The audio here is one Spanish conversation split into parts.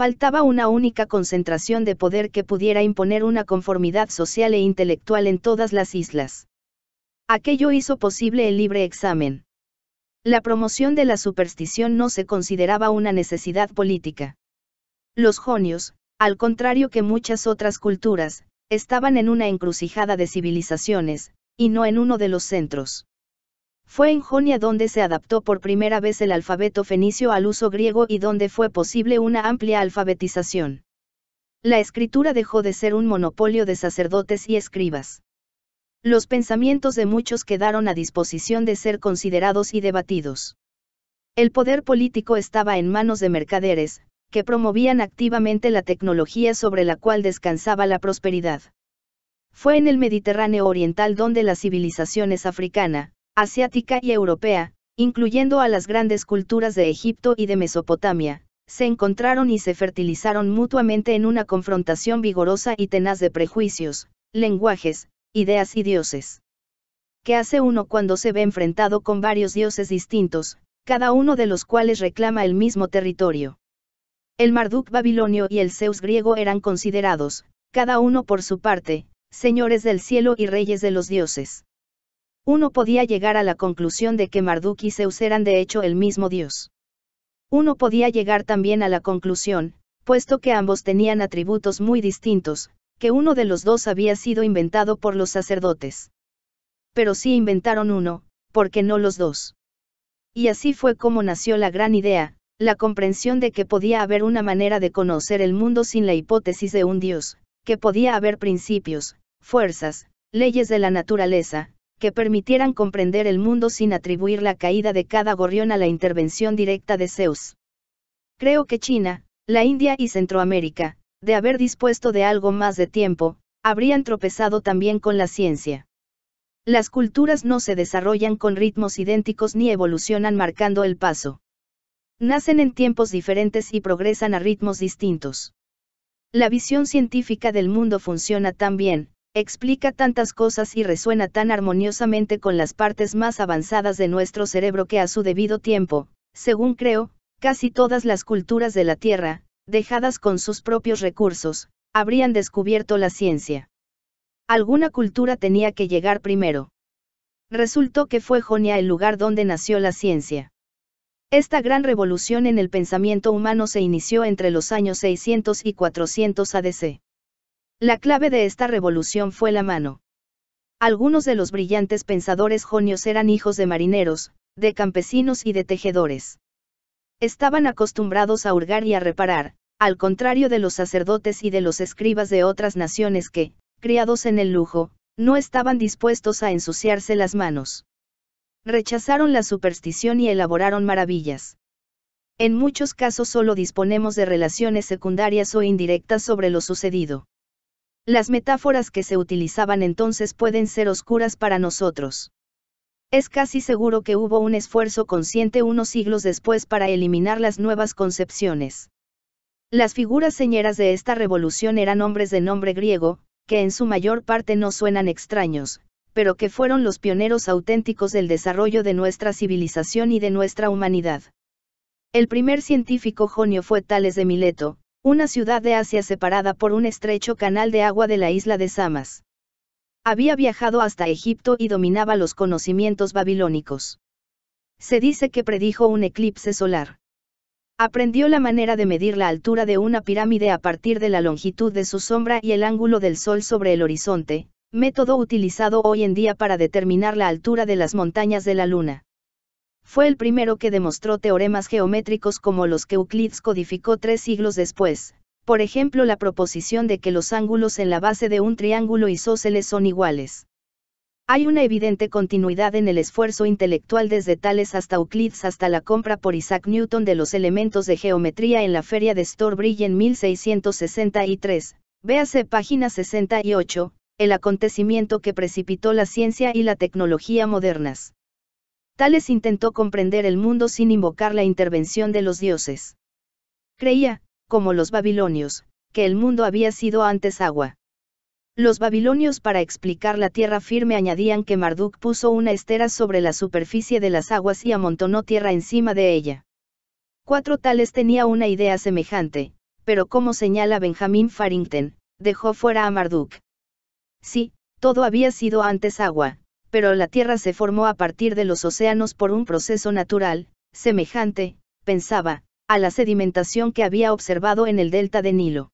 Faltaba una única concentración de poder que pudiera imponer una conformidad social e intelectual en todas las islas. Aquello hizo posible el libre examen. La promoción de la superstición no se consideraba una necesidad política. Los jonios, al contrario que muchas otras culturas, estaban en una encrucijada de civilizaciones, y no en uno de los centros. Fue en Jonia donde se adaptó por primera vez el alfabeto fenicio al uso griego y donde fue posible una amplia alfabetización. La escritura dejó de ser un monopolio de sacerdotes y escribas. Los pensamientos de muchos quedaron a disposición de ser considerados y debatidos. El poder político estaba en manos de mercaderes, que promovían activamente la tecnología sobre la cual descansaba la prosperidad. Fue en el Mediterráneo Oriental donde las civilizaciones africana, asiática y europea, incluyendo a las grandes culturas de Egipto y de Mesopotamia, se encontraron y se fertilizaron mutuamente en una confrontación vigorosa y tenaz de prejuicios, lenguajes, ideas y dioses. ¿Qué hace uno cuando se ve enfrentado con varios dioses distintos, cada uno de los cuales reclama el mismo territorio? El Marduk babilonio y el Zeus griego eran considerados, cada uno por su parte, señores del cielo y reyes de los dioses. Uno podía llegar a la conclusión de que Marduk y Zeus eran de hecho el mismo dios. Uno podía llegar también a la conclusión, puesto que ambos tenían atributos muy distintos, que uno de los dos había sido inventado por los sacerdotes. Pero sí inventaron uno, porque no los dos. Y así fue como nació la gran idea, la comprensión de que podía haber una manera de conocer el mundo sin la hipótesis de un dios, que podía haber principios, fuerzas, leyes de la naturaleza, que permitieran comprender el mundo sin atribuir la caída de cada gorrión a la intervención directa de Zeus. Creo que China, la India y Centroamérica, de haber dispuesto de algo más de tiempo, habrían tropezado también con la ciencia. Las culturas no se desarrollan con ritmos idénticos ni evolucionan marcando el paso. Nacen en tiempos diferentes y progresan a ritmos distintos. La visión científica del mundo funciona tan bien, explica tantas cosas y resuena tan armoniosamente con las partes más avanzadas de nuestro cerebro que a su debido tiempo, según creo, casi todas las culturas de la Tierra, dejadas con sus propios recursos, habrían descubierto la ciencia. Alguna cultura tenía que llegar primero. Resultó que fue Jonia el lugar donde nació la ciencia. Esta gran revolución en el pensamiento humano se inició entre los años 600 y 400 ADC. La clave de esta revolución fue la mano. Algunos de los brillantes pensadores jonios eran hijos de marineros, de campesinos y de tejedores. Estaban acostumbrados a hurgar y a reparar, al contrario de los sacerdotes y de los escribas de otras naciones que, criados en el lujo, no estaban dispuestos a ensuciarse las manos. Rechazaron la superstición y elaboraron maravillas. En muchos casos solo disponemos de relaciones secundarias o indirectas sobre lo sucedido. Las metáforas que se utilizaban entonces pueden ser oscuras para nosotros. Es casi seguro que hubo un esfuerzo consciente unos siglos después para eliminar las nuevas concepciones. Las figuras señeras de esta revolución eran hombres de nombre griego, que en su mayor parte no suenan extraños, pero que fueron los pioneros auténticos del desarrollo de nuestra civilización y de nuestra humanidad. El primer científico Jonio fue Tales de Mileto, una ciudad de Asia separada por un estrecho canal de agua de la isla de Samas. Había viajado hasta Egipto y dominaba los conocimientos babilónicos. Se dice que predijo un eclipse solar. Aprendió la manera de medir la altura de una pirámide a partir de la longitud de su sombra y el ángulo del sol sobre el horizonte, método utilizado hoy en día para determinar la altura de las montañas de la luna. Fue el primero que demostró teoremas geométricos como los que Euclides codificó tres siglos después, por ejemplo la proposición de que los ángulos en la base de un triángulo isósceles son iguales. Hay una evidente continuidad en el esfuerzo intelectual desde Tales hasta Euclides hasta la compra por Isaac Newton de los elementos de geometría en la feria de Storbridge en 1663, véase página 68, el acontecimiento que precipitó la ciencia y la tecnología modernas. Tales intentó comprender el mundo sin invocar la intervención de los dioses. Creía, como los babilonios, que el mundo había sido antes agua. Los babilonios para explicar la tierra firme añadían que Marduk puso una estera sobre la superficie de las aguas y amontonó tierra encima de ella. Cuatro tales tenía una idea semejante, pero como señala Benjamín Farrington, dejó fuera a Marduk. Sí, todo había sido antes agua, pero la Tierra se formó a partir de los océanos por un proceso natural, semejante, pensaba, a la sedimentación que había observado en el delta de Nilo.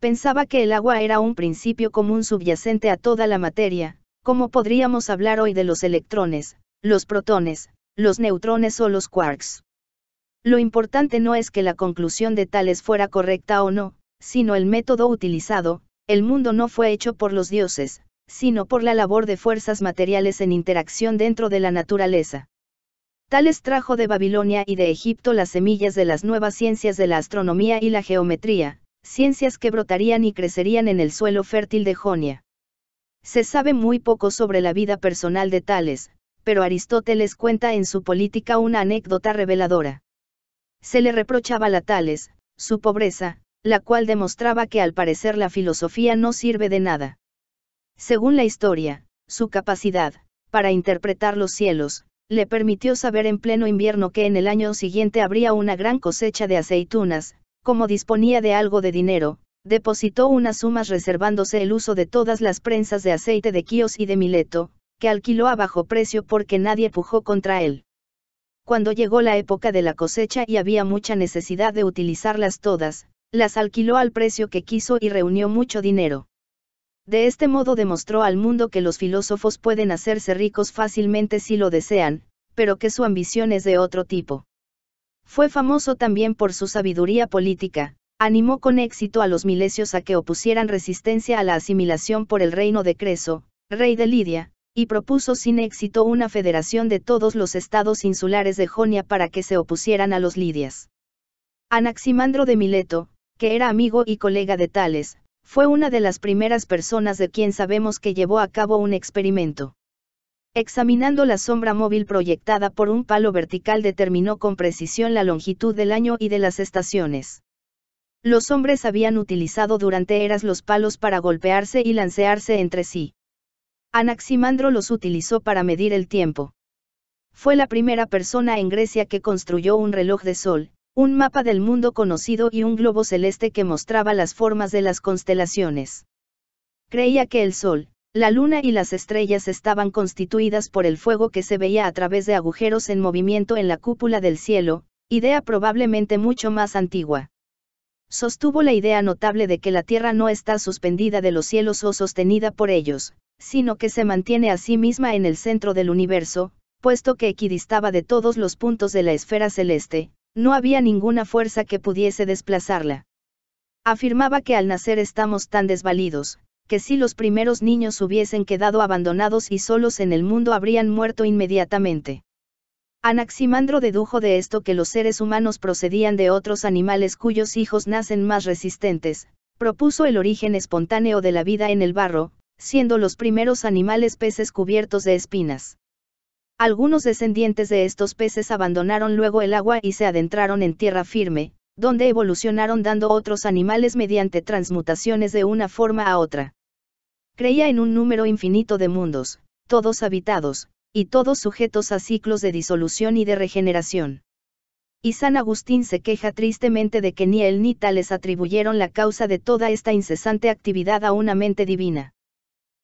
Pensaba que el agua era un principio común subyacente a toda la materia, como podríamos hablar hoy de los electrones, los protones, los neutrones o los quarks. Lo importante no es que la conclusión de tales fuera correcta o no, sino el método utilizado, el mundo no fue hecho por los dioses, sino por la labor de fuerzas materiales en interacción dentro de la naturaleza. Tales trajo de Babilonia y de Egipto las semillas de las nuevas ciencias de la astronomía y la geometría, ciencias que brotarían y crecerían en el suelo fértil de Jonia. Se sabe muy poco sobre la vida personal de Tales, pero Aristóteles cuenta en su política una anécdota reveladora. Se le reprochaba a Tales, su pobreza, la cual demostraba que al parecer la filosofía no sirve de nada. Según la historia, su capacidad, para interpretar los cielos, le permitió saber en pleno invierno que en el año siguiente habría una gran cosecha de aceitunas, como disponía de algo de dinero, depositó unas sumas reservándose el uso de todas las prensas de aceite de Kios y de Mileto, que alquiló a bajo precio porque nadie pujó contra él. Cuando llegó la época de la cosecha y había mucha necesidad de utilizarlas todas, las alquiló al precio que quiso y reunió mucho dinero. De este modo demostró al mundo que los filósofos pueden hacerse ricos fácilmente si lo desean, pero que su ambición es de otro tipo. Fue famoso también por su sabiduría política, animó con éxito a los milesios a que opusieran resistencia a la asimilación por el reino de Creso, rey de Lidia, y propuso sin éxito una federación de todos los estados insulares de Jonia para que se opusieran a los lidias. Anaximandro de Mileto, que era amigo y colega de Tales, fue una de las primeras personas de quien sabemos que llevó a cabo un experimento. Examinando la sombra móvil proyectada por un palo vertical determinó con precisión la longitud del año y de las estaciones. Los hombres habían utilizado durante eras los palos para golpearse y lancearse entre sí. Anaximandro los utilizó para medir el tiempo. Fue la primera persona en Grecia que construyó un reloj de sol, un mapa del mundo conocido y un globo celeste que mostraba las formas de las constelaciones. Creía que el Sol, la Luna y las estrellas estaban constituidas por el fuego que se veía a través de agujeros en movimiento en la cúpula del cielo, idea probablemente mucho más antigua. Sostuvo la idea notable de que la Tierra no está suspendida de los cielos o sostenida por ellos, sino que se mantiene a sí misma en el centro del universo, puesto que equidistaba de todos los puntos de la esfera celeste, no había ninguna fuerza que pudiese desplazarla. Afirmaba que al nacer estamos tan desvalidos, que si los primeros niños hubiesen quedado abandonados y solos en el mundo habrían muerto inmediatamente. Anaximandro dedujo de esto que los seres humanos procedían de otros animales cuyos hijos nacen más resistentes, propuso el origen espontáneo de la vida en el barro, siendo los primeros animales peces cubiertos de espinas. Algunos descendientes de estos peces abandonaron luego el agua y se adentraron en tierra firme, donde evolucionaron dando otros animales mediante transmutaciones de una forma a otra. Creía en un número infinito de mundos, todos habitados, y todos sujetos a ciclos de disolución y de regeneración. Y San Agustín se queja tristemente de que ni él ni tales atribuyeron la causa de toda esta incesante actividad a una mente divina.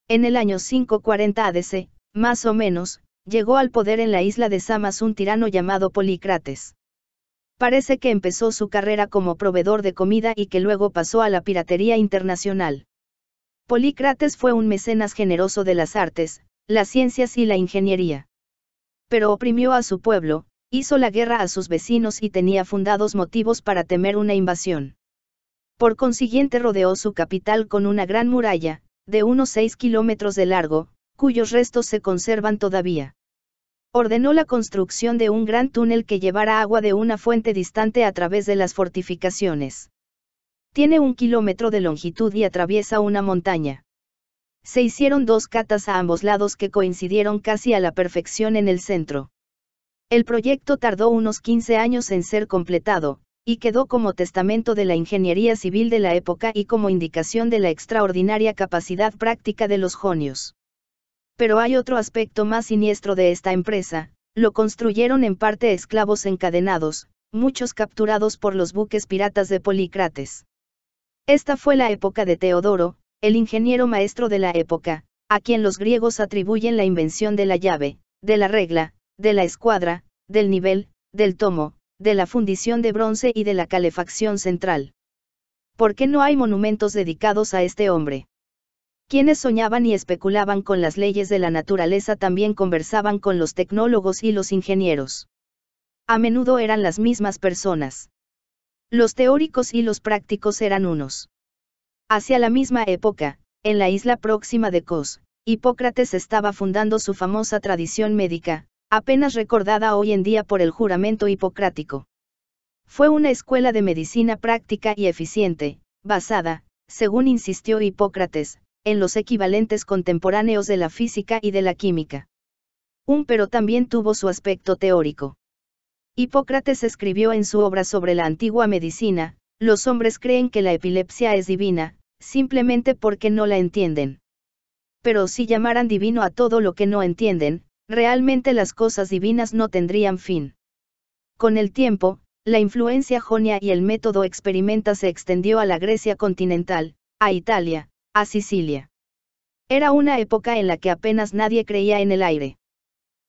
En el año 540 ADC, más o menos, Llegó al poder en la isla de Samas un tirano llamado Polícrates. Parece que empezó su carrera como proveedor de comida y que luego pasó a la piratería internacional. Polícrates fue un mecenas generoso de las artes, las ciencias y la ingeniería. Pero oprimió a su pueblo, hizo la guerra a sus vecinos y tenía fundados motivos para temer una invasión. Por consiguiente rodeó su capital con una gran muralla, de unos 6 kilómetros de largo, cuyos restos se conservan todavía. Ordenó la construcción de un gran túnel que llevara agua de una fuente distante a través de las fortificaciones. Tiene un kilómetro de longitud y atraviesa una montaña. Se hicieron dos catas a ambos lados que coincidieron casi a la perfección en el centro. El proyecto tardó unos 15 años en ser completado, y quedó como testamento de la ingeniería civil de la época y como indicación de la extraordinaria capacidad práctica de los jonios pero hay otro aspecto más siniestro de esta empresa, lo construyeron en parte esclavos encadenados, muchos capturados por los buques piratas de Polícrates. Esta fue la época de Teodoro, el ingeniero maestro de la época, a quien los griegos atribuyen la invención de la llave, de la regla, de la escuadra, del nivel, del tomo, de la fundición de bronce y de la calefacción central. ¿Por qué no hay monumentos dedicados a este hombre? Quienes soñaban y especulaban con las leyes de la naturaleza también conversaban con los tecnólogos y los ingenieros. A menudo eran las mismas personas. Los teóricos y los prácticos eran unos. Hacia la misma época, en la isla próxima de Kos, Hipócrates estaba fundando su famosa tradición médica, apenas recordada hoy en día por el juramento hipocrático. Fue una escuela de medicina práctica y eficiente, basada, según insistió Hipócrates, en los equivalentes contemporáneos de la física y de la química. Un pero también tuvo su aspecto teórico. Hipócrates escribió en su obra sobre la antigua medicina, los hombres creen que la epilepsia es divina, simplemente porque no la entienden. Pero si llamaran divino a todo lo que no entienden, realmente las cosas divinas no tendrían fin. Con el tiempo, la influencia jonia y el método experimenta se extendió a la Grecia continental, a Italia, a Sicilia. Era una época en la que apenas nadie creía en el aire.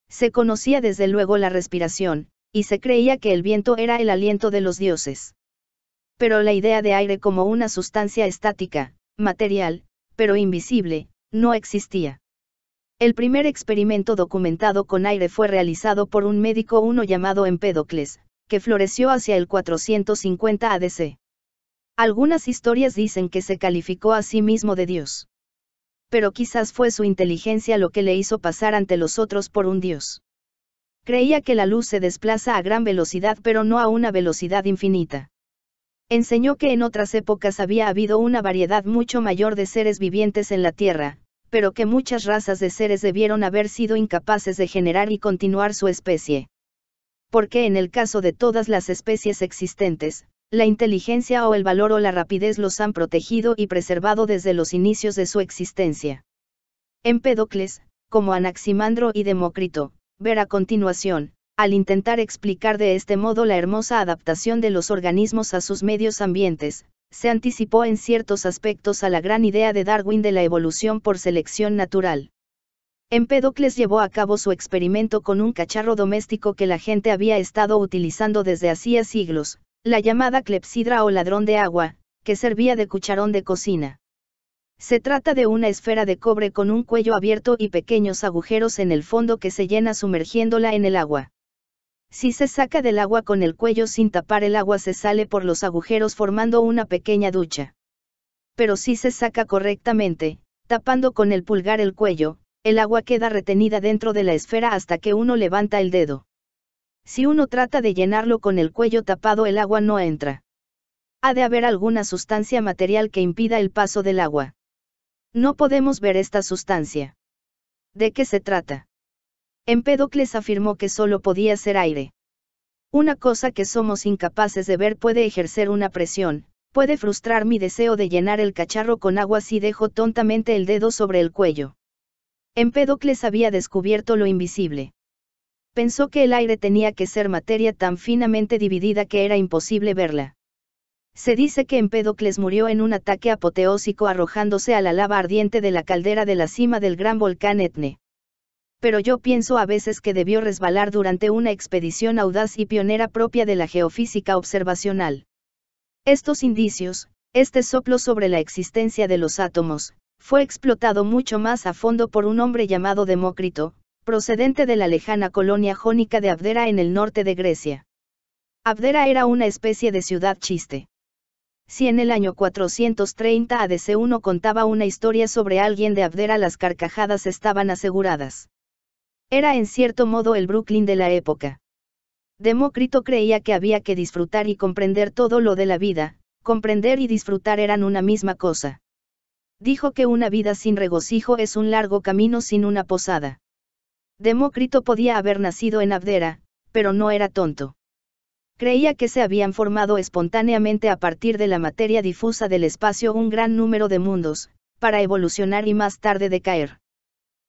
Se conocía desde luego la respiración, y se creía que el viento era el aliento de los dioses. Pero la idea de aire como una sustancia estática, material, pero invisible, no existía. El primer experimento documentado con aire fue realizado por un médico uno llamado Empédocles, que floreció hacia el 450 ADC. Algunas historias dicen que se calificó a sí mismo de Dios. Pero quizás fue su inteligencia lo que le hizo pasar ante los otros por un Dios. Creía que la luz se desplaza a gran velocidad pero no a una velocidad infinita. Enseñó que en otras épocas había habido una variedad mucho mayor de seres vivientes en la Tierra, pero que muchas razas de seres debieron haber sido incapaces de generar y continuar su especie. Porque en el caso de todas las especies existentes, la inteligencia o el valor o la rapidez los han protegido y preservado desde los inicios de su existencia. Empédocles, como Anaximandro y Demócrito, ver a continuación, al intentar explicar de este modo la hermosa adaptación de los organismos a sus medios ambientes, se anticipó en ciertos aspectos a la gran idea de Darwin de la evolución por selección natural. Empédocles llevó a cabo su experimento con un cacharro doméstico que la gente había estado utilizando desde hacía siglos, la llamada clepsidra o ladrón de agua, que servía de cucharón de cocina. Se trata de una esfera de cobre con un cuello abierto y pequeños agujeros en el fondo que se llena sumergiéndola en el agua. Si se saca del agua con el cuello sin tapar el agua se sale por los agujeros formando una pequeña ducha. Pero si se saca correctamente, tapando con el pulgar el cuello, el agua queda retenida dentro de la esfera hasta que uno levanta el dedo. Si uno trata de llenarlo con el cuello tapado el agua no entra. Ha de haber alguna sustancia material que impida el paso del agua. No podemos ver esta sustancia. ¿De qué se trata? Empédocles afirmó que solo podía ser aire. Una cosa que somos incapaces de ver puede ejercer una presión, puede frustrar mi deseo de llenar el cacharro con agua si dejo tontamente el dedo sobre el cuello. Empédocles había descubierto lo invisible pensó que el aire tenía que ser materia tan finamente dividida que era imposible verla. Se dice que Empédocles murió en un ataque apoteósico arrojándose a la lava ardiente de la caldera de la cima del gran volcán Etne. Pero yo pienso a veces que debió resbalar durante una expedición audaz y pionera propia de la geofísica observacional. Estos indicios, este soplo sobre la existencia de los átomos, fue explotado mucho más a fondo por un hombre llamado Demócrito, procedente de la lejana colonia jónica de Abdera en el norte de Grecia. Abdera era una especie de ciudad chiste. Si en el año 430 ADC 1 contaba una historia sobre alguien de Abdera las carcajadas estaban aseguradas. Era en cierto modo el Brooklyn de la época. Demócrito creía que había que disfrutar y comprender todo lo de la vida, comprender y disfrutar eran una misma cosa. Dijo que una vida sin regocijo es un largo camino sin una posada. Demócrito podía haber nacido en Abdera, pero no era tonto. Creía que se habían formado espontáneamente a partir de la materia difusa del espacio un gran número de mundos, para evolucionar y más tarde decaer.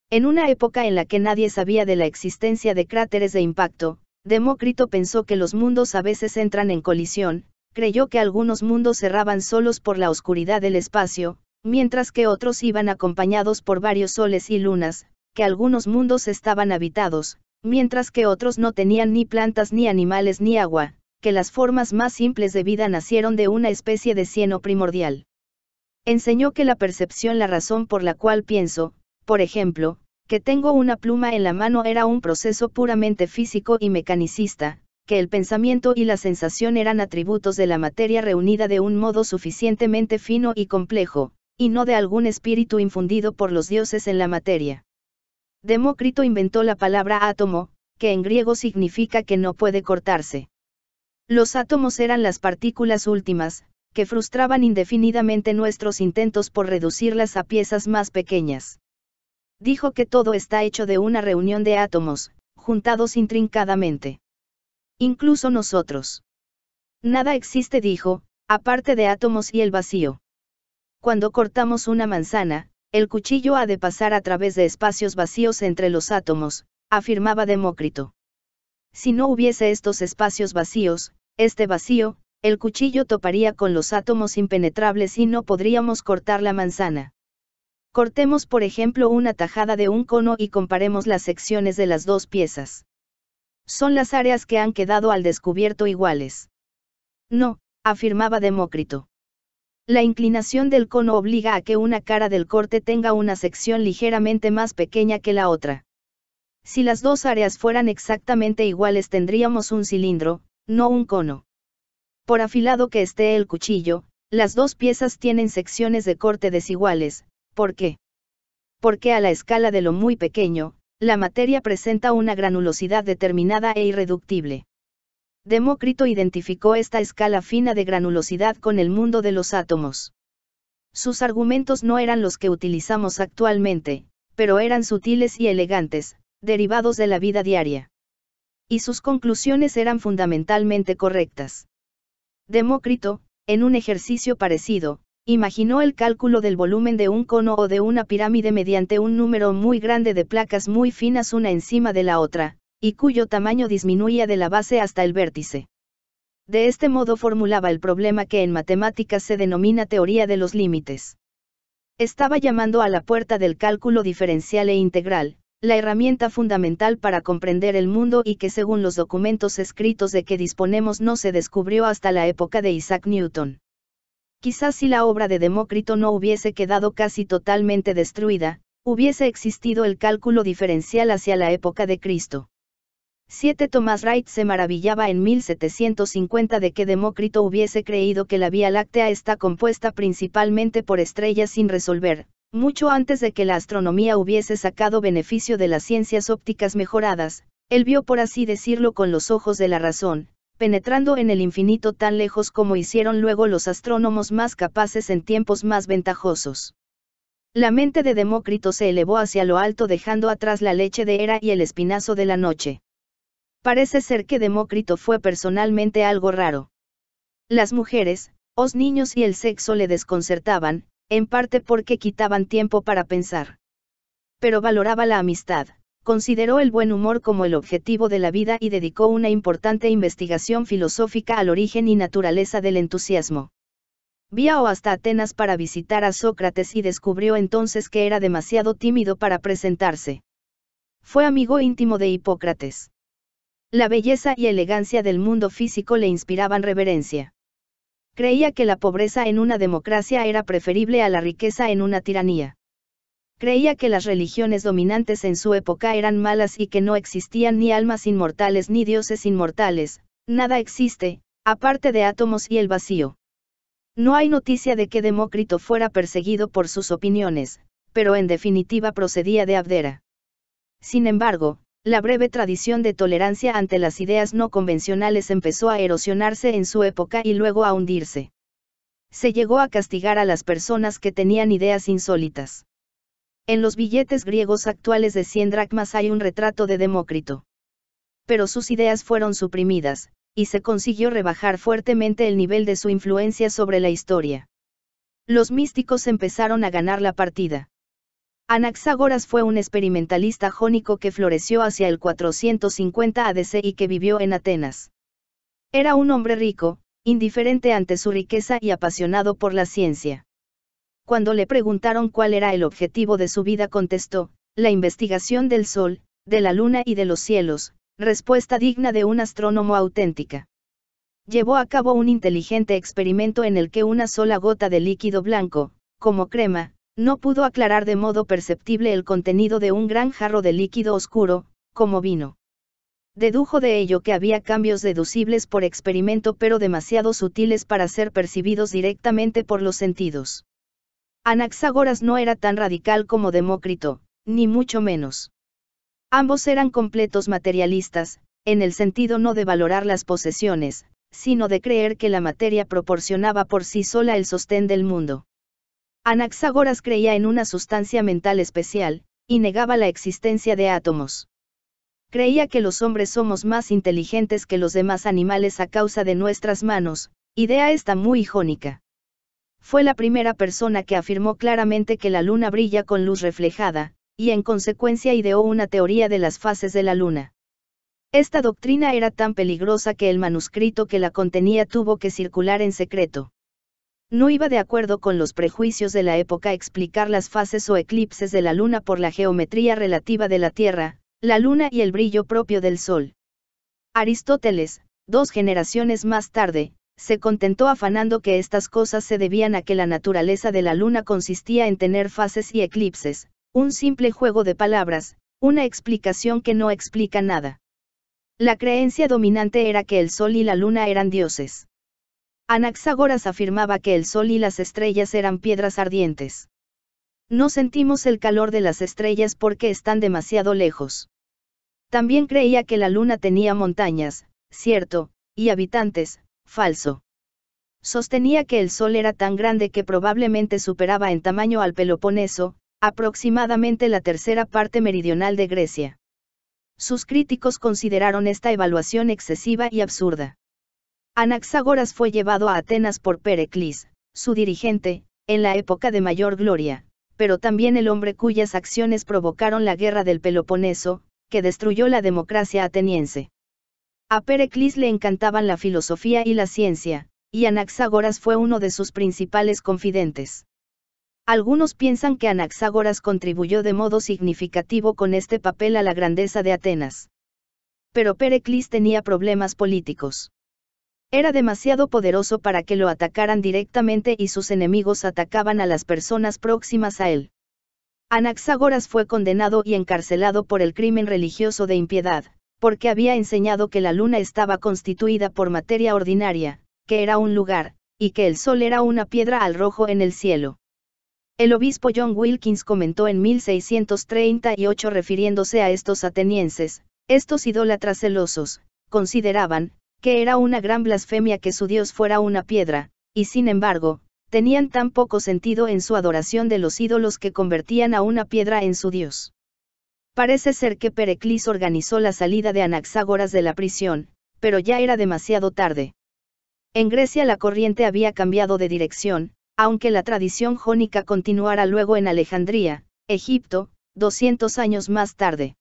En una época en la que nadie sabía de la existencia de cráteres de impacto, Demócrito pensó que los mundos a veces entran en colisión, creyó que algunos mundos cerraban solos por la oscuridad del espacio, mientras que otros iban acompañados por varios soles y lunas, que algunos mundos estaban habitados, mientras que otros no tenían ni plantas ni animales ni agua, que las formas más simples de vida nacieron de una especie de cieno primordial. Enseñó que la percepción, la razón por la cual pienso, por ejemplo, que tengo una pluma en la mano era un proceso puramente físico y mecanicista, que el pensamiento y la sensación eran atributos de la materia reunida de un modo suficientemente fino y complejo, y no de algún espíritu infundido por los dioses en la materia. Demócrito inventó la palabra átomo, que en griego significa que no puede cortarse. Los átomos eran las partículas últimas, que frustraban indefinidamente nuestros intentos por reducirlas a piezas más pequeñas. Dijo que todo está hecho de una reunión de átomos, juntados intrincadamente. Incluso nosotros. Nada existe, dijo, aparte de átomos y el vacío. Cuando cortamos una manzana, el cuchillo ha de pasar a través de espacios vacíos entre los átomos, afirmaba Demócrito. Si no hubiese estos espacios vacíos, este vacío, el cuchillo toparía con los átomos impenetrables y no podríamos cortar la manzana. Cortemos por ejemplo una tajada de un cono y comparemos las secciones de las dos piezas. Son las áreas que han quedado al descubierto iguales. No, afirmaba Demócrito. La inclinación del cono obliga a que una cara del corte tenga una sección ligeramente más pequeña que la otra. Si las dos áreas fueran exactamente iguales tendríamos un cilindro, no un cono. Por afilado que esté el cuchillo, las dos piezas tienen secciones de corte desiguales, ¿por qué? Porque a la escala de lo muy pequeño, la materia presenta una granulosidad determinada e irreductible. Demócrito identificó esta escala fina de granulosidad con el mundo de los átomos. Sus argumentos no eran los que utilizamos actualmente, pero eran sutiles y elegantes, derivados de la vida diaria. Y sus conclusiones eran fundamentalmente correctas. Demócrito, en un ejercicio parecido, imaginó el cálculo del volumen de un cono o de una pirámide mediante un número muy grande de placas muy finas una encima de la otra, y cuyo tamaño disminuía de la base hasta el vértice. De este modo formulaba el problema que en matemáticas se denomina teoría de los límites. Estaba llamando a la puerta del cálculo diferencial e integral, la herramienta fundamental para comprender el mundo y que según los documentos escritos de que disponemos no se descubrió hasta la época de Isaac Newton. Quizás si la obra de Demócrito no hubiese quedado casi totalmente destruida, hubiese existido el cálculo diferencial hacia la época de Cristo. 7. Thomas Wright se maravillaba en 1750 de que Demócrito hubiese creído que la Vía Láctea está compuesta principalmente por estrellas sin resolver, mucho antes de que la astronomía hubiese sacado beneficio de las ciencias ópticas mejoradas, él vio por así decirlo con los ojos de la razón, penetrando en el infinito tan lejos como hicieron luego los astrónomos más capaces en tiempos más ventajosos. La mente de Demócrito se elevó hacia lo alto dejando atrás la leche de Era y el espinazo de la noche. Parece ser que Demócrito fue personalmente algo raro. Las mujeres, los niños y el sexo le desconcertaban, en parte porque quitaban tiempo para pensar. Pero valoraba la amistad, consideró el buen humor como el objetivo de la vida y dedicó una importante investigación filosófica al origen y naturaleza del entusiasmo. Viajó hasta Atenas para visitar a Sócrates y descubrió entonces que era demasiado tímido para presentarse. Fue amigo íntimo de Hipócrates la belleza y elegancia del mundo físico le inspiraban reverencia. Creía que la pobreza en una democracia era preferible a la riqueza en una tiranía. Creía que las religiones dominantes en su época eran malas y que no existían ni almas inmortales ni dioses inmortales, nada existe, aparte de átomos y el vacío. No hay noticia de que Demócrito fuera perseguido por sus opiniones, pero en definitiva procedía de Abdera. Sin embargo, la breve tradición de tolerancia ante las ideas no convencionales empezó a erosionarse en su época y luego a hundirse. Se llegó a castigar a las personas que tenían ideas insólitas. En los billetes griegos actuales de 100 dracmas hay un retrato de Demócrito. Pero sus ideas fueron suprimidas, y se consiguió rebajar fuertemente el nivel de su influencia sobre la historia. Los místicos empezaron a ganar la partida. Anaxágoras fue un experimentalista jónico que floreció hacia el 450 ADC y que vivió en Atenas. Era un hombre rico, indiferente ante su riqueza y apasionado por la ciencia. Cuando le preguntaron cuál era el objetivo de su vida contestó, la investigación del Sol, de la Luna y de los cielos, respuesta digna de un astrónomo auténtica. Llevó a cabo un inteligente experimento en el que una sola gota de líquido blanco, como crema, no pudo aclarar de modo perceptible el contenido de un gran jarro de líquido oscuro, como vino. Dedujo de ello que había cambios deducibles por experimento pero demasiado sutiles para ser percibidos directamente por los sentidos. Anaxágoras no era tan radical como Demócrito, ni mucho menos. Ambos eran completos materialistas, en el sentido no de valorar las posesiones, sino de creer que la materia proporcionaba por sí sola el sostén del mundo. Anaxágoras creía en una sustancia mental especial, y negaba la existencia de átomos. Creía que los hombres somos más inteligentes que los demás animales a causa de nuestras manos, idea esta muy jónica. Fue la primera persona que afirmó claramente que la luna brilla con luz reflejada, y en consecuencia ideó una teoría de las fases de la luna. Esta doctrina era tan peligrosa que el manuscrito que la contenía tuvo que circular en secreto. No iba de acuerdo con los prejuicios de la época explicar las fases o eclipses de la Luna por la geometría relativa de la Tierra, la Luna y el brillo propio del Sol. Aristóteles, dos generaciones más tarde, se contentó afanando que estas cosas se debían a que la naturaleza de la Luna consistía en tener fases y eclipses, un simple juego de palabras, una explicación que no explica nada. La creencia dominante era que el Sol y la Luna eran dioses. Anaxágoras afirmaba que el sol y las estrellas eran piedras ardientes. No sentimos el calor de las estrellas porque están demasiado lejos. También creía que la luna tenía montañas, cierto, y habitantes, falso. Sostenía que el sol era tan grande que probablemente superaba en tamaño al Peloponeso, aproximadamente la tercera parte meridional de Grecia. Sus críticos consideraron esta evaluación excesiva y absurda. Anaxágoras fue llevado a Atenas por Pericles, su dirigente, en la época de mayor gloria, pero también el hombre cuyas acciones provocaron la guerra del Peloponeso, que destruyó la democracia ateniense. A Pericles le encantaban la filosofía y la ciencia, y Anaxágoras fue uno de sus principales confidentes. Algunos piensan que Anaxágoras contribuyó de modo significativo con este papel a la grandeza de Atenas. Pero Pericles tenía problemas políticos. Era demasiado poderoso para que lo atacaran directamente y sus enemigos atacaban a las personas próximas a él. Anaxágoras fue condenado y encarcelado por el crimen religioso de impiedad, porque había enseñado que la luna estaba constituida por materia ordinaria, que era un lugar, y que el sol era una piedra al rojo en el cielo. El obispo John Wilkins comentó en 1638 refiriéndose a estos atenienses, estos idólatras celosos, consideraban, que era una gran blasfemia que su Dios fuera una piedra, y sin embargo, tenían tan poco sentido en su adoración de los ídolos que convertían a una piedra en su Dios. Parece ser que Pericles organizó la salida de Anaxágoras de la prisión, pero ya era demasiado tarde. En Grecia la corriente había cambiado de dirección, aunque la tradición jónica continuara luego en Alejandría, Egipto, 200 años más tarde.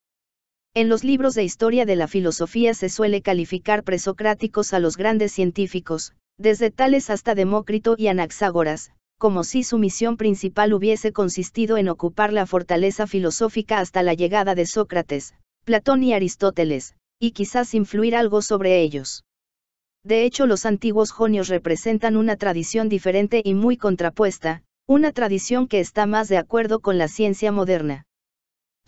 En los libros de historia de la filosofía se suele calificar presocráticos a los grandes científicos, desde Tales hasta Demócrito y Anaxágoras, como si su misión principal hubiese consistido en ocupar la fortaleza filosófica hasta la llegada de Sócrates, Platón y Aristóteles, y quizás influir algo sobre ellos. De hecho, los antiguos jonios representan una tradición diferente y muy contrapuesta, una tradición que está más de acuerdo con la ciencia moderna.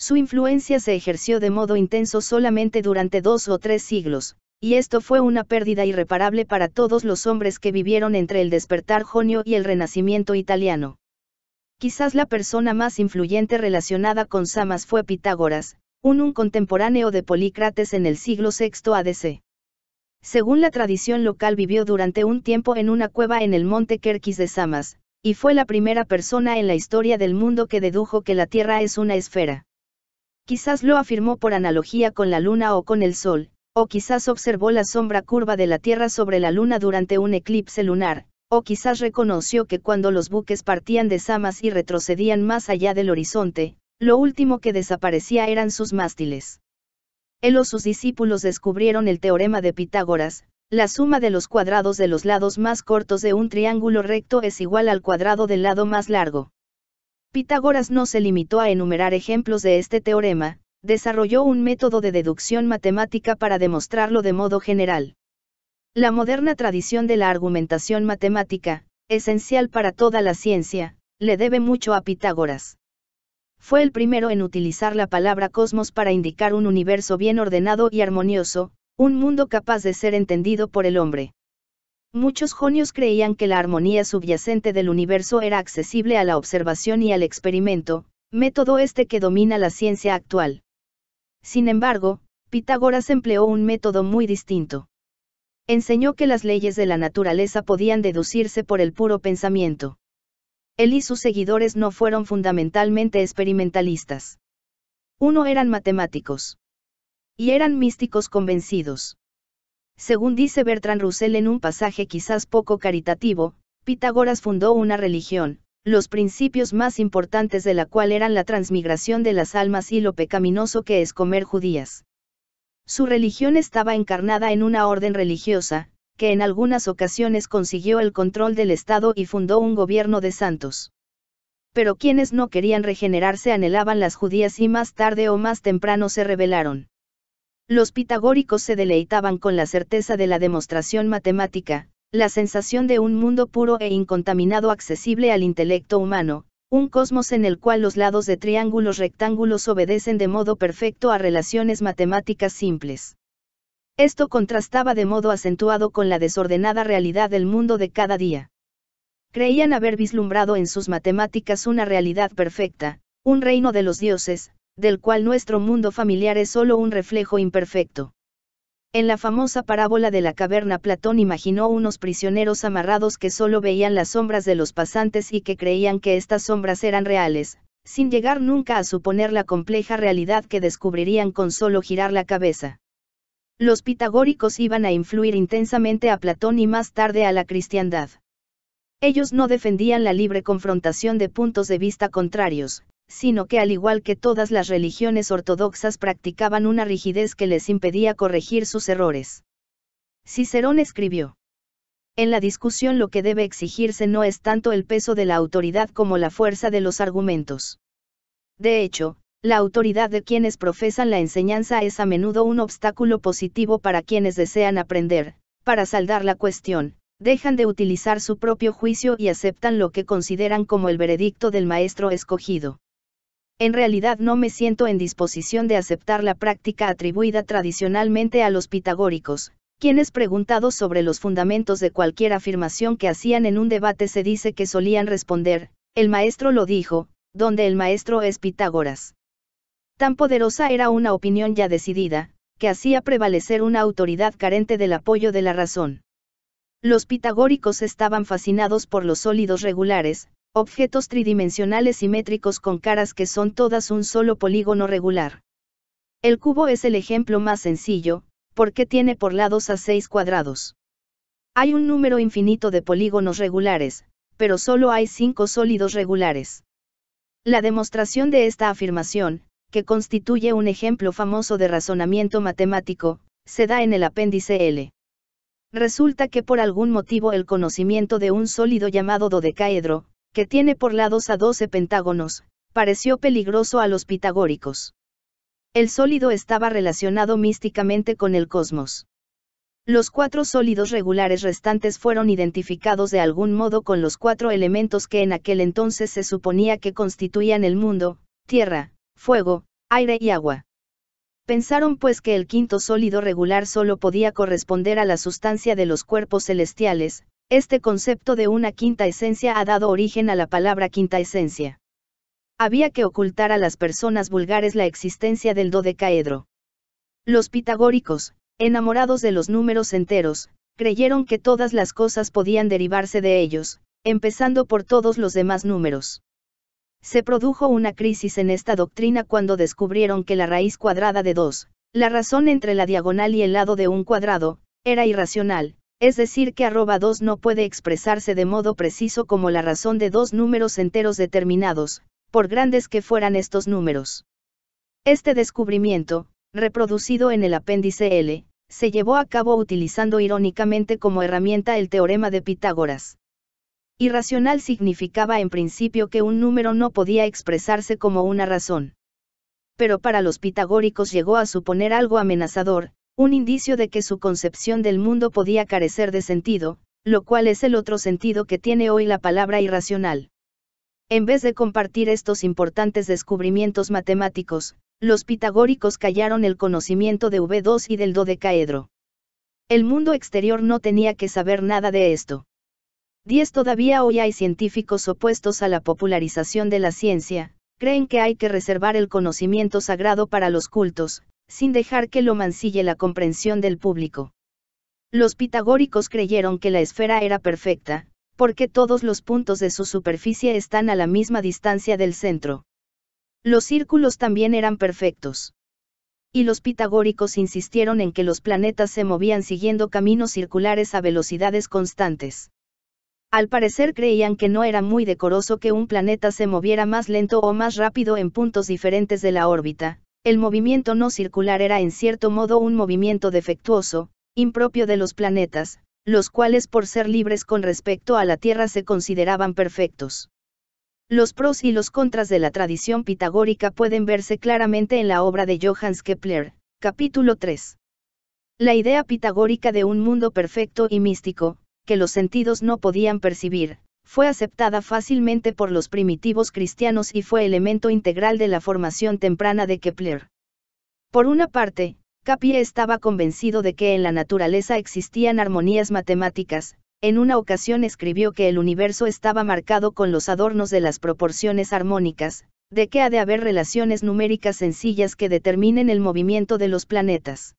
Su influencia se ejerció de modo intenso solamente durante dos o tres siglos, y esto fue una pérdida irreparable para todos los hombres que vivieron entre el despertar jonio y el renacimiento italiano. Quizás la persona más influyente relacionada con Samas fue Pitágoras, un, un contemporáneo de Polícrates en el siglo VI ADC. Según la tradición local vivió durante un tiempo en una cueva en el monte Kerkis de Samas, y fue la primera persona en la historia del mundo que dedujo que la Tierra es una esfera. Quizás lo afirmó por analogía con la luna o con el sol, o quizás observó la sombra curva de la Tierra sobre la luna durante un eclipse lunar, o quizás reconoció que cuando los buques partían de Samas y retrocedían más allá del horizonte, lo último que desaparecía eran sus mástiles. Él o sus discípulos descubrieron el teorema de Pitágoras, la suma de los cuadrados de los lados más cortos de un triángulo recto es igual al cuadrado del lado más largo. Pitágoras no se limitó a enumerar ejemplos de este teorema, desarrolló un método de deducción matemática para demostrarlo de modo general. La moderna tradición de la argumentación matemática, esencial para toda la ciencia, le debe mucho a Pitágoras. Fue el primero en utilizar la palabra cosmos para indicar un universo bien ordenado y armonioso, un mundo capaz de ser entendido por el hombre. Muchos jonios creían que la armonía subyacente del universo era accesible a la observación y al experimento, método este que domina la ciencia actual. Sin embargo, Pitágoras empleó un método muy distinto. Enseñó que las leyes de la naturaleza podían deducirse por el puro pensamiento. Él y sus seguidores no fueron fundamentalmente experimentalistas. Uno eran matemáticos. Y eran místicos convencidos. Según dice Bertrand Russell en un pasaje quizás poco caritativo, Pitágoras fundó una religión, los principios más importantes de la cual eran la transmigración de las almas y lo pecaminoso que es comer judías. Su religión estaba encarnada en una orden religiosa, que en algunas ocasiones consiguió el control del Estado y fundó un gobierno de santos. Pero quienes no querían regenerarse anhelaban las judías y más tarde o más temprano se rebelaron. Los pitagóricos se deleitaban con la certeza de la demostración matemática, la sensación de un mundo puro e incontaminado accesible al intelecto humano, un cosmos en el cual los lados de triángulos rectángulos obedecen de modo perfecto a relaciones matemáticas simples. Esto contrastaba de modo acentuado con la desordenada realidad del mundo de cada día. Creían haber vislumbrado en sus matemáticas una realidad perfecta, un reino de los dioses, del cual nuestro mundo familiar es solo un reflejo imperfecto. En la famosa parábola de la caverna Platón imaginó unos prisioneros amarrados que solo veían las sombras de los pasantes y que creían que estas sombras eran reales, sin llegar nunca a suponer la compleja realidad que descubrirían con solo girar la cabeza. Los pitagóricos iban a influir intensamente a Platón y más tarde a la cristiandad. Ellos no defendían la libre confrontación de puntos de vista contrarios, sino que al igual que todas las religiones ortodoxas practicaban una rigidez que les impedía corregir sus errores. Cicerón escribió. En la discusión lo que debe exigirse no es tanto el peso de la autoridad como la fuerza de los argumentos. De hecho, la autoridad de quienes profesan la enseñanza es a menudo un obstáculo positivo para quienes desean aprender, para saldar la cuestión, dejan de utilizar su propio juicio y aceptan lo que consideran como el veredicto del maestro escogido en realidad no me siento en disposición de aceptar la práctica atribuida tradicionalmente a los pitagóricos, quienes preguntados sobre los fundamentos de cualquier afirmación que hacían en un debate se dice que solían responder, el maestro lo dijo, donde el maestro es Pitágoras. Tan poderosa era una opinión ya decidida, que hacía prevalecer una autoridad carente del apoyo de la razón. Los pitagóricos estaban fascinados por los sólidos regulares, Objetos tridimensionales simétricos con caras que son todas un solo polígono regular. El cubo es el ejemplo más sencillo, porque tiene por lados a seis cuadrados. Hay un número infinito de polígonos regulares, pero solo hay cinco sólidos regulares. La demostración de esta afirmación, que constituye un ejemplo famoso de razonamiento matemático, se da en el apéndice L. Resulta que por algún motivo el conocimiento de un sólido llamado dodecaedro, que tiene por lados a doce pentágonos, pareció peligroso a los pitagóricos. El sólido estaba relacionado místicamente con el cosmos. Los cuatro sólidos regulares restantes fueron identificados de algún modo con los cuatro elementos que en aquel entonces se suponía que constituían el mundo, tierra, fuego, aire y agua. Pensaron pues que el quinto sólido regular solo podía corresponder a la sustancia de los cuerpos celestiales, este concepto de una quinta esencia ha dado origen a la palabra quinta esencia. Había que ocultar a las personas vulgares la existencia del dodecaedro. Los pitagóricos, enamorados de los números enteros, creyeron que todas las cosas podían derivarse de ellos, empezando por todos los demás números. Se produjo una crisis en esta doctrina cuando descubrieron que la raíz cuadrada de 2, la razón entre la diagonal y el lado de un cuadrado, era irracional, es decir que arroba 2 no puede expresarse de modo preciso como la razón de dos números enteros determinados, por grandes que fueran estos números. Este descubrimiento, reproducido en el apéndice L, se llevó a cabo utilizando irónicamente como herramienta el teorema de Pitágoras. Irracional significaba en principio que un número no podía expresarse como una razón. Pero para los pitagóricos llegó a suponer algo amenazador, un indicio de que su concepción del mundo podía carecer de sentido, lo cual es el otro sentido que tiene hoy la palabra irracional. En vez de compartir estos importantes descubrimientos matemáticos, los pitagóricos callaron el conocimiento de V2 y del dodecaedro. El mundo exterior no tenía que saber nada de esto. 10. Todavía hoy hay científicos opuestos a la popularización de la ciencia, creen que hay que reservar el conocimiento sagrado para los cultos, sin dejar que lo mancille la comprensión del público. Los pitagóricos creyeron que la esfera era perfecta, porque todos los puntos de su superficie están a la misma distancia del centro. Los círculos también eran perfectos. Y los pitagóricos insistieron en que los planetas se movían siguiendo caminos circulares a velocidades constantes. Al parecer creían que no era muy decoroso que un planeta se moviera más lento o más rápido en puntos diferentes de la órbita, el movimiento no circular era en cierto modo un movimiento defectuoso, impropio de los planetas, los cuales por ser libres con respecto a la Tierra se consideraban perfectos. Los pros y los contras de la tradición pitagórica pueden verse claramente en la obra de Johannes Kepler, capítulo 3. La idea pitagórica de un mundo perfecto y místico, que los sentidos no podían percibir, fue aceptada fácilmente por los primitivos cristianos y fue elemento integral de la formación temprana de Kepler. Por una parte, Capier estaba convencido de que en la naturaleza existían armonías matemáticas, en una ocasión escribió que el universo estaba marcado con los adornos de las proporciones armónicas, de que ha de haber relaciones numéricas sencillas que determinen el movimiento de los planetas.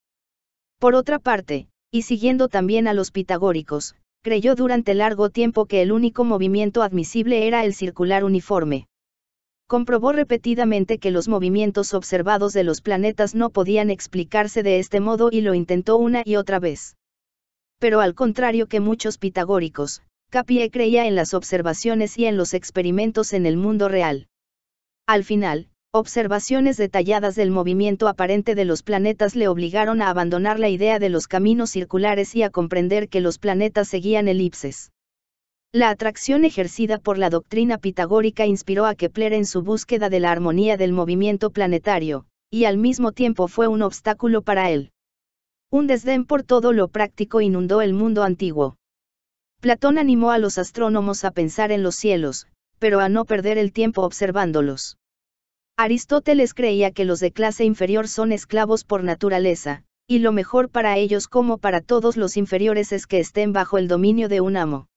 Por otra parte, y siguiendo también a los pitagóricos, creyó durante largo tiempo que el único movimiento admisible era el circular uniforme. Comprobó repetidamente que los movimientos observados de los planetas no podían explicarse de este modo y lo intentó una y otra vez. Pero al contrario que muchos pitagóricos, Capié creía en las observaciones y en los experimentos en el mundo real. Al final, Observaciones detalladas del movimiento aparente de los planetas le obligaron a abandonar la idea de los caminos circulares y a comprender que los planetas seguían elipses. La atracción ejercida por la doctrina pitagórica inspiró a Kepler en su búsqueda de la armonía del movimiento planetario, y al mismo tiempo fue un obstáculo para él. Un desdén por todo lo práctico inundó el mundo antiguo. Platón animó a los astrónomos a pensar en los cielos, pero a no perder el tiempo observándolos. Aristóteles creía que los de clase inferior son esclavos por naturaleza, y lo mejor para ellos como para todos los inferiores es que estén bajo el dominio de un amo.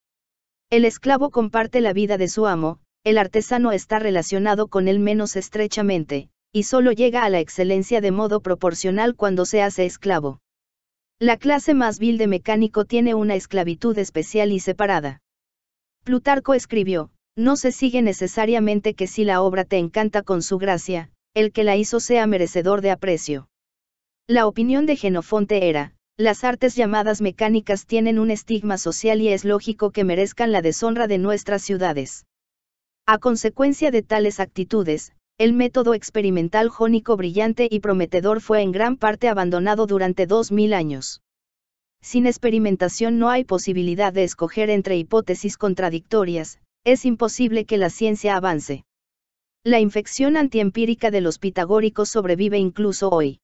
El esclavo comparte la vida de su amo, el artesano está relacionado con él menos estrechamente, y solo llega a la excelencia de modo proporcional cuando se hace esclavo. La clase más vil de mecánico tiene una esclavitud especial y separada. Plutarco escribió, no se sigue necesariamente que si la obra te encanta con su gracia, el que la hizo sea merecedor de aprecio. La opinión de Genofonte era, las artes llamadas mecánicas tienen un estigma social y es lógico que merezcan la deshonra de nuestras ciudades. A consecuencia de tales actitudes, el método experimental jónico brillante y prometedor fue en gran parte abandonado durante mil años. Sin experimentación no hay posibilidad de escoger entre hipótesis contradictorias, es imposible que la ciencia avance. La infección antiempírica de los pitagóricos sobrevive incluso hoy.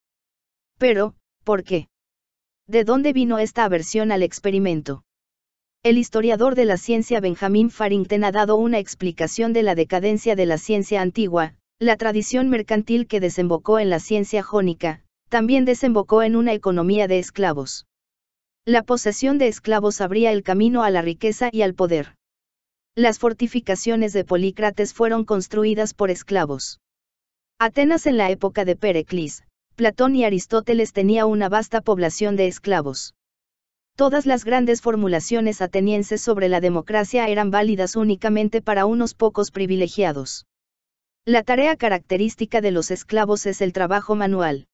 Pero, ¿por qué? ¿De dónde vino esta aversión al experimento? El historiador de la ciencia Benjamin Farrington ha dado una explicación de la decadencia de la ciencia antigua, la tradición mercantil que desembocó en la ciencia jónica, también desembocó en una economía de esclavos. La posesión de esclavos abría el camino a la riqueza y al poder las fortificaciones de Polícrates fueron construidas por esclavos. Atenas en la época de Pericles, Platón y Aristóteles tenía una vasta población de esclavos. Todas las grandes formulaciones atenienses sobre la democracia eran válidas únicamente para unos pocos privilegiados. La tarea característica de los esclavos es el trabajo manual.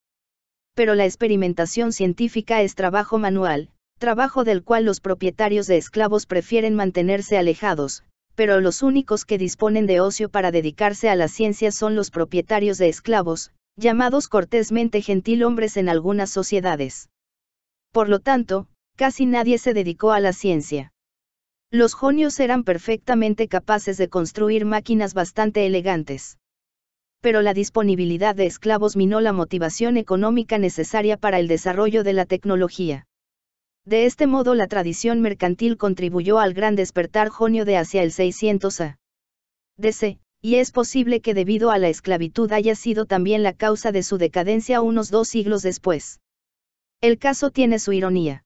Pero la experimentación científica es trabajo manual, trabajo del cual los propietarios de esclavos prefieren mantenerse alejados, pero los únicos que disponen de ocio para dedicarse a la ciencia son los propietarios de esclavos, llamados cortésmente gentilhombres en algunas sociedades. Por lo tanto, casi nadie se dedicó a la ciencia. Los jonios eran perfectamente capaces de construir máquinas bastante elegantes. Pero la disponibilidad de esclavos minó la motivación económica necesaria para el desarrollo de la tecnología. De este modo la tradición mercantil contribuyó al gran despertar jonio de hacia el 600 a. DC, y es posible que debido a la esclavitud haya sido también la causa de su decadencia unos dos siglos después. El caso tiene su ironía.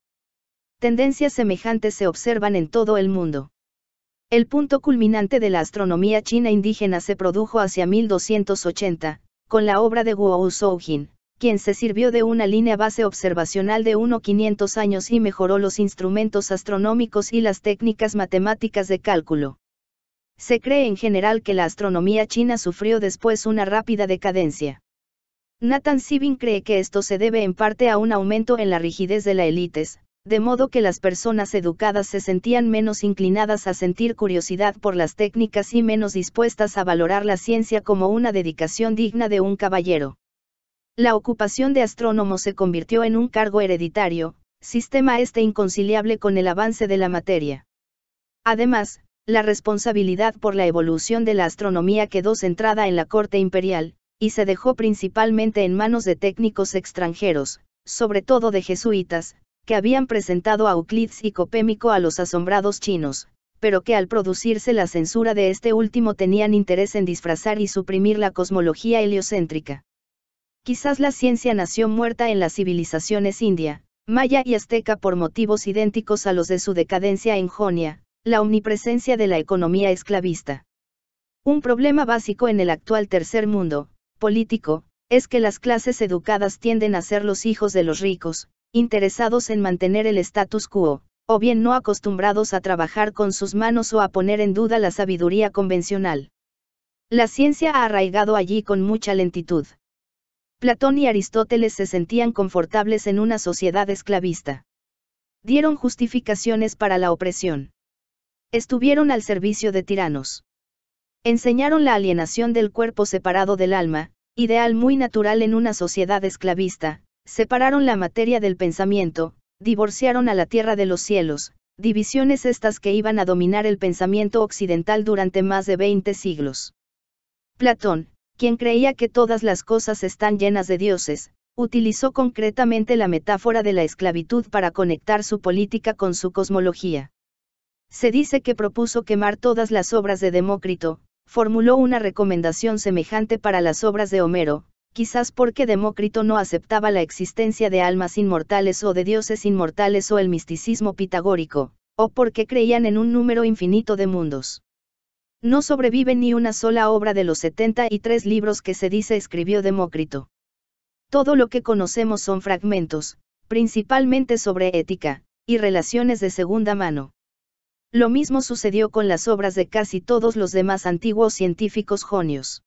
Tendencias semejantes se observan en todo el mundo. El punto culminante de la astronomía china indígena se produjo hacia 1280, con la obra de Guo Zoujin quien se sirvió de una línea base observacional de 1.500 años y mejoró los instrumentos astronómicos y las técnicas matemáticas de cálculo. Se cree en general que la astronomía china sufrió después una rápida decadencia. Nathan Sibin cree que esto se debe en parte a un aumento en la rigidez de la élites, de modo que las personas educadas se sentían menos inclinadas a sentir curiosidad por las técnicas y menos dispuestas a valorar la ciencia como una dedicación digna de un caballero. La ocupación de astrónomo se convirtió en un cargo hereditario, sistema este inconciliable con el avance de la materia. Además, la responsabilidad por la evolución de la astronomía quedó centrada en la corte imperial, y se dejó principalmente en manos de técnicos extranjeros, sobre todo de jesuitas, que habían presentado a Euclides y Copémico a los asombrados chinos, pero que al producirse la censura de este último tenían interés en disfrazar y suprimir la cosmología heliocéntrica. Quizás la ciencia nació muerta en las civilizaciones india, maya y azteca por motivos idénticos a los de su decadencia en Jonia, la omnipresencia de la economía esclavista. Un problema básico en el actual tercer mundo, político, es que las clases educadas tienden a ser los hijos de los ricos, interesados en mantener el status quo, o bien no acostumbrados a trabajar con sus manos o a poner en duda la sabiduría convencional. La ciencia ha arraigado allí con mucha lentitud. Platón y Aristóteles se sentían confortables en una sociedad esclavista. Dieron justificaciones para la opresión. Estuvieron al servicio de tiranos. Enseñaron la alienación del cuerpo separado del alma, ideal muy natural en una sociedad esclavista, separaron la materia del pensamiento, divorciaron a la tierra de los cielos, divisiones estas que iban a dominar el pensamiento occidental durante más de 20 siglos. Platón, quien creía que todas las cosas están llenas de dioses, utilizó concretamente la metáfora de la esclavitud para conectar su política con su cosmología. Se dice que propuso quemar todas las obras de Demócrito, formuló una recomendación semejante para las obras de Homero, quizás porque Demócrito no aceptaba la existencia de almas inmortales o de dioses inmortales o el misticismo pitagórico, o porque creían en un número infinito de mundos. No sobrevive ni una sola obra de los 73 libros que se dice escribió Demócrito. Todo lo que conocemos son fragmentos, principalmente sobre ética, y relaciones de segunda mano. Lo mismo sucedió con las obras de casi todos los demás antiguos científicos jonios.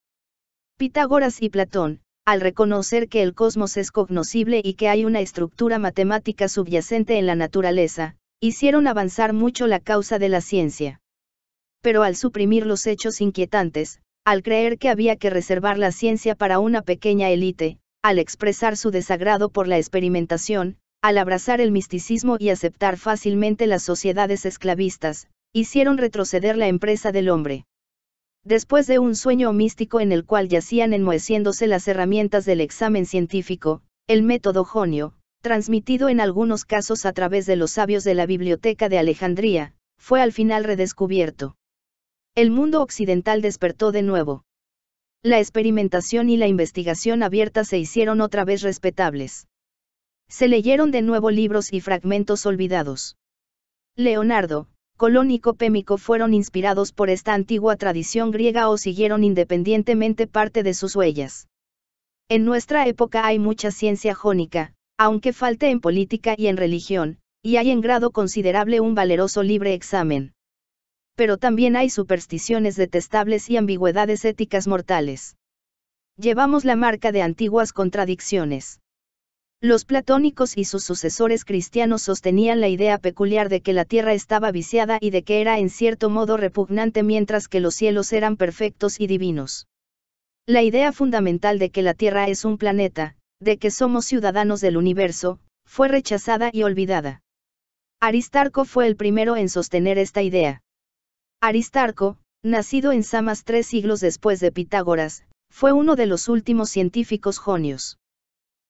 Pitágoras y Platón, al reconocer que el cosmos es cognoscible y que hay una estructura matemática subyacente en la naturaleza, hicieron avanzar mucho la causa de la ciencia pero al suprimir los hechos inquietantes, al creer que había que reservar la ciencia para una pequeña élite, al expresar su desagrado por la experimentación, al abrazar el misticismo y aceptar fácilmente las sociedades esclavistas, hicieron retroceder la empresa del hombre. Después de un sueño místico en el cual yacían enmoheciéndose las herramientas del examen científico, el método jonio, transmitido en algunos casos a través de los sabios de la Biblioteca de Alejandría, fue al final redescubierto. El mundo occidental despertó de nuevo. La experimentación y la investigación abierta se hicieron otra vez respetables. Se leyeron de nuevo libros y fragmentos olvidados. Leonardo, Colón y Copémico fueron inspirados por esta antigua tradición griega o siguieron independientemente parte de sus huellas. En nuestra época hay mucha ciencia jónica, aunque falte en política y en religión, y hay en grado considerable un valeroso libre examen pero también hay supersticiones detestables y ambigüedades éticas mortales. Llevamos la marca de antiguas contradicciones. Los platónicos y sus sucesores cristianos sostenían la idea peculiar de que la tierra estaba viciada y de que era en cierto modo repugnante mientras que los cielos eran perfectos y divinos. La idea fundamental de que la tierra es un planeta, de que somos ciudadanos del universo, fue rechazada y olvidada. Aristarco fue el primero en sostener esta idea. Aristarco, nacido en Samas tres siglos después de Pitágoras, fue uno de los últimos científicos jonios.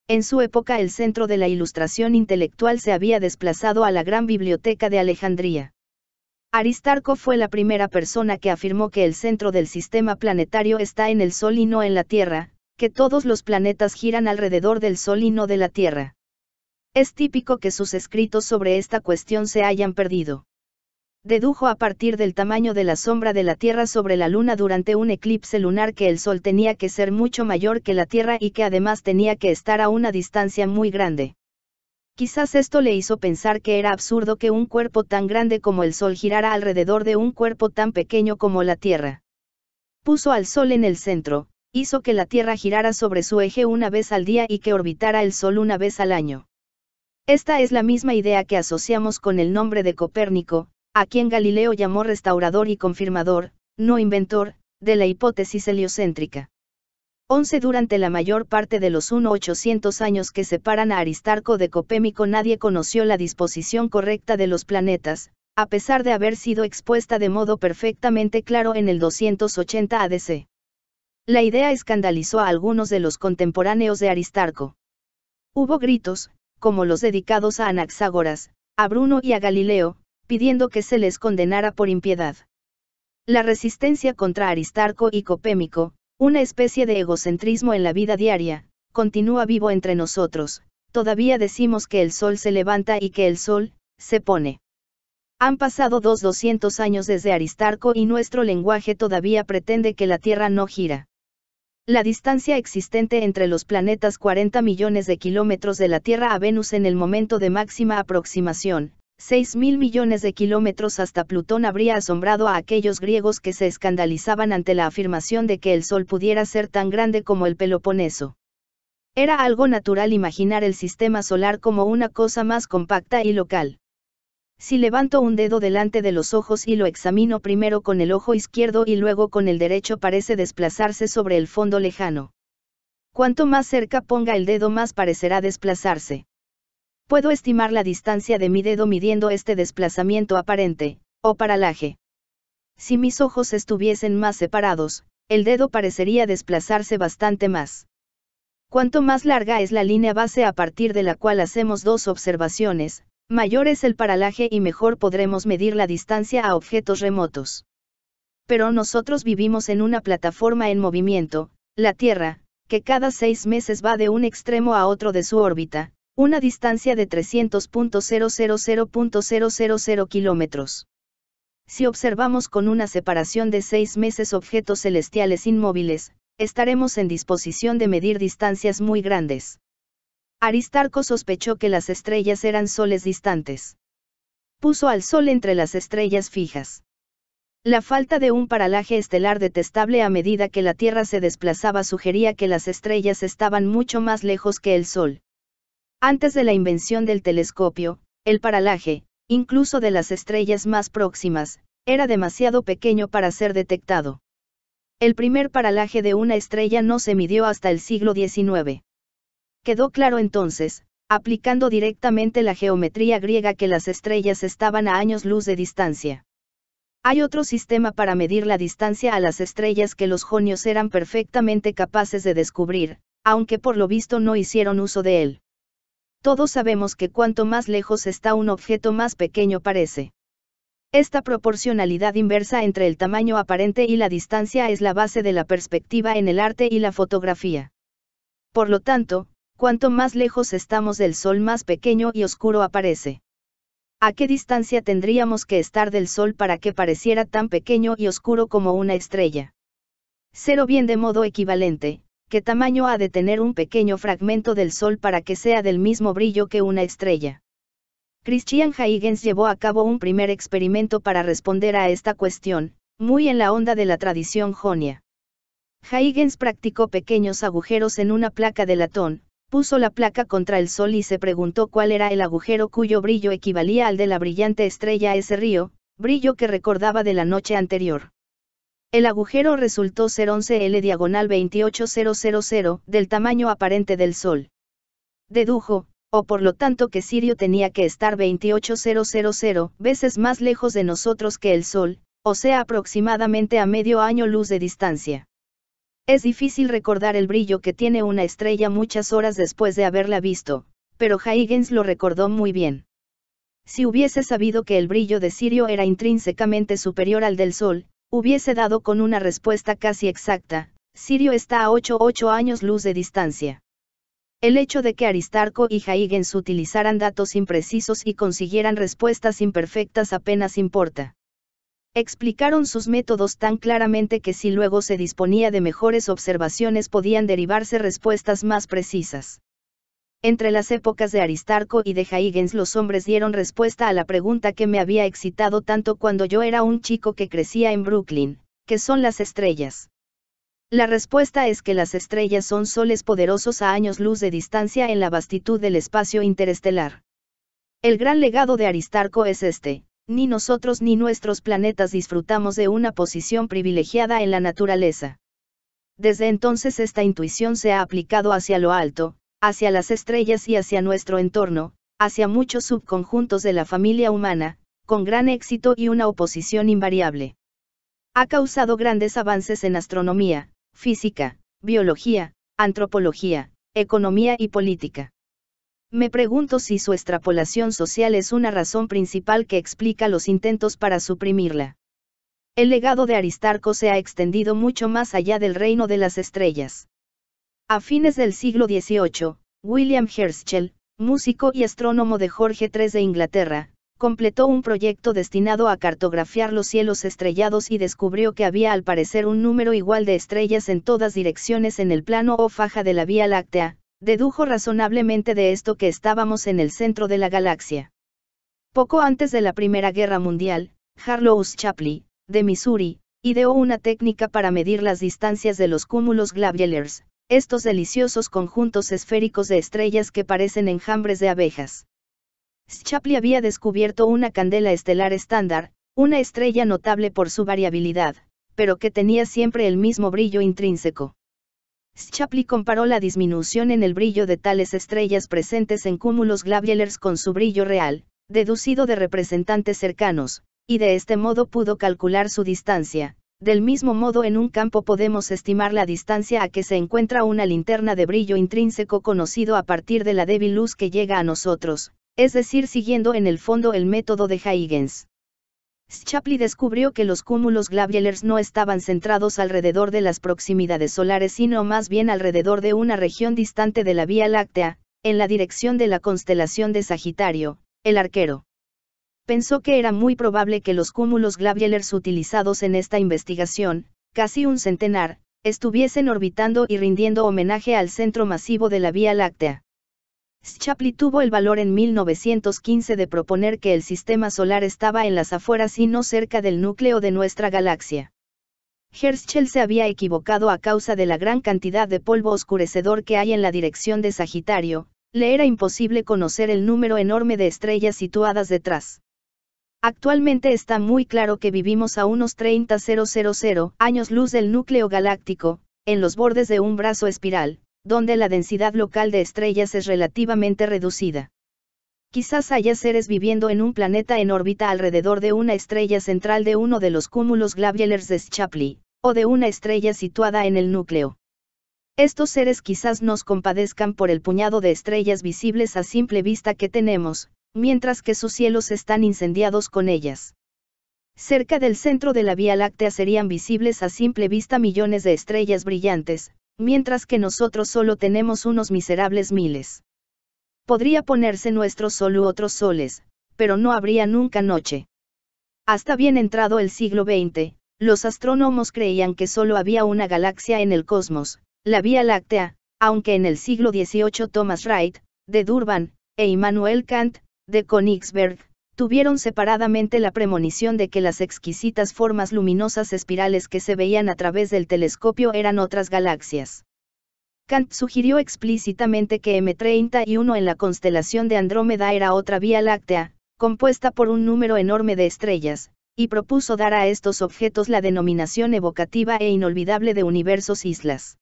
En su época el centro de la ilustración intelectual se había desplazado a la gran biblioteca de Alejandría. Aristarco fue la primera persona que afirmó que el centro del sistema planetario está en el Sol y no en la Tierra, que todos los planetas giran alrededor del Sol y no de la Tierra. Es típico que sus escritos sobre esta cuestión se hayan perdido dedujo a partir del tamaño de la sombra de la Tierra sobre la Luna durante un eclipse lunar que el Sol tenía que ser mucho mayor que la Tierra y que además tenía que estar a una distancia muy grande. Quizás esto le hizo pensar que era absurdo que un cuerpo tan grande como el Sol girara alrededor de un cuerpo tan pequeño como la Tierra. Puso al Sol en el centro, hizo que la Tierra girara sobre su eje una vez al día y que orbitara el Sol una vez al año. Esta es la misma idea que asociamos con el nombre de Copérnico, a quien Galileo llamó restaurador y confirmador, no inventor, de la hipótesis heliocéntrica. 11. Durante la mayor parte de los 1.800 años que separan a Aristarco de Copémico nadie conoció la disposición correcta de los planetas, a pesar de haber sido expuesta de modo perfectamente claro en el 280 ADC. La idea escandalizó a algunos de los contemporáneos de Aristarco. Hubo gritos, como los dedicados a Anaxágoras, a Bruno y a Galileo, pidiendo que se les condenara por impiedad. La resistencia contra Aristarco y Copémico, una especie de egocentrismo en la vida diaria, continúa vivo entre nosotros, todavía decimos que el sol se levanta y que el sol, se pone. Han pasado dos doscientos años desde Aristarco y nuestro lenguaje todavía pretende que la Tierra no gira. La distancia existente entre los planetas 40 millones de kilómetros de la Tierra a Venus en el momento de máxima aproximación, 6 mil millones de kilómetros hasta Plutón habría asombrado a aquellos griegos que se escandalizaban ante la afirmación de que el Sol pudiera ser tan grande como el Peloponeso. Era algo natural imaginar el sistema solar como una cosa más compacta y local. Si levanto un dedo delante de los ojos y lo examino primero con el ojo izquierdo y luego con el derecho parece desplazarse sobre el fondo lejano. Cuanto más cerca ponga el dedo más parecerá desplazarse. Puedo estimar la distancia de mi dedo midiendo este desplazamiento aparente, o paralaje. Si mis ojos estuviesen más separados, el dedo parecería desplazarse bastante más. Cuanto más larga es la línea base a partir de la cual hacemos dos observaciones, mayor es el paralaje y mejor podremos medir la distancia a objetos remotos. Pero nosotros vivimos en una plataforma en movimiento, la Tierra, que cada seis meses va de un extremo a otro de su órbita, una distancia de 300.000.000 kilómetros. Si observamos con una separación de seis meses objetos celestiales inmóviles, estaremos en disposición de medir distancias muy grandes. Aristarco sospechó que las estrellas eran soles distantes. Puso al Sol entre las estrellas fijas. La falta de un paralaje estelar detestable a medida que la Tierra se desplazaba sugería que las estrellas estaban mucho más lejos que el Sol. Antes de la invención del telescopio, el paralaje, incluso de las estrellas más próximas, era demasiado pequeño para ser detectado. El primer paralaje de una estrella no se midió hasta el siglo XIX. Quedó claro entonces, aplicando directamente la geometría griega que las estrellas estaban a años luz de distancia. Hay otro sistema para medir la distancia a las estrellas que los jonios eran perfectamente capaces de descubrir, aunque por lo visto no hicieron uso de él todos sabemos que cuanto más lejos está un objeto más pequeño parece. Esta proporcionalidad inversa entre el tamaño aparente y la distancia es la base de la perspectiva en el arte y la fotografía. Por lo tanto, cuanto más lejos estamos del Sol más pequeño y oscuro aparece. ¿A qué distancia tendríamos que estar del Sol para que pareciera tan pequeño y oscuro como una estrella? Cero bien de modo equivalente, ¿qué tamaño ha de tener un pequeño fragmento del Sol para que sea del mismo brillo que una estrella? Christian Huygens llevó a cabo un primer experimento para responder a esta cuestión, muy en la onda de la tradición jonia. Huygens practicó pequeños agujeros en una placa de latón, puso la placa contra el sol y se preguntó cuál era el agujero cuyo brillo equivalía al de la brillante estrella ese río, brillo que recordaba de la noche anterior. El agujero resultó ser 11L diagonal 28000 del tamaño aparente del Sol. Dedujo, o por lo tanto que Sirio tenía que estar 28000 veces más lejos de nosotros que el Sol, o sea aproximadamente a medio año luz de distancia. Es difícil recordar el brillo que tiene una estrella muchas horas después de haberla visto, pero Huygens lo recordó muy bien. Si hubiese sabido que el brillo de Sirio era intrínsecamente superior al del Sol, Hubiese dado con una respuesta casi exacta, Sirio está a 8-8 años luz de distancia. El hecho de que Aristarco y Huygens utilizaran datos imprecisos y consiguieran respuestas imperfectas apenas importa. Explicaron sus métodos tan claramente que si luego se disponía de mejores observaciones podían derivarse respuestas más precisas. Entre las épocas de Aristarco y de Huygens los hombres dieron respuesta a la pregunta que me había excitado tanto cuando yo era un chico que crecía en Brooklyn, ¿qué son las estrellas? La respuesta es que las estrellas son soles poderosos a años luz de distancia en la vastitud del espacio interestelar. El gran legado de Aristarco es este, ni nosotros ni nuestros planetas disfrutamos de una posición privilegiada en la naturaleza. Desde entonces esta intuición se ha aplicado hacia lo alto, hacia las estrellas y hacia nuestro entorno, hacia muchos subconjuntos de la familia humana, con gran éxito y una oposición invariable. Ha causado grandes avances en astronomía, física, biología, antropología, economía y política. Me pregunto si su extrapolación social es una razón principal que explica los intentos para suprimirla. El legado de Aristarco se ha extendido mucho más allá del reino de las estrellas. A fines del siglo XVIII, William Herschel, músico y astrónomo de Jorge III de Inglaterra, completó un proyecto destinado a cartografiar los cielos estrellados y descubrió que había al parecer un número igual de estrellas en todas direcciones en el plano o faja de la Vía Láctea, dedujo razonablemente de esto que estábamos en el centro de la galaxia. Poco antes de la Primera Guerra Mundial, Harlow Shapley, de Missouri, ideó una técnica para medir las distancias de los cúmulos estos deliciosos conjuntos esféricos de estrellas que parecen enjambres de abejas. Schapley había descubierto una candela estelar estándar, una estrella notable por su variabilidad, pero que tenía siempre el mismo brillo intrínseco. Schapley comparó la disminución en el brillo de tales estrellas presentes en cúmulos glabielers con su brillo real, deducido de representantes cercanos, y de este modo pudo calcular su distancia, del mismo modo en un campo podemos estimar la distancia a que se encuentra una linterna de brillo intrínseco conocido a partir de la débil luz que llega a nosotros, es decir siguiendo en el fondo el método de Huygens. Schapley descubrió que los cúmulos glavielers no estaban centrados alrededor de las proximidades solares sino más bien alrededor de una región distante de la Vía Láctea, en la dirección de la constelación de Sagitario, el arquero pensó que era muy probable que los cúmulos Glavielers utilizados en esta investigación, casi un centenar, estuviesen orbitando y rindiendo homenaje al centro masivo de la Vía Láctea. Schapli tuvo el valor en 1915 de proponer que el sistema solar estaba en las afueras y no cerca del núcleo de nuestra galaxia. Herschel se había equivocado a causa de la gran cantidad de polvo oscurecedor que hay en la dirección de Sagitario, le era imposible conocer el número enorme de estrellas situadas detrás. Actualmente está muy claro que vivimos a unos 30.000 años luz del núcleo galáctico, en los bordes de un brazo espiral, donde la densidad local de estrellas es relativamente reducida. Quizás haya seres viviendo en un planeta en órbita alrededor de una estrella central de uno de los cúmulos glabielers de Shapley, o de una estrella situada en el núcleo. Estos seres quizás nos compadezcan por el puñado de estrellas visibles a simple vista que tenemos, mientras que sus cielos están incendiados con ellas. Cerca del centro de la Vía Láctea serían visibles a simple vista millones de estrellas brillantes, mientras que nosotros solo tenemos unos miserables miles. Podría ponerse nuestro sol u otros soles, pero no habría nunca noche. Hasta bien entrado el siglo XX, los astrónomos creían que solo había una galaxia en el cosmos, la Vía Láctea, aunque en el siglo XVIII Thomas Wright, de Durban, e Immanuel Kant, de Konigsberg, tuvieron separadamente la premonición de que las exquisitas formas luminosas espirales que se veían a través del telescopio eran otras galaxias. Kant sugirió explícitamente que M31 en la constelación de Andrómeda era otra Vía Láctea, compuesta por un número enorme de estrellas, y propuso dar a estos objetos la denominación evocativa e inolvidable de universos islas.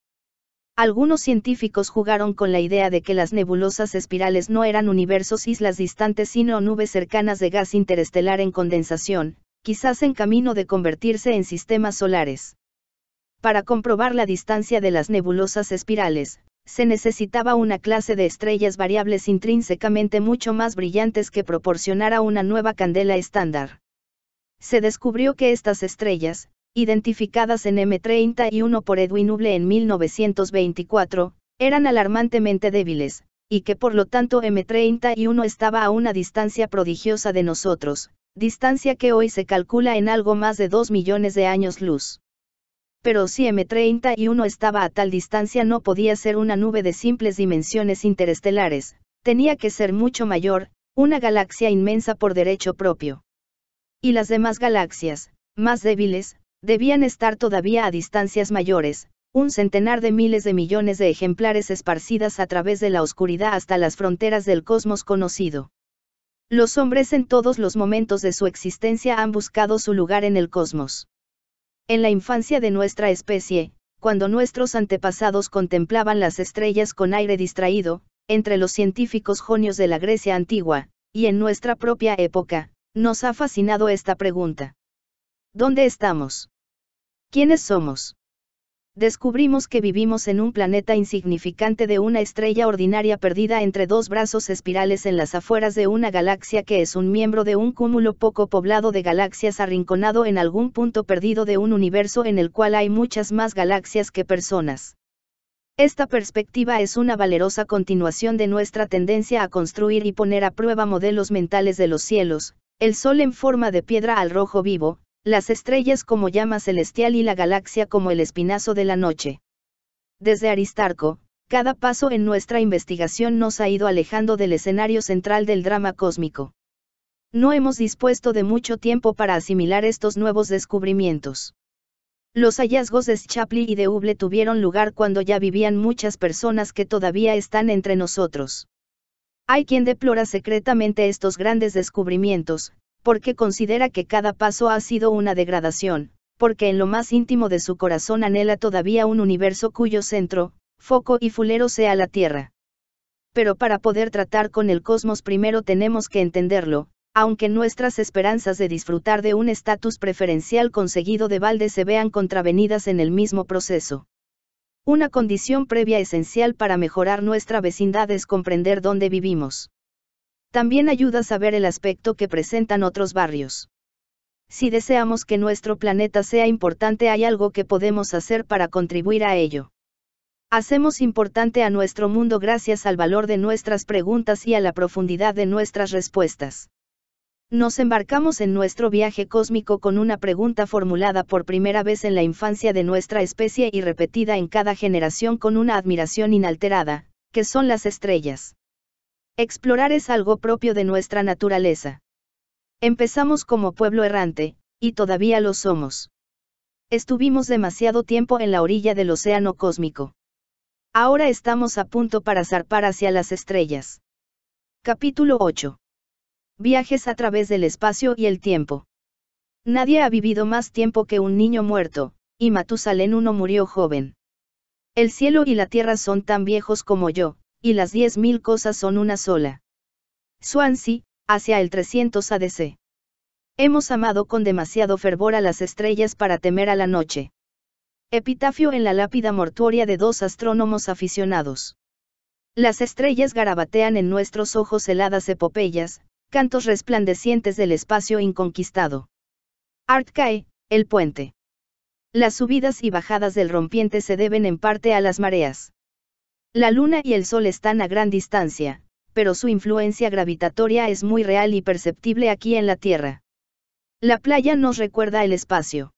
Algunos científicos jugaron con la idea de que las nebulosas espirales no eran universos islas distantes sino nubes cercanas de gas interestelar en condensación, quizás en camino de convertirse en sistemas solares. Para comprobar la distancia de las nebulosas espirales, se necesitaba una clase de estrellas variables intrínsecamente mucho más brillantes que proporcionara una nueva candela estándar. Se descubrió que estas estrellas, identificadas en M31 por Edwin Hubble en 1924, eran alarmantemente débiles, y que por lo tanto M31 estaba a una distancia prodigiosa de nosotros, distancia que hoy se calcula en algo más de 2 millones de años luz. Pero si M31 estaba a tal distancia no podía ser una nube de simples dimensiones interestelares, tenía que ser mucho mayor, una galaxia inmensa por derecho propio. Y las demás galaxias, más débiles, Debían estar todavía a distancias mayores, un centenar de miles de millones de ejemplares esparcidas a través de la oscuridad hasta las fronteras del cosmos conocido. Los hombres en todos los momentos de su existencia han buscado su lugar en el cosmos. En la infancia de nuestra especie, cuando nuestros antepasados contemplaban las estrellas con aire distraído, entre los científicos jonios de la Grecia antigua, y en nuestra propia época, nos ha fascinado esta pregunta. ¿Dónde estamos? ¿Quiénes somos? Descubrimos que vivimos en un planeta insignificante de una estrella ordinaria perdida entre dos brazos espirales en las afueras de una galaxia que es un miembro de un cúmulo poco poblado de galaxias arrinconado en algún punto perdido de un universo en el cual hay muchas más galaxias que personas. Esta perspectiva es una valerosa continuación de nuestra tendencia a construir y poner a prueba modelos mentales de los cielos, el sol en forma de piedra al rojo vivo, las estrellas como llama celestial y la galaxia como el espinazo de la noche. Desde Aristarco, cada paso en nuestra investigación nos ha ido alejando del escenario central del drama cósmico. No hemos dispuesto de mucho tiempo para asimilar estos nuevos descubrimientos. Los hallazgos de Schapley y de Hubble tuvieron lugar cuando ya vivían muchas personas que todavía están entre nosotros. Hay quien deplora secretamente estos grandes descubrimientos, porque considera que cada paso ha sido una degradación, porque en lo más íntimo de su corazón anhela todavía un universo cuyo centro, foco y fulero sea la Tierra. Pero para poder tratar con el cosmos primero tenemos que entenderlo, aunque nuestras esperanzas de disfrutar de un estatus preferencial conseguido de balde se vean contravenidas en el mismo proceso. Una condición previa esencial para mejorar nuestra vecindad es comprender dónde vivimos. También ayuda a saber el aspecto que presentan otros barrios. Si deseamos que nuestro planeta sea importante hay algo que podemos hacer para contribuir a ello. Hacemos importante a nuestro mundo gracias al valor de nuestras preguntas y a la profundidad de nuestras respuestas. Nos embarcamos en nuestro viaje cósmico con una pregunta formulada por primera vez en la infancia de nuestra especie y repetida en cada generación con una admiración inalterada, que son las estrellas. Explorar es algo propio de nuestra naturaleza. Empezamos como pueblo errante, y todavía lo somos. Estuvimos demasiado tiempo en la orilla del océano cósmico. Ahora estamos a punto para zarpar hacia las estrellas. Capítulo 8. Viajes a través del espacio y el tiempo. Nadie ha vivido más tiempo que un niño muerto, y Matusalén uno murió joven. El cielo y la tierra son tan viejos como yo, y las 10.000 cosas son una sola. Swansea, hacia el 300 ADC. Hemos amado con demasiado fervor a las estrellas para temer a la noche. Epitafio en la lápida mortuoria de dos astrónomos aficionados. Las estrellas garabatean en nuestros ojos heladas epopeyas, cantos resplandecientes del espacio inconquistado. Artcae, el puente. Las subidas y bajadas del rompiente se deben en parte a las mareas. La Luna y el Sol están a gran distancia, pero su influencia gravitatoria es muy real y perceptible aquí en la Tierra. La playa nos recuerda el espacio.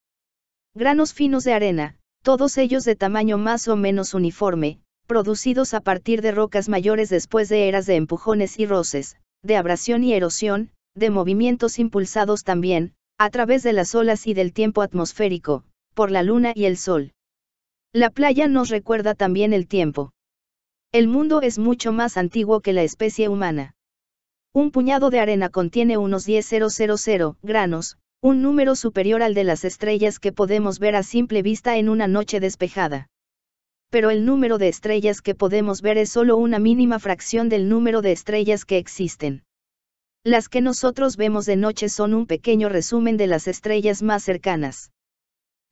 Granos finos de arena, todos ellos de tamaño más o menos uniforme, producidos a partir de rocas mayores después de eras de empujones y roces, de abrasión y erosión, de movimientos impulsados también, a través de las olas y del tiempo atmosférico, por la luna y el sol. La playa nos recuerda también el tiempo. El mundo es mucho más antiguo que la especie humana. Un puñado de arena contiene unos 10.000 granos, un número superior al de las estrellas que podemos ver a simple vista en una noche despejada. Pero el número de estrellas que podemos ver es solo una mínima fracción del número de estrellas que existen. Las que nosotros vemos de noche son un pequeño resumen de las estrellas más cercanas.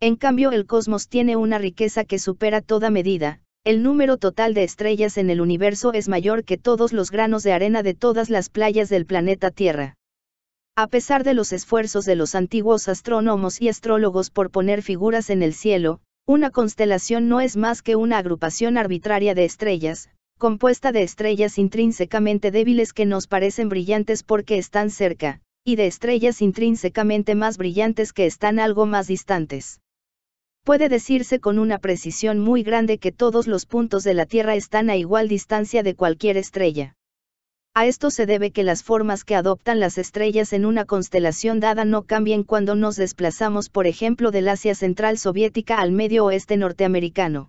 En cambio el cosmos tiene una riqueza que supera toda medida, el número total de estrellas en el universo es mayor que todos los granos de arena de todas las playas del planeta Tierra. A pesar de los esfuerzos de los antiguos astrónomos y astrólogos por poner figuras en el cielo, una constelación no es más que una agrupación arbitraria de estrellas, compuesta de estrellas intrínsecamente débiles que nos parecen brillantes porque están cerca, y de estrellas intrínsecamente más brillantes que están algo más distantes puede decirse con una precisión muy grande que todos los puntos de la Tierra están a igual distancia de cualquier estrella. A esto se debe que las formas que adoptan las estrellas en una constelación dada no cambien cuando nos desplazamos, por ejemplo, del Asia Central Soviética al Medio Oeste norteamericano.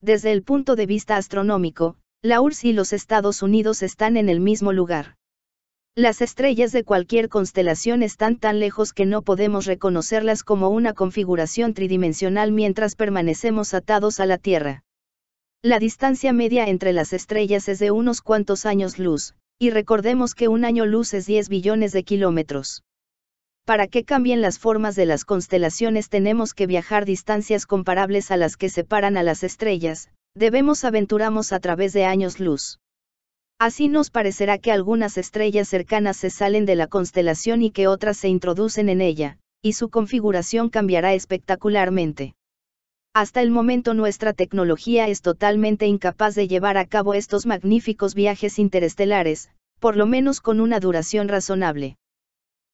Desde el punto de vista astronómico, la URSS y los Estados Unidos están en el mismo lugar. Las estrellas de cualquier constelación están tan lejos que no podemos reconocerlas como una configuración tridimensional mientras permanecemos atados a la Tierra. La distancia media entre las estrellas es de unos cuantos años luz, y recordemos que un año luz es 10 billones de kilómetros. Para que cambien las formas de las constelaciones tenemos que viajar distancias comparables a las que separan a las estrellas, debemos aventurarnos a través de años luz. Así nos parecerá que algunas estrellas cercanas se salen de la constelación y que otras se introducen en ella, y su configuración cambiará espectacularmente. Hasta el momento nuestra tecnología es totalmente incapaz de llevar a cabo estos magníficos viajes interestelares, por lo menos con una duración razonable.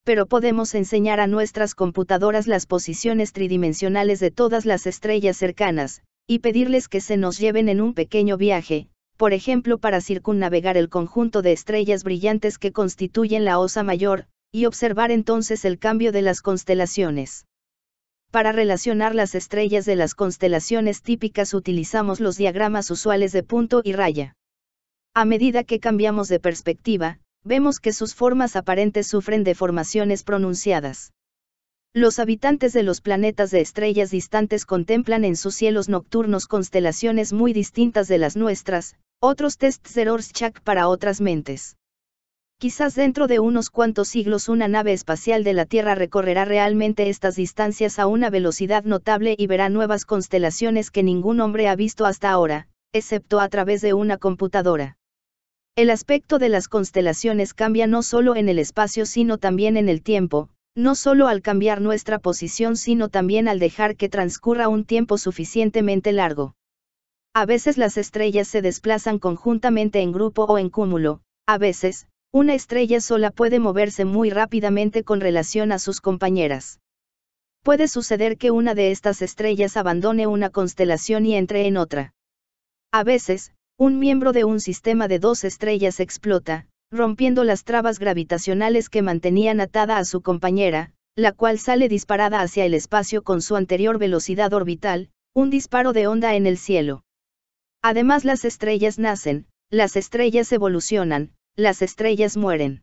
Pero podemos enseñar a nuestras computadoras las posiciones tridimensionales de todas las estrellas cercanas, y pedirles que se nos lleven en un pequeño viaje, por ejemplo para circunnavegar el conjunto de estrellas brillantes que constituyen la Osa Mayor, y observar entonces el cambio de las constelaciones. Para relacionar las estrellas de las constelaciones típicas utilizamos los diagramas usuales de punto y raya. A medida que cambiamos de perspectiva, vemos que sus formas aparentes sufren deformaciones pronunciadas. Los habitantes de los planetas de estrellas distantes contemplan en sus cielos nocturnos constelaciones muy distintas de las nuestras, otros tests de para otras mentes. Quizás dentro de unos cuantos siglos una nave espacial de la Tierra recorrerá realmente estas distancias a una velocidad notable y verá nuevas constelaciones que ningún hombre ha visto hasta ahora, excepto a través de una computadora. El aspecto de las constelaciones cambia no solo en el espacio sino también en el tiempo, no solo al cambiar nuestra posición sino también al dejar que transcurra un tiempo suficientemente largo. A veces las estrellas se desplazan conjuntamente en grupo o en cúmulo, a veces, una estrella sola puede moverse muy rápidamente con relación a sus compañeras. Puede suceder que una de estas estrellas abandone una constelación y entre en otra. A veces, un miembro de un sistema de dos estrellas explota, rompiendo las trabas gravitacionales que mantenían atada a su compañera, la cual sale disparada hacia el espacio con su anterior velocidad orbital, un disparo de onda en el cielo. Además las estrellas nacen, las estrellas evolucionan, las estrellas mueren.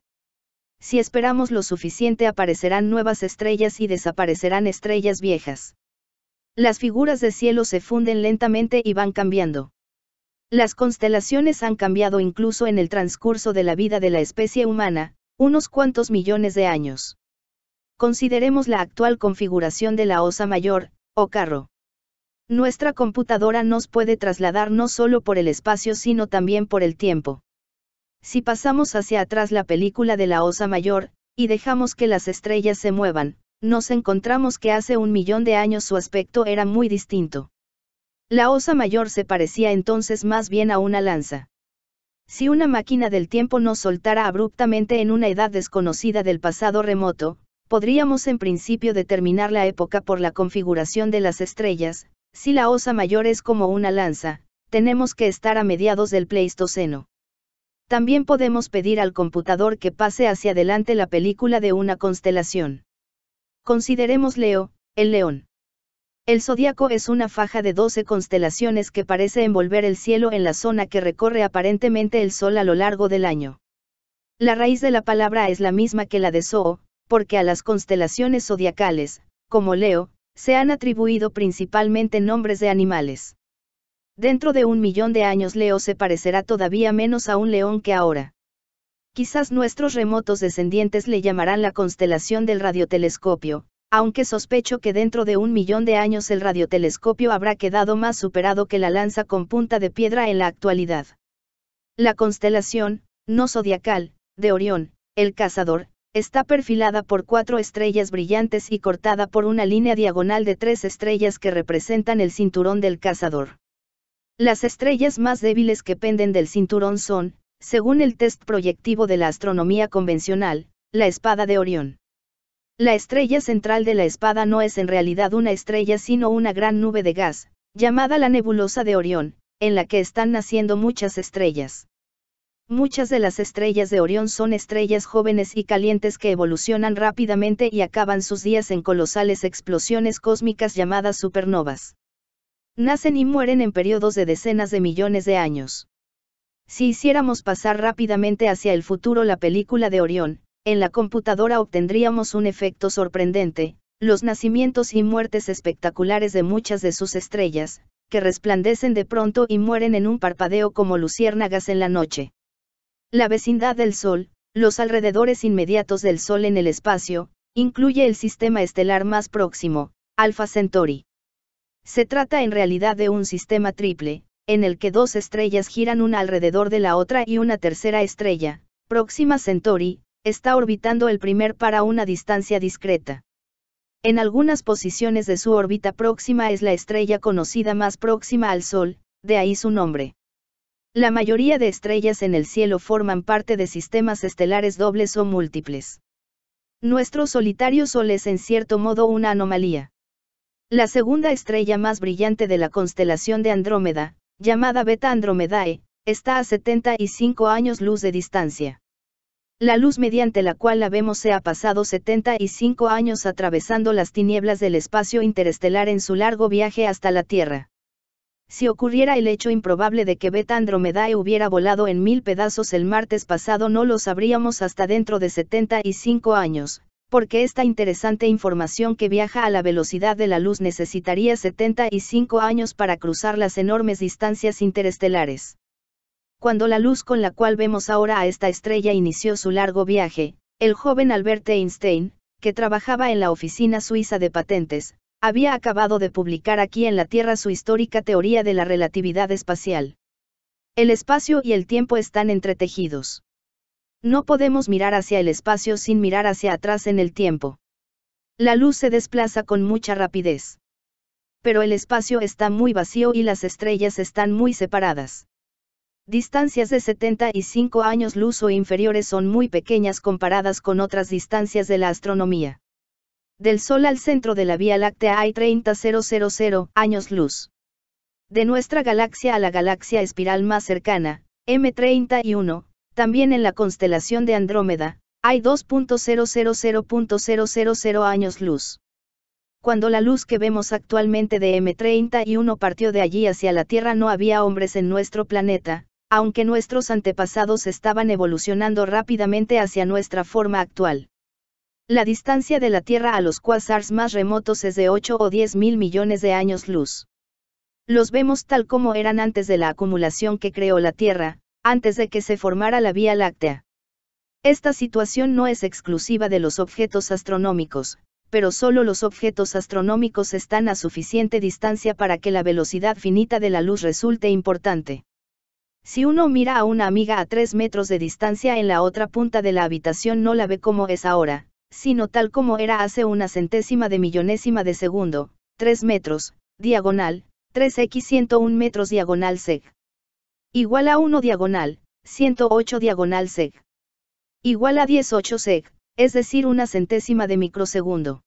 Si esperamos lo suficiente aparecerán nuevas estrellas y desaparecerán estrellas viejas. Las figuras de cielo se funden lentamente y van cambiando. Las constelaciones han cambiado incluso en el transcurso de la vida de la especie humana, unos cuantos millones de años. Consideremos la actual configuración de la Osa Mayor, o Carro. Nuestra computadora nos puede trasladar no solo por el espacio sino también por el tiempo. Si pasamos hacia atrás la película de la Osa Mayor, y dejamos que las estrellas se muevan, nos encontramos que hace un millón de años su aspecto era muy distinto. La Osa Mayor se parecía entonces más bien a una lanza. Si una máquina del tiempo nos soltara abruptamente en una edad desconocida del pasado remoto, podríamos en principio determinar la época por la configuración de las estrellas, si la osa mayor es como una lanza, tenemos que estar a mediados del Pleistoceno. También podemos pedir al computador que pase hacia adelante la película de una constelación. Consideremos Leo, el león. El zodiaco es una faja de 12 constelaciones que parece envolver el cielo en la zona que recorre aparentemente el sol a lo largo del año. La raíz de la palabra es la misma que la de Zoo, porque a las constelaciones zodiacales, como Leo, se han atribuido principalmente nombres de animales. Dentro de un millón de años Leo se parecerá todavía menos a un león que ahora. Quizás nuestros remotos descendientes le llamarán la constelación del radiotelescopio, aunque sospecho que dentro de un millón de años el radiotelescopio habrá quedado más superado que la lanza con punta de piedra en la actualidad. La constelación, no zodiacal, de Orión, el cazador, está perfilada por cuatro estrellas brillantes y cortada por una línea diagonal de tres estrellas que representan el cinturón del cazador. Las estrellas más débiles que penden del cinturón son, según el test proyectivo de la astronomía convencional, la espada de Orión. La estrella central de la espada no es en realidad una estrella sino una gran nube de gas, llamada la nebulosa de Orión, en la que están naciendo muchas estrellas. Muchas de las estrellas de Orión son estrellas jóvenes y calientes que evolucionan rápidamente y acaban sus días en colosales explosiones cósmicas llamadas supernovas. Nacen y mueren en periodos de decenas de millones de años. Si hiciéramos pasar rápidamente hacia el futuro la película de Orión, en la computadora obtendríamos un efecto sorprendente, los nacimientos y muertes espectaculares de muchas de sus estrellas, que resplandecen de pronto y mueren en un parpadeo como luciérnagas en la noche. La vecindad del Sol, los alrededores inmediatos del Sol en el espacio, incluye el sistema estelar más próximo, Alpha Centauri. Se trata en realidad de un sistema triple, en el que dos estrellas giran una alrededor de la otra y una tercera estrella, Próxima Centauri, está orbitando el primer para una distancia discreta. En algunas posiciones de su órbita próxima es la estrella conocida más próxima al Sol, de ahí su nombre. La mayoría de estrellas en el cielo forman parte de sistemas estelares dobles o múltiples. Nuestro solitario Sol es en cierto modo una anomalía. La segunda estrella más brillante de la constelación de Andrómeda, llamada Beta Andromedae, está a 75 años luz de distancia. La luz mediante la cual la vemos se ha pasado 75 años atravesando las tinieblas del espacio interestelar en su largo viaje hasta la Tierra. Si ocurriera el hecho improbable de que Beta Andromedae hubiera volado en mil pedazos el martes pasado no lo sabríamos hasta dentro de 75 años, porque esta interesante información que viaja a la velocidad de la luz necesitaría 75 años para cruzar las enormes distancias interestelares. Cuando la luz con la cual vemos ahora a esta estrella inició su largo viaje, el joven Albert Einstein, que trabajaba en la oficina suiza de patentes, había acabado de publicar aquí en la Tierra su histórica teoría de la relatividad espacial. El espacio y el tiempo están entretejidos. No podemos mirar hacia el espacio sin mirar hacia atrás en el tiempo. La luz se desplaza con mucha rapidez. Pero el espacio está muy vacío y las estrellas están muy separadas. Distancias de 75 años luz o inferiores son muy pequeñas comparadas con otras distancias de la astronomía. Del Sol al centro de la Vía Láctea hay 30.000 años luz. De nuestra galaxia a la galaxia espiral más cercana, M31, también en la constelación de Andrómeda, hay 2.000.000 años luz. Cuando la luz que vemos actualmente de M31 partió de allí hacia la Tierra no había hombres en nuestro planeta, aunque nuestros antepasados estaban evolucionando rápidamente hacia nuestra forma actual. La distancia de la Tierra a los quasars más remotos es de 8 o 10 mil millones de años luz. Los vemos tal como eran antes de la acumulación que creó la Tierra, antes de que se formara la Vía Láctea. Esta situación no es exclusiva de los objetos astronómicos, pero solo los objetos astronómicos están a suficiente distancia para que la velocidad finita de la luz resulte importante. Si uno mira a una amiga a 3 metros de distancia en la otra punta de la habitación no la ve como es ahora, sino tal como era hace una centésima de millonésima de segundo, 3 metros, diagonal, 3x 101 metros diagonal seg. Igual a 1 diagonal, 108 diagonal seg. Igual a 18 seg, es decir una centésima de microsegundo.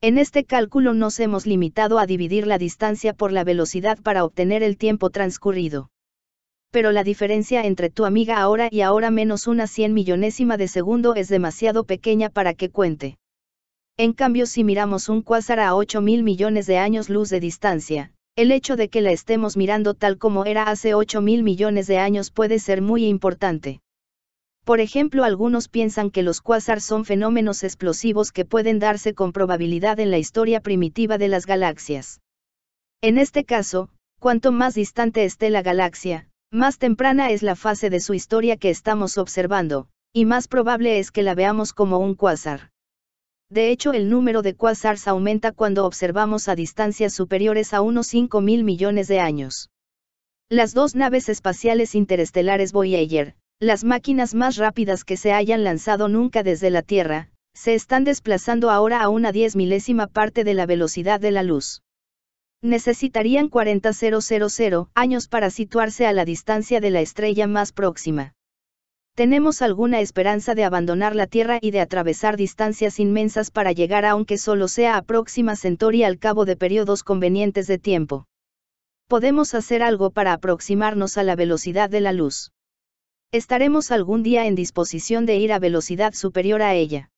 En este cálculo nos hemos limitado a dividir la distancia por la velocidad para obtener el tiempo transcurrido pero la diferencia entre tu amiga ahora y ahora menos una cien millonésima de segundo es demasiado pequeña para que cuente. En cambio, si miramos un cuásar a 8 mil millones de años luz de distancia, el hecho de que la estemos mirando tal como era hace 8 mil millones de años puede ser muy importante. Por ejemplo, algunos piensan que los cuásars son fenómenos explosivos que pueden darse con probabilidad en la historia primitiva de las galaxias. En este caso, cuanto más distante esté la galaxia, más temprana es la fase de su historia que estamos observando, y más probable es que la veamos como un cuásar. De hecho, el número de cuásars aumenta cuando observamos a distancias superiores a unos 5.000 millones de años. Las dos naves espaciales interestelares Voyager, las máquinas más rápidas que se hayan lanzado nunca desde la Tierra, se están desplazando ahora a una diez milésima parte de la velocidad de la luz necesitarían 40.000 años para situarse a la distancia de la estrella más próxima. Tenemos alguna esperanza de abandonar la Tierra y de atravesar distancias inmensas para llegar aunque solo sea a Próxima Centauri al cabo de periodos convenientes de tiempo. Podemos hacer algo para aproximarnos a la velocidad de la luz. Estaremos algún día en disposición de ir a velocidad superior a ella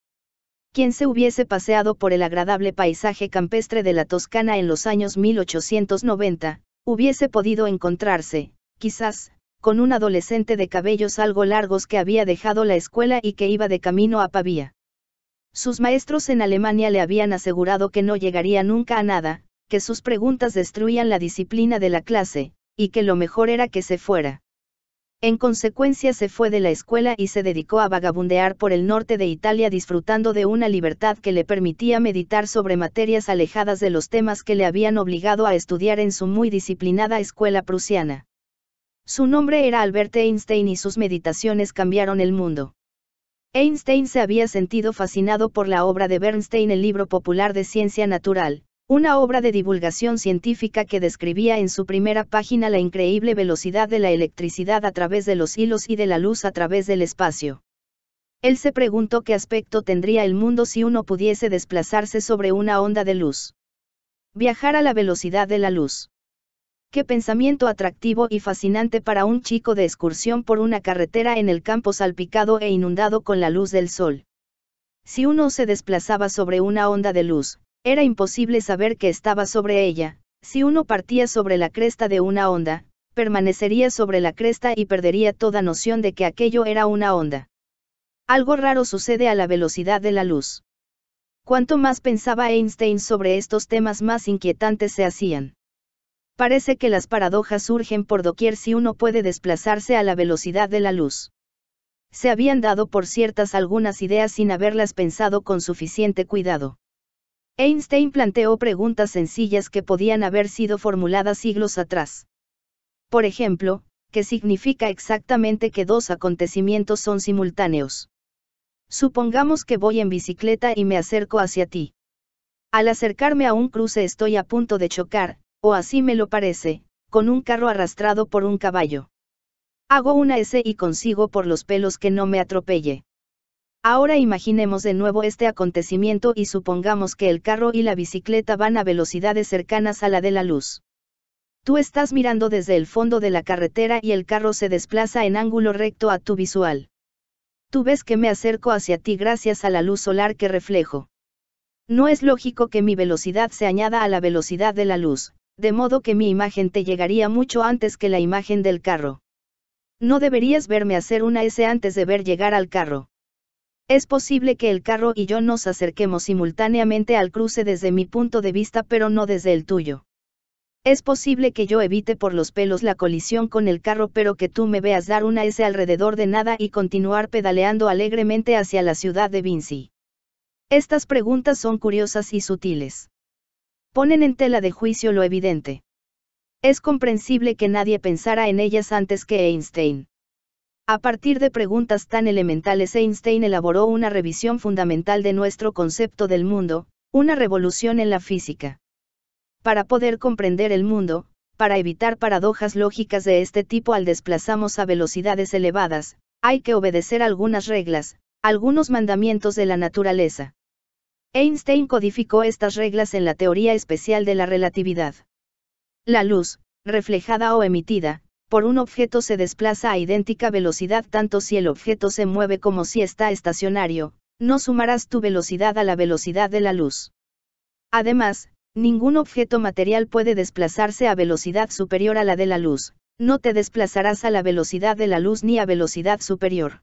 quien se hubiese paseado por el agradable paisaje campestre de la Toscana en los años 1890, hubiese podido encontrarse, quizás, con un adolescente de cabellos algo largos que había dejado la escuela y que iba de camino a Pavía. Sus maestros en Alemania le habían asegurado que no llegaría nunca a nada, que sus preguntas destruían la disciplina de la clase, y que lo mejor era que se fuera. En consecuencia se fue de la escuela y se dedicó a vagabundear por el norte de Italia disfrutando de una libertad que le permitía meditar sobre materias alejadas de los temas que le habían obligado a estudiar en su muy disciplinada escuela prusiana. Su nombre era Albert Einstein y sus meditaciones cambiaron el mundo. Einstein se había sentido fascinado por la obra de Bernstein, el libro popular de ciencia natural, una obra de divulgación científica que describía en su primera página la increíble velocidad de la electricidad a través de los hilos y de la luz a través del espacio. Él se preguntó qué aspecto tendría el mundo si uno pudiese desplazarse sobre una onda de luz. Viajar a la velocidad de la luz. Qué pensamiento atractivo y fascinante para un chico de excursión por una carretera en el campo salpicado e inundado con la luz del sol. Si uno se desplazaba sobre una onda de luz, era imposible saber que estaba sobre ella, si uno partía sobre la cresta de una onda, permanecería sobre la cresta y perdería toda noción de que aquello era una onda. Algo raro sucede a la velocidad de la luz. Cuanto más pensaba Einstein sobre estos temas más inquietantes se hacían. Parece que las paradojas surgen por doquier si uno puede desplazarse a la velocidad de la luz. Se habían dado por ciertas algunas ideas sin haberlas pensado con suficiente cuidado. Einstein planteó preguntas sencillas que podían haber sido formuladas siglos atrás. Por ejemplo, ¿qué significa exactamente que dos acontecimientos son simultáneos? Supongamos que voy en bicicleta y me acerco hacia ti. Al acercarme a un cruce estoy a punto de chocar, o así me lo parece, con un carro arrastrado por un caballo. Hago una S y consigo por los pelos que no me atropelle. Ahora imaginemos de nuevo este acontecimiento y supongamos que el carro y la bicicleta van a velocidades cercanas a la de la luz. Tú estás mirando desde el fondo de la carretera y el carro se desplaza en ángulo recto a tu visual. Tú ves que me acerco hacia ti gracias a la luz solar que reflejo. No es lógico que mi velocidad se añada a la velocidad de la luz, de modo que mi imagen te llegaría mucho antes que la imagen del carro. No deberías verme hacer una S antes de ver llegar al carro. Es posible que el carro y yo nos acerquemos simultáneamente al cruce desde mi punto de vista pero no desde el tuyo. Es posible que yo evite por los pelos la colisión con el carro pero que tú me veas dar una S alrededor de nada y continuar pedaleando alegremente hacia la ciudad de Vinci. Estas preguntas son curiosas y sutiles. Ponen en tela de juicio lo evidente. Es comprensible que nadie pensara en ellas antes que Einstein. A partir de preguntas tan elementales Einstein elaboró una revisión fundamental de nuestro concepto del mundo, una revolución en la física. Para poder comprender el mundo, para evitar paradojas lógicas de este tipo al desplazamos a velocidades elevadas, hay que obedecer algunas reglas, algunos mandamientos de la naturaleza. Einstein codificó estas reglas en la teoría especial de la relatividad. La luz, reflejada o emitida, por un objeto se desplaza a idéntica velocidad tanto si el objeto se mueve como si está estacionario, no sumarás tu velocidad a la velocidad de la luz. Además, ningún objeto material puede desplazarse a velocidad superior a la de la luz, no te desplazarás a la velocidad de la luz ni a velocidad superior.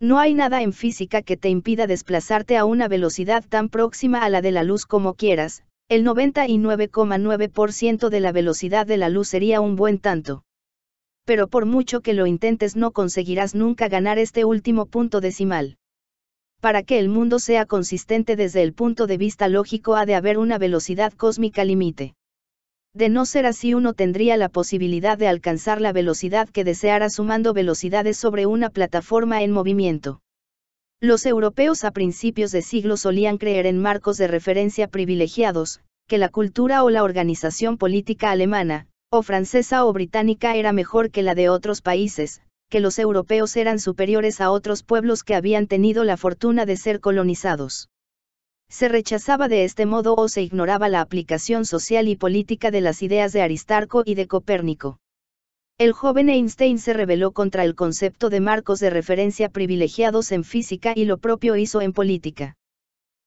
No hay nada en física que te impida desplazarte a una velocidad tan próxima a la de la luz como quieras, el 99,9% de la velocidad de la luz sería un buen tanto pero por mucho que lo intentes no conseguirás nunca ganar este último punto decimal. Para que el mundo sea consistente desde el punto de vista lógico ha de haber una velocidad cósmica límite. De no ser así uno tendría la posibilidad de alcanzar la velocidad que deseara sumando velocidades sobre una plataforma en movimiento. Los europeos a principios de siglo solían creer en marcos de referencia privilegiados, que la cultura o la organización política alemana, o francesa o británica era mejor que la de otros países, que los europeos eran superiores a otros pueblos que habían tenido la fortuna de ser colonizados. Se rechazaba de este modo o se ignoraba la aplicación social y política de las ideas de Aristarco y de Copérnico. El joven Einstein se rebeló contra el concepto de marcos de referencia privilegiados en física y lo propio hizo en política.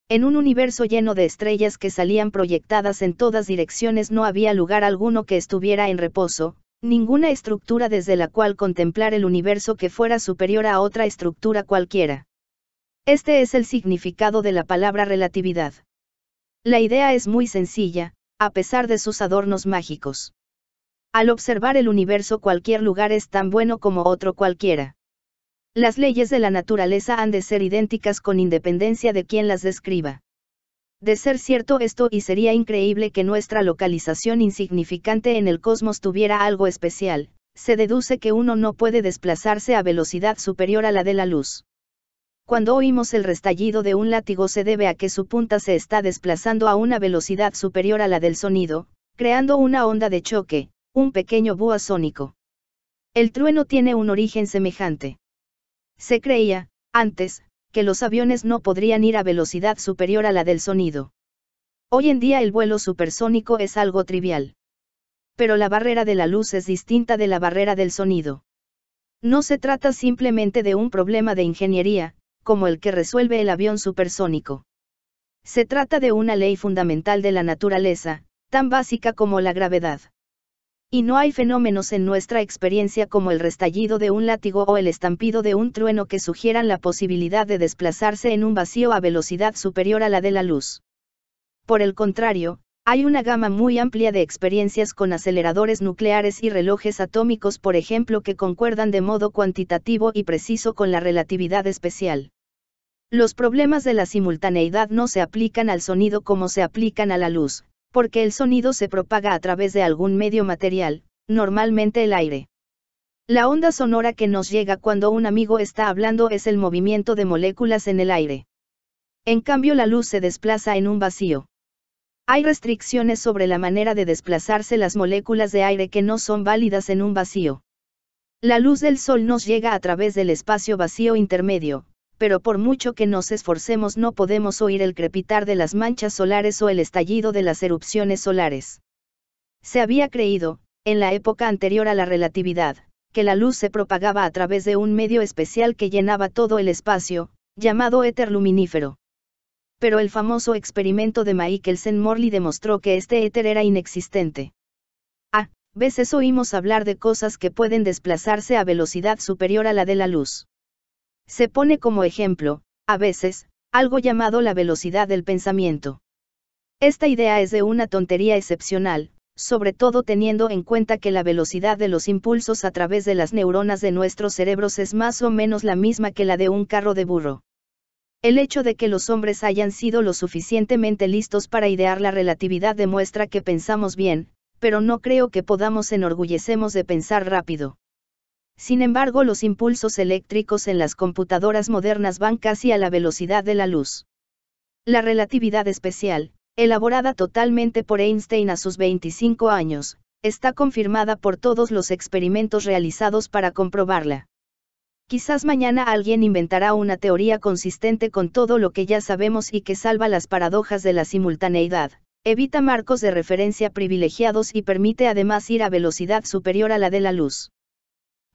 En un universo lleno de estrellas que salían proyectadas en todas direcciones no había lugar alguno que estuviera en reposo, ninguna estructura desde la cual contemplar el universo que fuera superior a otra estructura cualquiera. Este es el significado de la palabra relatividad. La idea es muy sencilla, a pesar de sus adornos mágicos. Al observar el universo cualquier lugar es tan bueno como otro cualquiera. Las leyes de la naturaleza han de ser idénticas con independencia de quien las describa. De ser cierto esto y sería increíble que nuestra localización insignificante en el cosmos tuviera algo especial, se deduce que uno no puede desplazarse a velocidad superior a la de la luz. Cuando oímos el restallido de un látigo se debe a que su punta se está desplazando a una velocidad superior a la del sonido, creando una onda de choque, un pequeño búho sónico. El trueno tiene un origen semejante. Se creía, antes, que los aviones no podrían ir a velocidad superior a la del sonido. Hoy en día el vuelo supersónico es algo trivial. Pero la barrera de la luz es distinta de la barrera del sonido. No se trata simplemente de un problema de ingeniería, como el que resuelve el avión supersónico. Se trata de una ley fundamental de la naturaleza, tan básica como la gravedad y no hay fenómenos en nuestra experiencia como el restallido de un látigo o el estampido de un trueno que sugieran la posibilidad de desplazarse en un vacío a velocidad superior a la de la luz. Por el contrario, hay una gama muy amplia de experiencias con aceleradores nucleares y relojes atómicos, por ejemplo, que concuerdan de modo cuantitativo y preciso con la relatividad especial. Los problemas de la simultaneidad no se aplican al sonido como se aplican a la luz, porque el sonido se propaga a través de algún medio material, normalmente el aire. La onda sonora que nos llega cuando un amigo está hablando es el movimiento de moléculas en el aire. En cambio la luz se desplaza en un vacío. Hay restricciones sobre la manera de desplazarse las moléculas de aire que no son válidas en un vacío. La luz del sol nos llega a través del espacio vacío intermedio, pero por mucho que nos esforcemos no podemos oír el crepitar de las manchas solares o el estallido de las erupciones solares. Se había creído, en la época anterior a la relatividad, que la luz se propagaba a través de un medio especial que llenaba todo el espacio, llamado éter luminífero. Pero el famoso experimento de Michelson Morley demostró que este éter era inexistente. Ah, veces oímos hablar de cosas que pueden desplazarse a velocidad superior a la de la luz. Se pone como ejemplo, a veces, algo llamado la velocidad del pensamiento. Esta idea es de una tontería excepcional, sobre todo teniendo en cuenta que la velocidad de los impulsos a través de las neuronas de nuestros cerebros es más o menos la misma que la de un carro de burro. El hecho de que los hombres hayan sido lo suficientemente listos para idear la relatividad demuestra que pensamos bien, pero no creo que podamos enorgullecemos de pensar rápido. Sin embargo, los impulsos eléctricos en las computadoras modernas van casi a la velocidad de la luz. La relatividad especial, elaborada totalmente por Einstein a sus 25 años, está confirmada por todos los experimentos realizados para comprobarla. Quizás mañana alguien inventará una teoría consistente con todo lo que ya sabemos y que salva las paradojas de la simultaneidad, evita marcos de referencia privilegiados y permite además ir a velocidad superior a la de la luz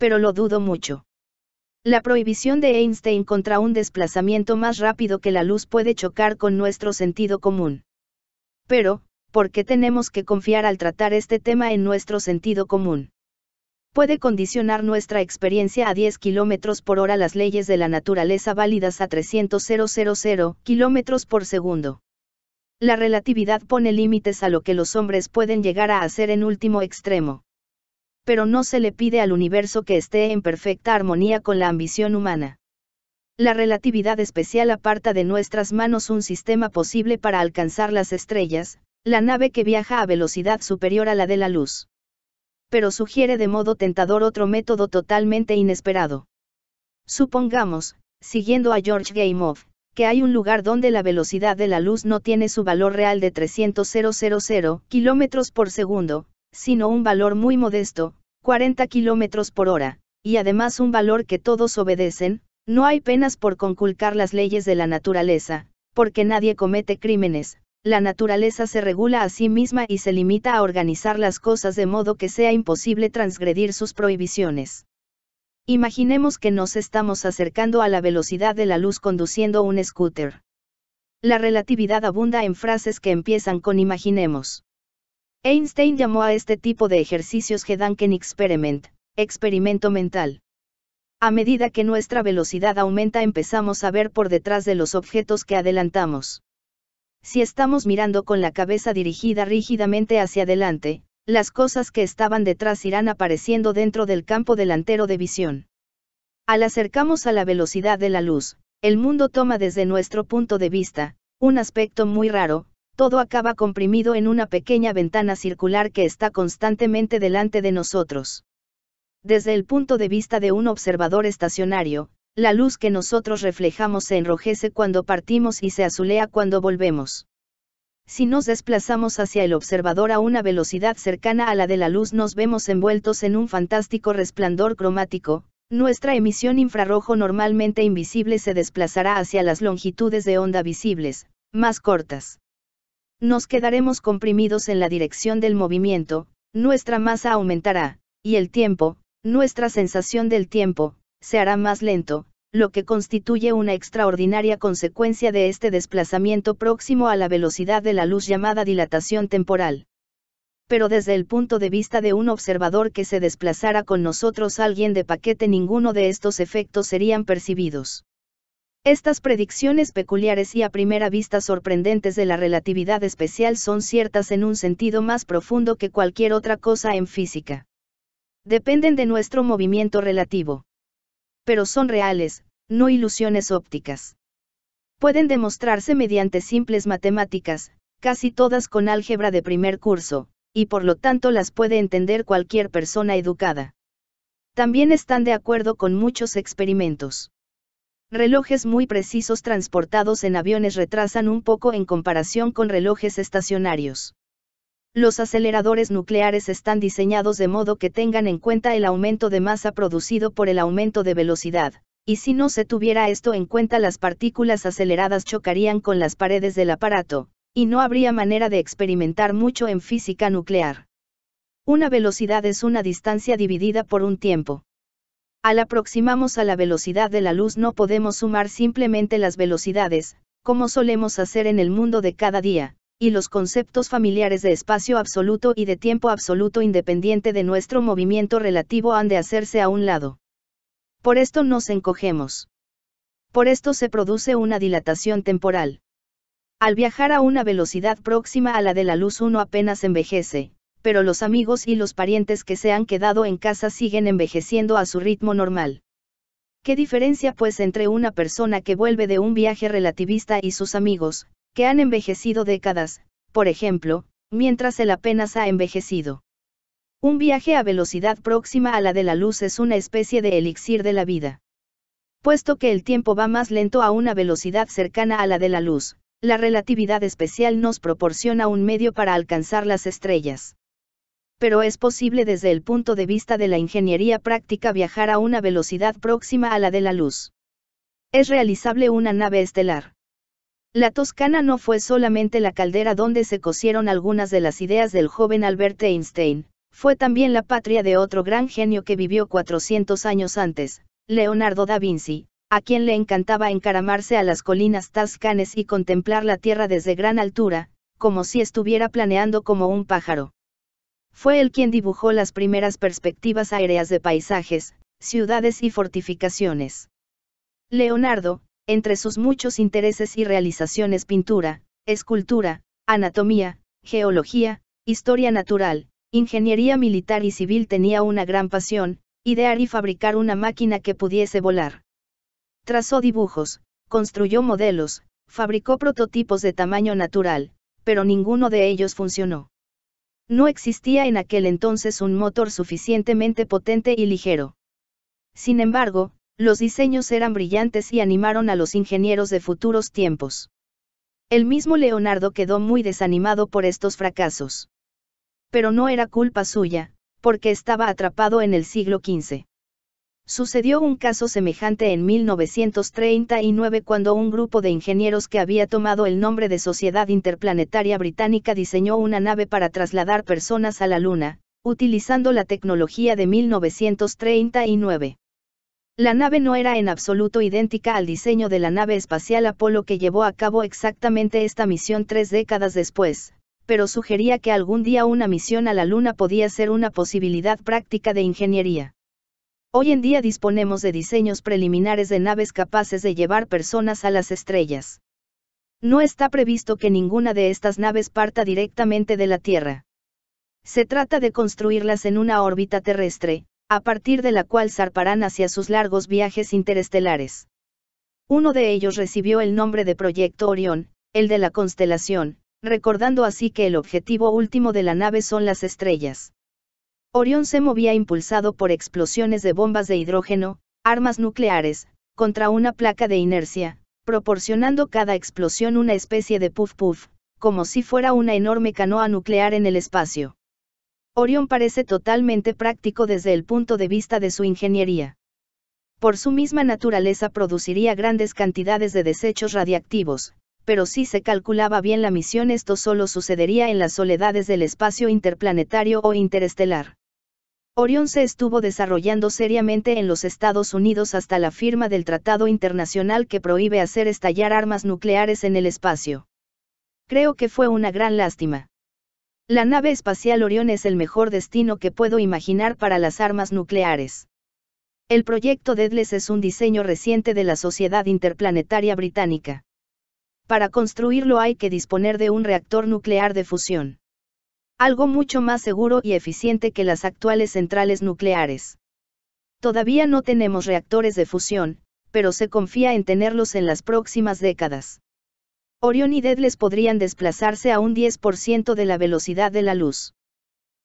pero lo dudo mucho. La prohibición de Einstein contra un desplazamiento más rápido que la luz puede chocar con nuestro sentido común. Pero, ¿por qué tenemos que confiar al tratar este tema en nuestro sentido común? Puede condicionar nuestra experiencia a 10 km por hora las leyes de la naturaleza válidas a 300 km por segundo. La relatividad pone límites a lo que los hombres pueden llegar a hacer en último extremo pero no se le pide al universo que esté en perfecta armonía con la ambición humana. La relatividad especial aparta de nuestras manos un sistema posible para alcanzar las estrellas, la nave que viaja a velocidad superior a la de la luz. Pero sugiere de modo tentador otro método totalmente inesperado. Supongamos, siguiendo a George Gamow, que hay un lugar donde la velocidad de la luz no tiene su valor real de 300.000 km por segundo, sino un valor muy modesto, 40 km por hora, y además un valor que todos obedecen, no hay penas por conculcar las leyes de la naturaleza, porque nadie comete crímenes, la naturaleza se regula a sí misma y se limita a organizar las cosas de modo que sea imposible transgredir sus prohibiciones. Imaginemos que nos estamos acercando a la velocidad de la luz conduciendo un scooter. La relatividad abunda en frases que empiezan con imaginemos. Einstein llamó a este tipo de ejercicios Gedanken Experiment, experimento mental. A medida que nuestra velocidad aumenta empezamos a ver por detrás de los objetos que adelantamos. Si estamos mirando con la cabeza dirigida rígidamente hacia adelante, las cosas que estaban detrás irán apareciendo dentro del campo delantero de visión. Al acercarnos a la velocidad de la luz, el mundo toma desde nuestro punto de vista, un aspecto muy raro, todo acaba comprimido en una pequeña ventana circular que está constantemente delante de nosotros. Desde el punto de vista de un observador estacionario, la luz que nosotros reflejamos se enrojece cuando partimos y se azulea cuando volvemos. Si nos desplazamos hacia el observador a una velocidad cercana a la de la luz nos vemos envueltos en un fantástico resplandor cromático, nuestra emisión infrarrojo normalmente invisible se desplazará hacia las longitudes de onda visibles, más cortas nos quedaremos comprimidos en la dirección del movimiento, nuestra masa aumentará, y el tiempo, nuestra sensación del tiempo, se hará más lento, lo que constituye una extraordinaria consecuencia de este desplazamiento próximo a la velocidad de la luz llamada dilatación temporal. Pero desde el punto de vista de un observador que se desplazara con nosotros alguien de paquete ninguno de estos efectos serían percibidos. Estas predicciones peculiares y a primera vista sorprendentes de la relatividad especial son ciertas en un sentido más profundo que cualquier otra cosa en física. Dependen de nuestro movimiento relativo. Pero son reales, no ilusiones ópticas. Pueden demostrarse mediante simples matemáticas, casi todas con álgebra de primer curso, y por lo tanto las puede entender cualquier persona educada. También están de acuerdo con muchos experimentos. Relojes muy precisos transportados en aviones retrasan un poco en comparación con relojes estacionarios. Los aceleradores nucleares están diseñados de modo que tengan en cuenta el aumento de masa producido por el aumento de velocidad, y si no se tuviera esto en cuenta las partículas aceleradas chocarían con las paredes del aparato, y no habría manera de experimentar mucho en física nuclear. Una velocidad es una distancia dividida por un tiempo. Al aproximamos a la velocidad de la luz no podemos sumar simplemente las velocidades, como solemos hacer en el mundo de cada día, y los conceptos familiares de espacio absoluto y de tiempo absoluto independiente de nuestro movimiento relativo han de hacerse a un lado. Por esto nos encogemos. Por esto se produce una dilatación temporal. Al viajar a una velocidad próxima a la de la luz uno apenas envejece, pero los amigos y los parientes que se han quedado en casa siguen envejeciendo a su ritmo normal. ¿Qué diferencia pues entre una persona que vuelve de un viaje relativista y sus amigos, que han envejecido décadas, por ejemplo, mientras él apenas ha envejecido? Un viaje a velocidad próxima a la de la luz es una especie de elixir de la vida. Puesto que el tiempo va más lento a una velocidad cercana a la de la luz, la relatividad especial nos proporciona un medio para alcanzar las estrellas pero es posible desde el punto de vista de la ingeniería práctica viajar a una velocidad próxima a la de la luz. Es realizable una nave estelar. La Toscana no fue solamente la caldera donde se cosieron algunas de las ideas del joven Albert Einstein, fue también la patria de otro gran genio que vivió 400 años antes, Leonardo da Vinci, a quien le encantaba encaramarse a las colinas Tascanes y contemplar la tierra desde gran altura, como si estuviera planeando como un pájaro. Fue él quien dibujó las primeras perspectivas aéreas de paisajes, ciudades y fortificaciones. Leonardo, entre sus muchos intereses y realizaciones pintura, escultura, anatomía, geología, historia natural, ingeniería militar y civil tenía una gran pasión, idear y fabricar una máquina que pudiese volar. Trazó dibujos, construyó modelos, fabricó prototipos de tamaño natural, pero ninguno de ellos funcionó. No existía en aquel entonces un motor suficientemente potente y ligero. Sin embargo, los diseños eran brillantes y animaron a los ingenieros de futuros tiempos. El mismo Leonardo quedó muy desanimado por estos fracasos. Pero no era culpa suya, porque estaba atrapado en el siglo XV sucedió un caso semejante en 1939 cuando un grupo de ingenieros que había tomado el nombre de Sociedad Interplanetaria Británica diseñó una nave para trasladar personas a la Luna, utilizando la tecnología de 1939. La nave no era en absoluto idéntica al diseño de la nave espacial Apolo que llevó a cabo exactamente esta misión tres décadas después, pero sugería que algún día una misión a la Luna podía ser una posibilidad práctica de ingeniería. Hoy en día disponemos de diseños preliminares de naves capaces de llevar personas a las estrellas. No está previsto que ninguna de estas naves parta directamente de la Tierra. Se trata de construirlas en una órbita terrestre, a partir de la cual zarparán hacia sus largos viajes interestelares. Uno de ellos recibió el nombre de Proyecto Orión, el de la constelación, recordando así que el objetivo último de la nave son las estrellas. Orión se movía impulsado por explosiones de bombas de hidrógeno, armas nucleares, contra una placa de inercia, proporcionando cada explosión una especie de puff-puff, como si fuera una enorme canoa nuclear en el espacio. Orión parece totalmente práctico desde el punto de vista de su ingeniería. Por su misma naturaleza produciría grandes cantidades de desechos radiactivos, pero si se calculaba bien la misión esto solo sucedería en las soledades del espacio interplanetario o interestelar. Orion se estuvo desarrollando seriamente en los Estados Unidos hasta la firma del Tratado Internacional que prohíbe hacer estallar armas nucleares en el espacio. Creo que fue una gran lástima. La nave espacial Orion es el mejor destino que puedo imaginar para las armas nucleares. El proyecto Deadless es un diseño reciente de la Sociedad Interplanetaria Británica. Para construirlo hay que disponer de un reactor nuclear de fusión algo mucho más seguro y eficiente que las actuales centrales nucleares. Todavía no tenemos reactores de fusión, pero se confía en tenerlos en las próximas décadas. Orión y Deadles podrían desplazarse a un 10% de la velocidad de la luz.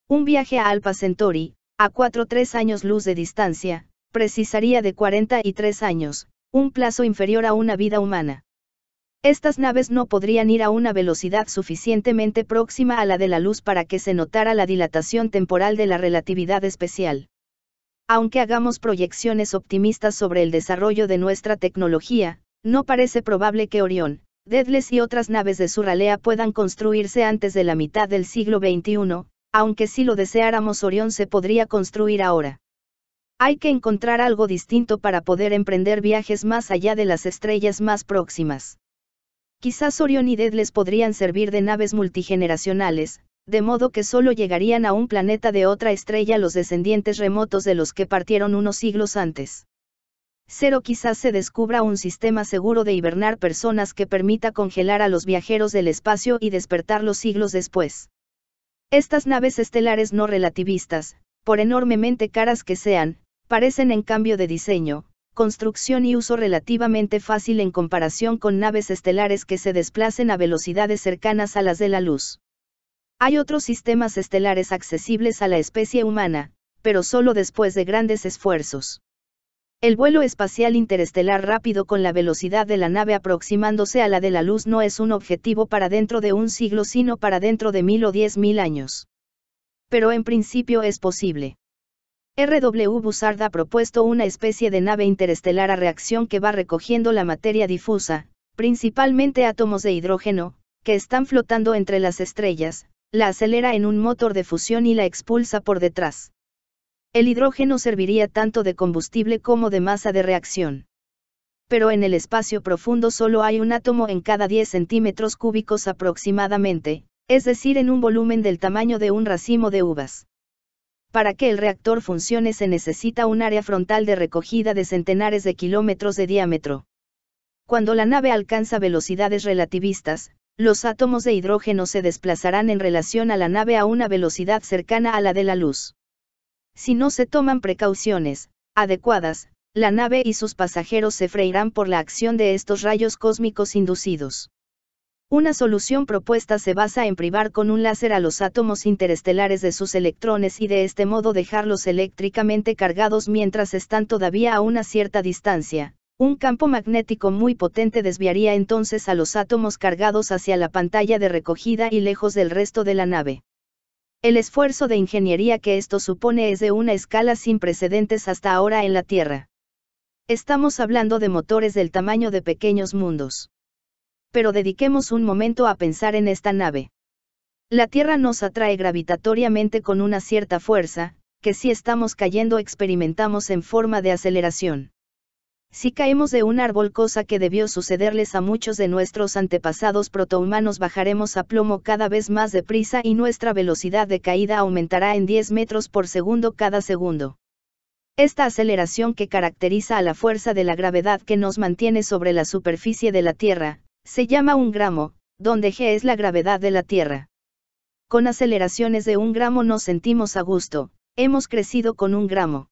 Un viaje a Alpha Centauri, a 4-3 años luz de distancia, precisaría de 43 años, un plazo inferior a una vida humana. Estas naves no podrían ir a una velocidad suficientemente próxima a la de la luz para que se notara la dilatación temporal de la relatividad especial. Aunque hagamos proyecciones optimistas sobre el desarrollo de nuestra tecnología, no parece probable que Orión, Dedles y otras naves de su ralea puedan construirse antes de la mitad del siglo XXI, aunque si lo deseáramos Orión se podría construir ahora. Hay que encontrar algo distinto para poder emprender viajes más allá de las estrellas más próximas. Quizás Orion y les podrían servir de naves multigeneracionales, de modo que solo llegarían a un planeta de otra estrella los descendientes remotos de los que partieron unos siglos antes. Cero quizás se descubra un sistema seguro de hibernar personas que permita congelar a los viajeros del espacio y despertar los siglos después. Estas naves estelares no relativistas, por enormemente caras que sean, parecen en cambio de diseño, construcción y uso relativamente fácil en comparación con naves estelares que se desplacen a velocidades cercanas a las de la luz. Hay otros sistemas estelares accesibles a la especie humana, pero solo después de grandes esfuerzos. El vuelo espacial interestelar rápido con la velocidad de la nave aproximándose a la de la luz no es un objetivo para dentro de un siglo sino para dentro de mil o diez mil años. Pero en principio es posible. R.W. Bussard ha propuesto una especie de nave interestelar a reacción que va recogiendo la materia difusa, principalmente átomos de hidrógeno, que están flotando entre las estrellas, la acelera en un motor de fusión y la expulsa por detrás. El hidrógeno serviría tanto de combustible como de masa de reacción. Pero en el espacio profundo solo hay un átomo en cada 10 centímetros cúbicos aproximadamente, es decir, en un volumen del tamaño de un racimo de uvas. Para que el reactor funcione se necesita un área frontal de recogida de centenares de kilómetros de diámetro. Cuando la nave alcanza velocidades relativistas, los átomos de hidrógeno se desplazarán en relación a la nave a una velocidad cercana a la de la luz. Si no se toman precauciones adecuadas, la nave y sus pasajeros se freirán por la acción de estos rayos cósmicos inducidos. Una solución propuesta se basa en privar con un láser a los átomos interestelares de sus electrones y de este modo dejarlos eléctricamente cargados mientras están todavía a una cierta distancia. Un campo magnético muy potente desviaría entonces a los átomos cargados hacia la pantalla de recogida y lejos del resto de la nave. El esfuerzo de ingeniería que esto supone es de una escala sin precedentes hasta ahora en la Tierra. Estamos hablando de motores del tamaño de pequeños mundos pero dediquemos un momento a pensar en esta nave. La Tierra nos atrae gravitatoriamente con una cierta fuerza, que si estamos cayendo experimentamos en forma de aceleración. Si caemos de un árbol, cosa que debió sucederles a muchos de nuestros antepasados protohumanos, bajaremos a plomo cada vez más deprisa y nuestra velocidad de caída aumentará en 10 metros por segundo cada segundo. Esta aceleración que caracteriza a la fuerza de la gravedad que nos mantiene sobre la superficie de la Tierra, se llama un gramo, donde G es la gravedad de la Tierra. Con aceleraciones de un gramo nos sentimos a gusto, hemos crecido con un gramo.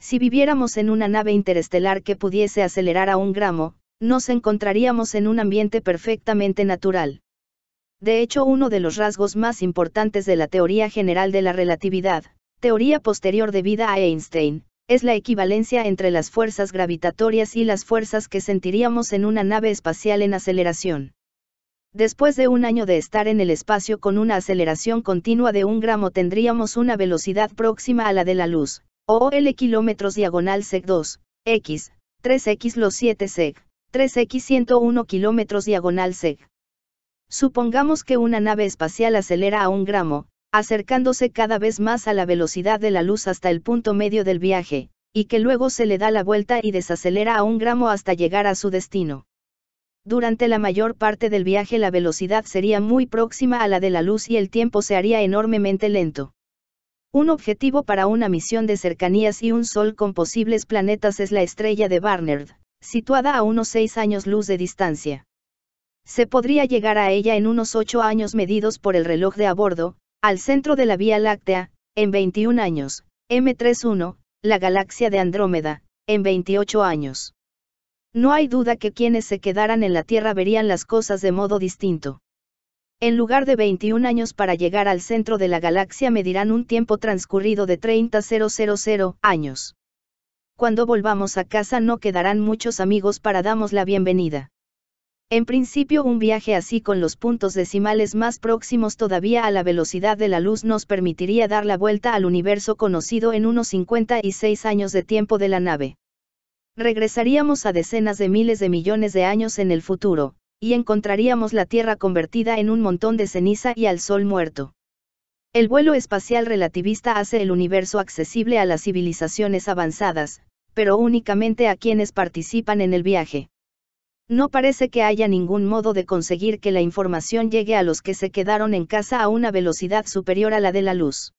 Si viviéramos en una nave interestelar que pudiese acelerar a un gramo, nos encontraríamos en un ambiente perfectamente natural. De hecho, uno de los rasgos más importantes de la teoría general de la relatividad, teoría posterior debida a Einstein, es la equivalencia entre las fuerzas gravitatorias y las fuerzas que sentiríamos en una nave espacial en aceleración. Después de un año de estar en el espacio con una aceleración continua de un gramo tendríamos una velocidad próxima a la de la luz, o L kilómetros diagonal seg 2, x, 3x los 7 seg, 3x 101 kilómetros diagonal seg. Supongamos que una nave espacial acelera a un gramo, acercándose cada vez más a la velocidad de la luz hasta el punto medio del viaje, y que luego se le da la vuelta y desacelera a un gramo hasta llegar a su destino. Durante la mayor parte del viaje la velocidad sería muy próxima a la de la luz y el tiempo se haría enormemente lento. Un objetivo para una misión de cercanías y un Sol con posibles planetas es la estrella de Barnard, situada a unos seis años luz de distancia. Se podría llegar a ella en unos ocho años medidos por el reloj de a bordo, al centro de la Vía Láctea, en 21 años, M31, la galaxia de Andrómeda, en 28 años. No hay duda que quienes se quedaran en la Tierra verían las cosas de modo distinto. En lugar de 21 años para llegar al centro de la galaxia medirán un tiempo transcurrido de 30.000 años. Cuando volvamos a casa no quedarán muchos amigos para damos la bienvenida. En principio un viaje así con los puntos decimales más próximos todavía a la velocidad de la luz nos permitiría dar la vuelta al universo conocido en unos 56 años de tiempo de la nave. Regresaríamos a decenas de miles de millones de años en el futuro, y encontraríamos la Tierra convertida en un montón de ceniza y al Sol muerto. El vuelo espacial relativista hace el universo accesible a las civilizaciones avanzadas, pero únicamente a quienes participan en el viaje. No parece que haya ningún modo de conseguir que la información llegue a los que se quedaron en casa a una velocidad superior a la de la luz.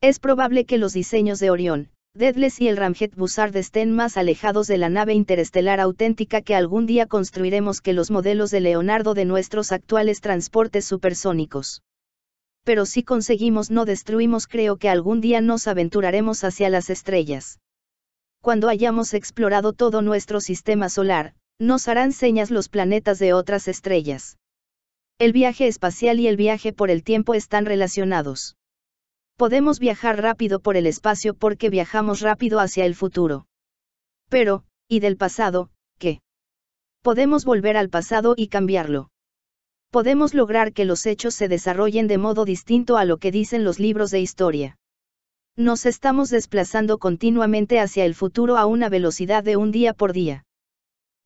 Es probable que los diseños de Orión, Deadless y el Ramjet Buzzard estén más alejados de la nave interestelar auténtica que algún día construiremos que los modelos de Leonardo de nuestros actuales transportes supersónicos. Pero si conseguimos no destruimos creo que algún día nos aventuraremos hacia las estrellas. Cuando hayamos explorado todo nuestro sistema solar, nos harán señas los planetas de otras estrellas. El viaje espacial y el viaje por el tiempo están relacionados. Podemos viajar rápido por el espacio porque viajamos rápido hacia el futuro. Pero, ¿y del pasado, qué? Podemos volver al pasado y cambiarlo. Podemos lograr que los hechos se desarrollen de modo distinto a lo que dicen los libros de historia. Nos estamos desplazando continuamente hacia el futuro a una velocidad de un día por día.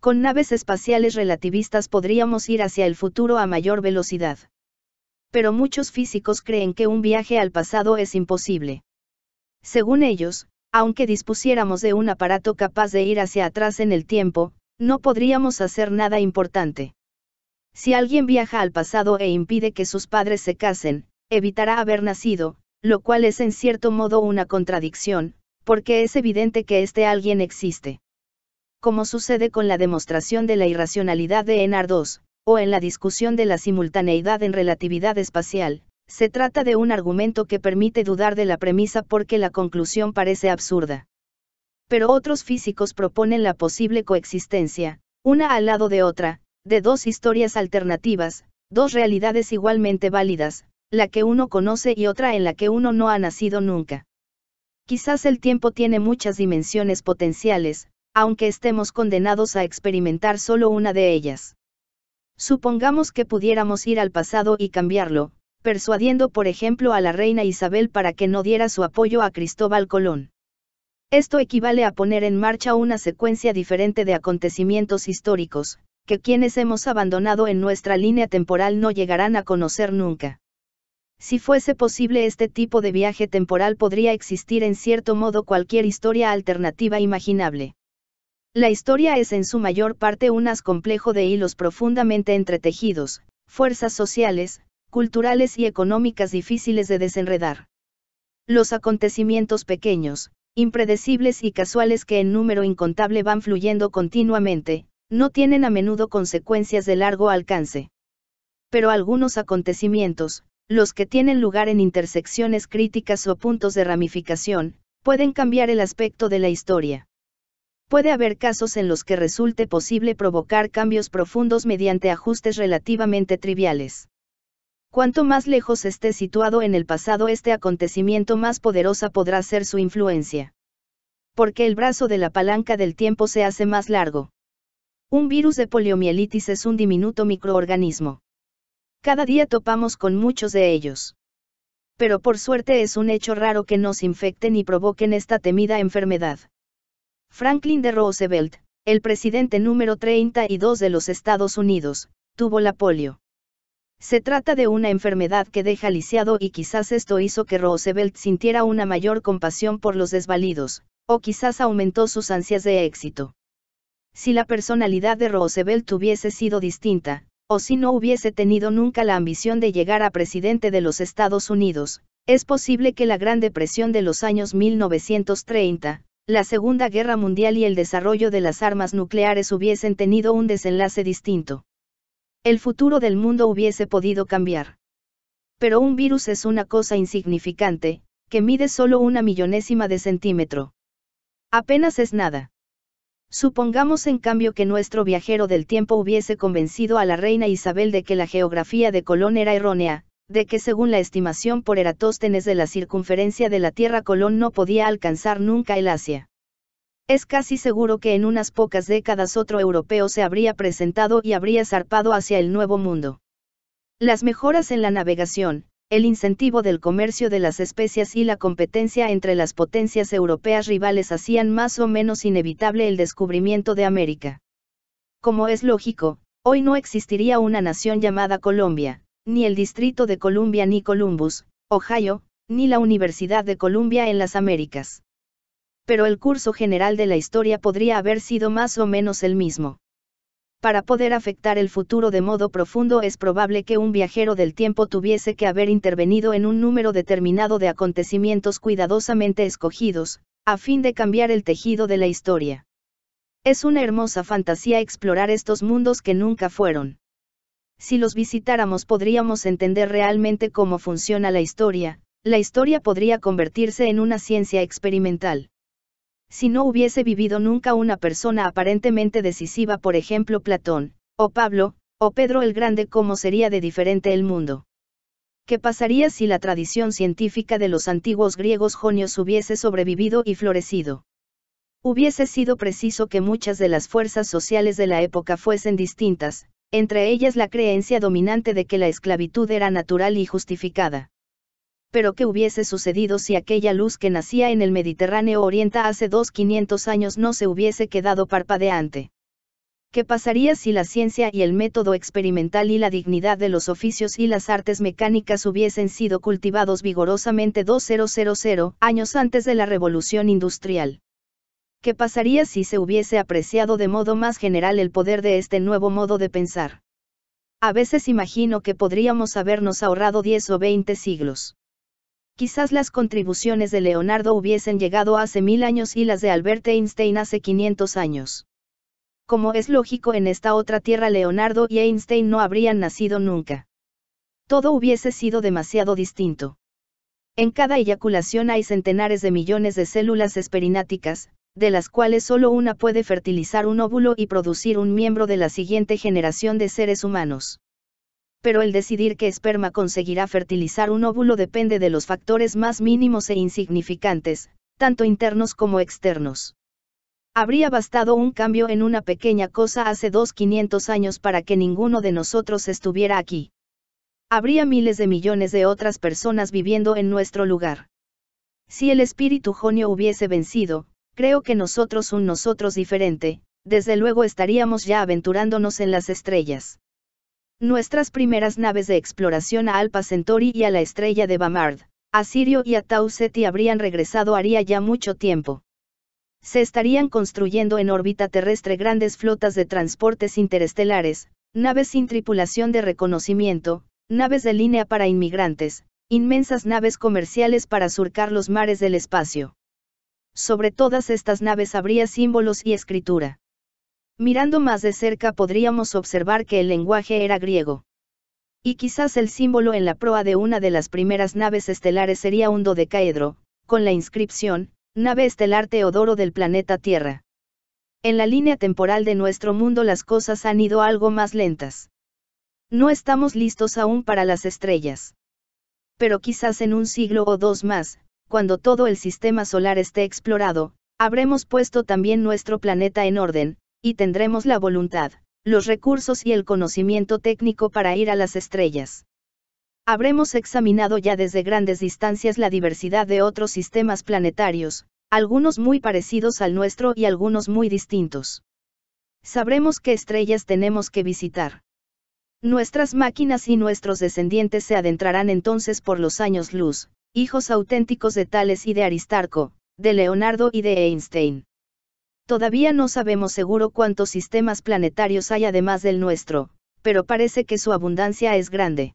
Con naves espaciales relativistas podríamos ir hacia el futuro a mayor velocidad. Pero muchos físicos creen que un viaje al pasado es imposible. Según ellos, aunque dispusiéramos de un aparato capaz de ir hacia atrás en el tiempo, no podríamos hacer nada importante. Si alguien viaja al pasado e impide que sus padres se casen, evitará haber nacido, lo cual es en cierto modo una contradicción, porque es evidente que este alguien existe como sucede con la demostración de la irracionalidad de Enar II, o en la discusión de la simultaneidad en relatividad espacial, se trata de un argumento que permite dudar de la premisa porque la conclusión parece absurda. Pero otros físicos proponen la posible coexistencia, una al lado de otra, de dos historias alternativas, dos realidades igualmente válidas, la que uno conoce y otra en la que uno no ha nacido nunca. Quizás el tiempo tiene muchas dimensiones potenciales, aunque estemos condenados a experimentar solo una de ellas. Supongamos que pudiéramos ir al pasado y cambiarlo, persuadiendo por ejemplo a la reina Isabel para que no diera su apoyo a Cristóbal Colón. Esto equivale a poner en marcha una secuencia diferente de acontecimientos históricos, que quienes hemos abandonado en nuestra línea temporal no llegarán a conocer nunca. Si fuese posible este tipo de viaje temporal podría existir en cierto modo cualquier historia alternativa imaginable. La historia es en su mayor parte un as complejo de hilos profundamente entretejidos, fuerzas sociales, culturales y económicas difíciles de desenredar. Los acontecimientos pequeños, impredecibles y casuales que en número incontable van fluyendo continuamente, no tienen a menudo consecuencias de largo alcance. Pero algunos acontecimientos, los que tienen lugar en intersecciones críticas o puntos de ramificación, pueden cambiar el aspecto de la historia. Puede haber casos en los que resulte posible provocar cambios profundos mediante ajustes relativamente triviales. Cuanto más lejos esté situado en el pasado este acontecimiento más poderosa podrá ser su influencia. Porque el brazo de la palanca del tiempo se hace más largo. Un virus de poliomielitis es un diminuto microorganismo. Cada día topamos con muchos de ellos. Pero por suerte es un hecho raro que nos infecten y provoquen esta temida enfermedad. Franklin de Roosevelt, el presidente número 32 de los Estados Unidos, tuvo la polio. Se trata de una enfermedad que deja lisiado y quizás esto hizo que Roosevelt sintiera una mayor compasión por los desvalidos, o quizás aumentó sus ansias de éxito. Si la personalidad de Roosevelt hubiese sido distinta, o si no hubiese tenido nunca la ambición de llegar a presidente de los Estados Unidos, es posible que la Gran Depresión de los años 1930, la Segunda Guerra Mundial y el desarrollo de las armas nucleares hubiesen tenido un desenlace distinto. El futuro del mundo hubiese podido cambiar. Pero un virus es una cosa insignificante, que mide solo una millonésima de centímetro. Apenas es nada. Supongamos en cambio que nuestro viajero del tiempo hubiese convencido a la reina Isabel de que la geografía de Colón era errónea, de que según la estimación por Eratóstenes de la circunferencia de la Tierra Colón no podía alcanzar nunca el Asia. Es casi seguro que en unas pocas décadas otro europeo se habría presentado y habría zarpado hacia el Nuevo Mundo. Las mejoras en la navegación, el incentivo del comercio de las especias y la competencia entre las potencias europeas rivales hacían más o menos inevitable el descubrimiento de América. Como es lógico, hoy no existiría una nación llamada Colombia, ni el Distrito de Columbia ni Columbus, Ohio, ni la Universidad de Columbia en las Américas. Pero el curso general de la historia podría haber sido más o menos el mismo. Para poder afectar el futuro de modo profundo es probable que un viajero del tiempo tuviese que haber intervenido en un número determinado de acontecimientos cuidadosamente escogidos, a fin de cambiar el tejido de la historia. Es una hermosa fantasía explorar estos mundos que nunca fueron. Si los visitáramos podríamos entender realmente cómo funciona la historia, la historia podría convertirse en una ciencia experimental. Si no hubiese vivido nunca una persona aparentemente decisiva, por ejemplo Platón, o Pablo, o Pedro el Grande, ¿cómo sería de diferente el mundo? ¿Qué pasaría si la tradición científica de los antiguos griegos jonios hubiese sobrevivido y florecido? Hubiese sido preciso que muchas de las fuerzas sociales de la época fuesen distintas, entre ellas la creencia dominante de que la esclavitud era natural y justificada. Pero ¿qué hubiese sucedido si aquella luz que nacía en el Mediterráneo Orienta hace dos años no se hubiese quedado parpadeante? ¿Qué pasaría si la ciencia y el método experimental y la dignidad de los oficios y las artes mecánicas hubiesen sido cultivados vigorosamente 2000 años antes de la revolución industrial? ¿qué pasaría si se hubiese apreciado de modo más general el poder de este nuevo modo de pensar? A veces imagino que podríamos habernos ahorrado 10 o 20 siglos. Quizás las contribuciones de Leonardo hubiesen llegado hace mil años y las de Albert Einstein hace 500 años. Como es lógico en esta otra tierra Leonardo y Einstein no habrían nacido nunca. Todo hubiese sido demasiado distinto. En cada eyaculación hay centenares de millones de células esperináticas, de las cuales solo una puede fertilizar un óvulo y producir un miembro de la siguiente generación de seres humanos. Pero el decidir qué esperma conseguirá fertilizar un óvulo depende de los factores más mínimos e insignificantes, tanto internos como externos. Habría bastado un cambio en una pequeña cosa hace dos quinientos años para que ninguno de nosotros estuviera aquí. Habría miles de millones de otras personas viviendo en nuestro lugar. Si el espíritu jonio hubiese vencido, Creo que nosotros un nosotros diferente, desde luego estaríamos ya aventurándonos en las estrellas. Nuestras primeras naves de exploración a Alpa Centauri y a la estrella de Bamard, a Sirio y a Tau Ceti habrían regresado haría ya mucho tiempo. Se estarían construyendo en órbita terrestre grandes flotas de transportes interestelares, naves sin tripulación de reconocimiento, naves de línea para inmigrantes, inmensas naves comerciales para surcar los mares del espacio sobre todas estas naves habría símbolos y escritura. Mirando más de cerca podríamos observar que el lenguaje era griego. Y quizás el símbolo en la proa de una de las primeras naves estelares sería un dodecaedro, con la inscripción, nave estelar Teodoro del planeta Tierra. En la línea temporal de nuestro mundo las cosas han ido algo más lentas. No estamos listos aún para las estrellas. Pero quizás en un siglo o dos más, cuando todo el sistema solar esté explorado, habremos puesto también nuestro planeta en orden, y tendremos la voluntad, los recursos y el conocimiento técnico para ir a las estrellas. Habremos examinado ya desde grandes distancias la diversidad de otros sistemas planetarios, algunos muy parecidos al nuestro y algunos muy distintos. Sabremos qué estrellas tenemos que visitar. Nuestras máquinas y nuestros descendientes se adentrarán entonces por los años luz, hijos auténticos de Tales y de Aristarco, de Leonardo y de Einstein. Todavía no sabemos seguro cuántos sistemas planetarios hay además del nuestro, pero parece que su abundancia es grande.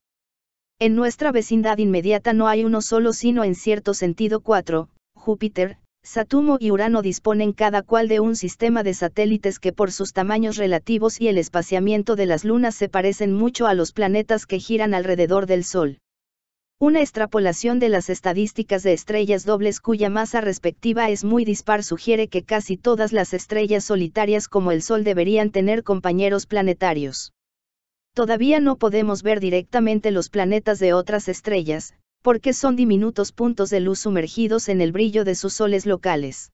En nuestra vecindad inmediata no hay uno solo sino en cierto sentido cuatro, Júpiter, Saturno y Urano disponen cada cual de un sistema de satélites que por sus tamaños relativos y el espaciamiento de las lunas se parecen mucho a los planetas que giran alrededor del Sol. Una extrapolación de las estadísticas de estrellas dobles cuya masa respectiva es muy dispar sugiere que casi todas las estrellas solitarias como el Sol deberían tener compañeros planetarios. Todavía no podemos ver directamente los planetas de otras estrellas, porque son diminutos puntos de luz sumergidos en el brillo de sus soles locales.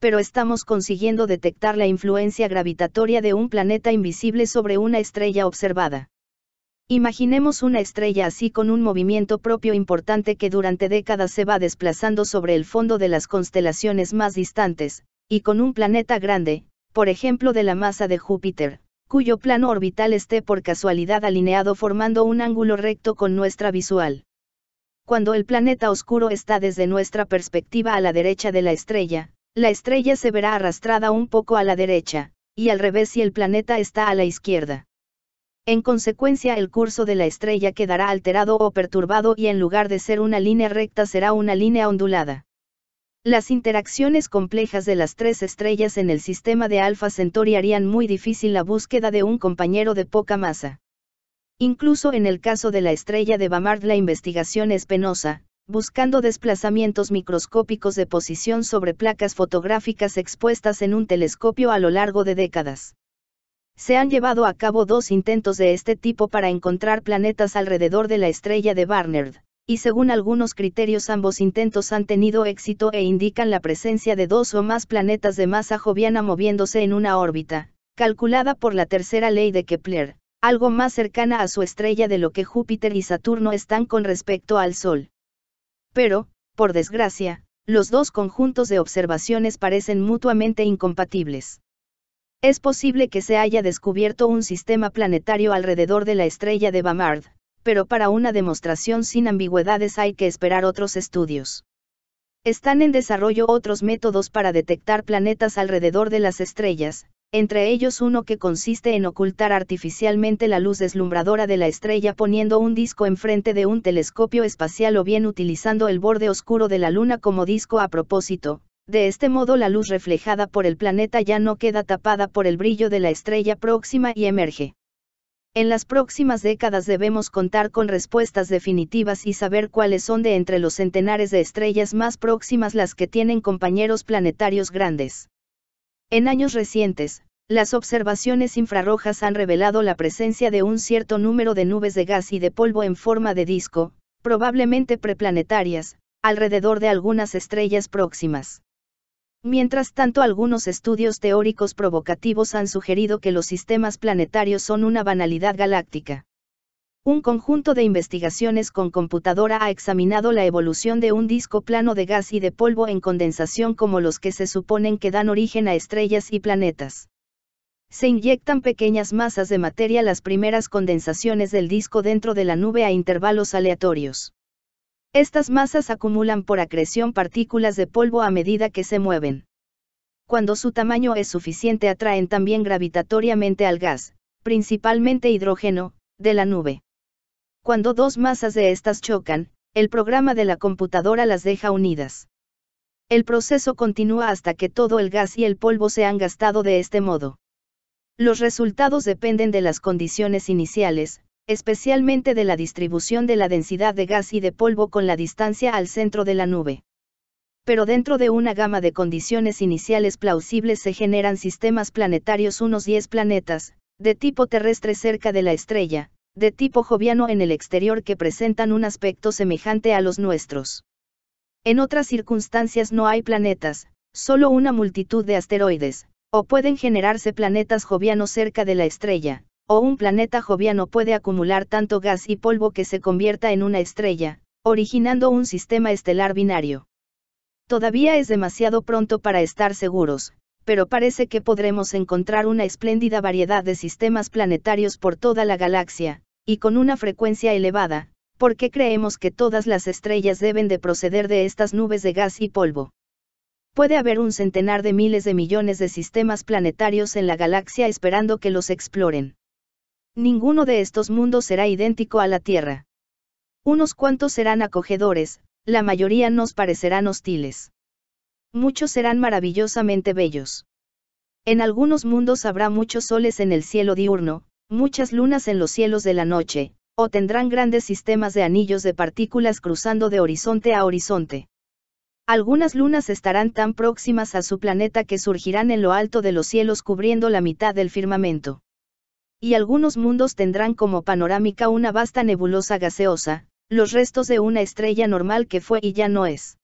Pero estamos consiguiendo detectar la influencia gravitatoria de un planeta invisible sobre una estrella observada. Imaginemos una estrella así con un movimiento propio importante que durante décadas se va desplazando sobre el fondo de las constelaciones más distantes, y con un planeta grande, por ejemplo de la masa de Júpiter, cuyo plano orbital esté por casualidad alineado formando un ángulo recto con nuestra visual. Cuando el planeta oscuro está desde nuestra perspectiva a la derecha de la estrella, la estrella se verá arrastrada un poco a la derecha, y al revés si el planeta está a la izquierda. En consecuencia el curso de la estrella quedará alterado o perturbado y en lugar de ser una línea recta será una línea ondulada. Las interacciones complejas de las tres estrellas en el sistema de Alpha Centauri harían muy difícil la búsqueda de un compañero de poca masa. Incluso en el caso de la estrella de Bamard la investigación es penosa, buscando desplazamientos microscópicos de posición sobre placas fotográficas expuestas en un telescopio a lo largo de décadas. Se han llevado a cabo dos intentos de este tipo para encontrar planetas alrededor de la estrella de Barnard, y según algunos criterios ambos intentos han tenido éxito e indican la presencia de dos o más planetas de masa joviana moviéndose en una órbita, calculada por la tercera ley de Kepler, algo más cercana a su estrella de lo que Júpiter y Saturno están con respecto al Sol. Pero, por desgracia, los dos conjuntos de observaciones parecen mutuamente incompatibles. Es posible que se haya descubierto un sistema planetario alrededor de la estrella de Bamard, pero para una demostración sin ambigüedades hay que esperar otros estudios. Están en desarrollo otros métodos para detectar planetas alrededor de las estrellas, entre ellos uno que consiste en ocultar artificialmente la luz deslumbradora de la estrella poniendo un disco enfrente de un telescopio espacial o bien utilizando el borde oscuro de la Luna como disco a propósito, de este modo la luz reflejada por el planeta ya no queda tapada por el brillo de la estrella próxima y emerge. En las próximas décadas debemos contar con respuestas definitivas y saber cuáles son de entre los centenares de estrellas más próximas las que tienen compañeros planetarios grandes. En años recientes, las observaciones infrarrojas han revelado la presencia de un cierto número de nubes de gas y de polvo en forma de disco, probablemente preplanetarias, alrededor de algunas estrellas próximas. Mientras tanto algunos estudios teóricos provocativos han sugerido que los sistemas planetarios son una banalidad galáctica. Un conjunto de investigaciones con computadora ha examinado la evolución de un disco plano de gas y de polvo en condensación como los que se suponen que dan origen a estrellas y planetas. Se inyectan pequeñas masas de materia las primeras condensaciones del disco dentro de la nube a intervalos aleatorios. Estas masas acumulan por acreción partículas de polvo a medida que se mueven. Cuando su tamaño es suficiente atraen también gravitatoriamente al gas, principalmente hidrógeno, de la nube. Cuando dos masas de estas chocan, el programa de la computadora las deja unidas. El proceso continúa hasta que todo el gas y el polvo se han gastado de este modo. Los resultados dependen de las condiciones iniciales, especialmente de la distribución de la densidad de gas y de polvo con la distancia al centro de la nube. Pero dentro de una gama de condiciones iniciales plausibles se generan sistemas planetarios unos 10 planetas, de tipo terrestre cerca de la estrella, de tipo joviano en el exterior que presentan un aspecto semejante a los nuestros. En otras circunstancias no hay planetas, solo una multitud de asteroides, o pueden generarse planetas jovianos cerca de la estrella, o un planeta joviano puede acumular tanto gas y polvo que se convierta en una estrella, originando un sistema estelar binario. Todavía es demasiado pronto para estar seguros, pero parece que podremos encontrar una espléndida variedad de sistemas planetarios por toda la galaxia, y con una frecuencia elevada, porque creemos que todas las estrellas deben de proceder de estas nubes de gas y polvo. Puede haber un centenar de miles de millones de sistemas planetarios en la galaxia esperando que los exploren. Ninguno de estos mundos será idéntico a la Tierra. Unos cuantos serán acogedores, la mayoría nos parecerán hostiles. Muchos serán maravillosamente bellos. En algunos mundos habrá muchos soles en el cielo diurno, muchas lunas en los cielos de la noche, o tendrán grandes sistemas de anillos de partículas cruzando de horizonte a horizonte. Algunas lunas estarán tan próximas a su planeta que surgirán en lo alto de los cielos cubriendo la mitad del firmamento y algunos mundos tendrán como panorámica una vasta nebulosa gaseosa, los restos de una estrella normal que fue y ya no es.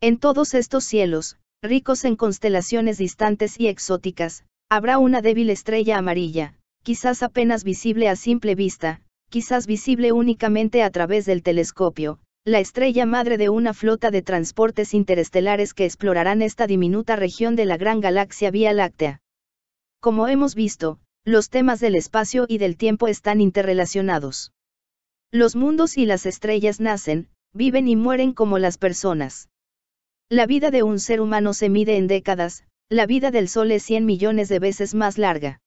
En todos estos cielos, ricos en constelaciones distantes y exóticas, habrá una débil estrella amarilla, quizás apenas visible a simple vista, quizás visible únicamente a través del telescopio, la estrella madre de una flota de transportes interestelares que explorarán esta diminuta región de la gran galaxia Vía Láctea. Como hemos visto, los temas del espacio y del tiempo están interrelacionados. Los mundos y las estrellas nacen, viven y mueren como las personas. La vida de un ser humano se mide en décadas, la vida del Sol es 100 millones de veces más larga.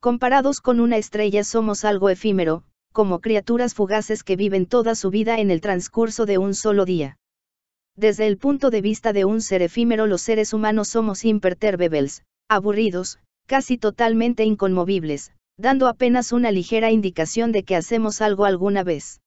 Comparados con una estrella somos algo efímero, como criaturas fugaces que viven toda su vida en el transcurso de un solo día. Desde el punto de vista de un ser efímero los seres humanos somos imperturbables, aburridos, casi totalmente inconmovibles, dando apenas una ligera indicación de que hacemos algo alguna vez.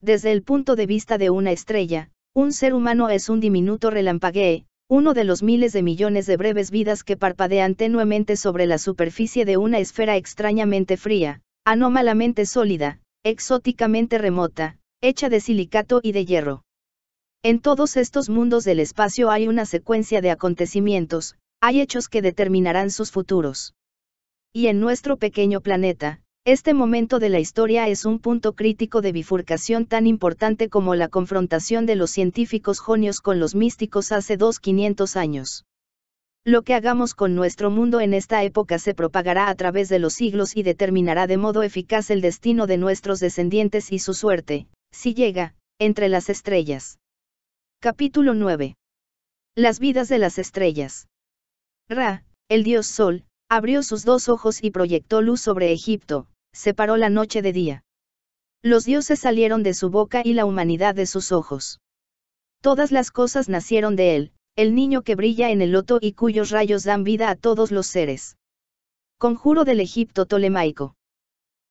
Desde el punto de vista de una estrella, un ser humano es un diminuto relampaguee, uno de los miles de millones de breves vidas que parpadean tenuemente sobre la superficie de una esfera extrañamente fría, anómalamente sólida, exóticamente remota, hecha de silicato y de hierro. En todos estos mundos del espacio hay una secuencia de acontecimientos, hay hechos que determinarán sus futuros. Y en nuestro pequeño planeta, este momento de la historia es un punto crítico de bifurcación tan importante como la confrontación de los científicos jonios con los místicos hace 2500 años. Lo que hagamos con nuestro mundo en esta época se propagará a través de los siglos y determinará de modo eficaz el destino de nuestros descendientes y su suerte, si llega, entre las estrellas. Capítulo 9. Las vidas de las estrellas. Ra, el dios Sol, abrió sus dos ojos y proyectó luz sobre Egipto, separó la noche de día. Los dioses salieron de su boca y la humanidad de sus ojos. Todas las cosas nacieron de él, el niño que brilla en el loto y cuyos rayos dan vida a todos los seres. Conjuro del Egipto tolemaico.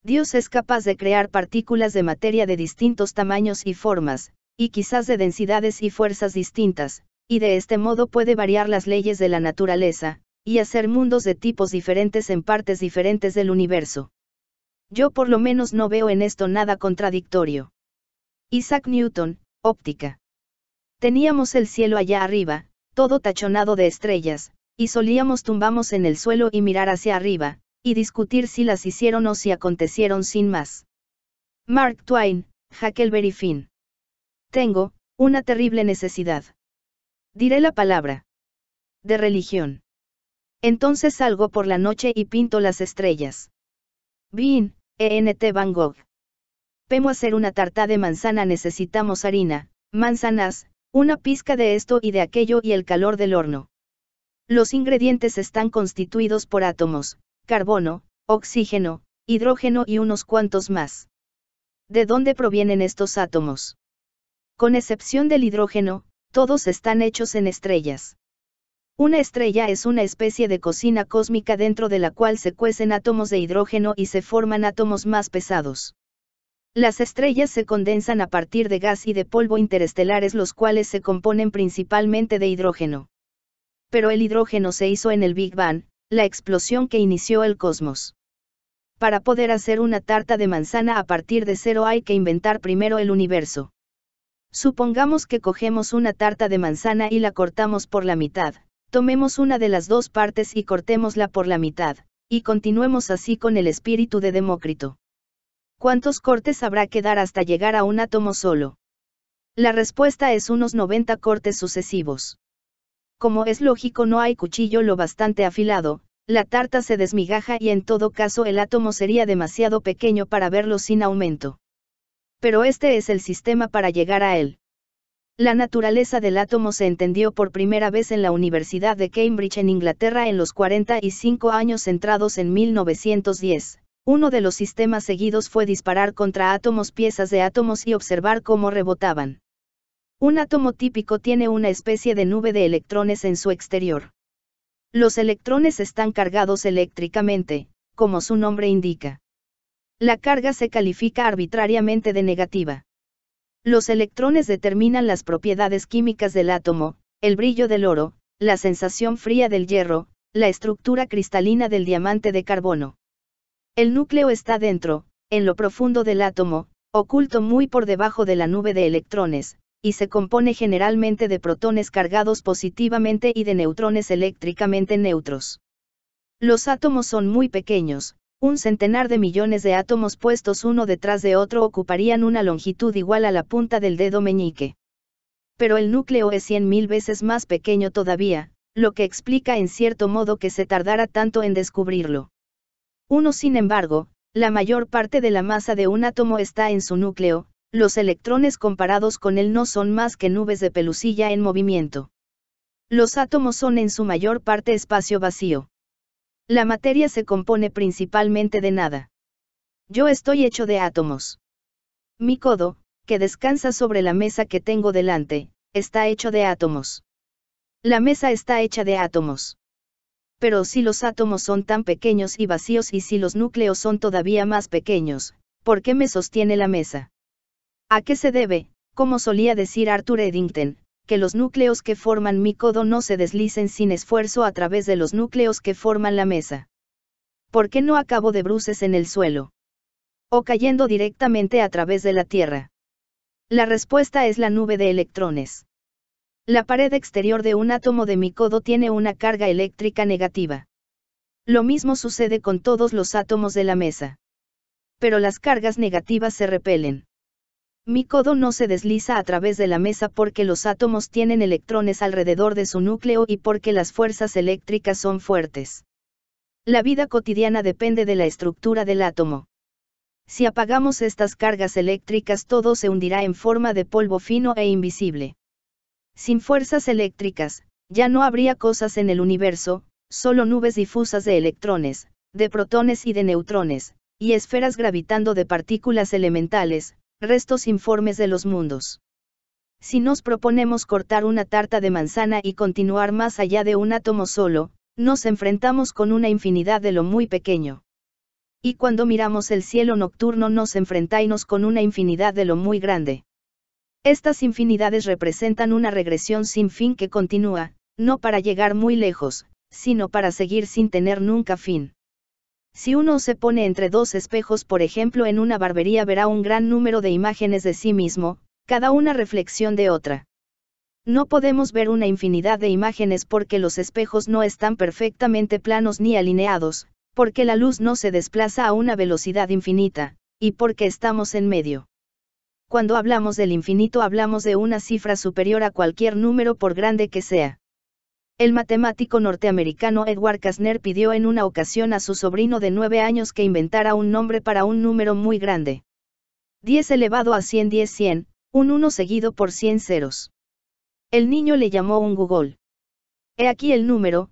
Dios es capaz de crear partículas de materia de distintos tamaños y formas, y quizás de densidades y fuerzas distintas, y de este modo puede variar las leyes de la naturaleza, y hacer mundos de tipos diferentes en partes diferentes del universo. Yo por lo menos no veo en esto nada contradictorio. Isaac Newton, óptica. Teníamos el cielo allá arriba, todo tachonado de estrellas, y solíamos tumbamos en el suelo y mirar hacia arriba, y discutir si las hicieron o si acontecieron sin más. Mark Twain, Huckleberry Finn. Tengo, una terrible necesidad. Diré la palabra. De religión. Entonces salgo por la noche y pinto las estrellas. Bien, ENT Van Gogh. Pemo hacer una tarta de manzana necesitamos harina, manzanas, una pizca de esto y de aquello y el calor del horno. Los ingredientes están constituidos por átomos, carbono, oxígeno, hidrógeno y unos cuantos más. ¿De dónde provienen estos átomos? Con excepción del hidrógeno, todos están hechos en estrellas. Una estrella es una especie de cocina cósmica dentro de la cual se cuecen átomos de hidrógeno y se forman átomos más pesados. Las estrellas se condensan a partir de gas y de polvo interestelares los cuales se componen principalmente de hidrógeno. Pero el hidrógeno se hizo en el Big Bang, la explosión que inició el cosmos. Para poder hacer una tarta de manzana a partir de cero hay que inventar primero el universo. Supongamos que cogemos una tarta de manzana y la cortamos por la mitad, tomemos una de las dos partes y cortémosla por la mitad, y continuemos así con el espíritu de Demócrito. ¿Cuántos cortes habrá que dar hasta llegar a un átomo solo? La respuesta es unos 90 cortes sucesivos. Como es lógico no hay cuchillo lo bastante afilado, la tarta se desmigaja y en todo caso el átomo sería demasiado pequeño para verlo sin aumento pero este es el sistema para llegar a él. La naturaleza del átomo se entendió por primera vez en la Universidad de Cambridge en Inglaterra en los 45 años centrados en 1910. Uno de los sistemas seguidos fue disparar contra átomos piezas de átomos y observar cómo rebotaban. Un átomo típico tiene una especie de nube de electrones en su exterior. Los electrones están cargados eléctricamente, como su nombre indica la carga se califica arbitrariamente de negativa. Los electrones determinan las propiedades químicas del átomo, el brillo del oro, la sensación fría del hierro, la estructura cristalina del diamante de carbono. El núcleo está dentro, en lo profundo del átomo, oculto muy por debajo de la nube de electrones, y se compone generalmente de protones cargados positivamente y de neutrones eléctricamente neutros. Los átomos son muy pequeños, un centenar de millones de átomos puestos uno detrás de otro ocuparían una longitud igual a la punta del dedo meñique. Pero el núcleo es 100.000 veces más pequeño todavía, lo que explica en cierto modo que se tardara tanto en descubrirlo. Uno sin embargo, la mayor parte de la masa de un átomo está en su núcleo, los electrones comparados con él no son más que nubes de pelusilla en movimiento. Los átomos son en su mayor parte espacio vacío. La materia se compone principalmente de nada. Yo estoy hecho de átomos. Mi codo, que descansa sobre la mesa que tengo delante, está hecho de átomos. La mesa está hecha de átomos. Pero si los átomos son tan pequeños y vacíos y si los núcleos son todavía más pequeños, ¿por qué me sostiene la mesa? ¿A qué se debe, como solía decir Arthur Eddington, que los núcleos que forman mi codo no se deslicen sin esfuerzo a través de los núcleos que forman la mesa. ¿Por qué no acabo de bruces en el suelo? O cayendo directamente a través de la Tierra. La respuesta es la nube de electrones. La pared exterior de un átomo de mi codo tiene una carga eléctrica negativa. Lo mismo sucede con todos los átomos de la mesa. Pero las cargas negativas se repelen. Mi codo no se desliza a través de la mesa porque los átomos tienen electrones alrededor de su núcleo y porque las fuerzas eléctricas son fuertes. La vida cotidiana depende de la estructura del átomo. Si apagamos estas cargas eléctricas todo se hundirá en forma de polvo fino e invisible. Sin fuerzas eléctricas, ya no habría cosas en el universo, solo nubes difusas de electrones, de protones y de neutrones, y esferas gravitando de partículas elementales, restos informes de los mundos. Si nos proponemos cortar una tarta de manzana y continuar más allá de un átomo solo, nos enfrentamos con una infinidad de lo muy pequeño. Y cuando miramos el cielo nocturno nos enfrentamos con una infinidad de lo muy grande. Estas infinidades representan una regresión sin fin que continúa, no para llegar muy lejos, sino para seguir sin tener nunca fin. Si uno se pone entre dos espejos, por ejemplo, en una barbería verá un gran número de imágenes de sí mismo, cada una reflexión de otra. No podemos ver una infinidad de imágenes porque los espejos no están perfectamente planos ni alineados, porque la luz no se desplaza a una velocidad infinita, y porque estamos en medio. Cuando hablamos del infinito hablamos de una cifra superior a cualquier número por grande que sea. El matemático norteamericano Edward Kastner pidió en una ocasión a su sobrino de nueve años que inventara un nombre para un número muy grande. 10 elevado a 100 100, un 1 seguido por 100 ceros. El niño le llamó un Google. He aquí el número,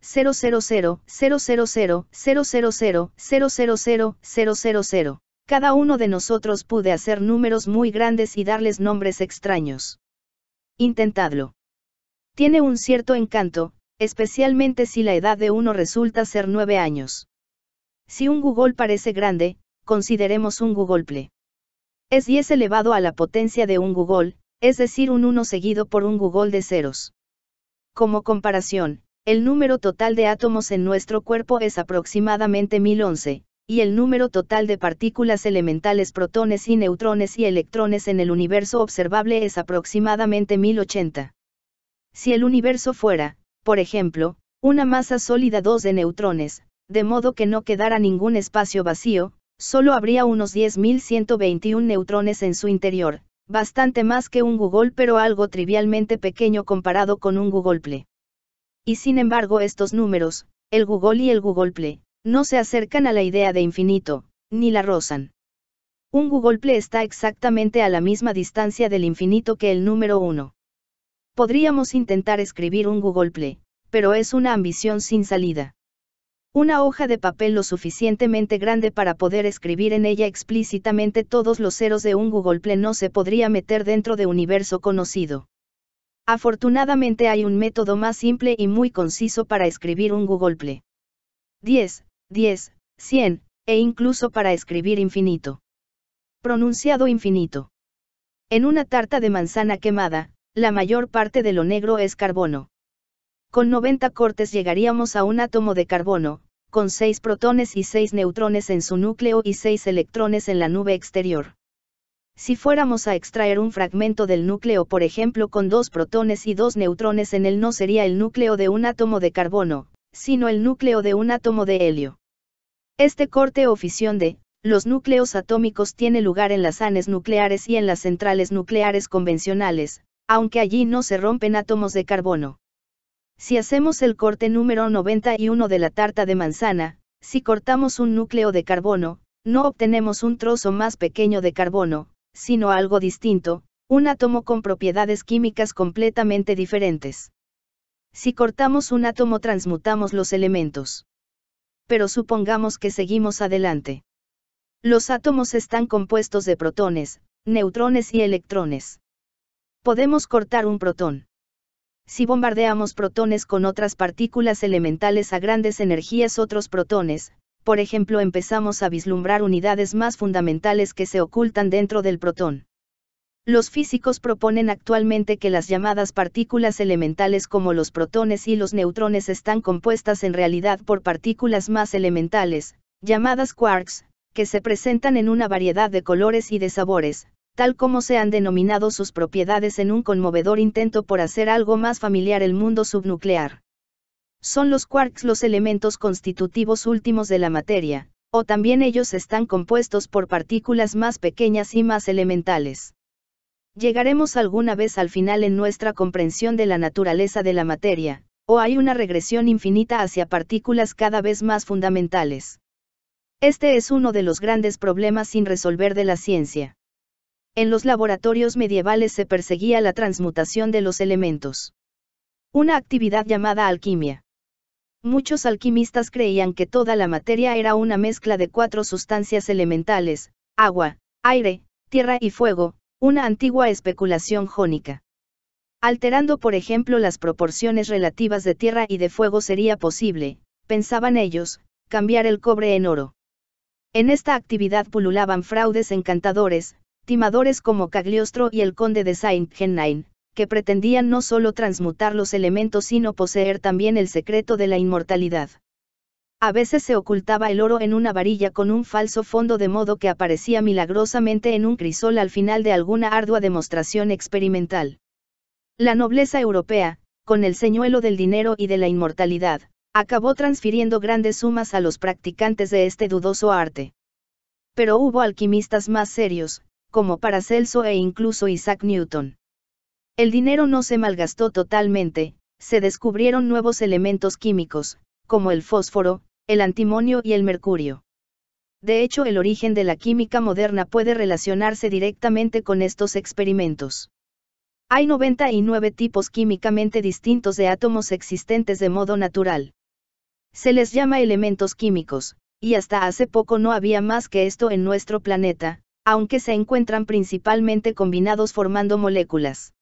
000 000 000 000 Cada uno de nosotros pude hacer números muy grandes y darles nombres extraños. Intentadlo. Tiene un cierto encanto, especialmente si la edad de uno resulta ser 9 años. Si un Google parece grande, consideremos un Google Es 10 elevado a la potencia de un Google, es decir, un 1 seguido por un Google de ceros. Como comparación, el número total de átomos en nuestro cuerpo es aproximadamente 1011, y el número total de partículas elementales protones y neutrones y electrones en el universo observable es aproximadamente 1080. Si el universo fuera, por ejemplo, una masa sólida 2 de neutrones, de modo que no quedara ningún espacio vacío, solo habría unos 10.121 neutrones en su interior, bastante más que un Google pero algo trivialmente pequeño comparado con un Google Play y sin embargo estos números, el Google y el Google Play, no se acercan a la idea de infinito, ni la rozan. Un Google Play está exactamente a la misma distancia del infinito que el número 1. Podríamos intentar escribir un Google Play, pero es una ambición sin salida. Una hoja de papel lo suficientemente grande para poder escribir en ella explícitamente todos los ceros de un Google Play no se podría meter dentro de universo conocido. Afortunadamente hay un método más simple y muy conciso para escribir un Google Play. 10, 10, 100, e incluso para escribir infinito. Pronunciado infinito. En una tarta de manzana quemada, la mayor parte de lo negro es carbono. Con 90 cortes llegaríamos a un átomo de carbono, con 6 protones y 6 neutrones en su núcleo y 6 electrones en la nube exterior. Si fuéramos a extraer un fragmento del núcleo, por ejemplo, con dos protones y dos neutrones en él, no sería el núcleo de un átomo de carbono, sino el núcleo de un átomo de helio. Este corte o fisión de los núcleos atómicos tiene lugar en las ANES nucleares y en las centrales nucleares convencionales, aunque allí no se rompen átomos de carbono. Si hacemos el corte número 91 de la tarta de manzana, si cortamos un núcleo de carbono, no obtenemos un trozo más pequeño de carbono, sino algo distinto, un átomo con propiedades químicas completamente diferentes. Si cortamos un átomo transmutamos los elementos. Pero supongamos que seguimos adelante. Los átomos están compuestos de protones, neutrones y electrones. Podemos cortar un protón. Si bombardeamos protones con otras partículas elementales a grandes energías, otros protones, por ejemplo empezamos a vislumbrar unidades más fundamentales que se ocultan dentro del protón. Los físicos proponen actualmente que las llamadas partículas elementales como los protones y los neutrones están compuestas en realidad por partículas más elementales, llamadas quarks, que se presentan en una variedad de colores y de sabores, tal como se han denominado sus propiedades en un conmovedor intento por hacer algo más familiar el mundo subnuclear. Son los quarks los elementos constitutivos últimos de la materia, o también ellos están compuestos por partículas más pequeñas y más elementales. Llegaremos alguna vez al final en nuestra comprensión de la naturaleza de la materia, o hay una regresión infinita hacia partículas cada vez más fundamentales. Este es uno de los grandes problemas sin resolver de la ciencia. En los laboratorios medievales se perseguía la transmutación de los elementos. Una actividad llamada alquimia. Muchos alquimistas creían que toda la materia era una mezcla de cuatro sustancias elementales, agua, aire, tierra y fuego, una antigua especulación jónica. Alterando por ejemplo las proporciones relativas de tierra y de fuego sería posible, pensaban ellos, cambiar el cobre en oro. En esta actividad pululaban fraudes encantadores, timadores como Cagliostro y el conde de Saint-Genain, que pretendían no solo transmutar los elementos sino poseer también el secreto de la inmortalidad. A veces se ocultaba el oro en una varilla con un falso fondo de modo que aparecía milagrosamente en un crisol al final de alguna ardua demostración experimental. La nobleza europea, con el señuelo del dinero y de la inmortalidad, acabó transfiriendo grandes sumas a los practicantes de este dudoso arte. Pero hubo alquimistas más serios, como Paracelso e incluso Isaac Newton. El dinero no se malgastó totalmente, se descubrieron nuevos elementos químicos, como el fósforo, el antimonio y el mercurio. De hecho, el origen de la química moderna puede relacionarse directamente con estos experimentos. Hay 99 tipos químicamente distintos de átomos existentes de modo natural. Se les llama elementos químicos, y hasta hace poco no había más que esto en nuestro planeta, aunque se encuentran principalmente combinados formando moléculas.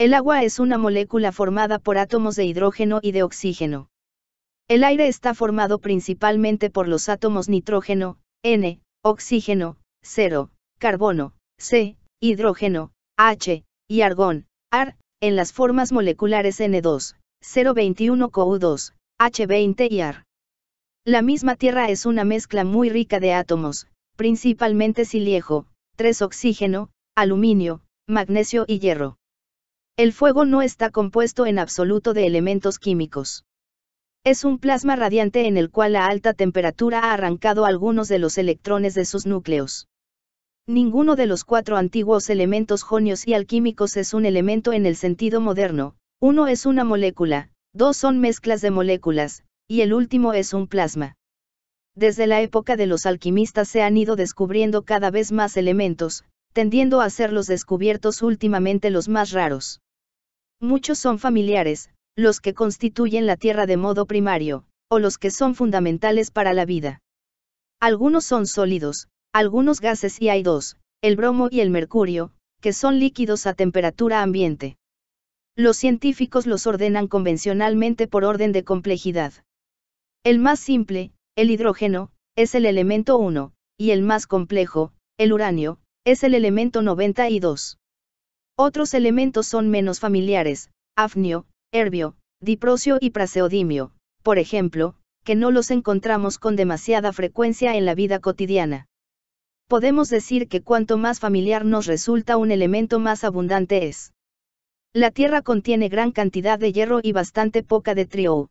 El agua es una molécula formada por átomos de hidrógeno y de oxígeno. El aire está formado principalmente por los átomos nitrógeno, N, oxígeno, 0, carbono, C, hidrógeno, H, y argón, AR, en las formas moleculares N2, 021CO2, H20 y AR. La misma Tierra es una mezcla muy rica de átomos, principalmente siliejo, 3 oxígeno, aluminio, magnesio y hierro. El fuego no está compuesto en absoluto de elementos químicos. Es un plasma radiante en el cual la alta temperatura ha arrancado algunos de los electrones de sus núcleos. Ninguno de los cuatro antiguos elementos jonios y alquímicos es un elemento en el sentido moderno, uno es una molécula, dos son mezclas de moléculas, y el último es un plasma. Desde la época de los alquimistas se han ido descubriendo cada vez más elementos, tendiendo a ser los descubiertos últimamente los más raros. Muchos son familiares, los que constituyen la tierra de modo primario, o los que son fundamentales para la vida. Algunos son sólidos, algunos gases y hay dos, el bromo y el mercurio, que son líquidos a temperatura ambiente. Los científicos los ordenan convencionalmente por orden de complejidad. El más simple, el hidrógeno, es el elemento 1, y el más complejo, el uranio, es el elemento 92. Otros elementos son menos familiares, afnio, herbio, diprosio y praseodimio, por ejemplo, que no los encontramos con demasiada frecuencia en la vida cotidiana. Podemos decir que cuanto más familiar nos resulta un elemento más abundante es. La Tierra contiene gran cantidad de hierro y bastante poca de trio.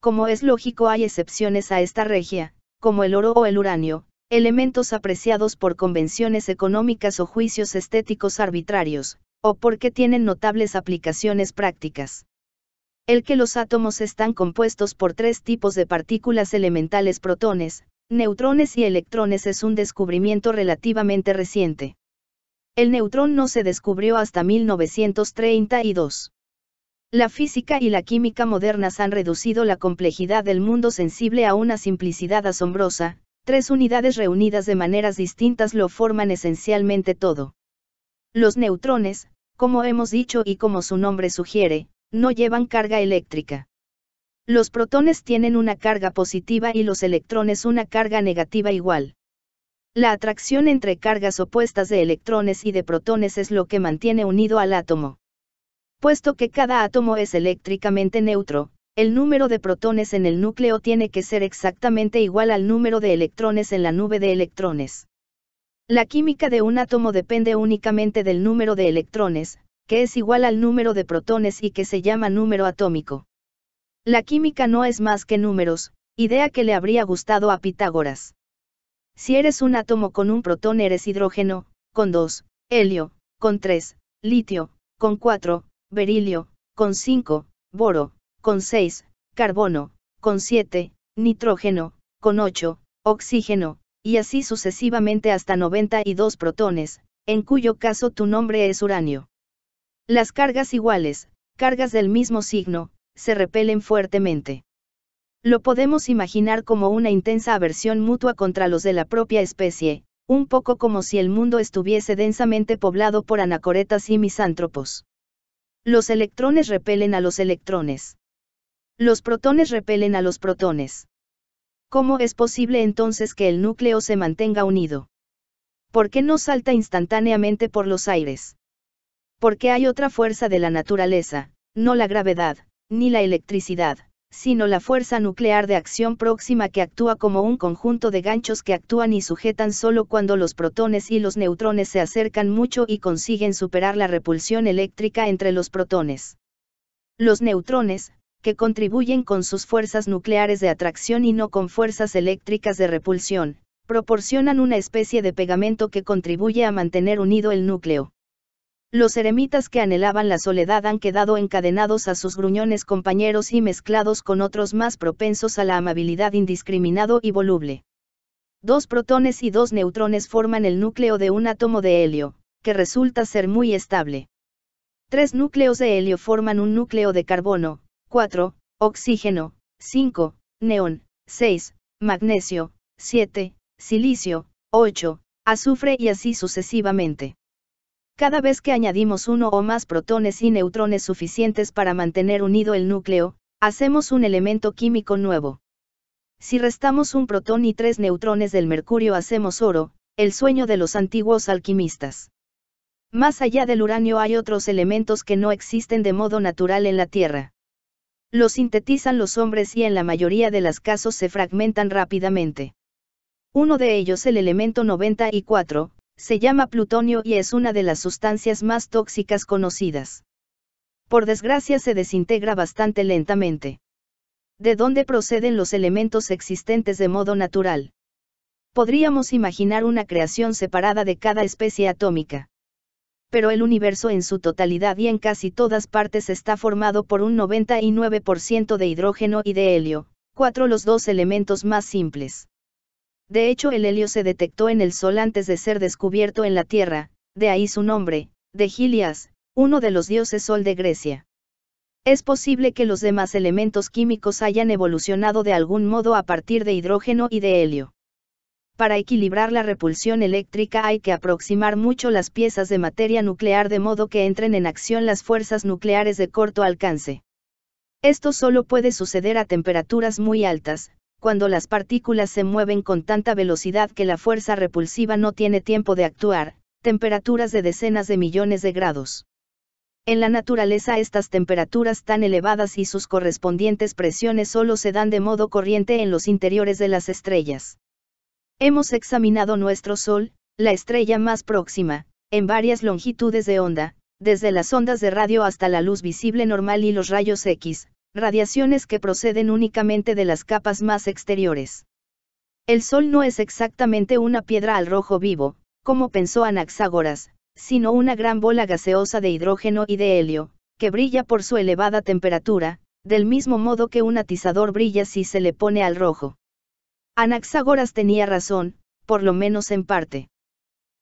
Como es lógico hay excepciones a esta regia, como el oro o el uranio, elementos apreciados por convenciones económicas o juicios estéticos arbitrarios, o porque tienen notables aplicaciones prácticas. El que los átomos están compuestos por tres tipos de partículas elementales protones, neutrones y electrones es un descubrimiento relativamente reciente. El neutrón no se descubrió hasta 1932. La física y la química modernas han reducido la complejidad del mundo sensible a una simplicidad asombrosa, Tres unidades reunidas de maneras distintas lo forman esencialmente todo. Los neutrones, como hemos dicho y como su nombre sugiere, no llevan carga eléctrica. Los protones tienen una carga positiva y los electrones una carga negativa igual. La atracción entre cargas opuestas de electrones y de protones es lo que mantiene unido al átomo. Puesto que cada átomo es eléctricamente neutro, el número de protones en el núcleo tiene que ser exactamente igual al número de electrones en la nube de electrones. La química de un átomo depende únicamente del número de electrones, que es igual al número de protones y que se llama número atómico. La química no es más que números, idea que le habría gustado a Pitágoras. Si eres un átomo con un protón eres hidrógeno, con 2, helio, con 3, litio, con 4, berilio, con 5, boro, con 6, carbono, con 7, nitrógeno, con 8, oxígeno, y así sucesivamente hasta 92 protones, en cuyo caso tu nombre es uranio. Las cargas iguales, cargas del mismo signo, se repelen fuertemente. Lo podemos imaginar como una intensa aversión mutua contra los de la propia especie, un poco como si el mundo estuviese densamente poblado por anacoretas y misántropos. Los electrones repelen a los electrones. Los protones repelen a los protones. ¿Cómo es posible entonces que el núcleo se mantenga unido? ¿Por qué no salta instantáneamente por los aires? Porque hay otra fuerza de la naturaleza, no la gravedad, ni la electricidad, sino la fuerza nuclear de acción próxima que actúa como un conjunto de ganchos que actúan y sujetan solo cuando los protones y los neutrones se acercan mucho y consiguen superar la repulsión eléctrica entre los protones. Los neutrones, que contribuyen con sus fuerzas nucleares de atracción y no con fuerzas eléctricas de repulsión, proporcionan una especie de pegamento que contribuye a mantener unido el núcleo. Los eremitas que anhelaban la soledad han quedado encadenados a sus gruñones compañeros y mezclados con otros más propensos a la amabilidad indiscriminado y voluble. Dos protones y dos neutrones forman el núcleo de un átomo de helio, que resulta ser muy estable. Tres núcleos de helio forman un núcleo de carbono, 4, oxígeno, 5, neón, 6, magnesio, 7, silicio, 8, azufre y así sucesivamente. Cada vez que añadimos uno o más protones y neutrones suficientes para mantener unido el núcleo, hacemos un elemento químico nuevo. Si restamos un protón y tres neutrones del mercurio hacemos oro, el sueño de los antiguos alquimistas. Más allá del uranio hay otros elementos que no existen de modo natural en la Tierra lo sintetizan los hombres y en la mayoría de las casos se fragmentan rápidamente. Uno de ellos, el elemento 94, se llama plutonio y es una de las sustancias más tóxicas conocidas. Por desgracia se desintegra bastante lentamente. ¿De dónde proceden los elementos existentes de modo natural? Podríamos imaginar una creación separada de cada especie atómica pero el universo en su totalidad y en casi todas partes está formado por un 99% de hidrógeno y de helio, cuatro los dos elementos más simples. De hecho, el helio se detectó en el Sol antes de ser descubierto en la Tierra, de ahí su nombre, de Gilias, uno de los dioses Sol de Grecia. Es posible que los demás elementos químicos hayan evolucionado de algún modo a partir de hidrógeno y de helio para equilibrar la repulsión eléctrica hay que aproximar mucho las piezas de materia nuclear de modo que entren en acción las fuerzas nucleares de corto alcance. Esto solo puede suceder a temperaturas muy altas, cuando las partículas se mueven con tanta velocidad que la fuerza repulsiva no tiene tiempo de actuar, temperaturas de decenas de millones de grados. En la naturaleza estas temperaturas tan elevadas y sus correspondientes presiones solo se dan de modo corriente en los interiores de las estrellas. Hemos examinado nuestro Sol, la estrella más próxima, en varias longitudes de onda, desde las ondas de radio hasta la luz visible normal y los rayos X, radiaciones que proceden únicamente de las capas más exteriores. El Sol no es exactamente una piedra al rojo vivo, como pensó Anaxágoras, sino una gran bola gaseosa de hidrógeno y de helio, que brilla por su elevada temperatura, del mismo modo que un atizador brilla si se le pone al rojo. Anaxágoras tenía razón, por lo menos en parte.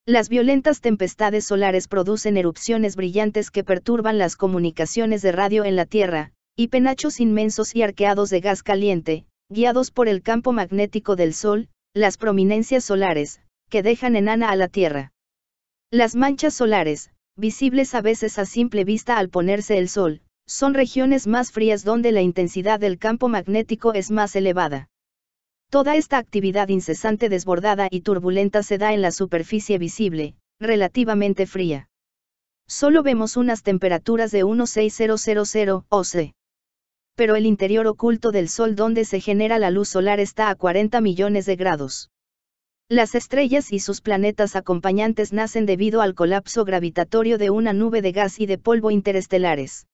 Las violentas tempestades solares producen erupciones brillantes que perturban las comunicaciones de radio en la Tierra, y penachos inmensos y arqueados de gas caliente, guiados por el campo magnético del Sol, las prominencias solares, que dejan enana a la Tierra. Las manchas solares, visibles a veces a simple vista al ponerse el Sol, son regiones más frías donde la intensidad del campo magnético es más elevada. Toda esta actividad incesante desbordada y turbulenta se da en la superficie visible, relativamente fría. Solo vemos unas temperaturas de 16000 o Pero el interior oculto del Sol donde se genera la luz solar está a 40 millones de grados. Las estrellas y sus planetas acompañantes nacen debido al colapso gravitatorio de una nube de gas y de polvo interestelares.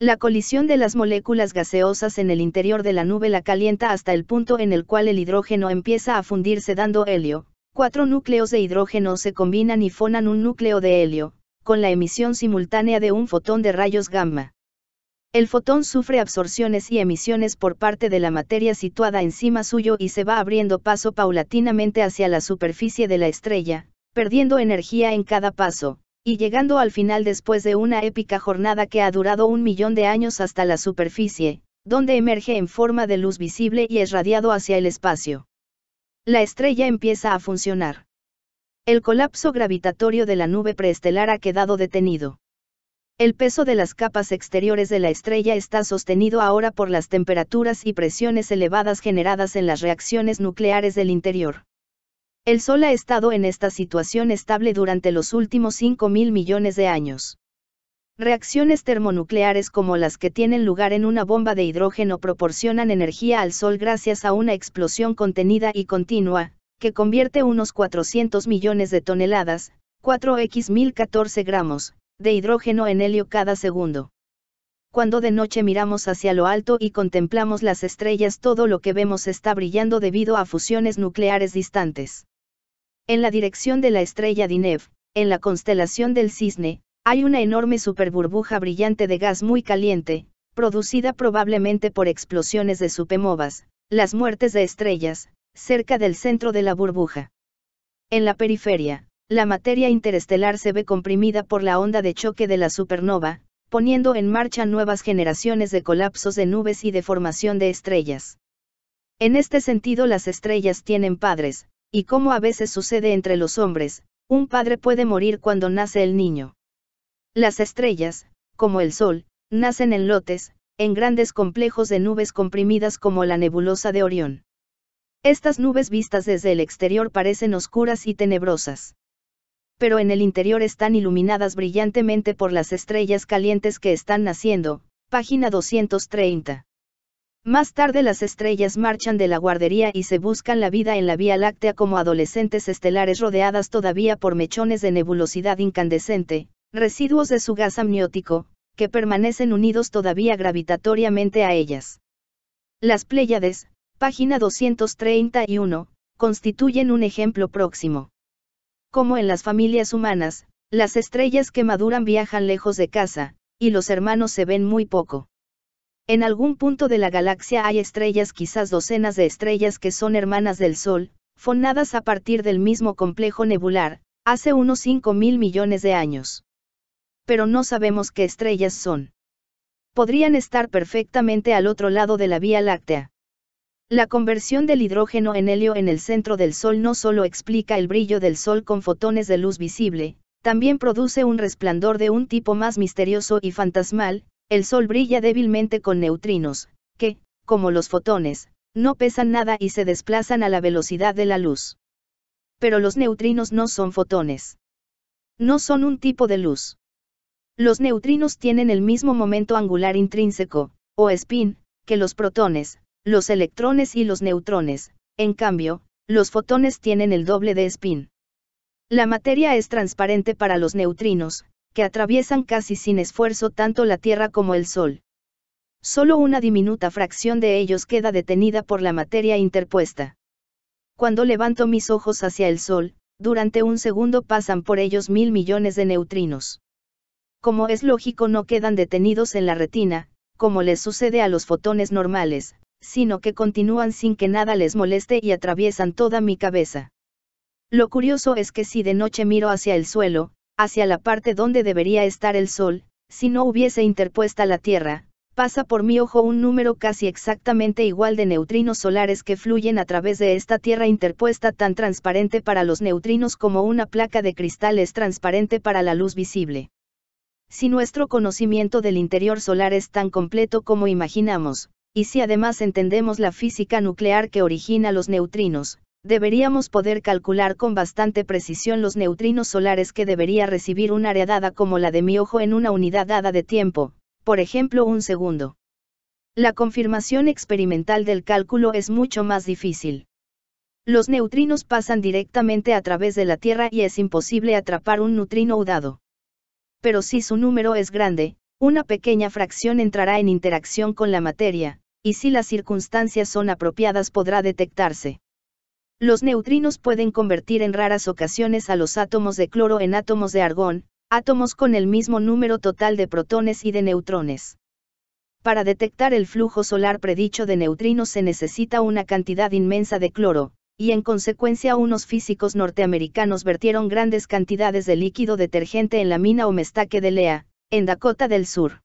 La colisión de las moléculas gaseosas en el interior de la nube la calienta hasta el punto en el cual el hidrógeno empieza a fundirse dando helio. Cuatro núcleos de hidrógeno se combinan y fonan un núcleo de helio, con la emisión simultánea de un fotón de rayos gamma. El fotón sufre absorciones y emisiones por parte de la materia situada encima suyo y se va abriendo paso paulatinamente hacia la superficie de la estrella, perdiendo energía en cada paso, y llegando al final después de una épica jornada que ha durado un millón de años hasta la superficie, donde emerge en forma de luz visible y es radiado hacia el espacio. La estrella empieza a funcionar. El colapso gravitatorio de la nube preestelar ha quedado detenido. El peso de las capas exteriores de la estrella está sostenido ahora por las temperaturas y presiones elevadas generadas en las reacciones nucleares del interior. El Sol ha estado en esta situación estable durante los últimos 5.000 millones de años. Reacciones termonucleares como las que tienen lugar en una bomba de hidrógeno proporcionan energía al Sol gracias a una explosión contenida y continua, que convierte unos 400 millones de toneladas, 4x 1014 gramos, de hidrógeno en helio cada segundo. Cuando de noche miramos hacia lo alto y contemplamos las estrellas todo lo que vemos está brillando debido a fusiones nucleares distantes. En la dirección de la estrella Dinev, en la constelación del Cisne, hay una enorme superburbuja brillante de gas muy caliente, producida probablemente por explosiones de supernovas, las muertes de estrellas, cerca del centro de la burbuja. En la periferia, la materia interestelar se ve comprimida por la onda de choque de la supernova, poniendo en marcha nuevas generaciones de colapsos de nubes y de formación de estrellas. En este sentido las estrellas tienen padres, y como a veces sucede entre los hombres, un padre puede morir cuando nace el niño. Las estrellas, como el Sol, nacen en lotes, en grandes complejos de nubes comprimidas como la nebulosa de Orión. Estas nubes vistas desde el exterior parecen oscuras y tenebrosas. Pero en el interior están iluminadas brillantemente por las estrellas calientes que están naciendo, página 230. Más tarde las estrellas marchan de la guardería y se buscan la vida en la Vía Láctea como adolescentes estelares rodeadas todavía por mechones de nebulosidad incandescente, residuos de su gas amniótico, que permanecen unidos todavía gravitatoriamente a ellas. Las Pléyades, página 231, constituyen un ejemplo próximo. Como en las familias humanas, las estrellas que maduran viajan lejos de casa, y los hermanos se ven muy poco. En algún punto de la galaxia hay estrellas, quizás docenas de estrellas que son hermanas del Sol, fonadas a partir del mismo complejo nebular, hace unos 5 mil millones de años. Pero no sabemos qué estrellas son. Podrían estar perfectamente al otro lado de la Vía Láctea. La conversión del hidrógeno en helio en el centro del Sol no solo explica el brillo del Sol con fotones de luz visible, también produce un resplandor de un tipo más misterioso y fantasmal, el Sol brilla débilmente con neutrinos, que, como los fotones, no pesan nada y se desplazan a la velocidad de la luz. Pero los neutrinos no son fotones. No son un tipo de luz. Los neutrinos tienen el mismo momento angular intrínseco, o spin, que los protones, los electrones y los neutrones, en cambio, los fotones tienen el doble de spin. La materia es transparente para los neutrinos, que atraviesan casi sin esfuerzo tanto la Tierra como el Sol. Solo una diminuta fracción de ellos queda detenida por la materia interpuesta. Cuando levanto mis ojos hacia el Sol, durante un segundo pasan por ellos mil millones de neutrinos. Como es lógico no quedan detenidos en la retina, como les sucede a los fotones normales, sino que continúan sin que nada les moleste y atraviesan toda mi cabeza. Lo curioso es que si de noche miro hacia el suelo, hacia la parte donde debería estar el sol, si no hubiese interpuesta la Tierra, pasa por mi ojo un número casi exactamente igual de neutrinos solares que fluyen a través de esta Tierra interpuesta tan transparente para los neutrinos como una placa de cristal es transparente para la luz visible. Si nuestro conocimiento del interior solar es tan completo como imaginamos, y si además entendemos la física nuclear que origina los neutrinos, deberíamos poder calcular con bastante precisión los neutrinos solares que debería recibir un área dada como la de mi ojo en una unidad dada de tiempo, por ejemplo un segundo. La confirmación experimental del cálculo es mucho más difícil. Los neutrinos pasan directamente a través de la Tierra y es imposible atrapar un neutrino udado. Pero si su número es grande, una pequeña fracción entrará en interacción con la materia, y si las circunstancias son apropiadas podrá detectarse. Los neutrinos pueden convertir en raras ocasiones a los átomos de cloro en átomos de argón, átomos con el mismo número total de protones y de neutrones. Para detectar el flujo solar predicho de neutrinos se necesita una cantidad inmensa de cloro, y en consecuencia unos físicos norteamericanos vertieron grandes cantidades de líquido detergente en la mina mestaque de Lea, en Dakota del Sur.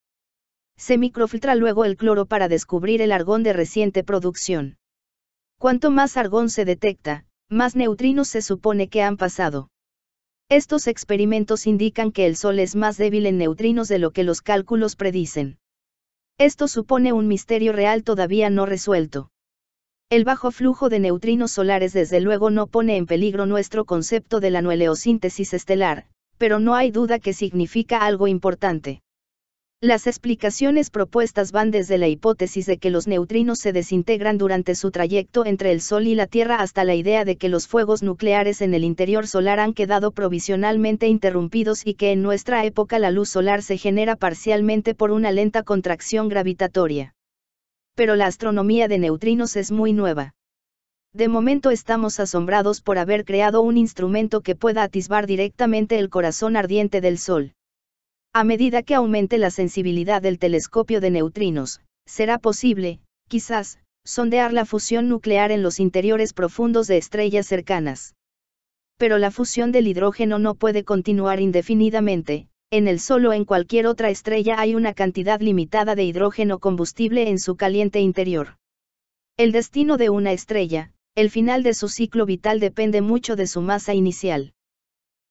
Se microfiltra luego el cloro para descubrir el argón de reciente producción. Cuanto más argón se detecta, más neutrinos se supone que han pasado. Estos experimentos indican que el Sol es más débil en neutrinos de lo que los cálculos predicen. Esto supone un misterio real todavía no resuelto. El bajo flujo de neutrinos solares desde luego no pone en peligro nuestro concepto de la nucleosíntesis estelar, pero no hay duda que significa algo importante. Las explicaciones propuestas van desde la hipótesis de que los neutrinos se desintegran durante su trayecto entre el Sol y la Tierra hasta la idea de que los fuegos nucleares en el interior solar han quedado provisionalmente interrumpidos y que en nuestra época la luz solar se genera parcialmente por una lenta contracción gravitatoria. Pero la astronomía de neutrinos es muy nueva. De momento estamos asombrados por haber creado un instrumento que pueda atisbar directamente el corazón ardiente del Sol. A medida que aumente la sensibilidad del telescopio de neutrinos, será posible, quizás, sondear la fusión nuclear en los interiores profundos de estrellas cercanas. Pero la fusión del hidrógeno no puede continuar indefinidamente, en el Sol o en cualquier otra estrella hay una cantidad limitada de hidrógeno combustible en su caliente interior. El destino de una estrella, el final de su ciclo vital depende mucho de su masa inicial.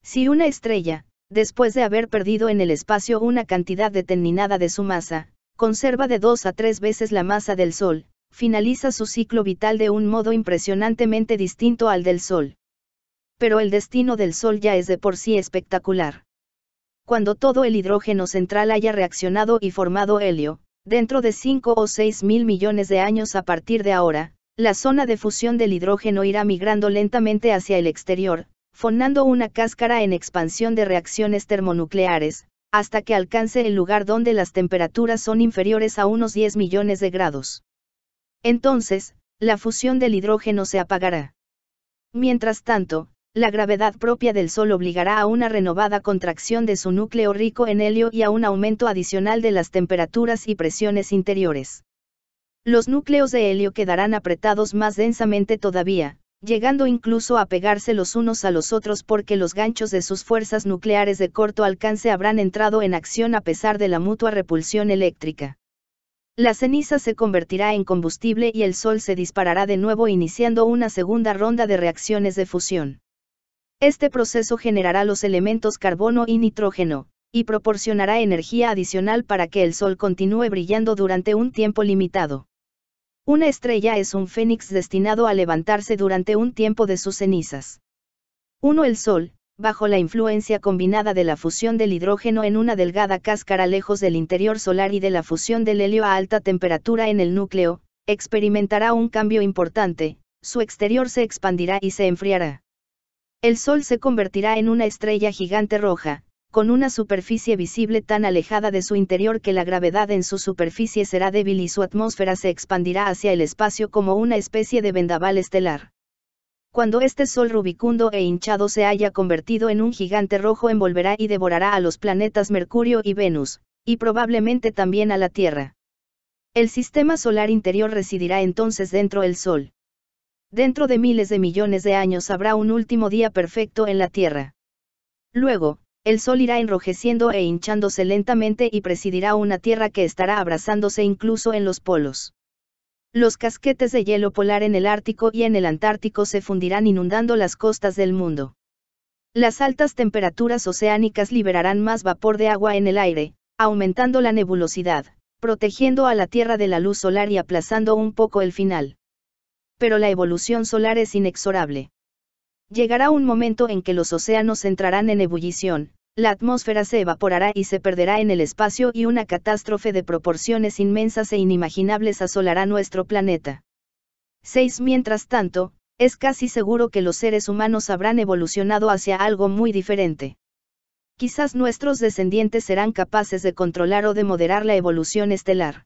Si una estrella, después de haber perdido en el espacio una cantidad determinada de su masa, conserva de dos a tres veces la masa del Sol, finaliza su ciclo vital de un modo impresionantemente distinto al del Sol. Pero el destino del Sol ya es de por sí espectacular. Cuando todo el hidrógeno central haya reaccionado y formado helio, dentro de 5 o 6 mil millones de años a partir de ahora, la zona de fusión del hidrógeno irá migrando lentamente hacia el exterior, fonando una cáscara en expansión de reacciones termonucleares, hasta que alcance el lugar donde las temperaturas son inferiores a unos 10 millones de grados. Entonces, la fusión del hidrógeno se apagará. Mientras tanto, la gravedad propia del Sol obligará a una renovada contracción de su núcleo rico en helio y a un aumento adicional de las temperaturas y presiones interiores. Los núcleos de helio quedarán apretados más densamente todavía, llegando incluso a pegarse los unos a los otros porque los ganchos de sus fuerzas nucleares de corto alcance habrán entrado en acción a pesar de la mutua repulsión eléctrica. La ceniza se convertirá en combustible y el sol se disparará de nuevo iniciando una segunda ronda de reacciones de fusión. Este proceso generará los elementos carbono y nitrógeno, y proporcionará energía adicional para que el sol continúe brillando durante un tiempo limitado. Una estrella es un fénix destinado a levantarse durante un tiempo de sus cenizas. 1. El Sol, bajo la influencia combinada de la fusión del hidrógeno en una delgada cáscara lejos del interior solar y de la fusión del helio a alta temperatura en el núcleo, experimentará un cambio importante, su exterior se expandirá y se enfriará. El Sol se convertirá en una estrella gigante roja, con una superficie visible tan alejada de su interior que la gravedad en su superficie será débil y su atmósfera se expandirá hacia el espacio como una especie de vendaval estelar. Cuando este sol rubicundo e hinchado se haya convertido en un gigante rojo envolverá y devorará a los planetas Mercurio y Venus, y probablemente también a la Tierra. El sistema solar interior residirá entonces dentro del Sol. Dentro de miles de millones de años habrá un último día perfecto en la Tierra. Luego, el sol irá enrojeciendo e hinchándose lentamente y presidirá una tierra que estará abrazándose incluso en los polos. Los casquetes de hielo polar en el Ártico y en el Antártico se fundirán inundando las costas del mundo. Las altas temperaturas oceánicas liberarán más vapor de agua en el aire, aumentando la nebulosidad, protegiendo a la Tierra de la luz solar y aplazando un poco el final. Pero la evolución solar es inexorable. Llegará un momento en que los océanos entrarán en ebullición, la atmósfera se evaporará y se perderá en el espacio y una catástrofe de proporciones inmensas e inimaginables asolará nuestro planeta. 6. Mientras tanto, es casi seguro que los seres humanos habrán evolucionado hacia algo muy diferente. Quizás nuestros descendientes serán capaces de controlar o de moderar la evolución estelar.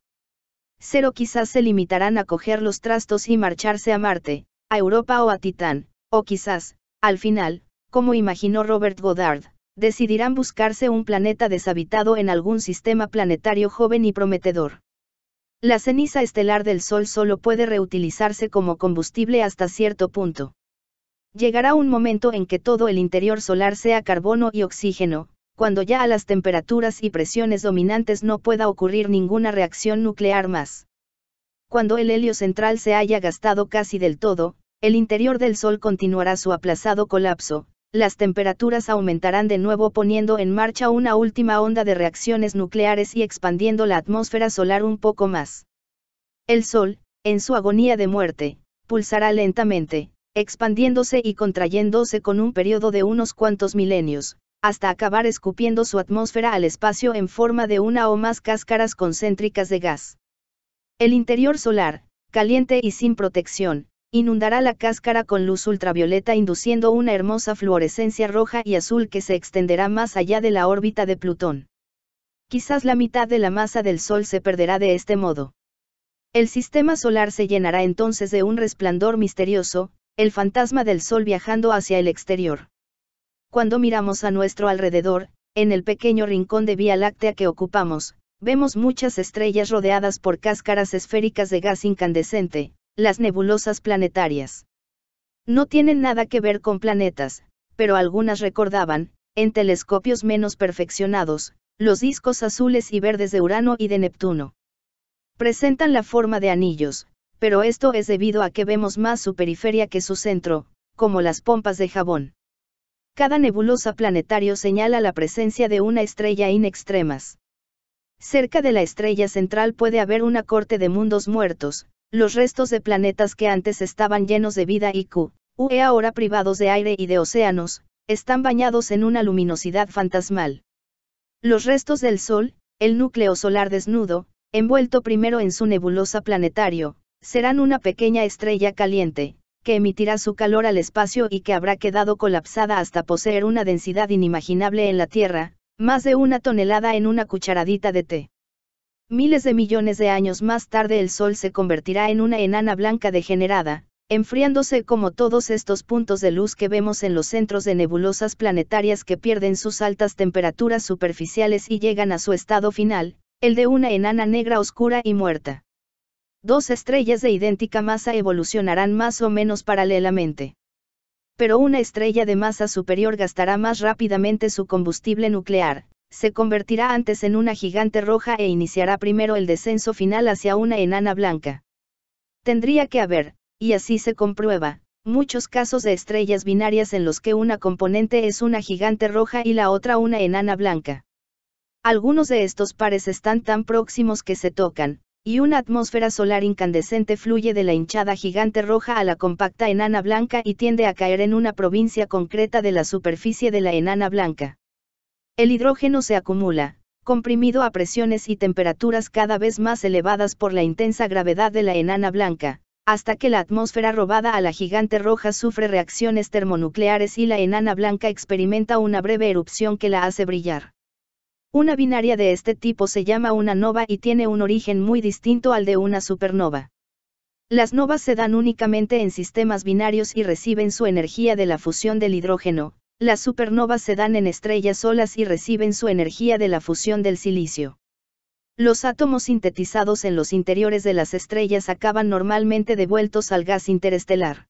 Cero quizás se limitarán a coger los trastos y marcharse a Marte, a Europa o a Titán, o quizás, al final, como imaginó Robert Goddard, decidirán buscarse un planeta deshabitado en algún sistema planetario joven y prometedor. La ceniza estelar del Sol solo puede reutilizarse como combustible hasta cierto punto. Llegará un momento en que todo el interior solar sea carbono y oxígeno, cuando ya a las temperaturas y presiones dominantes no pueda ocurrir ninguna reacción nuclear más. Cuando el helio central se haya gastado casi del todo, el interior del Sol continuará su aplazado colapso, las temperaturas aumentarán de nuevo poniendo en marcha una última onda de reacciones nucleares y expandiendo la atmósfera solar un poco más. El Sol, en su agonía de muerte, pulsará lentamente, expandiéndose y contrayéndose con un periodo de unos cuantos milenios, hasta acabar escupiendo su atmósfera al espacio en forma de una o más cáscaras concéntricas de gas. El interior solar, caliente y sin protección, Inundará la cáscara con luz ultravioleta induciendo una hermosa fluorescencia roja y azul que se extenderá más allá de la órbita de Plutón. Quizás la mitad de la masa del Sol se perderá de este modo. El sistema solar se llenará entonces de un resplandor misterioso, el fantasma del Sol viajando hacia el exterior. Cuando miramos a nuestro alrededor, en el pequeño rincón de Vía Láctea que ocupamos, vemos muchas estrellas rodeadas por cáscaras esféricas de gas incandescente, las nebulosas planetarias. No tienen nada que ver con planetas, pero algunas recordaban, en telescopios menos perfeccionados, los discos azules y verdes de Urano y de Neptuno. Presentan la forma de anillos, pero esto es debido a que vemos más su periferia que su centro, como las pompas de jabón. Cada nebulosa planetario señala la presencia de una estrella in extremas. Cerca de la estrella central puede haber una corte de mundos muertos, los restos de planetas que antes estaban llenos de vida y Q, e ahora privados de aire y de océanos, están bañados en una luminosidad fantasmal. Los restos del Sol, el núcleo solar desnudo, envuelto primero en su nebulosa planetario, serán una pequeña estrella caliente, que emitirá su calor al espacio y que habrá quedado colapsada hasta poseer una densidad inimaginable en la Tierra, más de una tonelada en una cucharadita de té. Miles de millones de años más tarde el Sol se convertirá en una enana blanca degenerada, enfriándose como todos estos puntos de luz que vemos en los centros de nebulosas planetarias que pierden sus altas temperaturas superficiales y llegan a su estado final, el de una enana negra oscura y muerta. Dos estrellas de idéntica masa evolucionarán más o menos paralelamente. Pero una estrella de masa superior gastará más rápidamente su combustible nuclear, se convertirá antes en una gigante roja e iniciará primero el descenso final hacia una enana blanca. Tendría que haber, y así se comprueba, muchos casos de estrellas binarias en los que una componente es una gigante roja y la otra una enana blanca. Algunos de estos pares están tan próximos que se tocan, y una atmósfera solar incandescente fluye de la hinchada gigante roja a la compacta enana blanca y tiende a caer en una provincia concreta de la superficie de la enana blanca. El hidrógeno se acumula, comprimido a presiones y temperaturas cada vez más elevadas por la intensa gravedad de la enana blanca, hasta que la atmósfera robada a la gigante roja sufre reacciones termonucleares y la enana blanca experimenta una breve erupción que la hace brillar. Una binaria de este tipo se llama una nova y tiene un origen muy distinto al de una supernova. Las novas se dan únicamente en sistemas binarios y reciben su energía de la fusión del hidrógeno, las supernovas se dan en estrellas solas y reciben su energía de la fusión del silicio. Los átomos sintetizados en los interiores de las estrellas acaban normalmente devueltos al gas interestelar.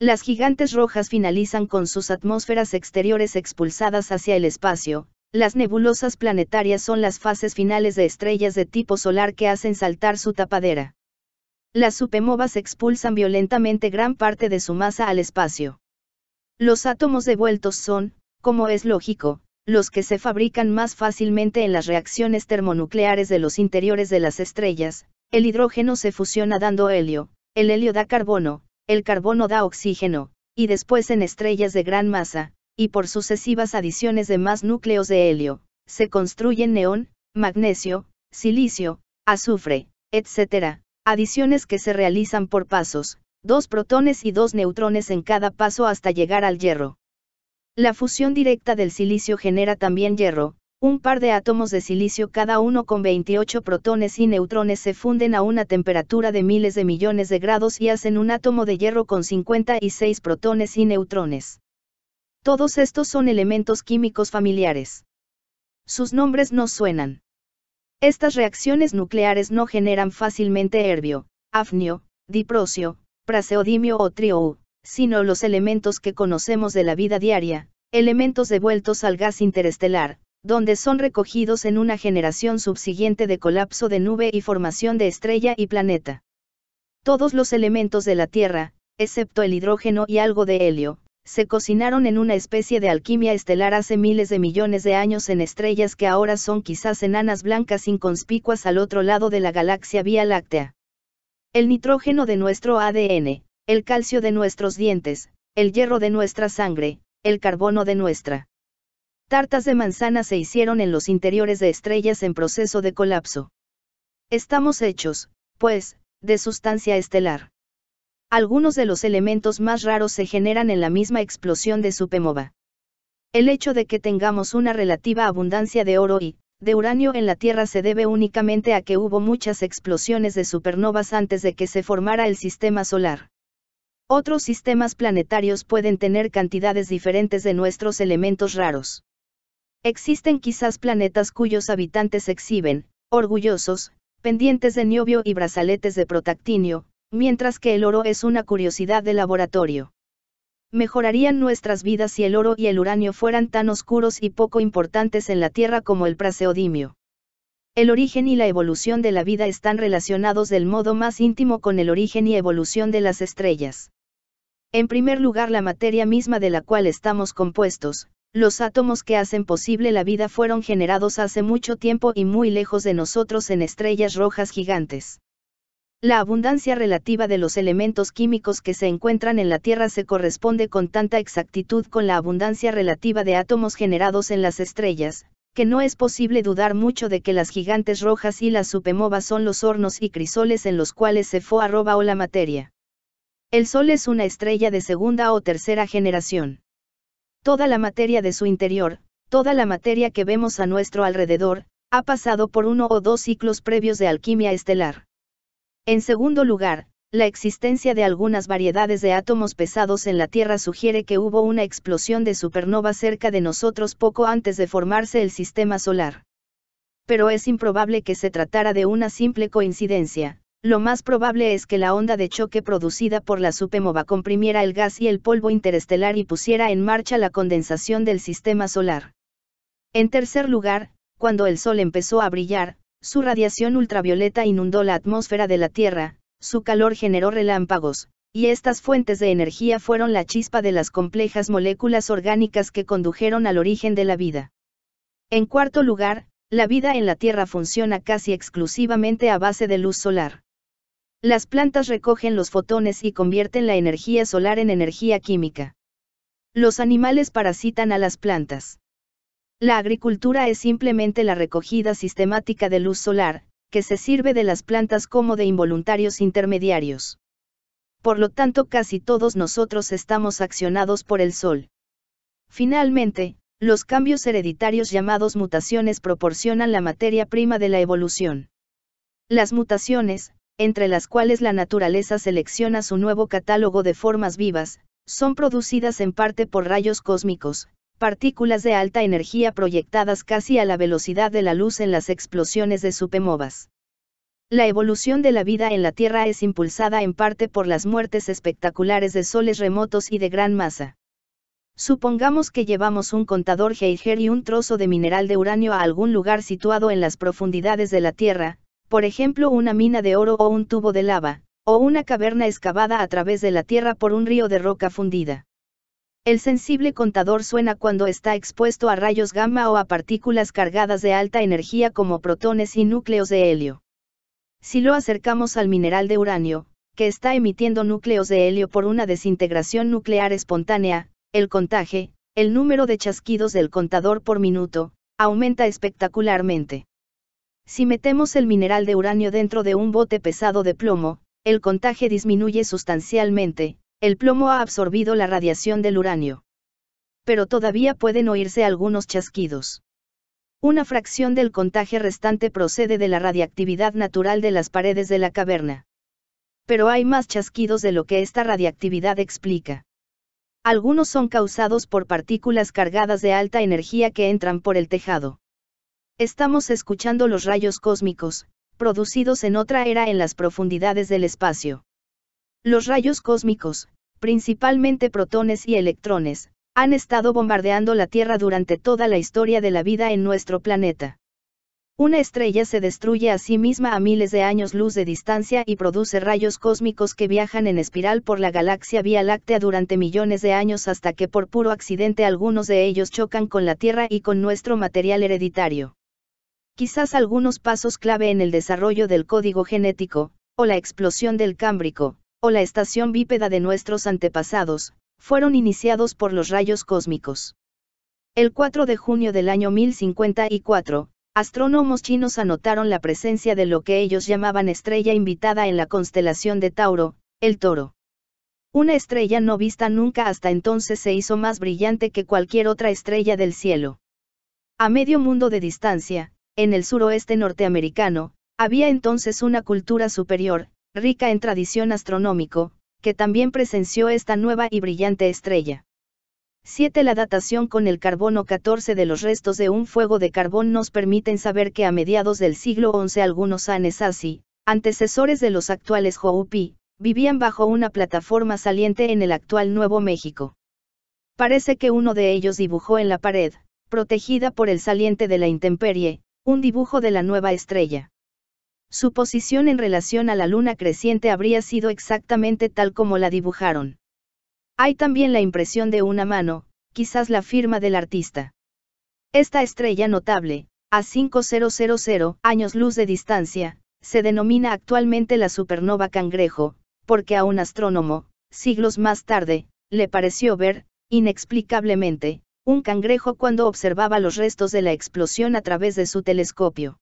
Las gigantes rojas finalizan con sus atmósferas exteriores expulsadas hacia el espacio, las nebulosas planetarias son las fases finales de estrellas de tipo solar que hacen saltar su tapadera. Las supernovas expulsan violentamente gran parte de su masa al espacio. Los átomos devueltos son, como es lógico, los que se fabrican más fácilmente en las reacciones termonucleares de los interiores de las estrellas, el hidrógeno se fusiona dando helio, el helio da carbono, el carbono da oxígeno, y después en estrellas de gran masa, y por sucesivas adiciones de más núcleos de helio, se construyen neón, magnesio, silicio, azufre, etc., adiciones que se realizan por pasos, dos protones y dos neutrones en cada paso hasta llegar al hierro. La fusión directa del silicio genera también hierro, un par de átomos de silicio cada uno con 28 protones y neutrones se funden a una temperatura de miles de millones de grados y hacen un átomo de hierro con 56 protones y neutrones. Todos estos son elementos químicos familiares. Sus nombres no suenan. Estas reacciones nucleares no generan fácilmente herbio, afnio, diprosio, praseodimio o trio, sino los elementos que conocemos de la vida diaria, elementos devueltos al gas interestelar, donde son recogidos en una generación subsiguiente de colapso de nube y formación de estrella y planeta. Todos los elementos de la Tierra, excepto el hidrógeno y algo de helio, se cocinaron en una especie de alquimia estelar hace miles de millones de años en estrellas que ahora son quizás enanas blancas inconspicuas al otro lado de la galaxia Vía Láctea el nitrógeno de nuestro ADN, el calcio de nuestros dientes, el hierro de nuestra sangre, el carbono de nuestra. Tartas de manzana se hicieron en los interiores de estrellas en proceso de colapso. Estamos hechos, pues, de sustancia estelar. Algunos de los elementos más raros se generan en la misma explosión de supemova. El hecho de que tengamos una relativa abundancia de oro y, de uranio en la Tierra se debe únicamente a que hubo muchas explosiones de supernovas antes de que se formara el sistema solar. Otros sistemas planetarios pueden tener cantidades diferentes de nuestros elementos raros. Existen quizás planetas cuyos habitantes exhiben, orgullosos, pendientes de niobio y brazaletes de protactinio, mientras que el oro es una curiosidad de laboratorio mejorarían nuestras vidas si el oro y el uranio fueran tan oscuros y poco importantes en la Tierra como el praseodimio. El origen y la evolución de la vida están relacionados del modo más íntimo con el origen y evolución de las estrellas. En primer lugar, la materia misma de la cual estamos compuestos, los átomos que hacen posible la vida fueron generados hace mucho tiempo y muy lejos de nosotros en estrellas rojas gigantes. La abundancia relativa de los elementos químicos que se encuentran en la Tierra se corresponde con tanta exactitud con la abundancia relativa de átomos generados en las estrellas, que no es posible dudar mucho de que las gigantes rojas y las supemovas son los hornos y crisoles en los cuales se fue arroba o la materia. El Sol es una estrella de segunda o tercera generación. Toda la materia de su interior, toda la materia que vemos a nuestro alrededor, ha pasado por uno o dos ciclos previos de alquimia estelar. En segundo lugar, la existencia de algunas variedades de átomos pesados en la Tierra sugiere que hubo una explosión de supernova cerca de nosotros poco antes de formarse el sistema solar. Pero es improbable que se tratara de una simple coincidencia, lo más probable es que la onda de choque producida por la supernova comprimiera el gas y el polvo interestelar y pusiera en marcha la condensación del sistema solar. En tercer lugar, cuando el Sol empezó a brillar, su radiación ultravioleta inundó la atmósfera de la Tierra, su calor generó relámpagos, y estas fuentes de energía fueron la chispa de las complejas moléculas orgánicas que condujeron al origen de la vida. En cuarto lugar, la vida en la Tierra funciona casi exclusivamente a base de luz solar. Las plantas recogen los fotones y convierten la energía solar en energía química. Los animales parasitan a las plantas. La agricultura es simplemente la recogida sistemática de luz solar, que se sirve de las plantas como de involuntarios intermediarios. Por lo tanto, casi todos nosotros estamos accionados por el sol. Finalmente, los cambios hereditarios llamados mutaciones proporcionan la materia prima de la evolución. Las mutaciones, entre las cuales la naturaleza selecciona su nuevo catálogo de formas vivas, son producidas en parte por rayos cósmicos, partículas de alta energía proyectadas casi a la velocidad de la luz en las explosiones de supernovas. La evolución de la vida en la Tierra es impulsada en parte por las muertes espectaculares de soles remotos y de gran masa. Supongamos que llevamos un contador Geiger y un trozo de mineral de uranio a algún lugar situado en las profundidades de la Tierra, por ejemplo una mina de oro o un tubo de lava, o una caverna excavada a través de la Tierra por un río de roca fundida. El sensible contador suena cuando está expuesto a rayos gamma o a partículas cargadas de alta energía como protones y núcleos de helio. Si lo acercamos al mineral de uranio, que está emitiendo núcleos de helio por una desintegración nuclear espontánea, el contaje, el número de chasquidos del contador por minuto, aumenta espectacularmente. Si metemos el mineral de uranio dentro de un bote pesado de plomo, el contaje disminuye sustancialmente, el plomo ha absorbido la radiación del uranio. Pero todavía pueden oírse algunos chasquidos. Una fracción del contagio restante procede de la radiactividad natural de las paredes de la caverna. Pero hay más chasquidos de lo que esta radiactividad explica. Algunos son causados por partículas cargadas de alta energía que entran por el tejado. Estamos escuchando los rayos cósmicos, producidos en otra era en las profundidades del espacio. Los rayos cósmicos, principalmente protones y electrones, han estado bombardeando la Tierra durante toda la historia de la vida en nuestro planeta. Una estrella se destruye a sí misma a miles de años luz de distancia y produce rayos cósmicos que viajan en espiral por la galaxia Vía Láctea durante millones de años hasta que por puro accidente algunos de ellos chocan con la Tierra y con nuestro material hereditario. Quizás algunos pasos clave en el desarrollo del código genético, o la explosión del cámbrico, o la estación bípeda de nuestros antepasados, fueron iniciados por los rayos cósmicos. El 4 de junio del año 1054, astrónomos chinos anotaron la presencia de lo que ellos llamaban estrella invitada en la constelación de Tauro, el toro. Una estrella no vista nunca hasta entonces se hizo más brillante que cualquier otra estrella del cielo. A medio mundo de distancia, en el suroeste norteamericano, había entonces una cultura superior, rica en tradición astronómico, que también presenció esta nueva y brillante estrella. 7. La datación con el carbono 14 de los restos de un fuego de carbón nos permiten saber que a mediados del siglo XI algunos Anesasi, antecesores de los actuales Hopi, vivían bajo una plataforma saliente en el actual Nuevo México. Parece que uno de ellos dibujó en la pared, protegida por el saliente de la intemperie, un dibujo de la nueva estrella. Su posición en relación a la luna creciente habría sido exactamente tal como la dibujaron. Hay también la impresión de una mano, quizás la firma del artista. Esta estrella notable, a 5000 años luz de distancia, se denomina actualmente la supernova cangrejo, porque a un astrónomo, siglos más tarde, le pareció ver, inexplicablemente, un cangrejo cuando observaba los restos de la explosión a través de su telescopio.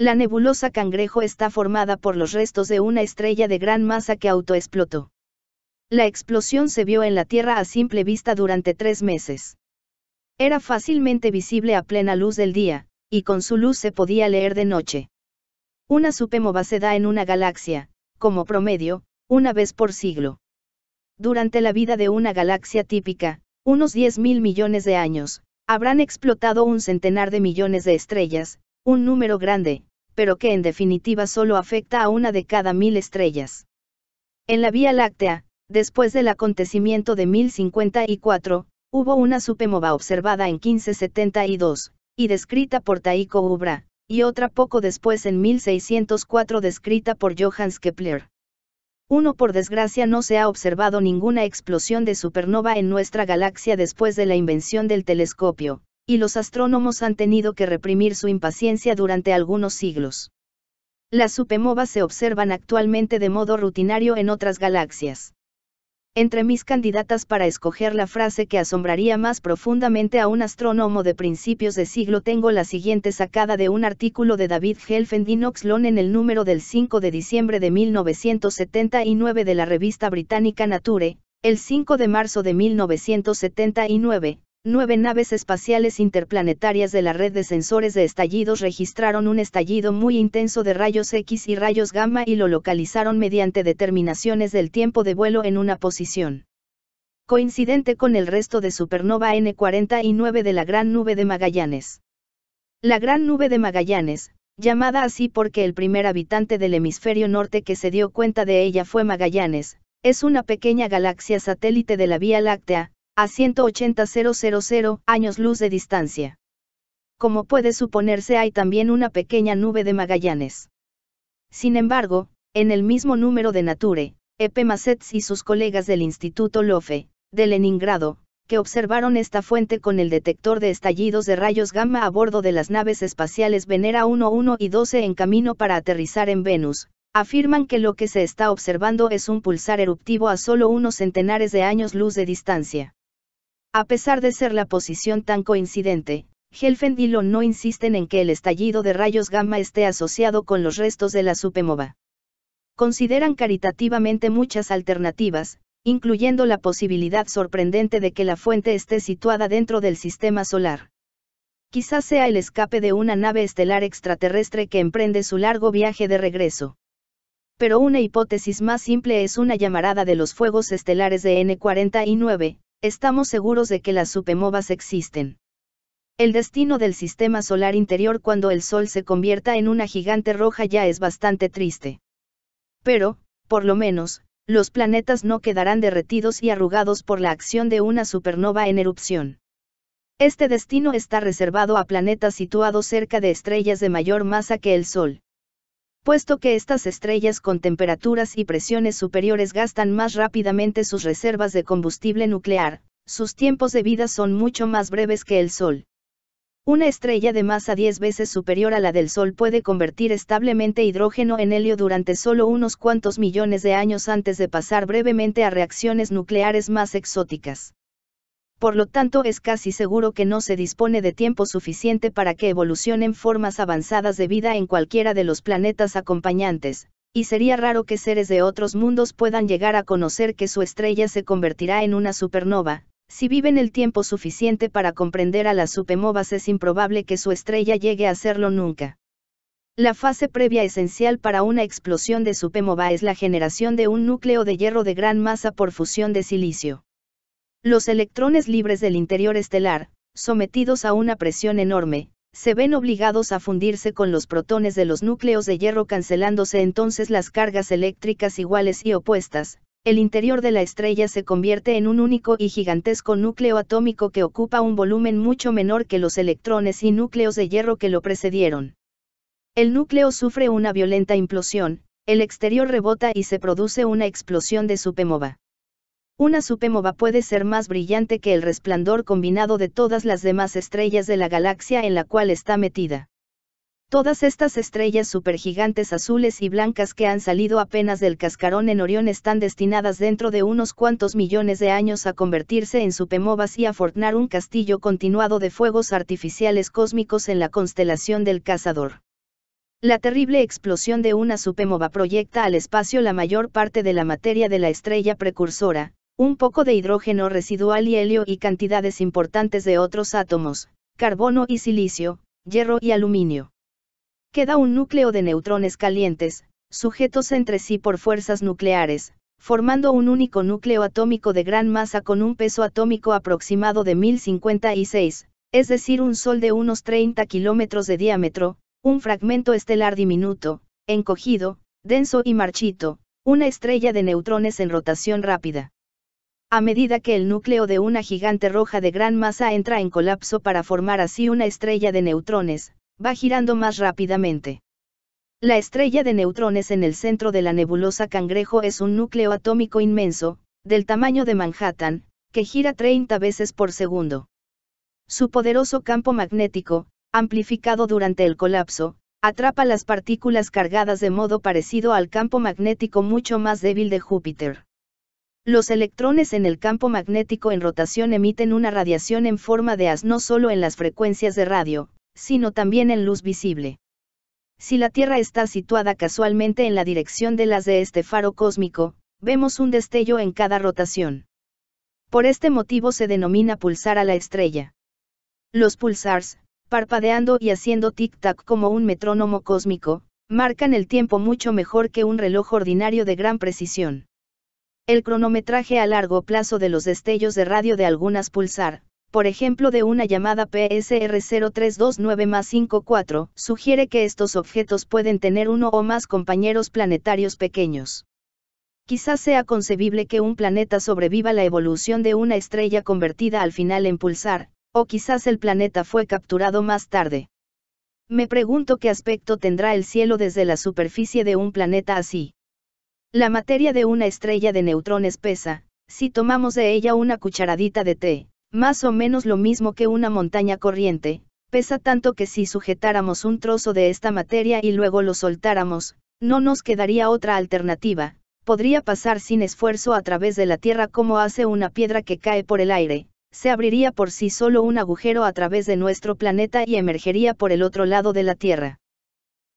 La nebulosa cangrejo está formada por los restos de una estrella de gran masa que autoexplotó. La explosión se vio en la Tierra a simple vista durante tres meses. Era fácilmente visible a plena luz del día, y con su luz se podía leer de noche. Una supermova se da en una galaxia, como promedio, una vez por siglo. Durante la vida de una galaxia típica, unos 10.000 millones de años, habrán explotado un centenar de millones de estrellas, un número grande, pero que en definitiva solo afecta a una de cada mil estrellas. En la Vía Láctea, después del acontecimiento de 1054, hubo una supernova observada en 1572, y descrita por Taiko Ubra, y otra poco después en 1604 descrita por Johannes Kepler. Uno por desgracia no se ha observado ninguna explosión de supernova en nuestra galaxia después de la invención del telescopio, y los astrónomos han tenido que reprimir su impaciencia durante algunos siglos. Las supernovas se observan actualmente de modo rutinario en otras galaxias. Entre mis candidatas para escoger la frase que asombraría más profundamente a un astrónomo de principios de siglo tengo la siguiente sacada de un artículo de David Helfendinox en el número del 5 de diciembre de 1979 de la revista británica Nature, el 5 de marzo de 1979, Nueve naves espaciales interplanetarias de la red de sensores de estallidos registraron un estallido muy intenso de rayos X y rayos gamma y lo localizaron mediante determinaciones del tiempo de vuelo en una posición. Coincidente con el resto de supernova N49 de la Gran Nube de Magallanes. La Gran Nube de Magallanes, llamada así porque el primer habitante del hemisferio norte que se dio cuenta de ella fue Magallanes, es una pequeña galaxia satélite de la Vía Láctea, a 180.000 años luz de distancia. Como puede suponerse hay también una pequeña nube de Magallanes. Sin embargo, en el mismo número de Nature, Epe Masets y sus colegas del Instituto Lofe, de Leningrado, que observaron esta fuente con el detector de estallidos de rayos gamma a bordo de las naves espaciales Venera 11 y 12 en camino para aterrizar en Venus, afirman que lo que se está observando es un pulsar eruptivo a solo unos centenares de años luz de distancia. A pesar de ser la posición tan coincidente, Helfen y no insisten en que el estallido de rayos gamma esté asociado con los restos de la supemova. Consideran caritativamente muchas alternativas, incluyendo la posibilidad sorprendente de que la fuente esté situada dentro del sistema solar. Quizás sea el escape de una nave estelar extraterrestre que emprende su largo viaje de regreso. Pero una hipótesis más simple es una llamarada de los fuegos estelares de N49, estamos seguros de que las supernovas existen. El destino del sistema solar interior cuando el Sol se convierta en una gigante roja ya es bastante triste. Pero, por lo menos, los planetas no quedarán derretidos y arrugados por la acción de una supernova en erupción. Este destino está reservado a planetas situados cerca de estrellas de mayor masa que el Sol puesto que estas estrellas con temperaturas y presiones superiores gastan más rápidamente sus reservas de combustible nuclear, sus tiempos de vida son mucho más breves que el Sol. Una estrella de masa 10 veces superior a la del Sol puede convertir establemente hidrógeno en helio durante solo unos cuantos millones de años antes de pasar brevemente a reacciones nucleares más exóticas por lo tanto es casi seguro que no se dispone de tiempo suficiente para que evolucionen formas avanzadas de vida en cualquiera de los planetas acompañantes, y sería raro que seres de otros mundos puedan llegar a conocer que su estrella se convertirá en una supernova. Si viven el tiempo suficiente para comprender a las supernovas es improbable que su estrella llegue a serlo nunca. La fase previa esencial para una explosión de supernova es la generación de un núcleo de hierro de gran masa por fusión de silicio. Los electrones libres del interior estelar, sometidos a una presión enorme, se ven obligados a fundirse con los protones de los núcleos de hierro cancelándose entonces las cargas eléctricas iguales y opuestas, el interior de la estrella se convierte en un único y gigantesco núcleo atómico que ocupa un volumen mucho menor que los electrones y núcleos de hierro que lo precedieron. El núcleo sufre una violenta implosión, el exterior rebota y se produce una explosión de supemova. Una supernova puede ser más brillante que el resplandor combinado de todas las demás estrellas de la galaxia en la cual está metida. Todas estas estrellas supergigantes azules y blancas que han salido apenas del cascarón en Orión están destinadas dentro de unos cuantos millones de años a convertirse en supernovas y a formar un castillo continuado de fuegos artificiales cósmicos en la constelación del Cazador. La terrible explosión de una supernova proyecta al espacio la mayor parte de la materia de la estrella precursora, un poco de hidrógeno residual y helio y cantidades importantes de otros átomos, carbono y silicio, hierro y aluminio. Queda un núcleo de neutrones calientes, sujetos entre sí por fuerzas nucleares, formando un único núcleo atómico de gran masa con un peso atómico aproximado de 1056, es decir, un sol de unos 30 kilómetros de diámetro, un fragmento estelar diminuto, encogido, denso y marchito, una estrella de neutrones en rotación rápida. A medida que el núcleo de una gigante roja de gran masa entra en colapso para formar así una estrella de neutrones, va girando más rápidamente. La estrella de neutrones en el centro de la nebulosa cangrejo es un núcleo atómico inmenso, del tamaño de Manhattan, que gira 30 veces por segundo. Su poderoso campo magnético, amplificado durante el colapso, atrapa las partículas cargadas de modo parecido al campo magnético mucho más débil de Júpiter. Los electrones en el campo magnético en rotación emiten una radiación en forma de haz no solo en las frecuencias de radio, sino también en luz visible. Si la Tierra está situada casualmente en la dirección de las de este faro cósmico, vemos un destello en cada rotación. Por este motivo se denomina pulsar a la estrella. Los pulsars, parpadeando y haciendo tic-tac como un metrónomo cósmico, marcan el tiempo mucho mejor que un reloj ordinario de gran precisión. El cronometraje a largo plazo de los destellos de radio de algunas pulsar, por ejemplo de una llamada PSR 0329+54, sugiere que estos objetos pueden tener uno o más compañeros planetarios pequeños. Quizás sea concebible que un planeta sobreviva la evolución de una estrella convertida al final en pulsar, o quizás el planeta fue capturado más tarde. Me pregunto qué aspecto tendrá el cielo desde la superficie de un planeta así. La materia de una estrella de neutrones pesa, si tomamos de ella una cucharadita de té, más o menos lo mismo que una montaña corriente, pesa tanto que si sujetáramos un trozo de esta materia y luego lo soltáramos, no nos quedaría otra alternativa, podría pasar sin esfuerzo a través de la Tierra como hace una piedra que cae por el aire, se abriría por sí solo un agujero a través de nuestro planeta y emergería por el otro lado de la Tierra.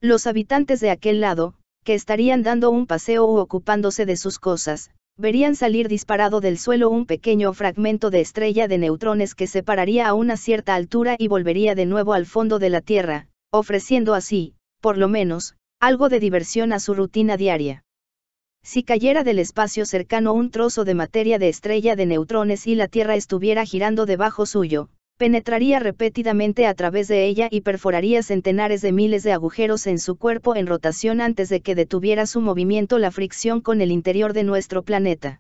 Los habitantes de aquel lado, que estarían dando un paseo u ocupándose de sus cosas, verían salir disparado del suelo un pequeño fragmento de estrella de neutrones que se pararía a una cierta altura y volvería de nuevo al fondo de la Tierra, ofreciendo así, por lo menos, algo de diversión a su rutina diaria. Si cayera del espacio cercano un trozo de materia de estrella de neutrones y la Tierra estuviera girando debajo suyo, penetraría repetidamente a través de ella y perforaría centenares de miles de agujeros en su cuerpo en rotación antes de que detuviera su movimiento la fricción con el interior de nuestro planeta.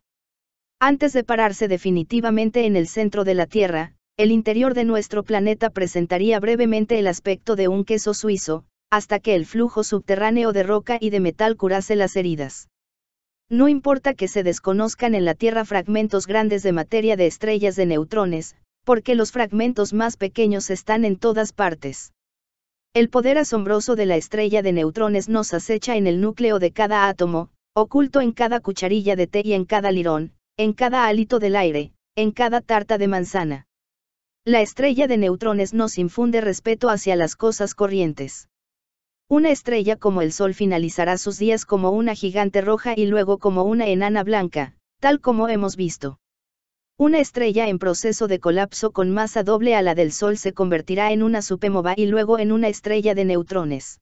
Antes de pararse definitivamente en el centro de la Tierra, el interior de nuestro planeta presentaría brevemente el aspecto de un queso suizo, hasta que el flujo subterráneo de roca y de metal curase las heridas. No importa que se desconozcan en la Tierra fragmentos grandes de materia de estrellas de neutrones, porque los fragmentos más pequeños están en todas partes. El poder asombroso de la estrella de neutrones nos acecha en el núcleo de cada átomo, oculto en cada cucharilla de té y en cada lirón, en cada hálito del aire, en cada tarta de manzana. La estrella de neutrones nos infunde respeto hacia las cosas corrientes. Una estrella como el Sol finalizará sus días como una gigante roja y luego como una enana blanca, tal como hemos visto. Una estrella en proceso de colapso con masa doble a la del Sol se convertirá en una supémova y luego en una estrella de neutrones.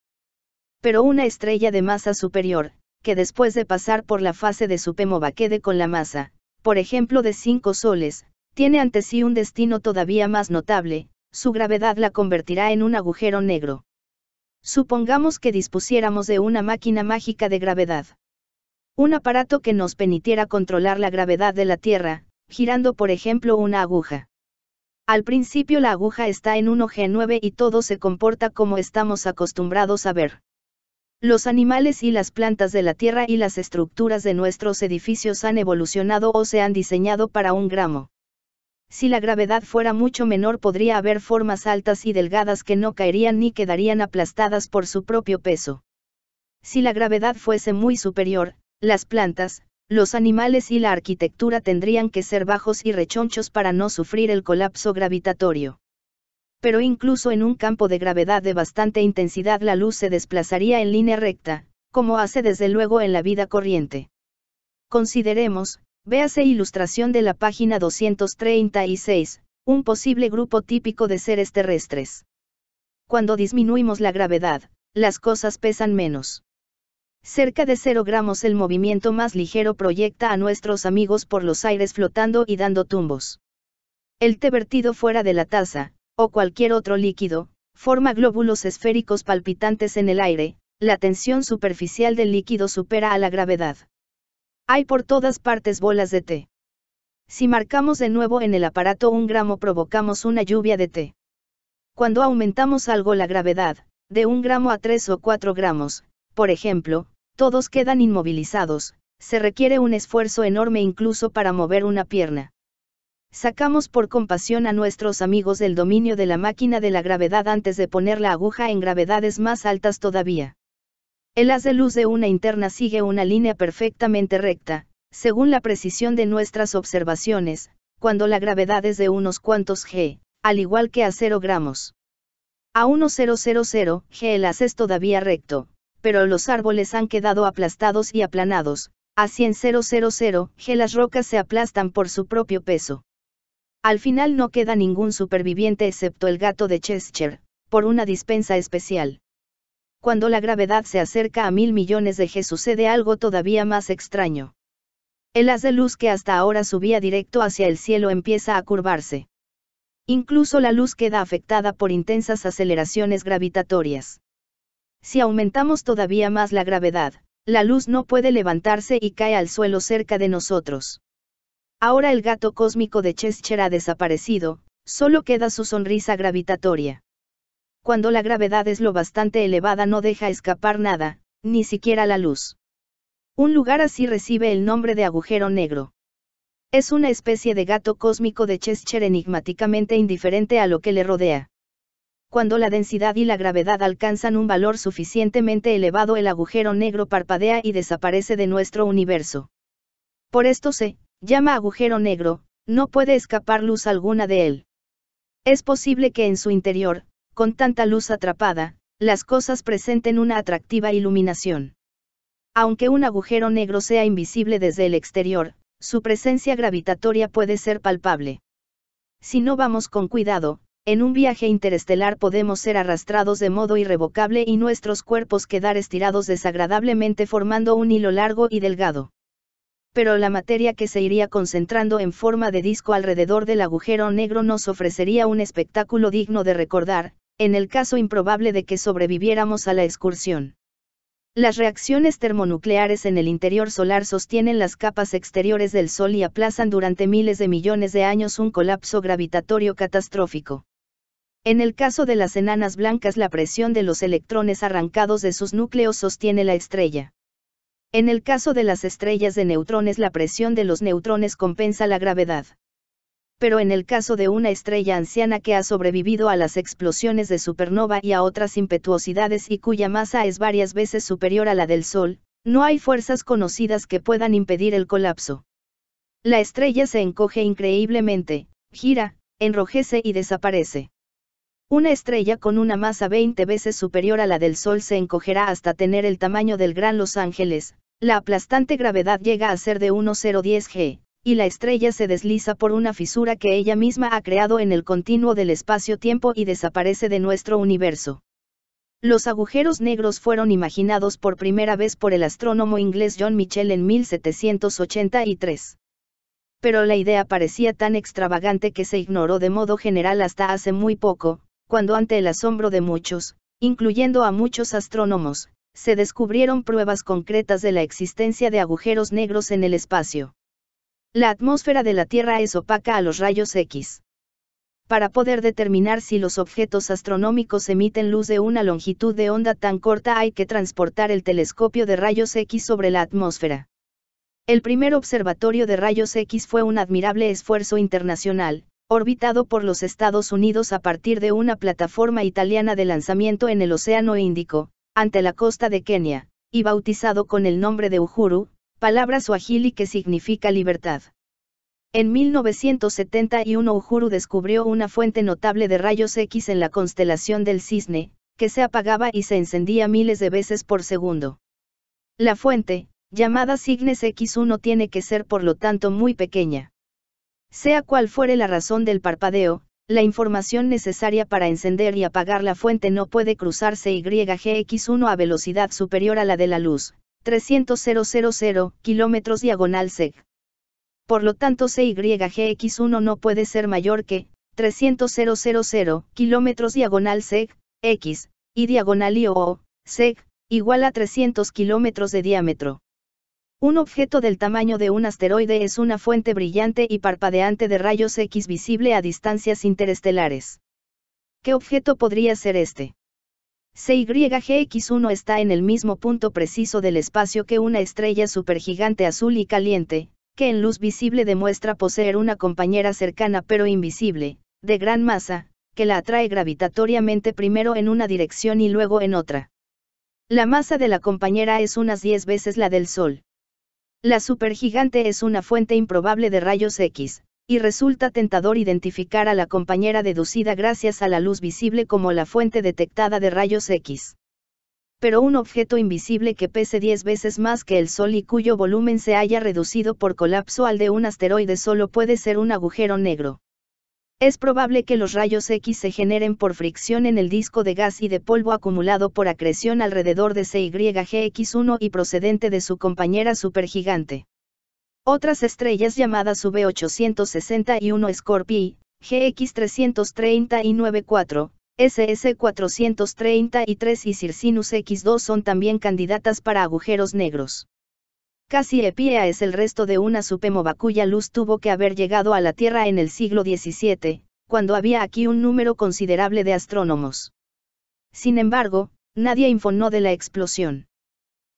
Pero una estrella de masa superior, que después de pasar por la fase de supémova quede con la masa, por ejemplo de 5 soles, tiene ante sí un destino todavía más notable, su gravedad la convertirá en un agujero negro. Supongamos que dispusiéramos de una máquina mágica de gravedad. Un aparato que nos permitiera controlar la gravedad de la Tierra, girando por ejemplo una aguja. Al principio la aguja está en 1G9 y todo se comporta como estamos acostumbrados a ver. Los animales y las plantas de la Tierra y las estructuras de nuestros edificios han evolucionado o se han diseñado para un gramo. Si la gravedad fuera mucho menor podría haber formas altas y delgadas que no caerían ni quedarían aplastadas por su propio peso. Si la gravedad fuese muy superior, las plantas, los animales y la arquitectura tendrían que ser bajos y rechonchos para no sufrir el colapso gravitatorio. Pero incluso en un campo de gravedad de bastante intensidad la luz se desplazaría en línea recta, como hace desde luego en la vida corriente. Consideremos, véase ilustración de la página 236, un posible grupo típico de seres terrestres. Cuando disminuimos la gravedad, las cosas pesan menos cerca de 0 gramos el movimiento más ligero proyecta a nuestros amigos por los aires flotando y dando tumbos. El té vertido fuera de la taza, o cualquier otro líquido, forma glóbulos esféricos palpitantes en el aire, la tensión superficial del líquido supera a la gravedad. Hay por todas partes bolas de té. Si marcamos de nuevo en el aparato un gramo provocamos una lluvia de té. Cuando aumentamos algo la gravedad, de un gramo a 3 o 4 gramos, por ejemplo, todos quedan inmovilizados, se requiere un esfuerzo enorme incluso para mover una pierna. Sacamos por compasión a nuestros amigos del dominio de la máquina de la gravedad antes de poner la aguja en gravedades más altas todavía. El haz de luz de una interna sigue una línea perfectamente recta, según la precisión de nuestras observaciones, cuando la gravedad es de unos cuantos g, al igual que a 0 gramos. A 1,000 g el haz es todavía recto, pero los árboles han quedado aplastados y aplanados, así en 000, las rocas se aplastan por su propio peso. Al final no queda ningún superviviente excepto el gato de Cheshire, por una dispensa especial. Cuando la gravedad se acerca a mil millones de G sucede algo todavía más extraño. El haz de luz que hasta ahora subía directo hacia el cielo empieza a curvarse. Incluso la luz queda afectada por intensas aceleraciones gravitatorias. Si aumentamos todavía más la gravedad, la luz no puede levantarse y cae al suelo cerca de nosotros. Ahora el gato cósmico de Cheshire ha desaparecido, solo queda su sonrisa gravitatoria. Cuando la gravedad es lo bastante elevada no deja escapar nada, ni siquiera la luz. Un lugar así recibe el nombre de agujero negro. Es una especie de gato cósmico de Cheshire enigmáticamente indiferente a lo que le rodea cuando la densidad y la gravedad alcanzan un valor suficientemente elevado el agujero negro parpadea y desaparece de nuestro universo. Por esto se llama agujero negro, no puede escapar luz alguna de él. Es posible que en su interior, con tanta luz atrapada, las cosas presenten una atractiva iluminación. Aunque un agujero negro sea invisible desde el exterior, su presencia gravitatoria puede ser palpable. Si no vamos con cuidado, en un viaje interestelar podemos ser arrastrados de modo irrevocable y nuestros cuerpos quedar estirados desagradablemente formando un hilo largo y delgado. Pero la materia que se iría concentrando en forma de disco alrededor del agujero negro nos ofrecería un espectáculo digno de recordar, en el caso improbable de que sobreviviéramos a la excursión. Las reacciones termonucleares en el interior solar sostienen las capas exteriores del Sol y aplazan durante miles de millones de años un colapso gravitatorio catastrófico. En el caso de las enanas blancas la presión de los electrones arrancados de sus núcleos sostiene la estrella. En el caso de las estrellas de neutrones la presión de los neutrones compensa la gravedad. Pero en el caso de una estrella anciana que ha sobrevivido a las explosiones de supernova y a otras impetuosidades y cuya masa es varias veces superior a la del Sol, no hay fuerzas conocidas que puedan impedir el colapso. La estrella se encoge increíblemente, gira, enrojece y desaparece. Una estrella con una masa 20 veces superior a la del Sol se encogerá hasta tener el tamaño del Gran Los Ángeles, la aplastante gravedad llega a ser de 1010 g, y la estrella se desliza por una fisura que ella misma ha creado en el continuo del espacio-tiempo y desaparece de nuestro universo. Los agujeros negros fueron imaginados por primera vez por el astrónomo inglés John Mitchell en 1783. Pero la idea parecía tan extravagante que se ignoró de modo general hasta hace muy poco, cuando ante el asombro de muchos, incluyendo a muchos astrónomos, se descubrieron pruebas concretas de la existencia de agujeros negros en el espacio. La atmósfera de la Tierra es opaca a los rayos X. Para poder determinar si los objetos astronómicos emiten luz de una longitud de onda tan corta hay que transportar el telescopio de rayos X sobre la atmósfera. El primer observatorio de rayos X fue un admirable esfuerzo internacional, orbitado por los Estados Unidos a partir de una plataforma italiana de lanzamiento en el Océano Índico, ante la costa de Kenia, y bautizado con el nombre de Uhuru, palabra suajili que significa libertad. En 1971 Uhuru descubrió una fuente notable de rayos X en la constelación del Cisne, que se apagaba y se encendía miles de veces por segundo. La fuente, llamada Cygnes X1 tiene que ser por lo tanto muy pequeña. Sea cual fuere la razón del parpadeo, la información necesaria para encender y apagar la fuente no puede cruzarse cygx 1 a velocidad superior a la de la luz, 300.000 km diagonal seg. Por lo tanto, CYGX1 no puede ser mayor que 300.000 km diagonal seg, x, y diagonal o, seg, igual a 300 km de diámetro. Un objeto del tamaño de un asteroide es una fuente brillante y parpadeante de rayos X visible a distancias interestelares. ¿Qué objeto podría ser este? CYGX1 está en el mismo punto preciso del espacio que una estrella supergigante azul y caliente, que en luz visible demuestra poseer una compañera cercana pero invisible, de gran masa, que la atrae gravitatoriamente primero en una dirección y luego en otra. La masa de la compañera es unas 10 veces la del Sol. La supergigante es una fuente improbable de rayos X, y resulta tentador identificar a la compañera deducida gracias a la luz visible como la fuente detectada de rayos X. Pero un objeto invisible que pese 10 veces más que el Sol y cuyo volumen se haya reducido por colapso al de un asteroide solo puede ser un agujero negro. Es probable que los rayos X se generen por fricción en el disco de gas y de polvo acumulado por acreción alrededor de CYGX1 y procedente de su compañera supergigante. Otras estrellas llamadas V861 Scorpii, GX330 SS433 y Circinus X2 son también candidatas para agujeros negros. Casi Epía es el resto de una supernova cuya luz tuvo que haber llegado a la Tierra en el siglo XVII, cuando había aquí un número considerable de astrónomos. Sin embargo, nadie informó de la explosión.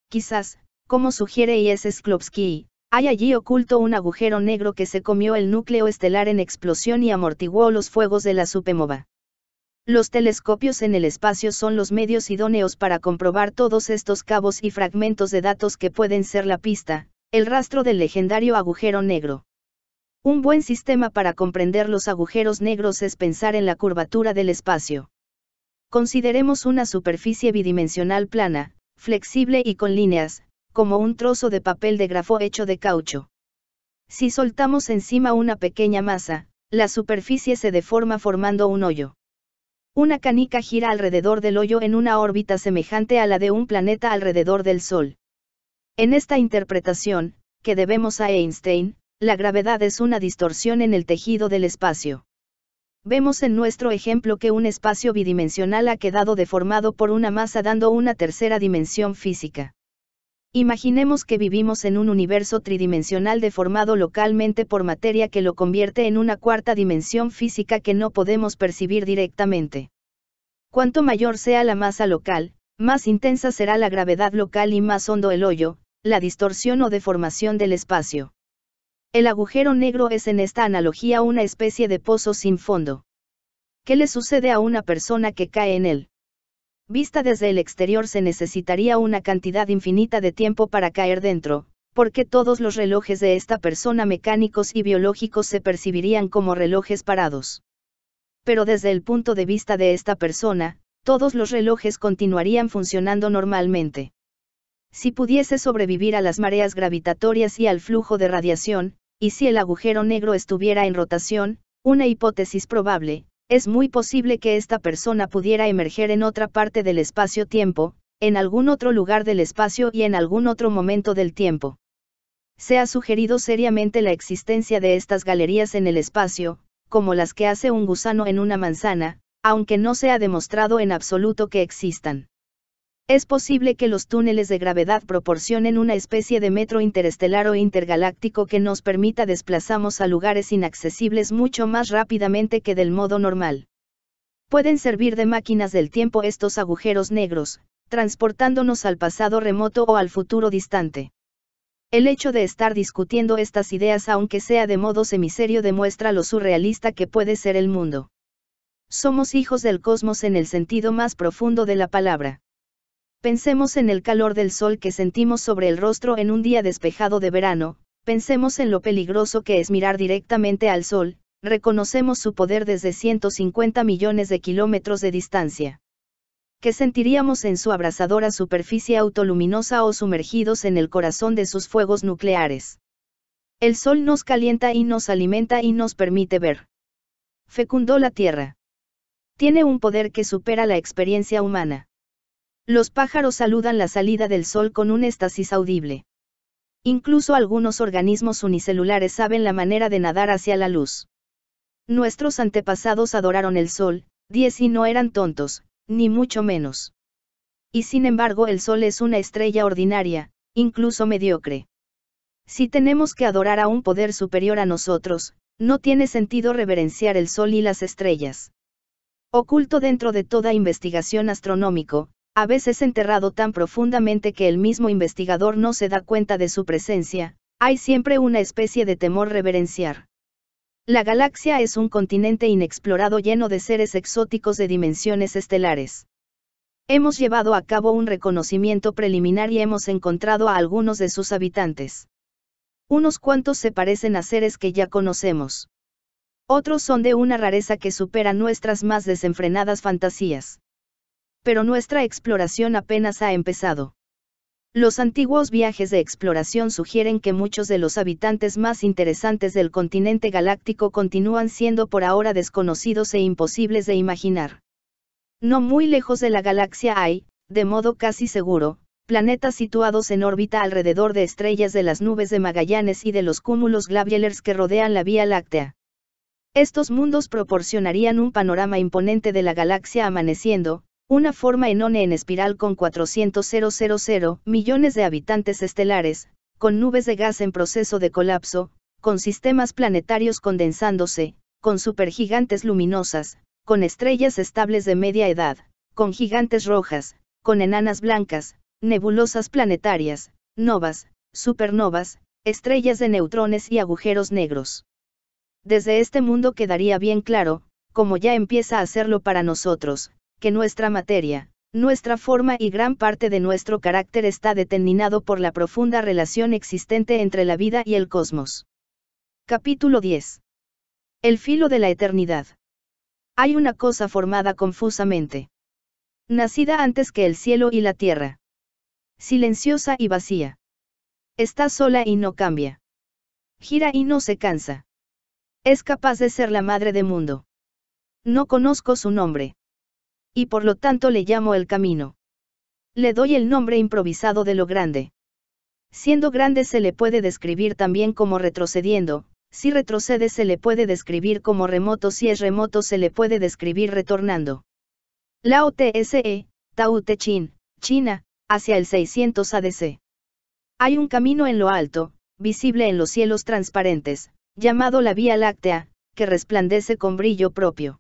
Quizás, como sugiere I.S. Sklopsky, hay allí oculto un agujero negro que se comió el núcleo estelar en explosión y amortiguó los fuegos de la supemova. Los telescopios en el espacio son los medios idóneos para comprobar todos estos cabos y fragmentos de datos que pueden ser la pista, el rastro del legendario agujero negro. Un buen sistema para comprender los agujeros negros es pensar en la curvatura del espacio. Consideremos una superficie bidimensional plana, flexible y con líneas, como un trozo de papel de grafo hecho de caucho. Si soltamos encima una pequeña masa, la superficie se deforma formando un hoyo. Una canica gira alrededor del hoyo en una órbita semejante a la de un planeta alrededor del Sol. En esta interpretación, que debemos a Einstein, la gravedad es una distorsión en el tejido del espacio. Vemos en nuestro ejemplo que un espacio bidimensional ha quedado deformado por una masa dando una tercera dimensión física. Imaginemos que vivimos en un universo tridimensional deformado localmente por materia que lo convierte en una cuarta dimensión física que no podemos percibir directamente. Cuanto mayor sea la masa local, más intensa será la gravedad local y más hondo el hoyo, la distorsión o deformación del espacio. El agujero negro es en esta analogía una especie de pozo sin fondo. ¿Qué le sucede a una persona que cae en él? Vista desde el exterior se necesitaría una cantidad infinita de tiempo para caer dentro, porque todos los relojes de esta persona mecánicos y biológicos se percibirían como relojes parados. Pero desde el punto de vista de esta persona, todos los relojes continuarían funcionando normalmente. Si pudiese sobrevivir a las mareas gravitatorias y al flujo de radiación, y si el agujero negro estuviera en rotación, una hipótesis probable, es muy posible que esta persona pudiera emerger en otra parte del espacio-tiempo, en algún otro lugar del espacio y en algún otro momento del tiempo. Se ha sugerido seriamente la existencia de estas galerías en el espacio, como las que hace un gusano en una manzana, aunque no se ha demostrado en absoluto que existan. Es posible que los túneles de gravedad proporcionen una especie de metro interestelar o intergaláctico que nos permita desplazarnos a lugares inaccesibles mucho más rápidamente que del modo normal. Pueden servir de máquinas del tiempo estos agujeros negros, transportándonos al pasado remoto o al futuro distante. El hecho de estar discutiendo estas ideas aunque sea de modo semiserio demuestra lo surrealista que puede ser el mundo. Somos hijos del cosmos en el sentido más profundo de la palabra. Pensemos en el calor del sol que sentimos sobre el rostro en un día despejado de verano, pensemos en lo peligroso que es mirar directamente al sol, reconocemos su poder desde 150 millones de kilómetros de distancia. ¿Qué sentiríamos en su abrasadora superficie autoluminosa o sumergidos en el corazón de sus fuegos nucleares? El sol nos calienta y nos alimenta y nos permite ver. Fecundó la Tierra. Tiene un poder que supera la experiencia humana. Los pájaros saludan la salida del sol con un éxtasis audible. Incluso algunos organismos unicelulares saben la manera de nadar hacia la luz. Nuestros antepasados adoraron el sol, diez y no eran tontos, ni mucho menos. Y sin embargo el sol es una estrella ordinaria, incluso mediocre. Si tenemos que adorar a un poder superior a nosotros, no tiene sentido reverenciar el sol y las estrellas. Oculto dentro de toda investigación astronómico, a veces enterrado tan profundamente que el mismo investigador no se da cuenta de su presencia, hay siempre una especie de temor reverenciar. La galaxia es un continente inexplorado lleno de seres exóticos de dimensiones estelares. Hemos llevado a cabo un reconocimiento preliminar y hemos encontrado a algunos de sus habitantes. Unos cuantos se parecen a seres que ya conocemos. Otros son de una rareza que supera nuestras más desenfrenadas fantasías pero nuestra exploración apenas ha empezado. Los antiguos viajes de exploración sugieren que muchos de los habitantes más interesantes del continente galáctico continúan siendo por ahora desconocidos e imposibles de imaginar. No muy lejos de la galaxia hay, de modo casi seguro, planetas situados en órbita alrededor de estrellas de las nubes de Magallanes y de los cúmulos Glavielers que rodean la Vía Láctea. Estos mundos proporcionarían un panorama imponente de la galaxia amaneciendo, una forma enone en espiral con 400.000 millones de habitantes estelares, con nubes de gas en proceso de colapso, con sistemas planetarios condensándose, con supergigantes luminosas, con estrellas estables de media edad, con gigantes rojas, con enanas blancas, nebulosas planetarias, novas, supernovas, estrellas de neutrones y agujeros negros. Desde este mundo quedaría bien claro, como ya empieza a hacerlo para nosotros, que nuestra materia, nuestra forma y gran parte de nuestro carácter está determinado por la profunda relación existente entre la vida y el cosmos. Capítulo 10. El filo de la eternidad. Hay una cosa formada confusamente. Nacida antes que el cielo y la tierra. Silenciosa y vacía. Está sola y no cambia. Gira y no se cansa. Es capaz de ser la madre de mundo. No conozco su nombre y por lo tanto le llamo el camino. Le doy el nombre improvisado de lo grande. Siendo grande se le puede describir también como retrocediendo, si retrocede se le puede describir como remoto, si es remoto se le puede describir retornando. Lao Tse, Tao Te Chin, China, hacia el 600 ADC. Hay un camino en lo alto, visible en los cielos transparentes, llamado la Vía Láctea, que resplandece con brillo propio.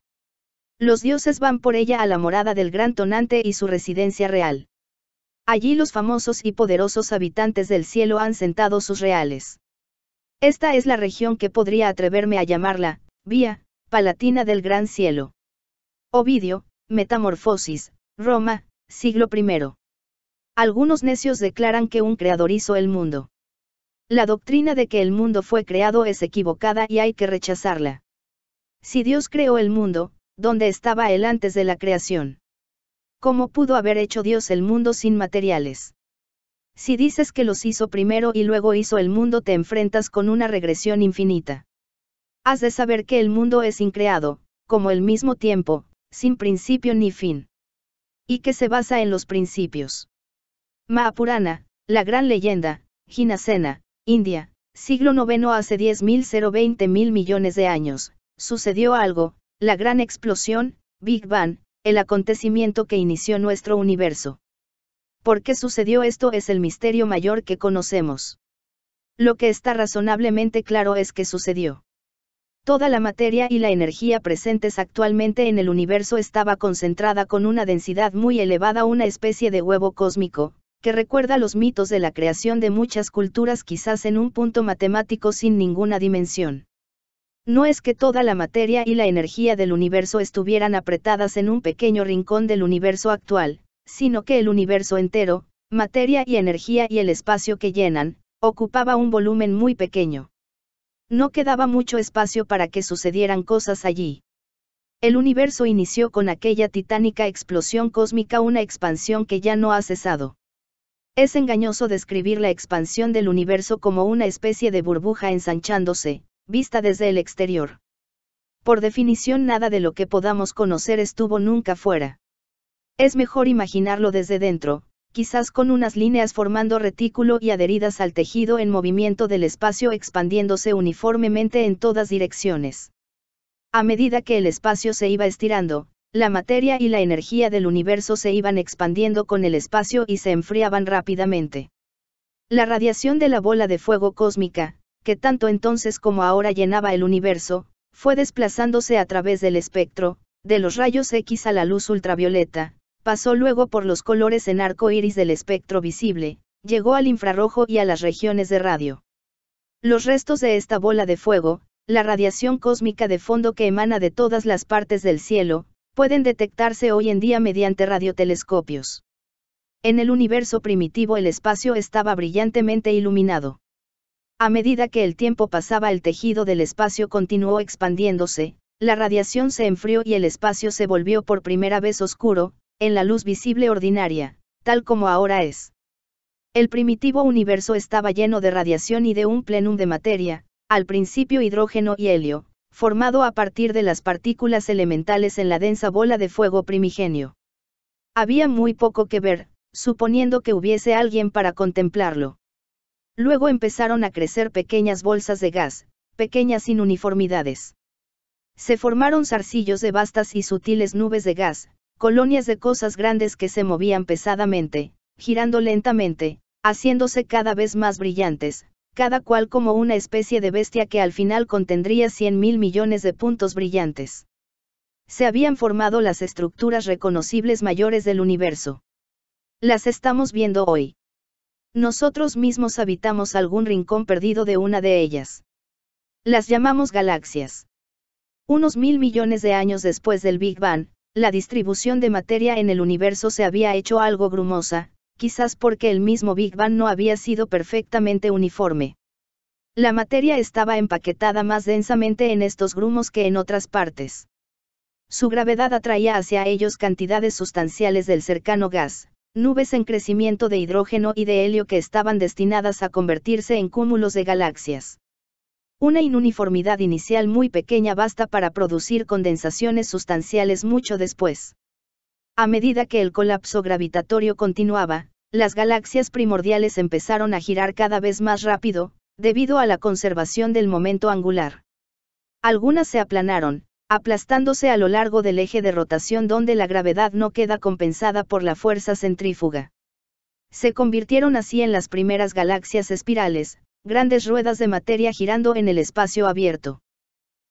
Los dioses van por ella a la morada del gran tonante y su residencia real. Allí los famosos y poderosos habitantes del cielo han sentado sus reales. Esta es la región que podría atreverme a llamarla, vía, palatina del gran cielo. Ovidio, Metamorfosis, Roma, siglo I. Algunos necios declaran que un creador hizo el mundo. La doctrina de que el mundo fue creado es equivocada y hay que rechazarla. Si Dios creó el mundo, donde estaba él antes de la creación. ¿Cómo pudo haber hecho Dios el mundo sin materiales? Si dices que los hizo primero y luego hizo el mundo te enfrentas con una regresión infinita. Has de saber que el mundo es increado, como el mismo tiempo, sin principio ni fin. Y que se basa en los principios. Mahapurana, la gran leyenda, Hinasena, India, siglo IX hace 10.020.000 millones de años, sucedió algo, la gran explosión, Big Bang, el acontecimiento que inició nuestro universo. ¿Por qué sucedió esto es el misterio mayor que conocemos? Lo que está razonablemente claro es que sucedió. Toda la materia y la energía presentes actualmente en el universo estaba concentrada con una densidad muy elevada, una especie de huevo cósmico, que recuerda los mitos de la creación de muchas culturas quizás en un punto matemático sin ninguna dimensión. No es que toda la materia y la energía del universo estuvieran apretadas en un pequeño rincón del universo actual, sino que el universo entero, materia y energía y el espacio que llenan, ocupaba un volumen muy pequeño. No quedaba mucho espacio para que sucedieran cosas allí. El universo inició con aquella titánica explosión cósmica una expansión que ya no ha cesado. Es engañoso describir la expansión del universo como una especie de burbuja ensanchándose, Vista desde el exterior. Por definición nada de lo que podamos conocer estuvo nunca fuera. Es mejor imaginarlo desde dentro, quizás con unas líneas formando retículo y adheridas al tejido en movimiento del espacio expandiéndose uniformemente en todas direcciones. A medida que el espacio se iba estirando, la materia y la energía del universo se iban expandiendo con el espacio y se enfriaban rápidamente. La radiación de la bola de fuego cósmica, que tanto entonces como ahora llenaba el universo, fue desplazándose a través del espectro, de los rayos X a la luz ultravioleta, pasó luego por los colores en arco iris del espectro visible, llegó al infrarrojo y a las regiones de radio. Los restos de esta bola de fuego, la radiación cósmica de fondo que emana de todas las partes del cielo, pueden detectarse hoy en día mediante radiotelescopios. En el universo primitivo el espacio estaba brillantemente iluminado. A medida que el tiempo pasaba el tejido del espacio continuó expandiéndose, la radiación se enfrió y el espacio se volvió por primera vez oscuro, en la luz visible ordinaria, tal como ahora es. El primitivo universo estaba lleno de radiación y de un plenum de materia, al principio hidrógeno y helio, formado a partir de las partículas elementales en la densa bola de fuego primigenio. Había muy poco que ver, suponiendo que hubiese alguien para contemplarlo. Luego empezaron a crecer pequeñas bolsas de gas, pequeñas inuniformidades. Se formaron zarcillos de vastas y sutiles nubes de gas, colonias de cosas grandes que se movían pesadamente, girando lentamente, haciéndose cada vez más brillantes, cada cual como una especie de bestia que al final contendría 100 mil millones de puntos brillantes. Se habían formado las estructuras reconocibles mayores del universo. Las estamos viendo hoy. Nosotros mismos habitamos algún rincón perdido de una de ellas. Las llamamos galaxias. Unos mil millones de años después del Big Bang, la distribución de materia en el universo se había hecho algo grumosa, quizás porque el mismo Big Bang no había sido perfectamente uniforme. La materia estaba empaquetada más densamente en estos grumos que en otras partes. Su gravedad atraía hacia ellos cantidades sustanciales del cercano gas, nubes en crecimiento de hidrógeno y de helio que estaban destinadas a convertirse en cúmulos de galaxias. Una inuniformidad inicial muy pequeña basta para producir condensaciones sustanciales mucho después. A medida que el colapso gravitatorio continuaba, las galaxias primordiales empezaron a girar cada vez más rápido, debido a la conservación del momento angular. Algunas se aplanaron, aplastándose a lo largo del eje de rotación donde la gravedad no queda compensada por la fuerza centrífuga. Se convirtieron así en las primeras galaxias espirales, grandes ruedas de materia girando en el espacio abierto.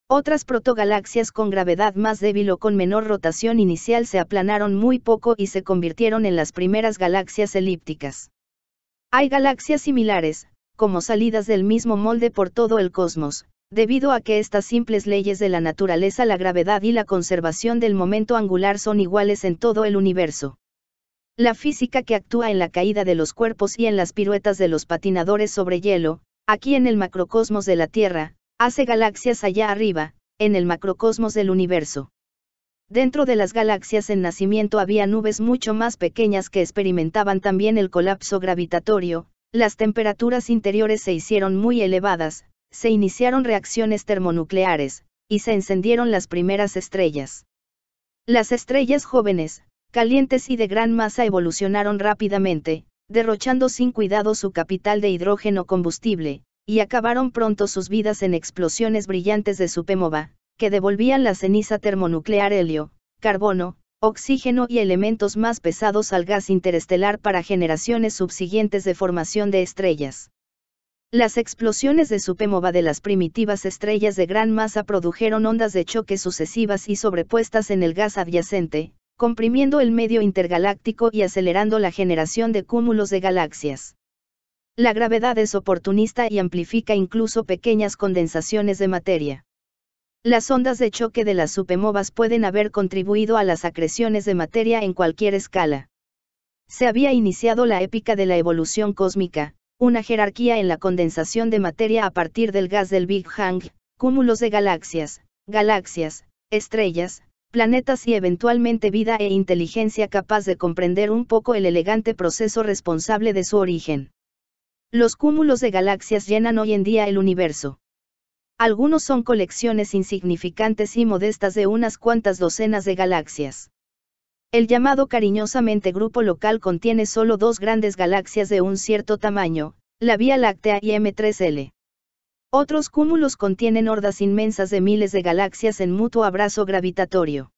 Otras protogalaxias con gravedad más débil o con menor rotación inicial se aplanaron muy poco y se convirtieron en las primeras galaxias elípticas. Hay galaxias similares, como salidas del mismo molde por todo el cosmos, Debido a que estas simples leyes de la naturaleza, la gravedad y la conservación del momento angular son iguales en todo el universo. La física que actúa en la caída de los cuerpos y en las piruetas de los patinadores sobre hielo, aquí en el macrocosmos de la Tierra, hace galaxias allá arriba, en el macrocosmos del universo. Dentro de las galaxias en nacimiento había nubes mucho más pequeñas que experimentaban también el colapso gravitatorio, las temperaturas interiores se hicieron muy elevadas, se iniciaron reacciones termonucleares, y se encendieron las primeras estrellas. Las estrellas jóvenes, calientes y de gran masa evolucionaron rápidamente, derrochando sin cuidado su capital de hidrógeno combustible, y acabaron pronto sus vidas en explosiones brillantes de pémova, que devolvían la ceniza termonuclear helio, carbono, oxígeno y elementos más pesados al gas interestelar para generaciones subsiguientes de formación de estrellas. Las explosiones de Supemova de las primitivas estrellas de gran masa produjeron ondas de choque sucesivas y sobrepuestas en el gas adyacente, comprimiendo el medio intergaláctico y acelerando la generación de cúmulos de galaxias. La gravedad es oportunista y amplifica incluso pequeñas condensaciones de materia. Las ondas de choque de las supemovas pueden haber contribuido a las acreciones de materia en cualquier escala. Se había iniciado la épica de la evolución cósmica, una jerarquía en la condensación de materia a partir del gas del Big Bang, cúmulos de galaxias, galaxias, estrellas, planetas y eventualmente vida e inteligencia capaz de comprender un poco el elegante proceso responsable de su origen. Los cúmulos de galaxias llenan hoy en día el universo. Algunos son colecciones insignificantes y modestas de unas cuantas docenas de galaxias. El llamado cariñosamente grupo local contiene solo dos grandes galaxias de un cierto tamaño, la Vía Láctea y M3L. Otros cúmulos contienen hordas inmensas de miles de galaxias en mutuo abrazo gravitatorio.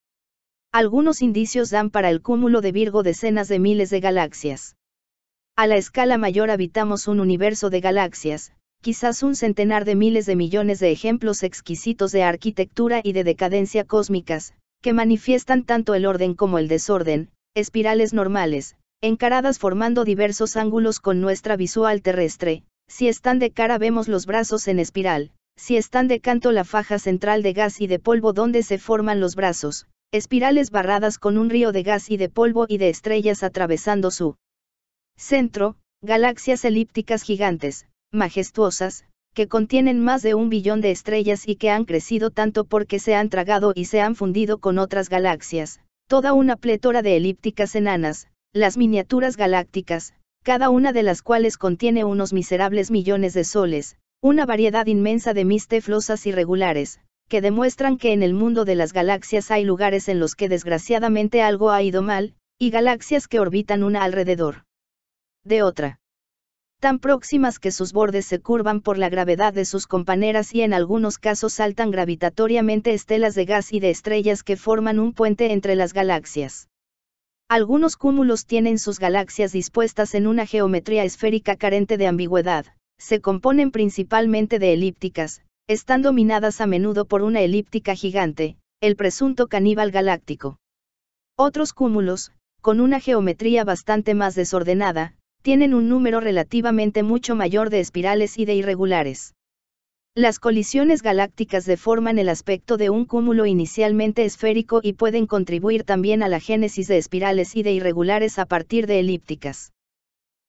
Algunos indicios dan para el cúmulo de Virgo decenas de miles de galaxias. A la escala mayor habitamos un universo de galaxias, quizás un centenar de miles de millones de ejemplos exquisitos de arquitectura y de decadencia cósmicas, que manifiestan tanto el orden como el desorden, espirales normales, encaradas formando diversos ángulos con nuestra visual terrestre, si están de cara vemos los brazos en espiral, si están de canto la faja central de gas y de polvo donde se forman los brazos, espirales barradas con un río de gas y de polvo y de estrellas atravesando su centro, galaxias elípticas gigantes, majestuosas, que contienen más de un billón de estrellas y que han crecido tanto porque se han tragado y se han fundido con otras galaxias, toda una pletora de elípticas enanas, las miniaturas galácticas, cada una de las cuales contiene unos miserables millones de soles, una variedad inmensa de misteflosas irregulares, que demuestran que en el mundo de las galaxias hay lugares en los que desgraciadamente algo ha ido mal, y galaxias que orbitan una alrededor de otra tan próximas que sus bordes se curvan por la gravedad de sus compañeras y en algunos casos saltan gravitatoriamente estelas de gas y de estrellas que forman un puente entre las galaxias. Algunos cúmulos tienen sus galaxias dispuestas en una geometría esférica carente de ambigüedad, se componen principalmente de elípticas, están dominadas a menudo por una elíptica gigante, el presunto caníbal galáctico. Otros cúmulos, con una geometría bastante más desordenada, tienen un número relativamente mucho mayor de espirales y de irregulares. Las colisiones galácticas deforman el aspecto de un cúmulo inicialmente esférico y pueden contribuir también a la génesis de espirales y de irregulares a partir de elípticas.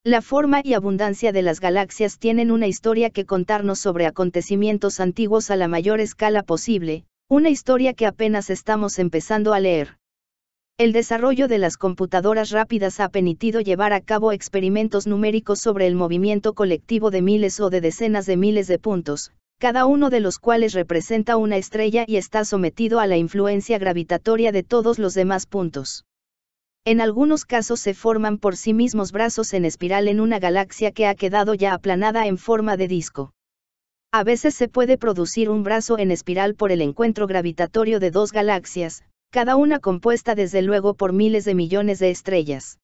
La forma y abundancia de las galaxias tienen una historia que contarnos sobre acontecimientos antiguos a la mayor escala posible, una historia que apenas estamos empezando a leer. El desarrollo de las computadoras rápidas ha permitido llevar a cabo experimentos numéricos sobre el movimiento colectivo de miles o de decenas de miles de puntos, cada uno de los cuales representa una estrella y está sometido a la influencia gravitatoria de todos los demás puntos. En algunos casos se forman por sí mismos brazos en espiral en una galaxia que ha quedado ya aplanada en forma de disco. A veces se puede producir un brazo en espiral por el encuentro gravitatorio de dos galaxias, cada una compuesta desde luego por miles de millones de estrellas.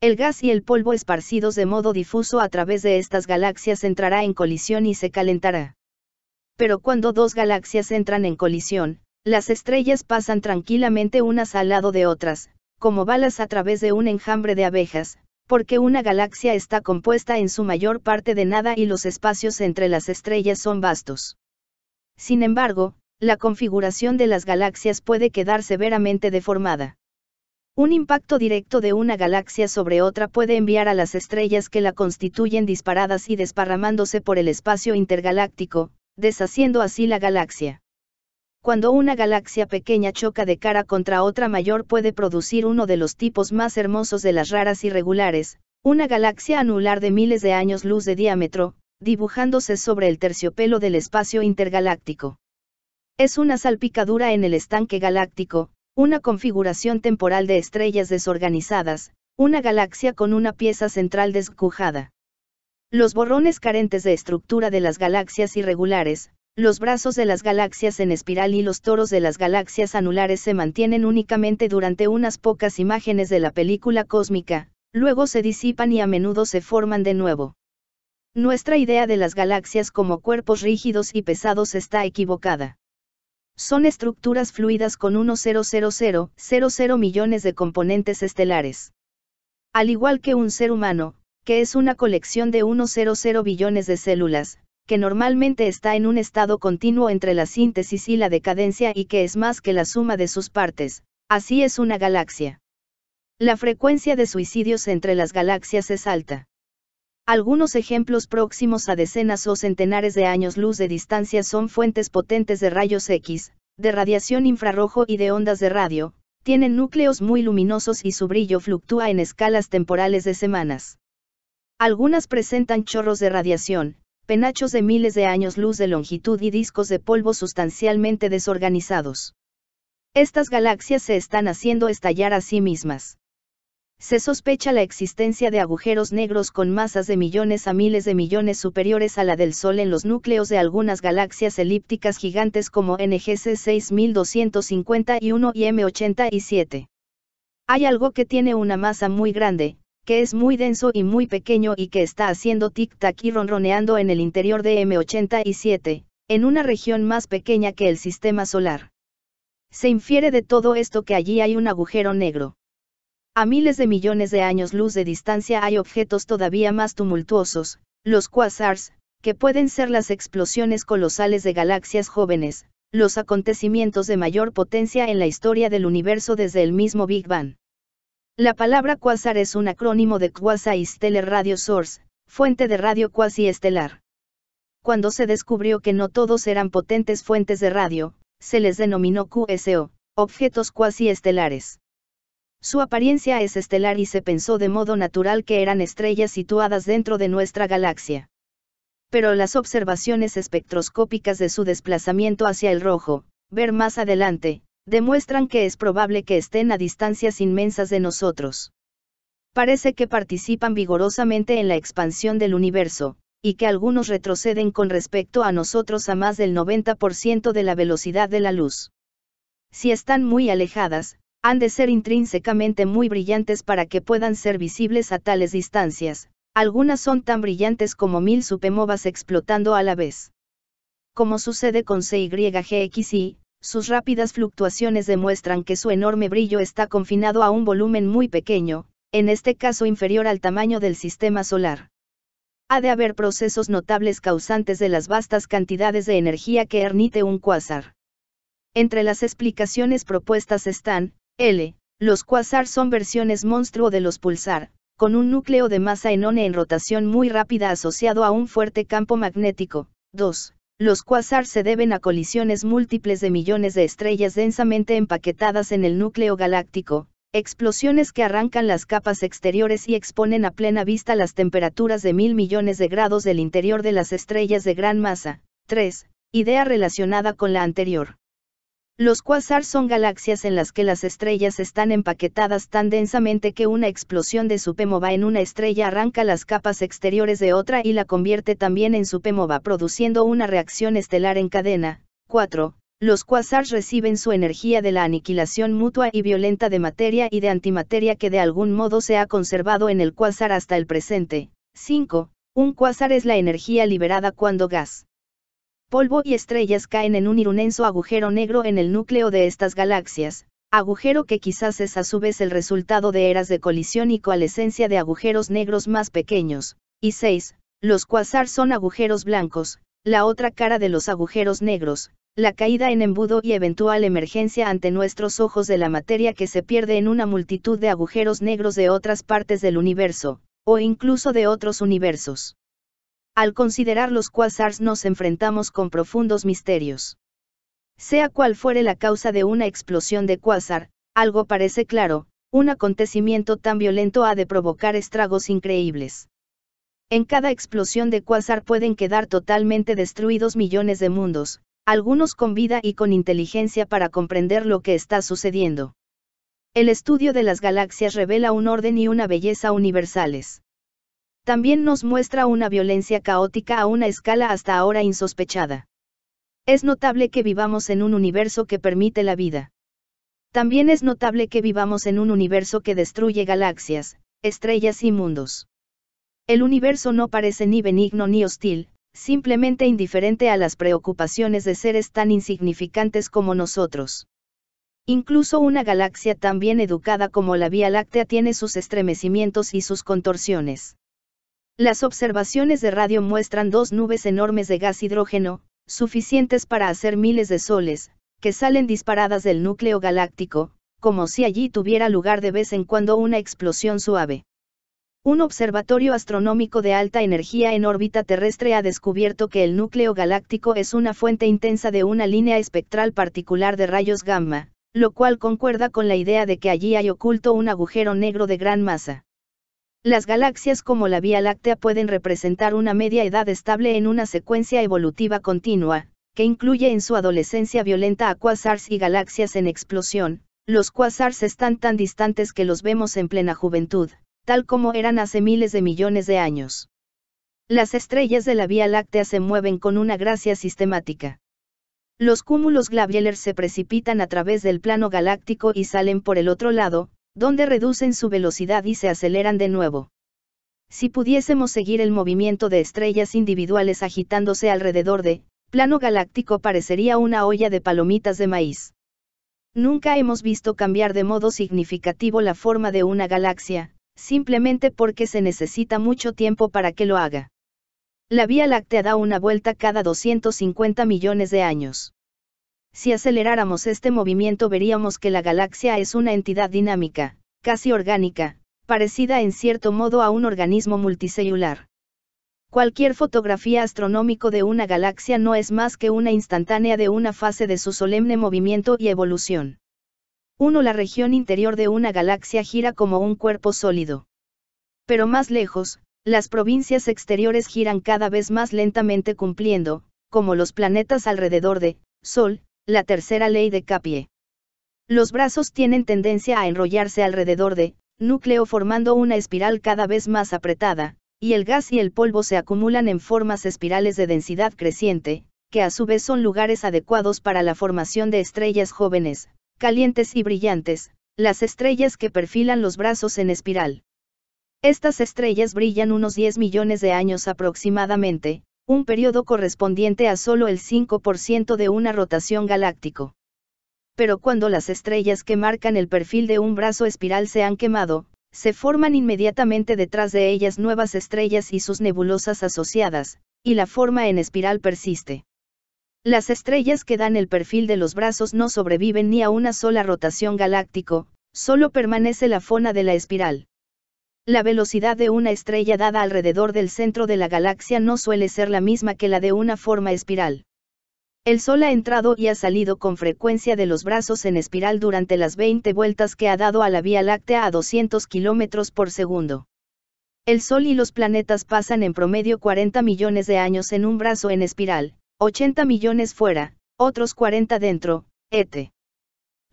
El gas y el polvo esparcidos de modo difuso a través de estas galaxias entrará en colisión y se calentará. Pero cuando dos galaxias entran en colisión, las estrellas pasan tranquilamente unas al lado de otras, como balas a través de un enjambre de abejas, porque una galaxia está compuesta en su mayor parte de nada y los espacios entre las estrellas son vastos. Sin embargo, la configuración de las galaxias puede quedar severamente deformada. Un impacto directo de una galaxia sobre otra puede enviar a las estrellas que la constituyen disparadas y desparramándose por el espacio intergaláctico, deshaciendo así la galaxia. Cuando una galaxia pequeña choca de cara contra otra mayor puede producir uno de los tipos más hermosos de las raras irregulares, una galaxia anular de miles de años luz de diámetro, dibujándose sobre el terciopelo del espacio intergaláctico. Es una salpicadura en el estanque galáctico, una configuración temporal de estrellas desorganizadas, una galaxia con una pieza central descujada. Los borrones carentes de estructura de las galaxias irregulares, los brazos de las galaxias en espiral y los toros de las galaxias anulares se mantienen únicamente durante unas pocas imágenes de la película cósmica, luego se disipan y a menudo se forman de nuevo. Nuestra idea de las galaxias como cuerpos rígidos y pesados está equivocada. Son estructuras fluidas con 1.000.00 millones de componentes estelares. Al igual que un ser humano, que es una colección de 1.00 billones de células, que normalmente está en un estado continuo entre la síntesis y la decadencia y que es más que la suma de sus partes, así es una galaxia. La frecuencia de suicidios entre las galaxias es alta. Algunos ejemplos próximos a decenas o centenares de años luz de distancia son fuentes potentes de rayos X, de radiación infrarrojo y de ondas de radio, tienen núcleos muy luminosos y su brillo fluctúa en escalas temporales de semanas. Algunas presentan chorros de radiación, penachos de miles de años luz de longitud y discos de polvo sustancialmente desorganizados. Estas galaxias se están haciendo estallar a sí mismas se sospecha la existencia de agujeros negros con masas de millones a miles de millones superiores a la del Sol en los núcleos de algunas galaxias elípticas gigantes como NGC 6251 y M87. Hay algo que tiene una masa muy grande, que es muy denso y muy pequeño y que está haciendo tic-tac y ronroneando en el interior de M87, en una región más pequeña que el sistema solar. Se infiere de todo esto que allí hay un agujero negro. A miles de millones de años luz de distancia hay objetos todavía más tumultuosos, los quasars, que pueden ser las explosiones colosales de galaxias jóvenes, los acontecimientos de mayor potencia en la historia del universo desde el mismo Big Bang. La palabra quasar es un acrónimo de y Stellar Radio Source, fuente de radio cuasi estelar. Cuando se descubrió que no todos eran potentes fuentes de radio, se les denominó QSO, objetos cuasi estelares su apariencia es estelar y se pensó de modo natural que eran estrellas situadas dentro de nuestra galaxia. Pero las observaciones espectroscópicas de su desplazamiento hacia el rojo, ver más adelante, demuestran que es probable que estén a distancias inmensas de nosotros. Parece que participan vigorosamente en la expansión del universo, y que algunos retroceden con respecto a nosotros a más del 90% de la velocidad de la luz. Si están muy alejadas, han de ser intrínsecamente muy brillantes para que puedan ser visibles a tales distancias, algunas son tan brillantes como mil supernovas explotando a la vez. Como sucede con CYGXI, sus rápidas fluctuaciones demuestran que su enorme brillo está confinado a un volumen muy pequeño, en este caso inferior al tamaño del sistema solar. Ha de haber procesos notables causantes de las vastas cantidades de energía que emite un cuásar. Entre las explicaciones propuestas están, L. Los quasar son versiones monstruo de los pulsar, con un núcleo de masa enone en rotación muy rápida asociado a un fuerte campo magnético. 2. Los quasar se deben a colisiones múltiples de millones de estrellas densamente empaquetadas en el núcleo galáctico, explosiones que arrancan las capas exteriores y exponen a plena vista las temperaturas de mil millones de grados del interior de las estrellas de gran masa. 3. Idea relacionada con la anterior. Los quasars son galaxias en las que las estrellas están empaquetadas tan densamente que una explosión de supémova en una estrella arranca las capas exteriores de otra y la convierte también en supémova produciendo una reacción estelar en cadena. 4. Los quasars reciben su energía de la aniquilación mutua y violenta de materia y de antimateria que de algún modo se ha conservado en el quasar hasta el presente. 5. Un quasar es la energía liberada cuando gas polvo y estrellas caen en un irunenso agujero negro en el núcleo de estas galaxias, agujero que quizás es a su vez el resultado de eras de colisión y coalescencia de agujeros negros más pequeños, y 6. Los quasars son agujeros blancos, la otra cara de los agujeros negros, la caída en embudo y eventual emergencia ante nuestros ojos de la materia que se pierde en una multitud de agujeros negros de otras partes del universo, o incluso de otros universos al considerar los quasars nos enfrentamos con profundos misterios. Sea cual fuere la causa de una explosión de quasar, algo parece claro, un acontecimiento tan violento ha de provocar estragos increíbles. En cada explosión de quasar pueden quedar totalmente destruidos millones de mundos, algunos con vida y con inteligencia para comprender lo que está sucediendo. El estudio de las galaxias revela un orden y una belleza universales también nos muestra una violencia caótica a una escala hasta ahora insospechada. Es notable que vivamos en un universo que permite la vida. También es notable que vivamos en un universo que destruye galaxias, estrellas y mundos. El universo no parece ni benigno ni hostil, simplemente indiferente a las preocupaciones de seres tan insignificantes como nosotros. Incluso una galaxia tan bien educada como la Vía Láctea tiene sus estremecimientos y sus contorsiones. Las observaciones de radio muestran dos nubes enormes de gas hidrógeno, suficientes para hacer miles de soles, que salen disparadas del núcleo galáctico, como si allí tuviera lugar de vez en cuando una explosión suave. Un observatorio astronómico de alta energía en órbita terrestre ha descubierto que el núcleo galáctico es una fuente intensa de una línea espectral particular de rayos gamma, lo cual concuerda con la idea de que allí hay oculto un agujero negro de gran masa. Las galaxias como la Vía Láctea pueden representar una media edad estable en una secuencia evolutiva continua, que incluye en su adolescencia violenta a quasars y galaxias en explosión. Los quasars están tan distantes que los vemos en plena juventud, tal como eran hace miles de millones de años. Las estrellas de la Vía Láctea se mueven con una gracia sistemática. Los cúmulos glaviales se precipitan a través del plano galáctico y salen por el otro lado, donde reducen su velocidad y se aceleran de nuevo. Si pudiésemos seguir el movimiento de estrellas individuales agitándose alrededor de, plano galáctico parecería una olla de palomitas de maíz. Nunca hemos visto cambiar de modo significativo la forma de una galaxia, simplemente porque se necesita mucho tiempo para que lo haga. La Vía Láctea da una vuelta cada 250 millones de años. Si aceleráramos este movimiento veríamos que la galaxia es una entidad dinámica, casi orgánica, parecida en cierto modo a un organismo multicelular. Cualquier fotografía astronómico de una galaxia no es más que una instantánea de una fase de su solemne movimiento y evolución. 1. La región interior de una galaxia gira como un cuerpo sólido. Pero más lejos, las provincias exteriores giran cada vez más lentamente cumpliendo, como los planetas alrededor de, Sol, la tercera ley de Capie. Los brazos tienen tendencia a enrollarse alrededor de, núcleo formando una espiral cada vez más apretada, y el gas y el polvo se acumulan en formas espirales de densidad creciente, que a su vez son lugares adecuados para la formación de estrellas jóvenes, calientes y brillantes, las estrellas que perfilan los brazos en espiral. Estas estrellas brillan unos 10 millones de años aproximadamente, un periodo correspondiente a solo el 5% de una rotación galáctico. Pero cuando las estrellas que marcan el perfil de un brazo espiral se han quemado, se forman inmediatamente detrás de ellas nuevas estrellas y sus nebulosas asociadas, y la forma en espiral persiste. Las estrellas que dan el perfil de los brazos no sobreviven ni a una sola rotación galáctico, solo permanece la fona de la espiral. La velocidad de una estrella dada alrededor del centro de la galaxia no suele ser la misma que la de una forma espiral. El Sol ha entrado y ha salido con frecuencia de los brazos en espiral durante las 20 vueltas que ha dado a la Vía Láctea a 200 km por segundo. El Sol y los planetas pasan en promedio 40 millones de años en un brazo en espiral, 80 millones fuera, otros 40 dentro, etc.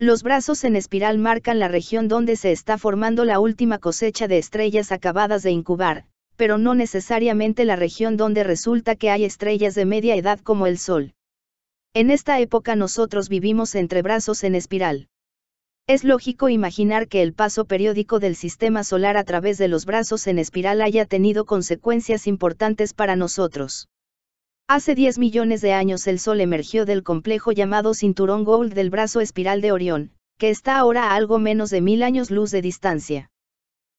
Los brazos en espiral marcan la región donde se está formando la última cosecha de estrellas acabadas de incubar, pero no necesariamente la región donde resulta que hay estrellas de media edad como el Sol. En esta época nosotros vivimos entre brazos en espiral. Es lógico imaginar que el paso periódico del sistema solar a través de los brazos en espiral haya tenido consecuencias importantes para nosotros. Hace 10 millones de años el Sol emergió del complejo llamado Cinturón Gold del brazo espiral de Orión, que está ahora a algo menos de mil años luz de distancia.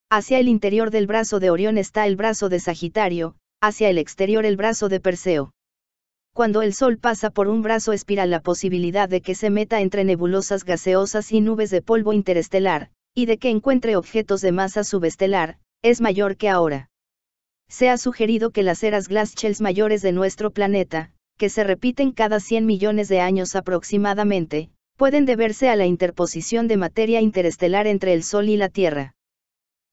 Hacia el interior del brazo de Orión está el brazo de Sagitario, hacia el exterior el brazo de Perseo. Cuando el Sol pasa por un brazo espiral la posibilidad de que se meta entre nebulosas gaseosas y nubes de polvo interestelar, y de que encuentre objetos de masa subestelar, es mayor que ahora se ha sugerido que las eras glaciales mayores de nuestro planeta, que se repiten cada 100 millones de años aproximadamente, pueden deberse a la interposición de materia interestelar entre el Sol y la Tierra.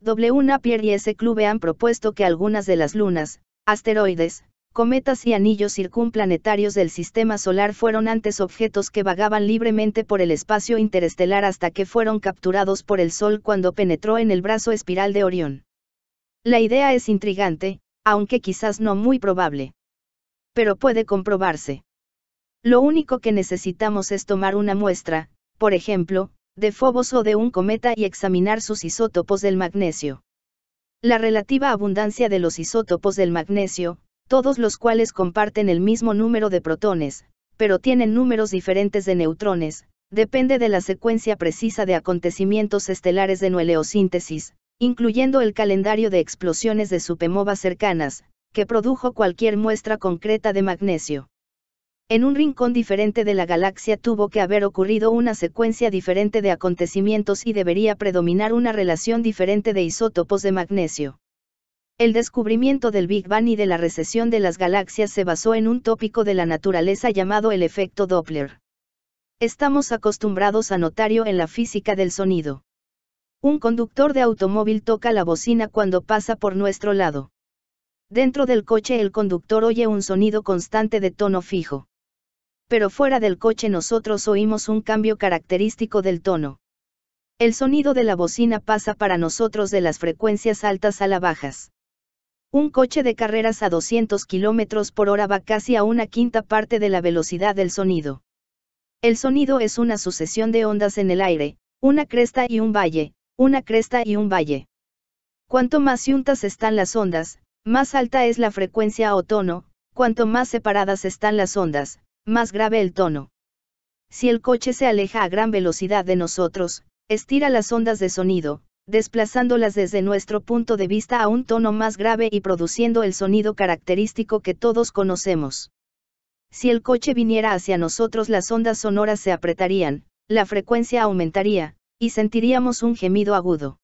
W. Napier y S. Clube han propuesto que algunas de las lunas, asteroides, cometas y anillos circunplanetarios del sistema solar fueron antes objetos que vagaban libremente por el espacio interestelar hasta que fueron capturados por el Sol cuando penetró en el brazo espiral de Orión. La idea es intrigante, aunque quizás no muy probable. Pero puede comprobarse. Lo único que necesitamos es tomar una muestra, por ejemplo, de Fobos o de un cometa y examinar sus isótopos del magnesio. La relativa abundancia de los isótopos del magnesio, todos los cuales comparten el mismo número de protones, pero tienen números diferentes de neutrones, depende de la secuencia precisa de acontecimientos estelares de nucleosíntesis, incluyendo el calendario de explosiones de Supemova cercanas, que produjo cualquier muestra concreta de magnesio. En un rincón diferente de la galaxia tuvo que haber ocurrido una secuencia diferente de acontecimientos y debería predominar una relación diferente de isótopos de magnesio. El descubrimiento del Big Bang y de la recesión de las galaxias se basó en un tópico de la naturaleza llamado el efecto Doppler. Estamos acostumbrados a notario en la física del sonido. Un conductor de automóvil toca la bocina cuando pasa por nuestro lado. Dentro del coche el conductor oye un sonido constante de tono fijo. Pero fuera del coche nosotros oímos un cambio característico del tono. El sonido de la bocina pasa para nosotros de las frecuencias altas a las bajas. Un coche de carreras a 200 km por hora va casi a una quinta parte de la velocidad del sonido. El sonido es una sucesión de ondas en el aire, una cresta y un valle, una cresta y un valle. Cuanto más juntas están las ondas, más alta es la frecuencia o tono, cuanto más separadas están las ondas, más grave el tono. Si el coche se aleja a gran velocidad de nosotros, estira las ondas de sonido, desplazándolas desde nuestro punto de vista a un tono más grave y produciendo el sonido característico que todos conocemos. Si el coche viniera hacia nosotros las ondas sonoras se apretarían, la frecuencia aumentaría, y sentiríamos un gemido agudo.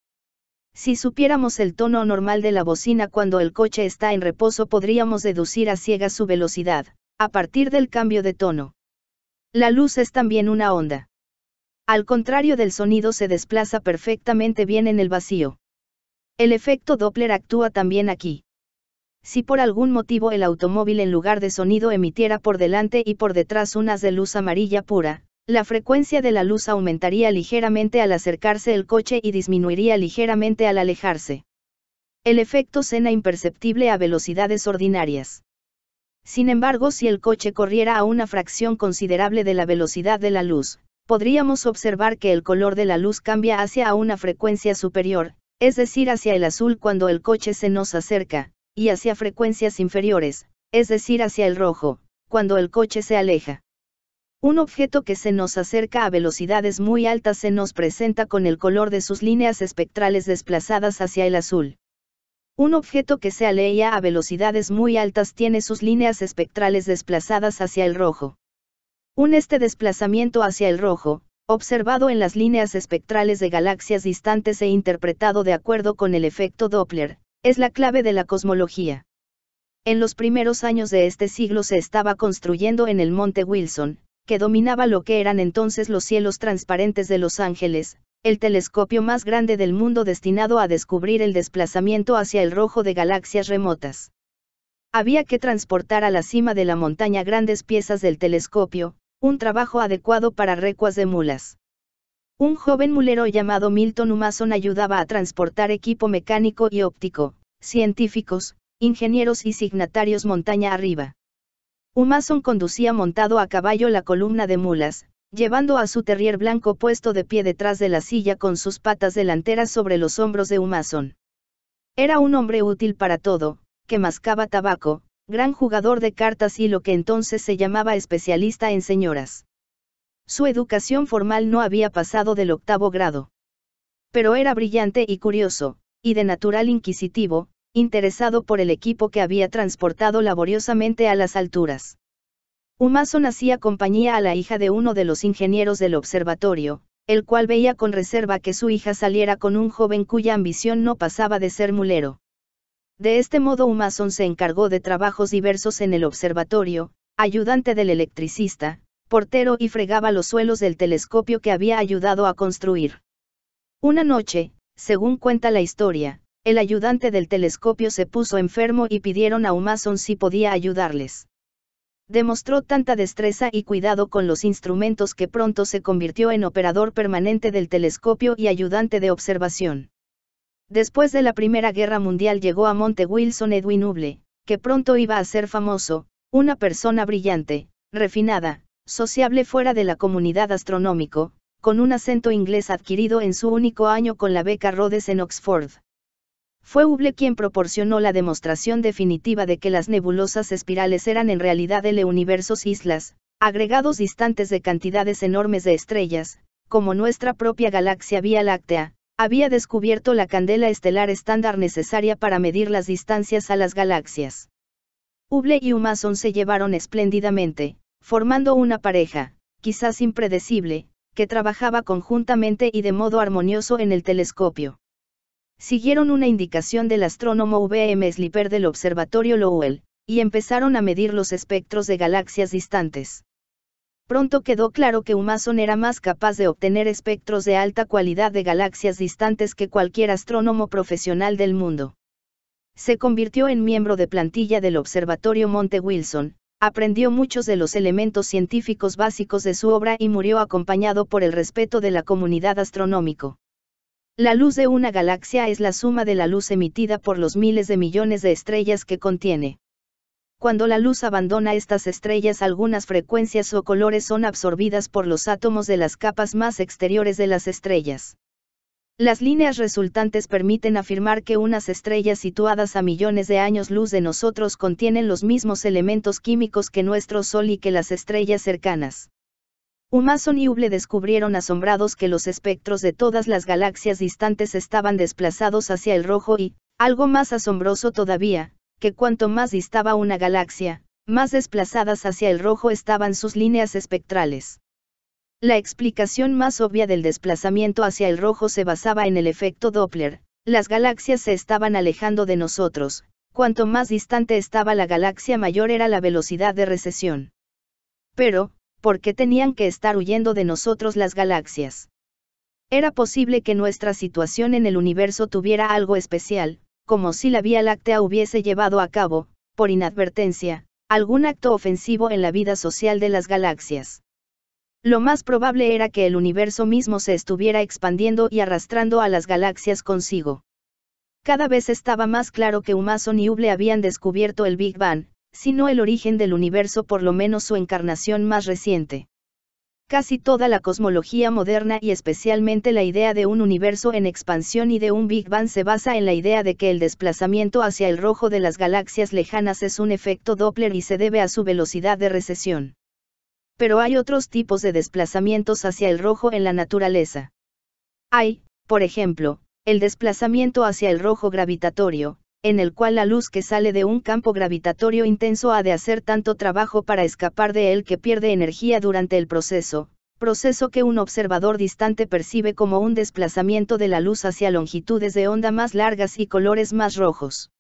Si supiéramos el tono normal de la bocina cuando el coche está en reposo podríamos deducir a ciegas su velocidad, a partir del cambio de tono. La luz es también una onda. Al contrario del sonido se desplaza perfectamente bien en el vacío. El efecto Doppler actúa también aquí. Si por algún motivo el automóvil en lugar de sonido emitiera por delante y por detrás unas de luz amarilla pura, la frecuencia de la luz aumentaría ligeramente al acercarse el coche y disminuiría ligeramente al alejarse. El efecto cena imperceptible a velocidades ordinarias. Sin embargo, si el coche corriera a una fracción considerable de la velocidad de la luz, podríamos observar que el color de la luz cambia hacia una frecuencia superior, es decir, hacia el azul cuando el coche se nos acerca, y hacia frecuencias inferiores, es decir, hacia el rojo, cuando el coche se aleja. Un objeto que se nos acerca a velocidades muy altas se nos presenta con el color de sus líneas espectrales desplazadas hacia el azul. Un objeto que se aleja a velocidades muy altas tiene sus líneas espectrales desplazadas hacia el rojo. Un este desplazamiento hacia el rojo, observado en las líneas espectrales de galaxias distantes e interpretado de acuerdo con el efecto Doppler, es la clave de la cosmología. En los primeros años de este siglo se estaba construyendo en el Monte Wilson, que dominaba lo que eran entonces los cielos transparentes de Los Ángeles, el telescopio más grande del mundo destinado a descubrir el desplazamiento hacia el rojo de galaxias remotas. Había que transportar a la cima de la montaña grandes piezas del telescopio, un trabajo adecuado para recuas de mulas. Un joven mulero llamado Milton Humason ayudaba a transportar equipo mecánico y óptico, científicos, ingenieros y signatarios montaña arriba. Humason conducía montado a caballo la columna de mulas, llevando a su terrier blanco puesto de pie detrás de la silla con sus patas delanteras sobre los hombros de Humason. Era un hombre útil para todo, que mascaba tabaco, gran jugador de cartas y lo que entonces se llamaba especialista en señoras. Su educación formal no había pasado del octavo grado. Pero era brillante y curioso, y de natural inquisitivo, interesado por el equipo que había transportado laboriosamente a las alturas. Humason hacía compañía a la hija de uno de los ingenieros del observatorio, el cual veía con reserva que su hija saliera con un joven cuya ambición no pasaba de ser mulero. De este modo Humason se encargó de trabajos diversos en el observatorio, ayudante del electricista, portero y fregaba los suelos del telescopio que había ayudado a construir. Una noche, según cuenta la historia, el ayudante del telescopio se puso enfermo y pidieron a Humason si podía ayudarles. Demostró tanta destreza y cuidado con los instrumentos que pronto se convirtió en operador permanente del telescopio y ayudante de observación. Después de la Primera Guerra Mundial llegó a Monte Wilson Edwin Huble, que pronto iba a ser famoso, una persona brillante, refinada, sociable fuera de la comunidad astronómico, con un acento inglés adquirido en su único año con la beca Rhodes en Oxford. Fue Hubble quien proporcionó la demostración definitiva de que las nebulosas espirales eran en realidad el universos islas, agregados distantes de cantidades enormes de estrellas, como nuestra propia galaxia Vía Láctea, había descubierto la candela estelar estándar necesaria para medir las distancias a las galaxias. Hubble y Humason se llevaron espléndidamente, formando una pareja, quizás impredecible, que trabajaba conjuntamente y de modo armonioso en el telescopio. Siguieron una indicación del astrónomo VM Slipper del Observatorio Lowell, y empezaron a medir los espectros de galaxias distantes. Pronto quedó claro que Humason era más capaz de obtener espectros de alta cualidad de galaxias distantes que cualquier astrónomo profesional del mundo. Se convirtió en miembro de plantilla del Observatorio Monte Wilson, aprendió muchos de los elementos científicos básicos de su obra y murió acompañado por el respeto de la comunidad astronómico. La luz de una galaxia es la suma de la luz emitida por los miles de millones de estrellas que contiene. Cuando la luz abandona estas estrellas algunas frecuencias o colores son absorbidas por los átomos de las capas más exteriores de las estrellas. Las líneas resultantes permiten afirmar que unas estrellas situadas a millones de años luz de nosotros contienen los mismos elementos químicos que nuestro Sol y que las estrellas cercanas. Humason y Hubble descubrieron asombrados que los espectros de todas las galaxias distantes estaban desplazados hacia el rojo y, algo más asombroso todavía, que cuanto más distaba una galaxia, más desplazadas hacia el rojo estaban sus líneas espectrales. La explicación más obvia del desplazamiento hacia el rojo se basaba en el efecto Doppler, las galaxias se estaban alejando de nosotros, cuanto más distante estaba la galaxia mayor era la velocidad de recesión. Pero, ¿por qué tenían que estar huyendo de nosotros las galaxias? Era posible que nuestra situación en el universo tuviera algo especial, como si la Vía Láctea hubiese llevado a cabo, por inadvertencia, algún acto ofensivo en la vida social de las galaxias. Lo más probable era que el universo mismo se estuviera expandiendo y arrastrando a las galaxias consigo. Cada vez estaba más claro que Humason y Hubble habían descubierto el Big Bang, sino el origen del universo por lo menos su encarnación más reciente. Casi toda la cosmología moderna y especialmente la idea de un universo en expansión y de un Big Bang se basa en la idea de que el desplazamiento hacia el rojo de las galaxias lejanas es un efecto Doppler y se debe a su velocidad de recesión. Pero hay otros tipos de desplazamientos hacia el rojo en la naturaleza. Hay, por ejemplo, el desplazamiento hacia el rojo gravitatorio, en el cual la luz que sale de un campo gravitatorio intenso ha de hacer tanto trabajo para escapar de él que pierde energía durante el proceso, proceso que un observador distante percibe como un desplazamiento de la luz hacia longitudes de onda más largas y colores más rojos.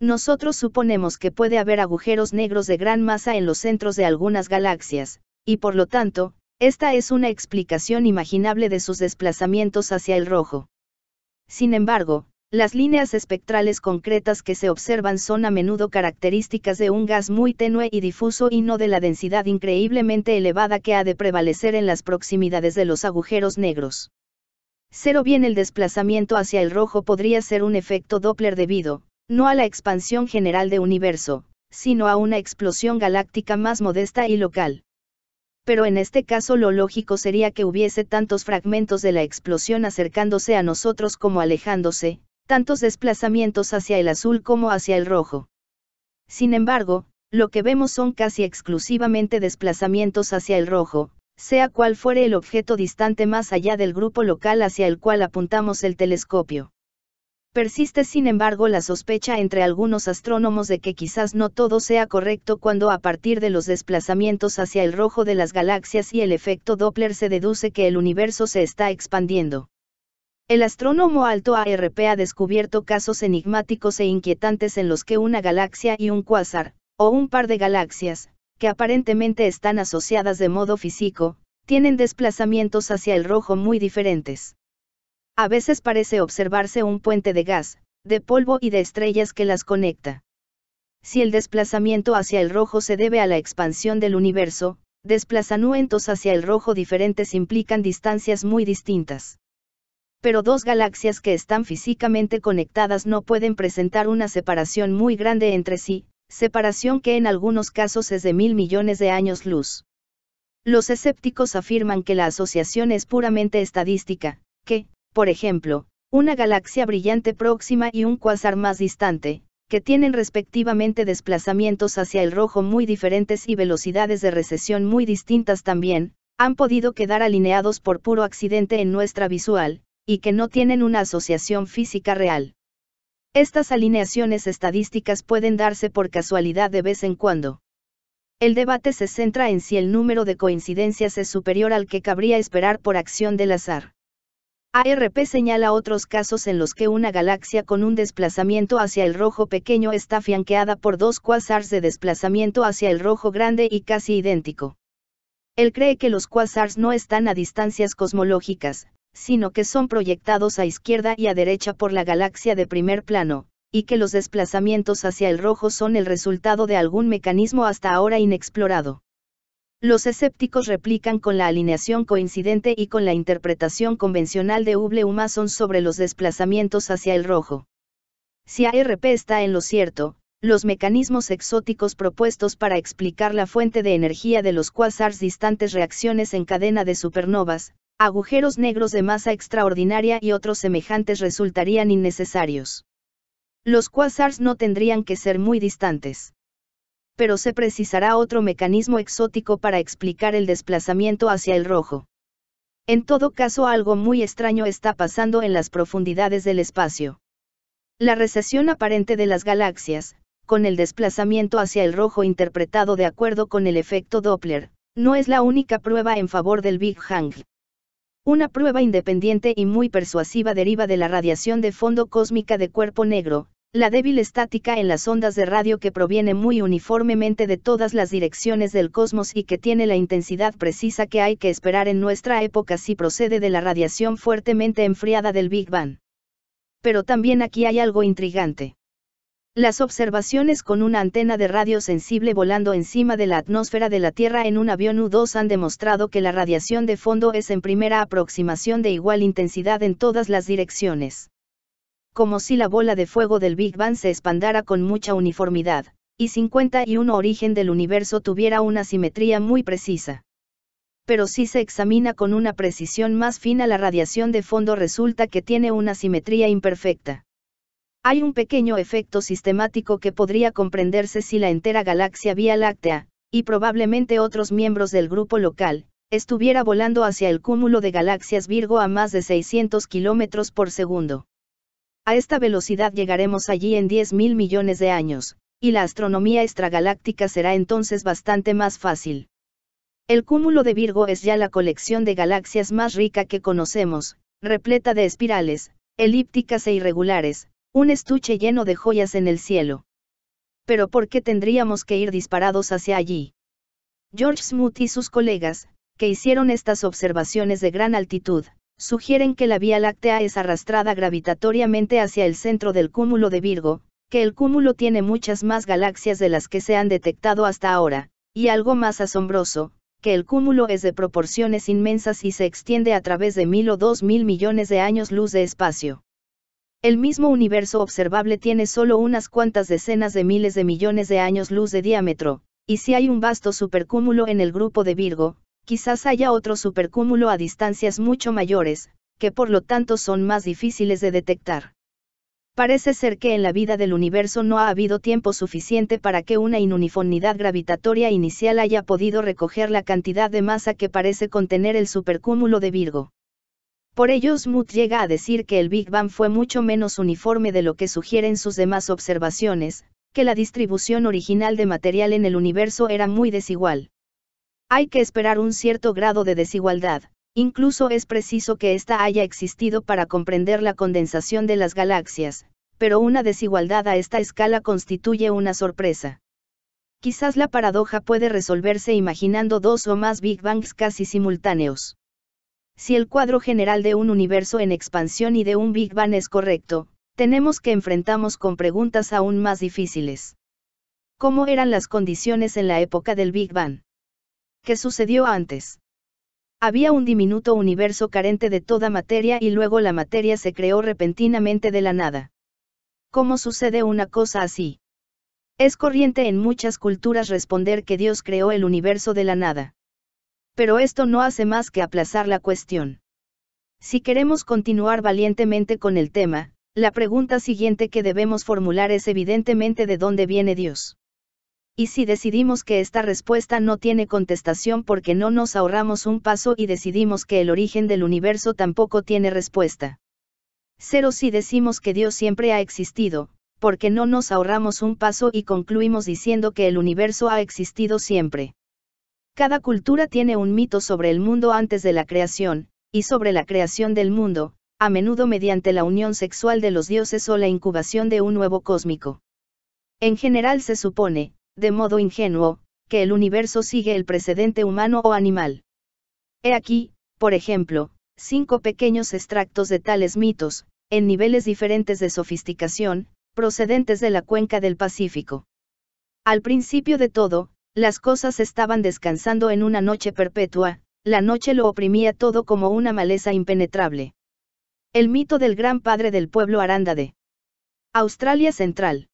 Nosotros suponemos que puede haber agujeros negros de gran masa en los centros de algunas galaxias, y por lo tanto, esta es una explicación imaginable de sus desplazamientos hacia el rojo. Sin embargo, las líneas espectrales concretas que se observan son a menudo características de un gas muy tenue y difuso y no de la densidad increíblemente elevada que ha de prevalecer en las proximidades de los agujeros negros. Cero bien el desplazamiento hacia el rojo podría ser un efecto Doppler debido, no a la expansión general del universo, sino a una explosión galáctica más modesta y local. Pero en este caso lo lógico sería que hubiese tantos fragmentos de la explosión acercándose a nosotros como alejándose, tantos desplazamientos hacia el azul como hacia el rojo. Sin embargo, lo que vemos son casi exclusivamente desplazamientos hacia el rojo, sea cual fuere el objeto distante más allá del grupo local hacia el cual apuntamos el telescopio. Persiste sin embargo la sospecha entre algunos astrónomos de que quizás no todo sea correcto cuando a partir de los desplazamientos hacia el rojo de las galaxias y el efecto Doppler se deduce que el universo se está expandiendo. El astrónomo alto ARP ha descubierto casos enigmáticos e inquietantes en los que una galaxia y un cuásar, o un par de galaxias, que aparentemente están asociadas de modo físico, tienen desplazamientos hacia el rojo muy diferentes. A veces parece observarse un puente de gas, de polvo y de estrellas que las conecta. Si el desplazamiento hacia el rojo se debe a la expansión del universo, desplazamientos hacia el rojo diferentes implican distancias muy distintas pero dos galaxias que están físicamente conectadas no pueden presentar una separación muy grande entre sí, separación que en algunos casos es de mil millones de años luz. Los escépticos afirman que la asociación es puramente estadística, que, por ejemplo, una galaxia brillante próxima y un cuásar más distante, que tienen respectivamente desplazamientos hacia el rojo muy diferentes y velocidades de recesión muy distintas también, han podido quedar alineados por puro accidente en nuestra visual, y que no tienen una asociación física real. Estas alineaciones estadísticas pueden darse por casualidad de vez en cuando. El debate se centra en si el número de coincidencias es superior al que cabría esperar por acción del azar. ARP señala otros casos en los que una galaxia con un desplazamiento hacia el rojo pequeño está flanqueada por dos quasars de desplazamiento hacia el rojo grande y casi idéntico. Él cree que los quasars no están a distancias cosmológicas, sino que son proyectados a izquierda y a derecha por la galaxia de primer plano, y que los desplazamientos hacia el rojo son el resultado de algún mecanismo hasta ahora inexplorado. Los escépticos replican con la alineación coincidente y con la interpretación convencional de hubble Mason sobre los desplazamientos hacia el rojo. Si ARP está en lo cierto, los mecanismos exóticos propuestos para explicar la fuente de energía de los quasars distantes reacciones en cadena de supernovas, agujeros negros de masa extraordinaria y otros semejantes resultarían innecesarios. Los quasars no tendrían que ser muy distantes. Pero se precisará otro mecanismo exótico para explicar el desplazamiento hacia el rojo. En todo caso, algo muy extraño está pasando en las profundidades del espacio. La recesión aparente de las galaxias, con el desplazamiento hacia el rojo interpretado de acuerdo con el efecto Doppler, no es la única prueba en favor del Big Hang. Una prueba independiente y muy persuasiva deriva de la radiación de fondo cósmica de cuerpo negro, la débil estática en las ondas de radio que proviene muy uniformemente de todas las direcciones del cosmos y que tiene la intensidad precisa que hay que esperar en nuestra época si procede de la radiación fuertemente enfriada del Big Bang. Pero también aquí hay algo intrigante. Las observaciones con una antena de radio sensible volando encima de la atmósfera de la Tierra en un avión U-2 han demostrado que la radiación de fondo es en primera aproximación de igual intensidad en todas las direcciones. Como si la bola de fuego del Big Bang se expandara con mucha uniformidad, y 51 origen del universo tuviera una simetría muy precisa. Pero si se examina con una precisión más fina la radiación de fondo resulta que tiene una simetría imperfecta. Hay un pequeño efecto sistemático que podría comprenderse si la entera galaxia Vía Láctea, y probablemente otros miembros del grupo local, estuviera volando hacia el cúmulo de galaxias Virgo a más de 600 km por segundo. A esta velocidad llegaremos allí en 10.000 millones de años, y la astronomía extragaláctica será entonces bastante más fácil. El cúmulo de Virgo es ya la colección de galaxias más rica que conocemos, repleta de espirales, elípticas e irregulares, un estuche lleno de joyas en el cielo. Pero ¿por qué tendríamos que ir disparados hacia allí? George Smoot y sus colegas, que hicieron estas observaciones de gran altitud, sugieren que la Vía Láctea es arrastrada gravitatoriamente hacia el centro del cúmulo de Virgo, que el cúmulo tiene muchas más galaxias de las que se han detectado hasta ahora, y algo más asombroso, que el cúmulo es de proporciones inmensas y se extiende a través de mil o dos mil millones de años luz de espacio. El mismo universo observable tiene solo unas cuantas decenas de miles de millones de años luz de diámetro, y si hay un vasto supercúmulo en el grupo de Virgo, quizás haya otro supercúmulo a distancias mucho mayores, que por lo tanto son más difíciles de detectar. Parece ser que en la vida del universo no ha habido tiempo suficiente para que una inuniformidad gravitatoria inicial haya podido recoger la cantidad de masa que parece contener el supercúmulo de Virgo. Por ello Smoot llega a decir que el Big Bang fue mucho menos uniforme de lo que sugieren sus demás observaciones, que la distribución original de material en el universo era muy desigual. Hay que esperar un cierto grado de desigualdad, incluso es preciso que ésta haya existido para comprender la condensación de las galaxias, pero una desigualdad a esta escala constituye una sorpresa. Quizás la paradoja puede resolverse imaginando dos o más Big Bangs casi simultáneos. Si el cuadro general de un universo en expansión y de un Big Bang es correcto, tenemos que enfrentamos con preguntas aún más difíciles. ¿Cómo eran las condiciones en la época del Big Bang? ¿Qué sucedió antes? Había un diminuto universo carente de toda materia y luego la materia se creó repentinamente de la nada. ¿Cómo sucede una cosa así? Es corriente en muchas culturas responder que Dios creó el universo de la nada pero esto no hace más que aplazar la cuestión. Si queremos continuar valientemente con el tema, la pregunta siguiente que debemos formular es evidentemente de dónde viene Dios. Y si decidimos que esta respuesta no tiene contestación porque no nos ahorramos un paso y decidimos que el origen del universo tampoco tiene respuesta. Cero si decimos que Dios siempre ha existido, porque no nos ahorramos un paso y concluimos diciendo que el universo ha existido siempre. Cada cultura tiene un mito sobre el mundo antes de la creación, y sobre la creación del mundo, a menudo mediante la unión sexual de los dioses o la incubación de un nuevo cósmico. En general se supone, de modo ingenuo, que el universo sigue el precedente humano o animal. He aquí, por ejemplo, cinco pequeños extractos de tales mitos, en niveles diferentes de sofisticación, procedentes de la cuenca del Pacífico. Al principio de todo, las cosas estaban descansando en una noche perpetua, la noche lo oprimía todo como una maleza impenetrable. El mito del gran padre del pueblo Aranda de Australia Central.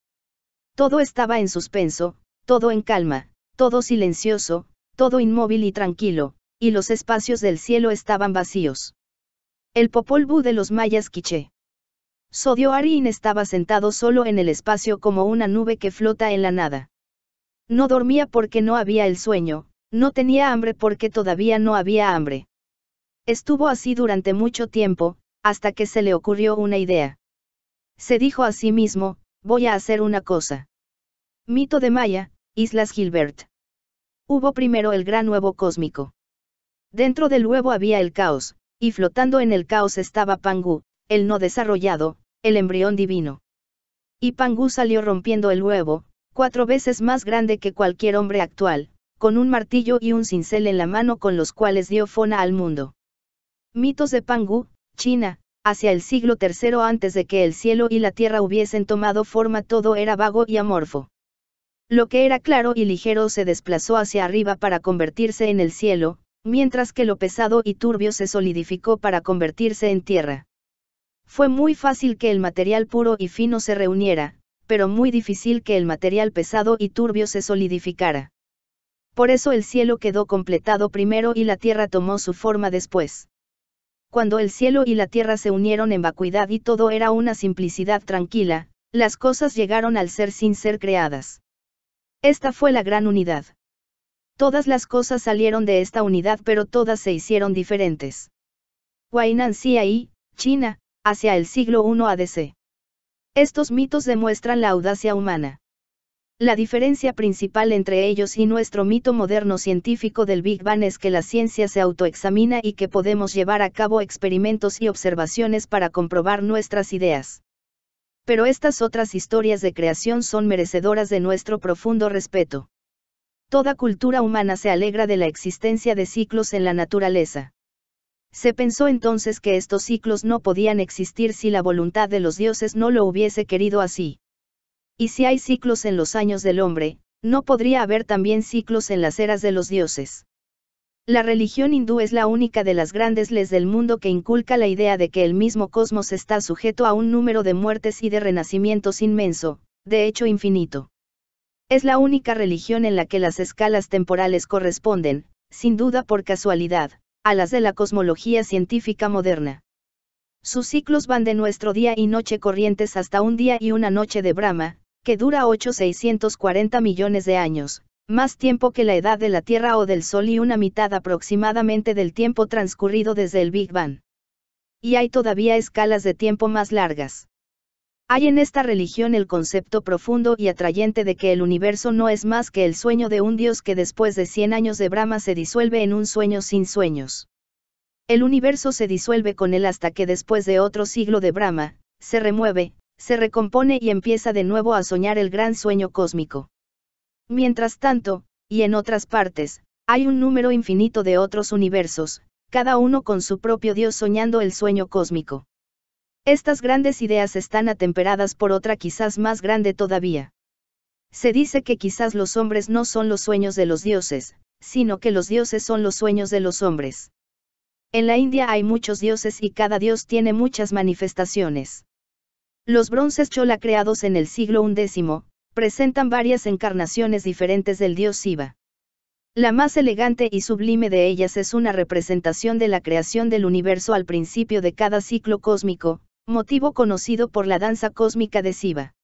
Todo estaba en suspenso, todo en calma, todo silencioso, todo inmóvil y tranquilo, y los espacios del cielo estaban vacíos. El Popol Vuh de los mayas quiché. Sodio Arin estaba sentado solo en el espacio como una nube que flota en la nada. No dormía porque no había el sueño, no tenía hambre porque todavía no había hambre. Estuvo así durante mucho tiempo, hasta que se le ocurrió una idea. Se dijo a sí mismo, voy a hacer una cosa. Mito de Maya, Islas Gilbert. Hubo primero el gran huevo cósmico. Dentro del huevo había el caos, y flotando en el caos estaba Pangu, el no desarrollado, el embrión divino. Y Pangu salió rompiendo el huevo, cuatro veces más grande que cualquier hombre actual, con un martillo y un cincel en la mano con los cuales dio fona al mundo. Mitos de Pangu, China, hacia el siglo III antes de que el cielo y la tierra hubiesen tomado forma todo era vago y amorfo. Lo que era claro y ligero se desplazó hacia arriba para convertirse en el cielo, mientras que lo pesado y turbio se solidificó para convertirse en tierra. Fue muy fácil que el material puro y fino se reuniera, pero muy difícil que el material pesado y turbio se solidificara. Por eso el cielo quedó completado primero y la tierra tomó su forma después. Cuando el cielo y la tierra se unieron en vacuidad y todo era una simplicidad tranquila, las cosas llegaron al ser sin ser creadas. Esta fue la gran unidad. Todas las cosas salieron de esta unidad pero todas se hicieron diferentes. Huainan y, China, hacia el siglo I ADC. Estos mitos demuestran la audacia humana. La diferencia principal entre ellos y nuestro mito moderno científico del Big Bang es que la ciencia se autoexamina y que podemos llevar a cabo experimentos y observaciones para comprobar nuestras ideas. Pero estas otras historias de creación son merecedoras de nuestro profundo respeto. Toda cultura humana se alegra de la existencia de ciclos en la naturaleza. Se pensó entonces que estos ciclos no podían existir si la voluntad de los dioses no lo hubiese querido así. Y si hay ciclos en los años del hombre, no podría haber también ciclos en las eras de los dioses. La religión hindú es la única de las grandes leyes del mundo que inculca la idea de que el mismo cosmos está sujeto a un número de muertes y de renacimientos inmenso, de hecho infinito. Es la única religión en la que las escalas temporales corresponden, sin duda por casualidad, a las de la cosmología científica moderna. Sus ciclos van de nuestro día y noche corrientes hasta un día y una noche de Brahma, que dura 8.640 millones de años, más tiempo que la edad de la Tierra o del Sol y una mitad aproximadamente del tiempo transcurrido desde el Big Bang. Y hay todavía escalas de tiempo más largas. Hay en esta religión el concepto profundo y atrayente de que el universo no es más que el sueño de un dios que después de 100 años de Brahma se disuelve en un sueño sin sueños. El universo se disuelve con él hasta que después de otro siglo de Brahma, se remueve, se recompone y empieza de nuevo a soñar el gran sueño cósmico. Mientras tanto, y en otras partes, hay un número infinito de otros universos, cada uno con su propio Dios soñando el sueño cósmico. Estas grandes ideas están atemperadas por otra quizás más grande todavía. Se dice que quizás los hombres no son los sueños de los dioses, sino que los dioses son los sueños de los hombres. En la India hay muchos dioses y cada dios tiene muchas manifestaciones. Los bronces chola creados en el siglo XI, presentan varias encarnaciones diferentes del dios Siva. La más elegante y sublime de ellas es una representación de la creación del universo al principio de cada ciclo cósmico, motivo conocido por la danza cósmica de Siva.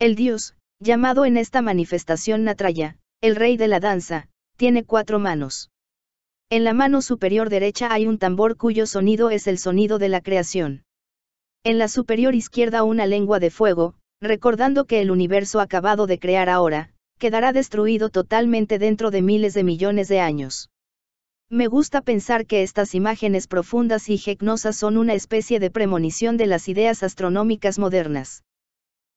El dios, llamado en esta manifestación Natraya, el rey de la danza, tiene cuatro manos. En la mano superior derecha hay un tambor cuyo sonido es el sonido de la creación. En la superior izquierda una lengua de fuego, recordando que el universo acabado de crear ahora, quedará destruido totalmente dentro de miles de millones de años. Me gusta pensar que estas imágenes profundas y gecnosas son una especie de premonición de las ideas astronómicas modernas.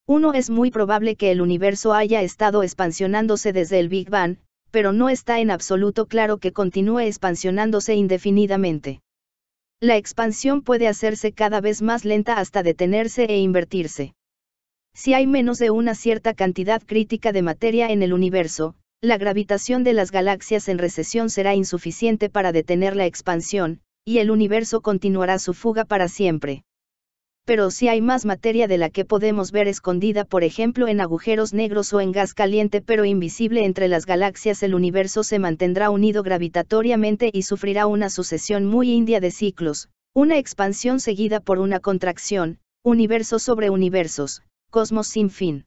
Uno es muy probable que el universo haya estado expansionándose desde el Big Bang, pero no está en absoluto claro que continúe expansionándose indefinidamente. La expansión puede hacerse cada vez más lenta hasta detenerse e invertirse. Si hay menos de una cierta cantidad crítica de materia en el universo, la gravitación de las galaxias en recesión será insuficiente para detener la expansión, y el universo continuará su fuga para siempre. Pero si hay más materia de la que podemos ver escondida, por ejemplo, en agujeros negros o en gas caliente pero invisible entre las galaxias, el universo se mantendrá unido gravitatoriamente y sufrirá una sucesión muy india de ciclos, una expansión seguida por una contracción, universo sobre universos, cosmos sin fin.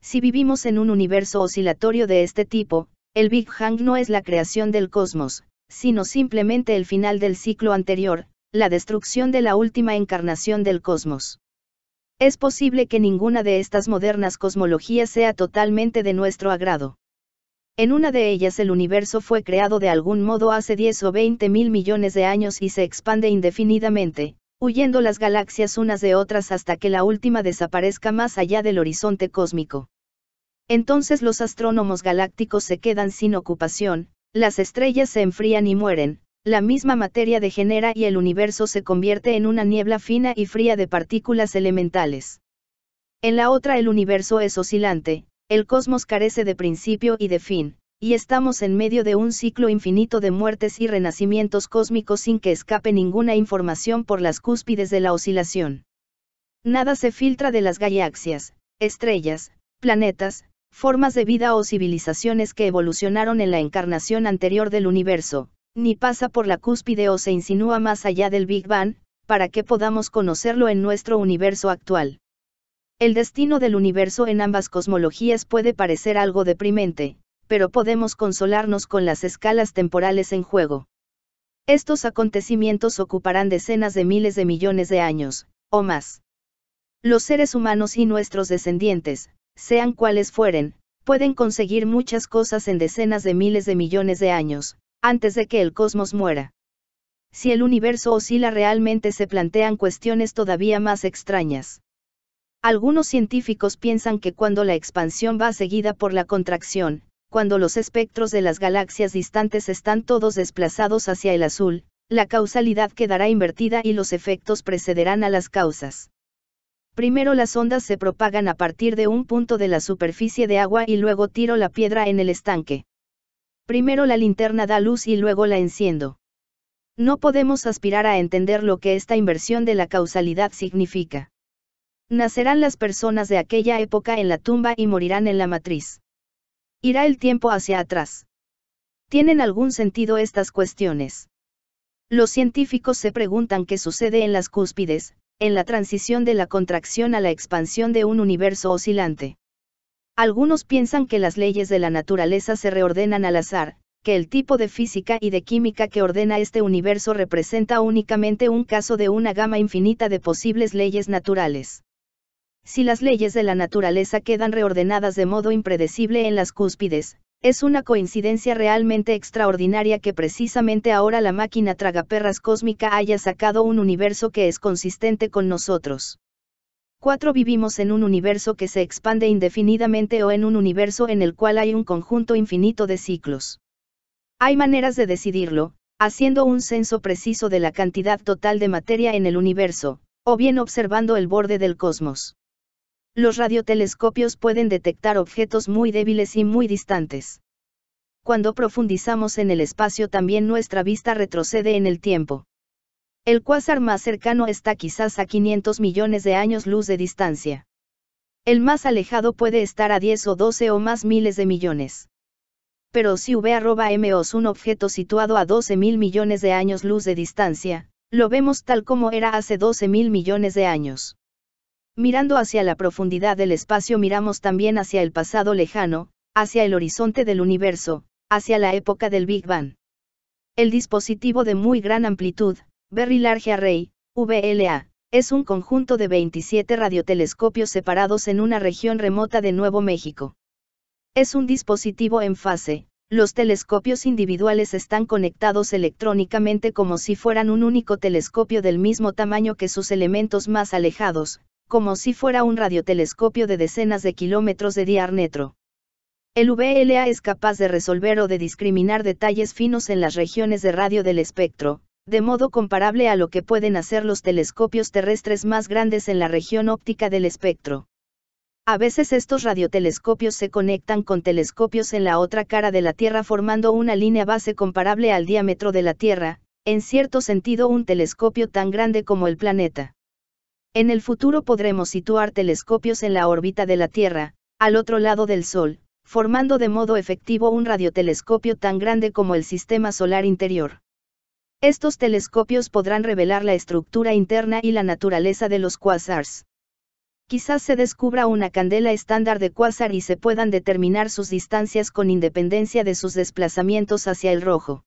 Si vivimos en un universo oscilatorio de este tipo, el Big Bang no es la creación del cosmos, sino simplemente el final del ciclo anterior, la destrucción de la última encarnación del cosmos. Es posible que ninguna de estas modernas cosmologías sea totalmente de nuestro agrado. En una de ellas el universo fue creado de algún modo hace 10 o 20 mil millones de años y se expande indefinidamente, huyendo las galaxias unas de otras hasta que la última desaparezca más allá del horizonte cósmico. Entonces los astrónomos galácticos se quedan sin ocupación, las estrellas se enfrían y mueren, la misma materia degenera y el universo se convierte en una niebla fina y fría de partículas elementales. En la otra el universo es oscilante, el cosmos carece de principio y de fin, y estamos en medio de un ciclo infinito de muertes y renacimientos cósmicos sin que escape ninguna información por las cúspides de la oscilación. Nada se filtra de las galaxias, estrellas, planetas, formas de vida o civilizaciones que evolucionaron en la encarnación anterior del universo, ni pasa por la cúspide o se insinúa más allá del Big Bang, para que podamos conocerlo en nuestro universo actual. El destino del universo en ambas cosmologías puede parecer algo deprimente, pero podemos consolarnos con las escalas temporales en juego. Estos acontecimientos ocuparán decenas de miles de millones de años, o más. Los seres humanos y nuestros descendientes, sean cuales fueren, pueden conseguir muchas cosas en decenas de miles de millones de años, antes de que el cosmos muera. Si el universo oscila realmente se plantean cuestiones todavía más extrañas. Algunos científicos piensan que cuando la expansión va seguida por la contracción, cuando los espectros de las galaxias distantes están todos desplazados hacia el azul, la causalidad quedará invertida y los efectos precederán a las causas. Primero las ondas se propagan a partir de un punto de la superficie de agua y luego tiro la piedra en el estanque. Primero la linterna da luz y luego la enciendo. No podemos aspirar a entender lo que esta inversión de la causalidad significa. Nacerán las personas de aquella época en la tumba y morirán en la matriz irá el tiempo hacia atrás. ¿Tienen algún sentido estas cuestiones? Los científicos se preguntan qué sucede en las cúspides, en la transición de la contracción a la expansión de un universo oscilante. Algunos piensan que las leyes de la naturaleza se reordenan al azar, que el tipo de física y de química que ordena este universo representa únicamente un caso de una gama infinita de posibles leyes naturales. Si las leyes de la naturaleza quedan reordenadas de modo impredecible en las cúspides, es una coincidencia realmente extraordinaria que precisamente ahora la máquina tragaperras cósmica haya sacado un universo que es consistente con nosotros. 4. Vivimos en un universo que se expande indefinidamente o en un universo en el cual hay un conjunto infinito de ciclos. Hay maneras de decidirlo, haciendo un censo preciso de la cantidad total de materia en el universo, o bien observando el borde del cosmos. Los radiotelescopios pueden detectar objetos muy débiles y muy distantes. Cuando profundizamos en el espacio también nuestra vista retrocede en el tiempo. El cuásar más cercano está quizás a 500 millones de años luz de distancia. El más alejado puede estar a 10 o 12 o más miles de millones. Pero si v es un objeto situado a 12 mil millones de años luz de distancia, lo vemos tal como era hace 12 mil millones de años. Mirando hacia la profundidad del espacio miramos también hacia el pasado lejano, hacia el horizonte del universo, hacia la época del Big Bang. El dispositivo de muy gran amplitud, Very Large Array, VLA, es un conjunto de 27 radiotelescopios separados en una región remota de Nuevo México. Es un dispositivo en fase, los telescopios individuales están conectados electrónicamente como si fueran un único telescopio del mismo tamaño que sus elementos más alejados, como si fuera un radiotelescopio de decenas de kilómetros de diámetro. El VLA es capaz de resolver o de discriminar detalles finos en las regiones de radio del espectro, de modo comparable a lo que pueden hacer los telescopios terrestres más grandes en la región óptica del espectro. A veces estos radiotelescopios se conectan con telescopios en la otra cara de la Tierra formando una línea base comparable al diámetro de la Tierra, en cierto sentido un telescopio tan grande como el planeta. En el futuro podremos situar telescopios en la órbita de la Tierra, al otro lado del Sol, formando de modo efectivo un radiotelescopio tan grande como el Sistema Solar Interior. Estos telescopios podrán revelar la estructura interna y la naturaleza de los quasars. Quizás se descubra una candela estándar de quasar y se puedan determinar sus distancias con independencia de sus desplazamientos hacia el rojo.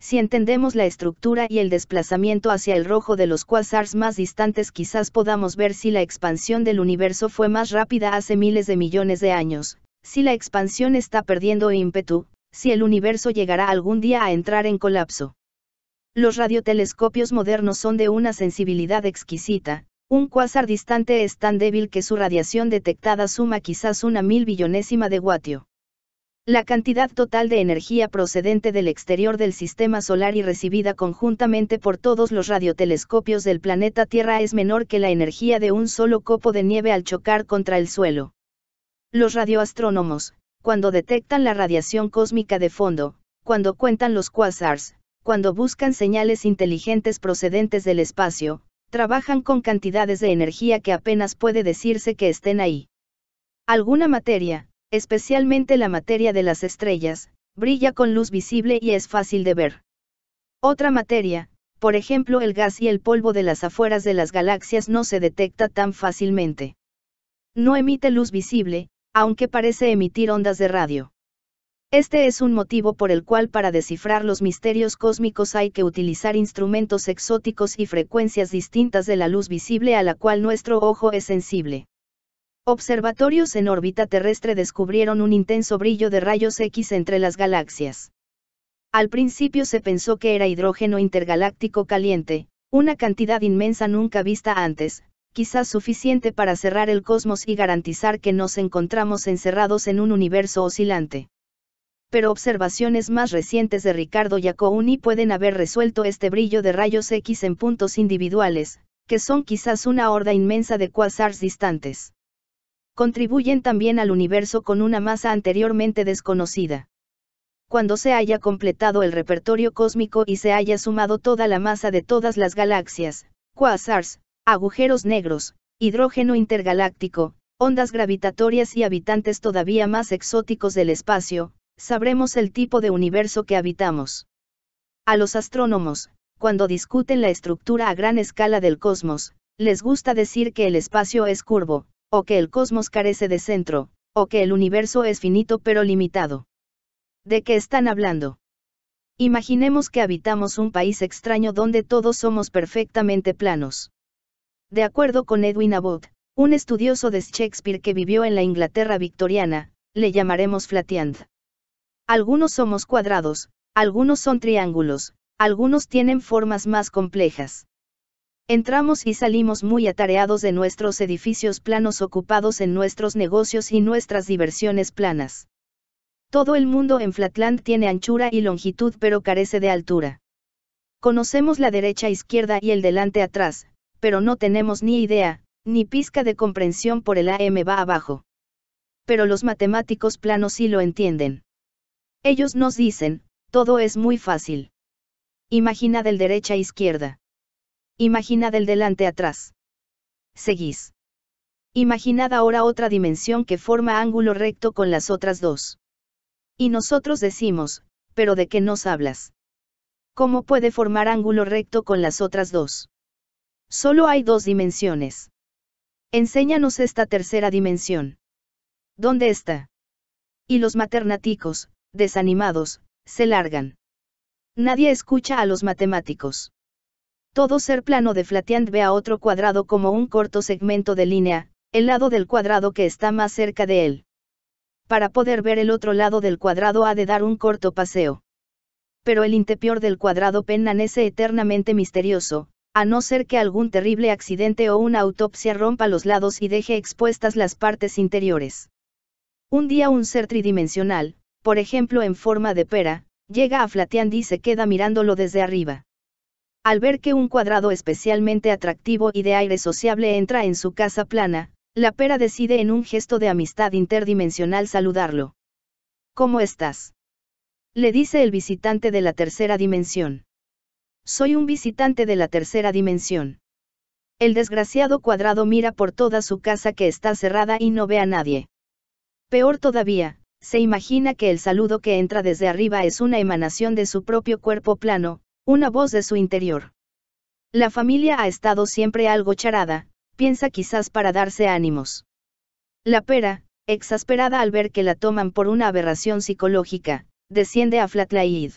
Si entendemos la estructura y el desplazamiento hacia el rojo de los quasars más distantes quizás podamos ver si la expansión del universo fue más rápida hace miles de millones de años, si la expansión está perdiendo ímpetu, si el universo llegará algún día a entrar en colapso. Los radiotelescopios modernos son de una sensibilidad exquisita, un cuásar distante es tan débil que su radiación detectada suma quizás una mil billonésima de wattio. La cantidad total de energía procedente del exterior del sistema solar y recibida conjuntamente por todos los radiotelescopios del planeta Tierra es menor que la energía de un solo copo de nieve al chocar contra el suelo. Los radioastrónomos, cuando detectan la radiación cósmica de fondo, cuando cuentan los quasars, cuando buscan señales inteligentes procedentes del espacio, trabajan con cantidades de energía que apenas puede decirse que estén ahí. Alguna materia, especialmente la materia de las estrellas, brilla con luz visible y es fácil de ver. Otra materia, por ejemplo el gas y el polvo de las afueras de las galaxias no se detecta tan fácilmente. No emite luz visible, aunque parece emitir ondas de radio. Este es un motivo por el cual para descifrar los misterios cósmicos hay que utilizar instrumentos exóticos y frecuencias distintas de la luz visible a la cual nuestro ojo es sensible. Observatorios en órbita terrestre descubrieron un intenso brillo de rayos X entre las galaxias. Al principio se pensó que era hidrógeno intergaláctico caliente, una cantidad inmensa nunca vista antes, quizás suficiente para cerrar el cosmos y garantizar que nos encontramos encerrados en un universo oscilante. Pero observaciones más recientes de Ricardo Giacconi pueden haber resuelto este brillo de rayos X en puntos individuales, que son quizás una horda inmensa de quasars distantes contribuyen también al universo con una masa anteriormente desconocida. Cuando se haya completado el repertorio cósmico y se haya sumado toda la masa de todas las galaxias, quasars, agujeros negros, hidrógeno intergaláctico, ondas gravitatorias y habitantes todavía más exóticos del espacio, sabremos el tipo de universo que habitamos. A los astrónomos, cuando discuten la estructura a gran escala del cosmos, les gusta decir que el espacio es curvo, o que el cosmos carece de centro, o que el universo es finito pero limitado. ¿De qué están hablando? Imaginemos que habitamos un país extraño donde todos somos perfectamente planos. De acuerdo con Edwin Abbott, un estudioso de Shakespeare que vivió en la Inglaterra victoriana, le llamaremos Flatiand. Algunos somos cuadrados, algunos son triángulos, algunos tienen formas más complejas. Entramos y salimos muy atareados de nuestros edificios planos ocupados en nuestros negocios y nuestras diversiones planas. Todo el mundo en Flatland tiene anchura y longitud pero carece de altura. Conocemos la derecha izquierda y el delante atrás, pero no tenemos ni idea, ni pizca de comprensión por el AM va abajo. Pero los matemáticos planos sí lo entienden. Ellos nos dicen, todo es muy fácil. Imagina del derecha izquierda. Imaginad el delante atrás. Seguís. Imaginad ahora otra dimensión que forma ángulo recto con las otras dos. Y nosotros decimos, pero ¿de qué nos hablas? ¿Cómo puede formar ángulo recto con las otras dos? Solo hay dos dimensiones. Enséñanos esta tercera dimensión. ¿Dónde está? Y los maternáticos, desanimados, se largan. Nadie escucha a los matemáticos. Todo ser plano de Flatiant ve a otro cuadrado como un corto segmento de línea, el lado del cuadrado que está más cerca de él. Para poder ver el otro lado del cuadrado ha de dar un corto paseo. Pero el interior del cuadrado permanece eternamente misterioso, a no ser que algún terrible accidente o una autopsia rompa los lados y deje expuestas las partes interiores. Un día un ser tridimensional, por ejemplo en forma de pera, llega a Flatiand y se queda mirándolo desde arriba. Al ver que un cuadrado especialmente atractivo y de aire sociable entra en su casa plana, la pera decide en un gesto de amistad interdimensional saludarlo. ¿Cómo estás? Le dice el visitante de la tercera dimensión. Soy un visitante de la tercera dimensión. El desgraciado cuadrado mira por toda su casa que está cerrada y no ve a nadie. Peor todavía, se imagina que el saludo que entra desde arriba es una emanación de su propio cuerpo plano, una voz de su interior. La familia ha estado siempre algo charada, piensa quizás para darse ánimos. La pera, exasperada al ver que la toman por una aberración psicológica, desciende a Flatland.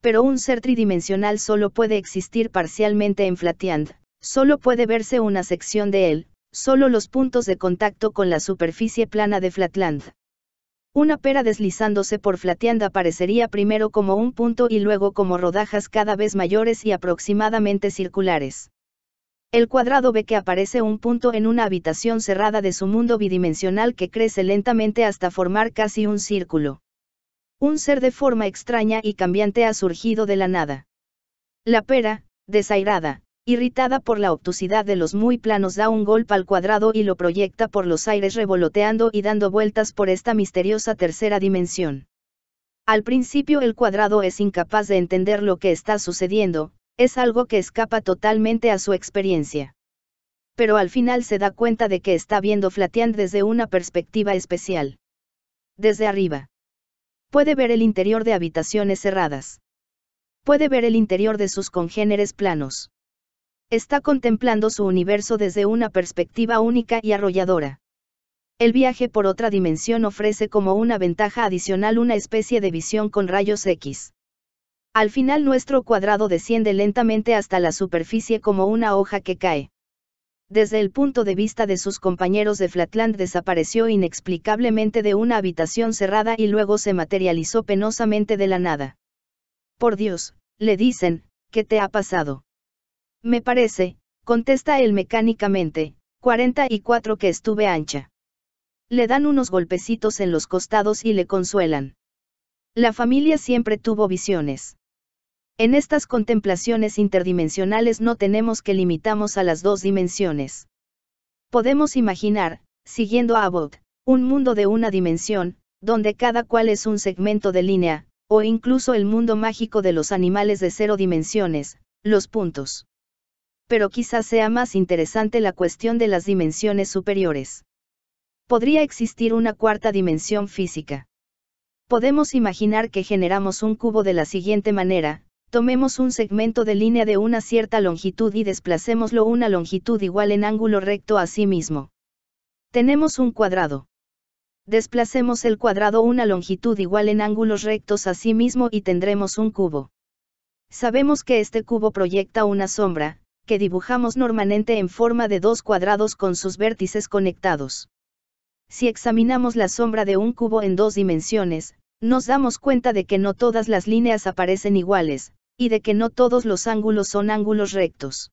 Pero un ser tridimensional solo puede existir parcialmente en Flatland, solo puede verse una sección de él, solo los puntos de contacto con la superficie plana de Flatland. Una pera deslizándose por Flatianda aparecería primero como un punto y luego como rodajas cada vez mayores y aproximadamente circulares. El cuadrado ve que aparece un punto en una habitación cerrada de su mundo bidimensional que crece lentamente hasta formar casi un círculo. Un ser de forma extraña y cambiante ha surgido de la nada. La pera, desairada, irritada por la obtusidad de los muy planos da un golpe al cuadrado y lo proyecta por los aires revoloteando y dando vueltas por esta misteriosa tercera dimensión. Al principio el cuadrado es incapaz de entender lo que está sucediendo, es algo que escapa totalmente a su experiencia. Pero al final se da cuenta de que está viendo Flatian desde una perspectiva especial. Desde arriba. Puede ver el interior de habitaciones cerradas. Puede ver el interior de sus congéneres planos está contemplando su universo desde una perspectiva única y arrolladora. El viaje por otra dimensión ofrece como una ventaja adicional una especie de visión con rayos X. Al final nuestro cuadrado desciende lentamente hasta la superficie como una hoja que cae. Desde el punto de vista de sus compañeros de Flatland desapareció inexplicablemente de una habitación cerrada y luego se materializó penosamente de la nada. Por Dios, le dicen, ¿qué te ha pasado? Me parece, contesta él mecánicamente, 44 que estuve ancha. Le dan unos golpecitos en los costados y le consuelan. La familia siempre tuvo visiones. En estas contemplaciones interdimensionales no tenemos que limitamos a las dos dimensiones. Podemos imaginar, siguiendo a Abbott, un mundo de una dimensión, donde cada cual es un segmento de línea, o incluso el mundo mágico de los animales de cero dimensiones, los puntos pero quizás sea más interesante la cuestión de las dimensiones superiores. Podría existir una cuarta dimensión física. Podemos imaginar que generamos un cubo de la siguiente manera, tomemos un segmento de línea de una cierta longitud y desplacémoslo una longitud igual en ángulo recto a sí mismo. Tenemos un cuadrado. Desplacemos el cuadrado una longitud igual en ángulos rectos a sí mismo y tendremos un cubo. Sabemos que este cubo proyecta una sombra, que dibujamos normalmente en forma de dos cuadrados con sus vértices conectados. Si examinamos la sombra de un cubo en dos dimensiones, nos damos cuenta de que no todas las líneas aparecen iguales, y de que no todos los ángulos son ángulos rectos.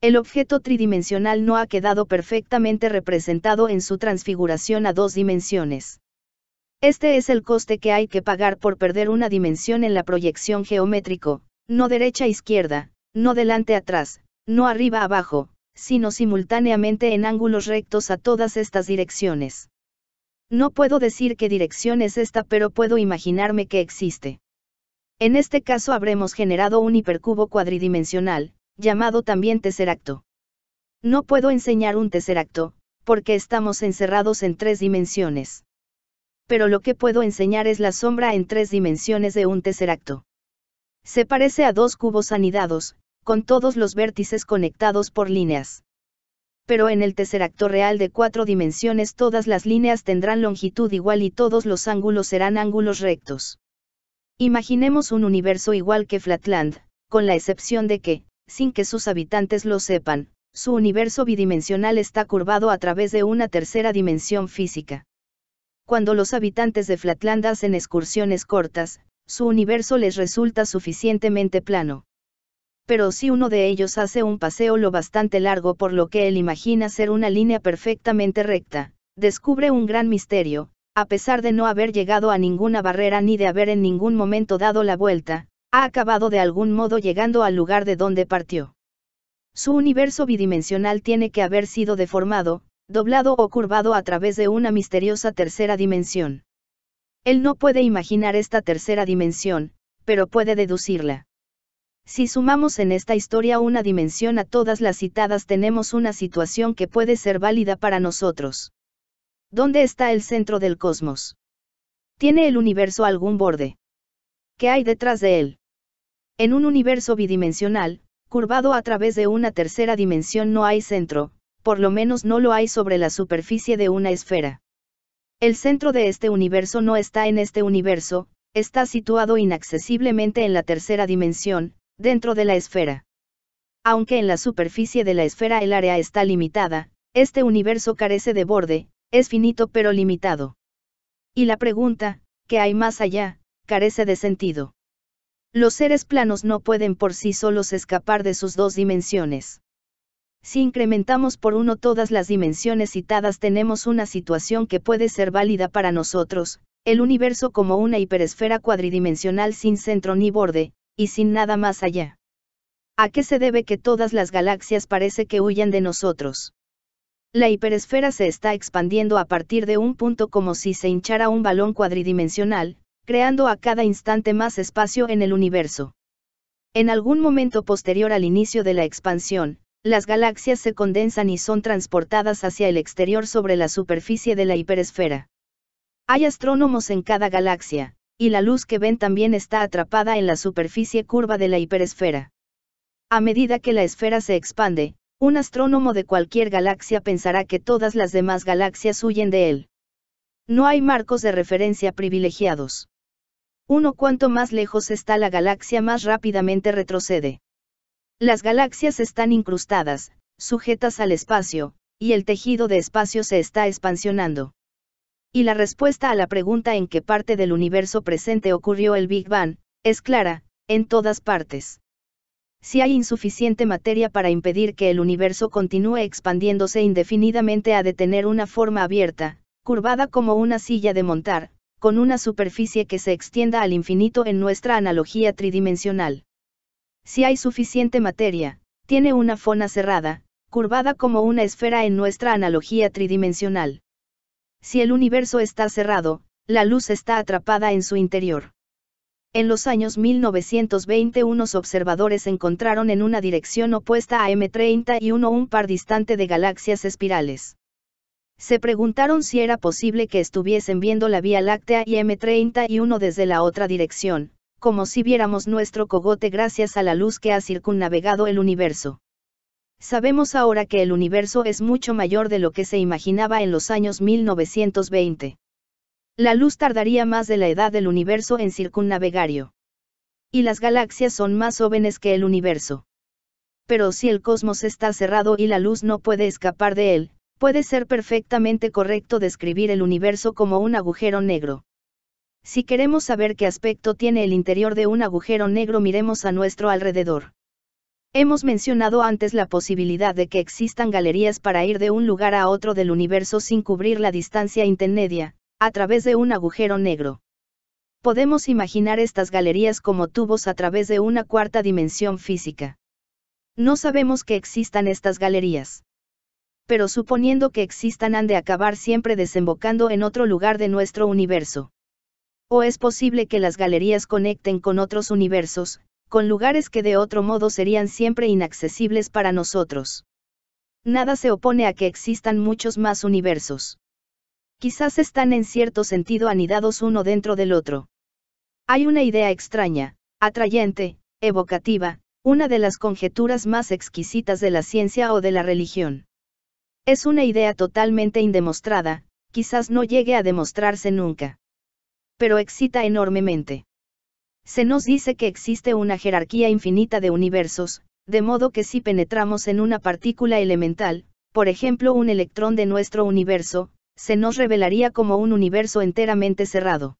El objeto tridimensional no ha quedado perfectamente representado en su transfiguración a dos dimensiones. Este es el coste que hay que pagar por perder una dimensión en la proyección geométrico, no derecha-izquierda, no delante-atrás, no arriba abajo, sino simultáneamente en ángulos rectos a todas estas direcciones. No puedo decir qué dirección es esta, pero puedo imaginarme que existe. En este caso habremos generado un hipercubo cuadridimensional, llamado también tesseracto. No puedo enseñar un tesseracto, porque estamos encerrados en tres dimensiones. Pero lo que puedo enseñar es la sombra en tres dimensiones de un tesseracto. Se parece a dos cubos anidados, con todos los vértices conectados por líneas. Pero en el tesseracto real de cuatro dimensiones todas las líneas tendrán longitud igual y todos los ángulos serán ángulos rectos. Imaginemos un universo igual que Flatland, con la excepción de que, sin que sus habitantes lo sepan, su universo bidimensional está curvado a través de una tercera dimensión física. Cuando los habitantes de Flatland hacen excursiones cortas, su universo les resulta suficientemente plano pero si uno de ellos hace un paseo lo bastante largo por lo que él imagina ser una línea perfectamente recta, descubre un gran misterio, a pesar de no haber llegado a ninguna barrera ni de haber en ningún momento dado la vuelta, ha acabado de algún modo llegando al lugar de donde partió. Su universo bidimensional tiene que haber sido deformado, doblado o curvado a través de una misteriosa tercera dimensión. Él no puede imaginar esta tercera dimensión, pero puede deducirla. Si sumamos en esta historia una dimensión a todas las citadas tenemos una situación que puede ser válida para nosotros. ¿Dónde está el centro del cosmos? ¿Tiene el universo algún borde? ¿Qué hay detrás de él? En un universo bidimensional, curvado a través de una tercera dimensión no hay centro, por lo menos no lo hay sobre la superficie de una esfera. El centro de este universo no está en este universo, está situado inaccesiblemente en la tercera dimensión, dentro de la esfera. Aunque en la superficie de la esfera el área está limitada, este universo carece de borde, es finito pero limitado. Y la pregunta, ¿qué hay más allá?, carece de sentido. Los seres planos no pueden por sí solos escapar de sus dos dimensiones. Si incrementamos por uno todas las dimensiones citadas tenemos una situación que puede ser válida para nosotros, el universo como una hiperesfera cuadridimensional sin centro ni borde, y sin nada más allá. ¿A qué se debe que todas las galaxias parece que huyan de nosotros? La hiperesfera se está expandiendo a partir de un punto como si se hinchara un balón cuadridimensional, creando a cada instante más espacio en el universo. En algún momento posterior al inicio de la expansión, las galaxias se condensan y son transportadas hacia el exterior sobre la superficie de la hiperesfera. Hay astrónomos en cada galaxia, y la luz que ven también está atrapada en la superficie curva de la hiperesfera. A medida que la esfera se expande, un astrónomo de cualquier galaxia pensará que todas las demás galaxias huyen de él. No hay marcos de referencia privilegiados. Uno cuanto más lejos está la galaxia más rápidamente retrocede. Las galaxias están incrustadas, sujetas al espacio, y el tejido de espacio se está expansionando. Y la respuesta a la pregunta en qué parte del universo presente ocurrió el Big Bang, es clara, en todas partes. Si hay insuficiente materia para impedir que el universo continúe expandiéndose indefinidamente ha de tener una forma abierta, curvada como una silla de montar, con una superficie que se extienda al infinito en nuestra analogía tridimensional. Si hay suficiente materia, tiene una fona cerrada, curvada como una esfera en nuestra analogía tridimensional. Si el universo está cerrado, la luz está atrapada en su interior. En los años 1920 unos observadores encontraron en una dirección opuesta a M31 un par distante de galaxias espirales. Se preguntaron si era posible que estuviesen viendo la Vía Láctea y M31 desde la otra dirección, como si viéramos nuestro cogote gracias a la luz que ha circunnavegado el universo. Sabemos ahora que el universo es mucho mayor de lo que se imaginaba en los años 1920. La luz tardaría más de la edad del universo en circunnavegario. Y las galaxias son más jóvenes que el universo. Pero si el cosmos está cerrado y la luz no puede escapar de él, puede ser perfectamente correcto describir el universo como un agujero negro. Si queremos saber qué aspecto tiene el interior de un agujero negro miremos a nuestro alrededor. Hemos mencionado antes la posibilidad de que existan galerías para ir de un lugar a otro del universo sin cubrir la distancia intermedia, a través de un agujero negro. Podemos imaginar estas galerías como tubos a través de una cuarta dimensión física. No sabemos que existan estas galerías. Pero suponiendo que existan han de acabar siempre desembocando en otro lugar de nuestro universo. O es posible que las galerías conecten con otros universos, con lugares que de otro modo serían siempre inaccesibles para nosotros. Nada se opone a que existan muchos más universos. Quizás están en cierto sentido anidados uno dentro del otro. Hay una idea extraña, atrayente, evocativa, una de las conjeturas más exquisitas de la ciencia o de la religión. Es una idea totalmente indemostrada, quizás no llegue a demostrarse nunca. Pero excita enormemente se nos dice que existe una jerarquía infinita de universos, de modo que si penetramos en una partícula elemental, por ejemplo un electrón de nuestro universo, se nos revelaría como un universo enteramente cerrado.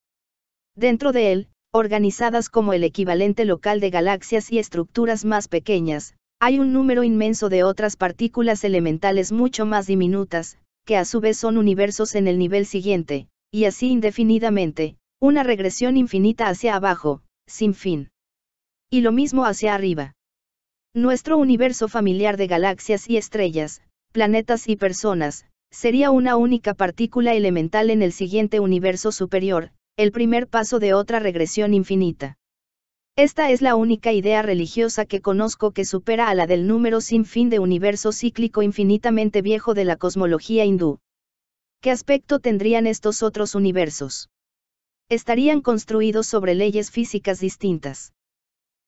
Dentro de él, organizadas como el equivalente local de galaxias y estructuras más pequeñas, hay un número inmenso de otras partículas elementales mucho más diminutas, que a su vez son universos en el nivel siguiente, y así indefinidamente, una regresión infinita hacia abajo, sin fin. Y lo mismo hacia arriba. Nuestro universo familiar de galaxias y estrellas, planetas y personas, sería una única partícula elemental en el siguiente universo superior, el primer paso de otra regresión infinita. Esta es la única idea religiosa que conozco que supera a la del número sin fin de universo cíclico infinitamente viejo de la cosmología hindú. ¿Qué aspecto tendrían estos otros universos? estarían construidos sobre leyes físicas distintas.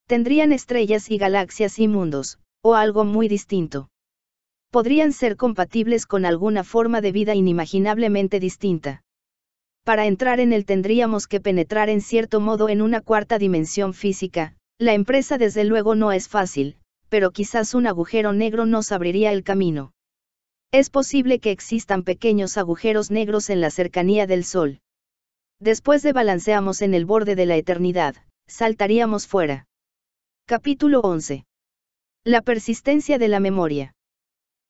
Tendrían estrellas y galaxias y mundos, o algo muy distinto. Podrían ser compatibles con alguna forma de vida inimaginablemente distinta. Para entrar en él tendríamos que penetrar en cierto modo en una cuarta dimensión física, la empresa desde luego no es fácil, pero quizás un agujero negro nos abriría el camino. Es posible que existan pequeños agujeros negros en la cercanía del Sol. Después de balanceamos en el borde de la eternidad, saltaríamos fuera. Capítulo 11. La persistencia de la memoria.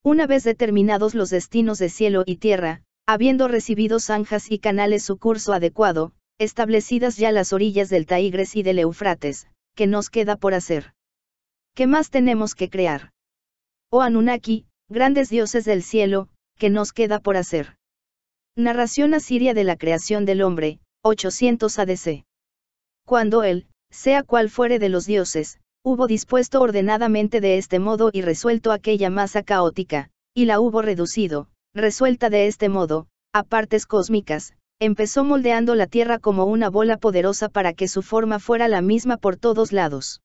Una vez determinados los destinos de cielo y tierra, habiendo recibido zanjas y canales su curso adecuado, establecidas ya las orillas del Taigres y del Eufrates, ¿qué nos queda por hacer? ¿Qué más tenemos que crear? Oh Anunnaki, grandes dioses del cielo, ¿qué nos queda por hacer? Narración asiria de la creación del hombre, 800 ADC. Cuando él, sea cual fuere de los dioses, hubo dispuesto ordenadamente de este modo y resuelto aquella masa caótica, y la hubo reducido, resuelta de este modo, a partes cósmicas, empezó moldeando la Tierra como una bola poderosa para que su forma fuera la misma por todos lados.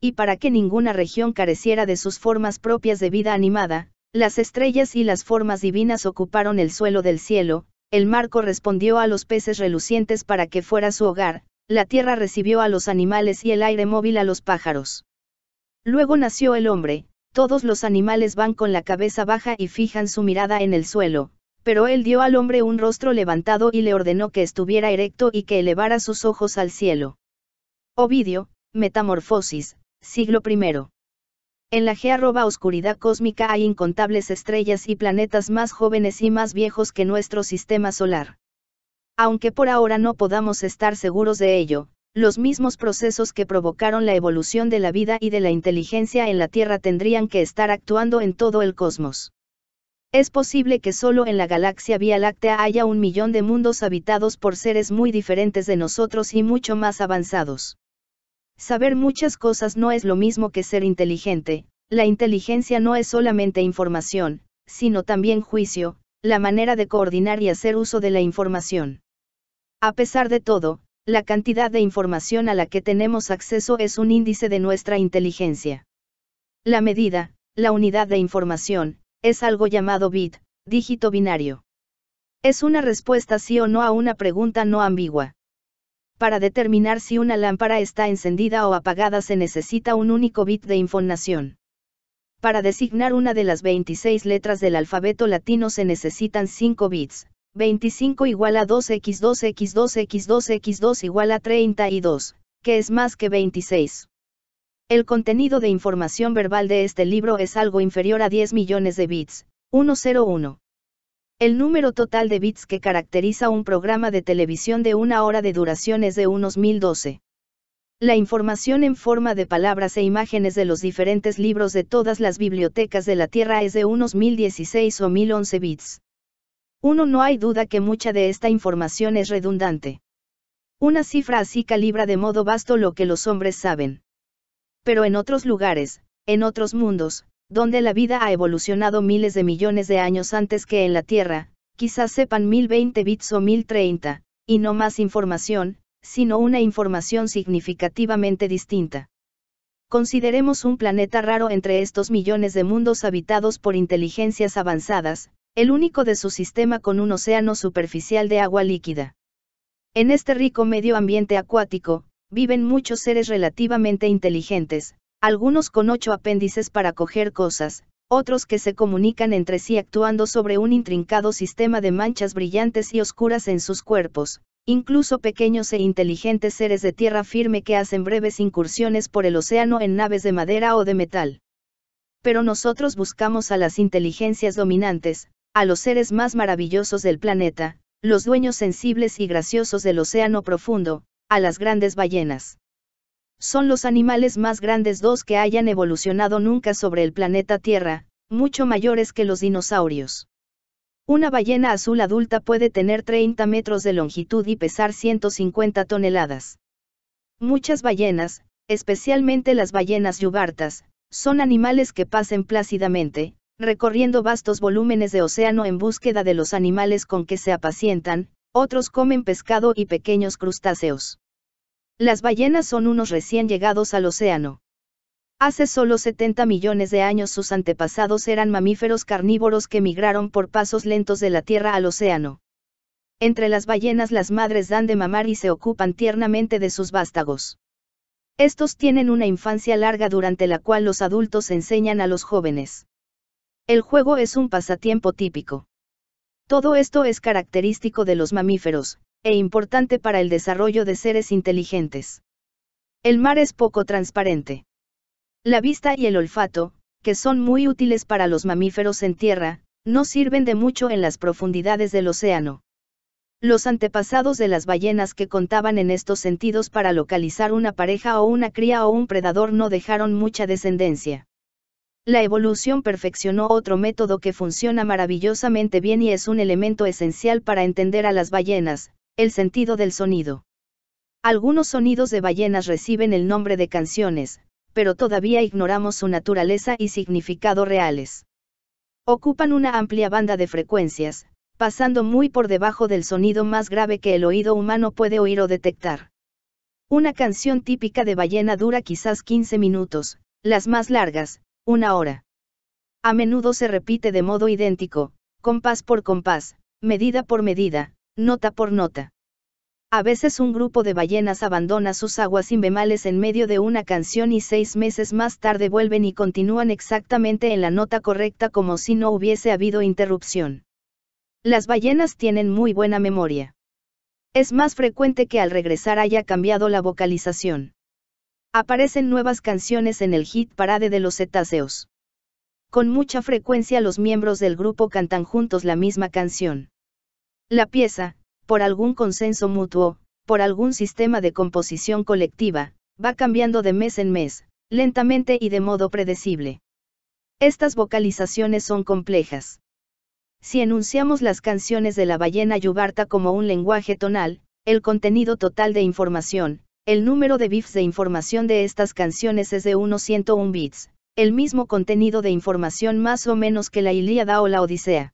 Y para que ninguna región careciera de sus formas propias de vida animada, las estrellas y las formas divinas ocuparon el suelo del cielo, el mar correspondió a los peces relucientes para que fuera su hogar, la tierra recibió a los animales y el aire móvil a los pájaros. Luego nació el hombre, todos los animales van con la cabeza baja y fijan su mirada en el suelo, pero él dio al hombre un rostro levantado y le ordenó que estuviera erecto y que elevara sus ojos al cielo. Ovidio, Metamorfosis, siglo I. En la G oscuridad cósmica hay incontables estrellas y planetas más jóvenes y más viejos que nuestro sistema solar. Aunque por ahora no podamos estar seguros de ello, los mismos procesos que provocaron la evolución de la vida y de la inteligencia en la Tierra tendrían que estar actuando en todo el cosmos. Es posible que solo en la galaxia Vía Láctea haya un millón de mundos habitados por seres muy diferentes de nosotros y mucho más avanzados. Saber muchas cosas no es lo mismo que ser inteligente, la inteligencia no es solamente información, sino también juicio, la manera de coordinar y hacer uso de la información. A pesar de todo, la cantidad de información a la que tenemos acceso es un índice de nuestra inteligencia. La medida, la unidad de información, es algo llamado bit, dígito binario. Es una respuesta sí o no a una pregunta no ambigua. Para determinar si una lámpara está encendida o apagada se necesita un único bit de información. Para designar una de las 26 letras del alfabeto latino se necesitan 5 bits, 25 igual a 2x, 2x, 2x, 2x2 igual a 32, que es más que 26. El contenido de información verbal de este libro es algo inferior a 10 millones de bits, 101, el número total de bits que caracteriza un programa de televisión de una hora de duración es de unos 1012. La información en forma de palabras e imágenes de los diferentes libros de todas las bibliotecas de la Tierra es de unos 1016 o 1011 bits. Uno no hay duda que mucha de esta información es redundante. Una cifra así calibra de modo vasto lo que los hombres saben. Pero en otros lugares, en otros mundos, donde la vida ha evolucionado miles de millones de años antes que en la Tierra, quizás sepan 1020 bits o 1030, y no más información, sino una información significativamente distinta. Consideremos un planeta raro entre estos millones de mundos habitados por inteligencias avanzadas, el único de su sistema con un océano superficial de agua líquida. En este rico medio ambiente acuático, viven muchos seres relativamente inteligentes, algunos con ocho apéndices para coger cosas, otros que se comunican entre sí actuando sobre un intrincado sistema de manchas brillantes y oscuras en sus cuerpos, incluso pequeños e inteligentes seres de tierra firme que hacen breves incursiones por el océano en naves de madera o de metal. Pero nosotros buscamos a las inteligencias dominantes, a los seres más maravillosos del planeta, los dueños sensibles y graciosos del océano profundo, a las grandes ballenas. Son los animales más grandes dos que hayan evolucionado nunca sobre el planeta Tierra, mucho mayores que los dinosaurios. Una ballena azul adulta puede tener 30 metros de longitud y pesar 150 toneladas. Muchas ballenas, especialmente las ballenas yubartas, son animales que pasen plácidamente, recorriendo vastos volúmenes de océano en búsqueda de los animales con que se apacientan, otros comen pescado y pequeños crustáceos. Las ballenas son unos recién llegados al océano. Hace solo 70 millones de años sus antepasados eran mamíferos carnívoros que migraron por pasos lentos de la Tierra al océano. Entre las ballenas las madres dan de mamar y se ocupan tiernamente de sus vástagos. Estos tienen una infancia larga durante la cual los adultos enseñan a los jóvenes. El juego es un pasatiempo típico. Todo esto es característico de los mamíferos, e importante para el desarrollo de seres inteligentes. El mar es poco transparente. La vista y el olfato, que son muy útiles para los mamíferos en tierra, no sirven de mucho en las profundidades del océano. Los antepasados de las ballenas que contaban en estos sentidos para localizar una pareja o una cría o un predador no dejaron mucha descendencia. La evolución perfeccionó otro método que funciona maravillosamente bien y es un elemento esencial para entender a las ballenas, el sentido del sonido. Algunos sonidos de ballenas reciben el nombre de canciones, pero todavía ignoramos su naturaleza y significado reales. Ocupan una amplia banda de frecuencias, pasando muy por debajo del sonido más grave que el oído humano puede oír o detectar. Una canción típica de ballena dura quizás 15 minutos, las más largas, una hora. A menudo se repite de modo idéntico, compás por compás, medida por medida, Nota por nota. A veces un grupo de ballenas abandona sus aguas inbemales en medio de una canción y seis meses más tarde vuelven y continúan exactamente en la nota correcta como si no hubiese habido interrupción. Las ballenas tienen muy buena memoria. Es más frecuente que al regresar haya cambiado la vocalización. Aparecen nuevas canciones en el hit parade de los cetáceos. Con mucha frecuencia los miembros del grupo cantan juntos la misma canción. La pieza, por algún consenso mutuo, por algún sistema de composición colectiva, va cambiando de mes en mes, lentamente y de modo predecible. Estas vocalizaciones son complejas. Si enunciamos las canciones de la ballena yubarta como un lenguaje tonal, el contenido total de información, el número de bits de información de estas canciones es de 101 bits, el mismo contenido de información más o menos que la Ilíada o la Odisea.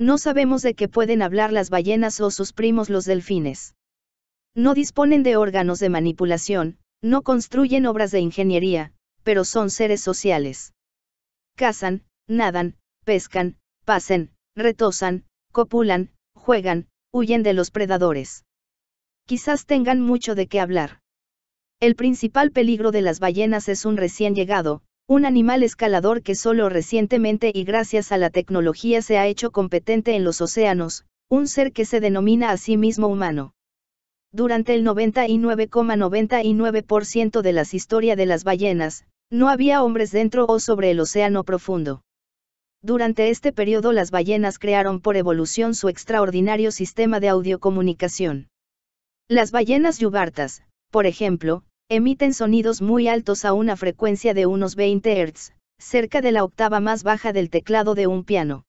No sabemos de qué pueden hablar las ballenas o sus primos los delfines. No disponen de órganos de manipulación, no construyen obras de ingeniería, pero son seres sociales. Cazan, nadan, pescan, pasen, retosan, copulan, juegan, huyen de los predadores. Quizás tengan mucho de qué hablar. El principal peligro de las ballenas es un recién llegado, un animal escalador que solo recientemente y gracias a la tecnología se ha hecho competente en los océanos, un ser que se denomina a sí mismo humano. Durante el 99,99% de las historias de las ballenas, no había hombres dentro o sobre el océano profundo. Durante este periodo las ballenas crearon por evolución su extraordinario sistema de audiocomunicación. Las ballenas yubartas, por ejemplo, emiten sonidos muy altos a una frecuencia de unos 20 Hz, cerca de la octava más baja del teclado de un piano.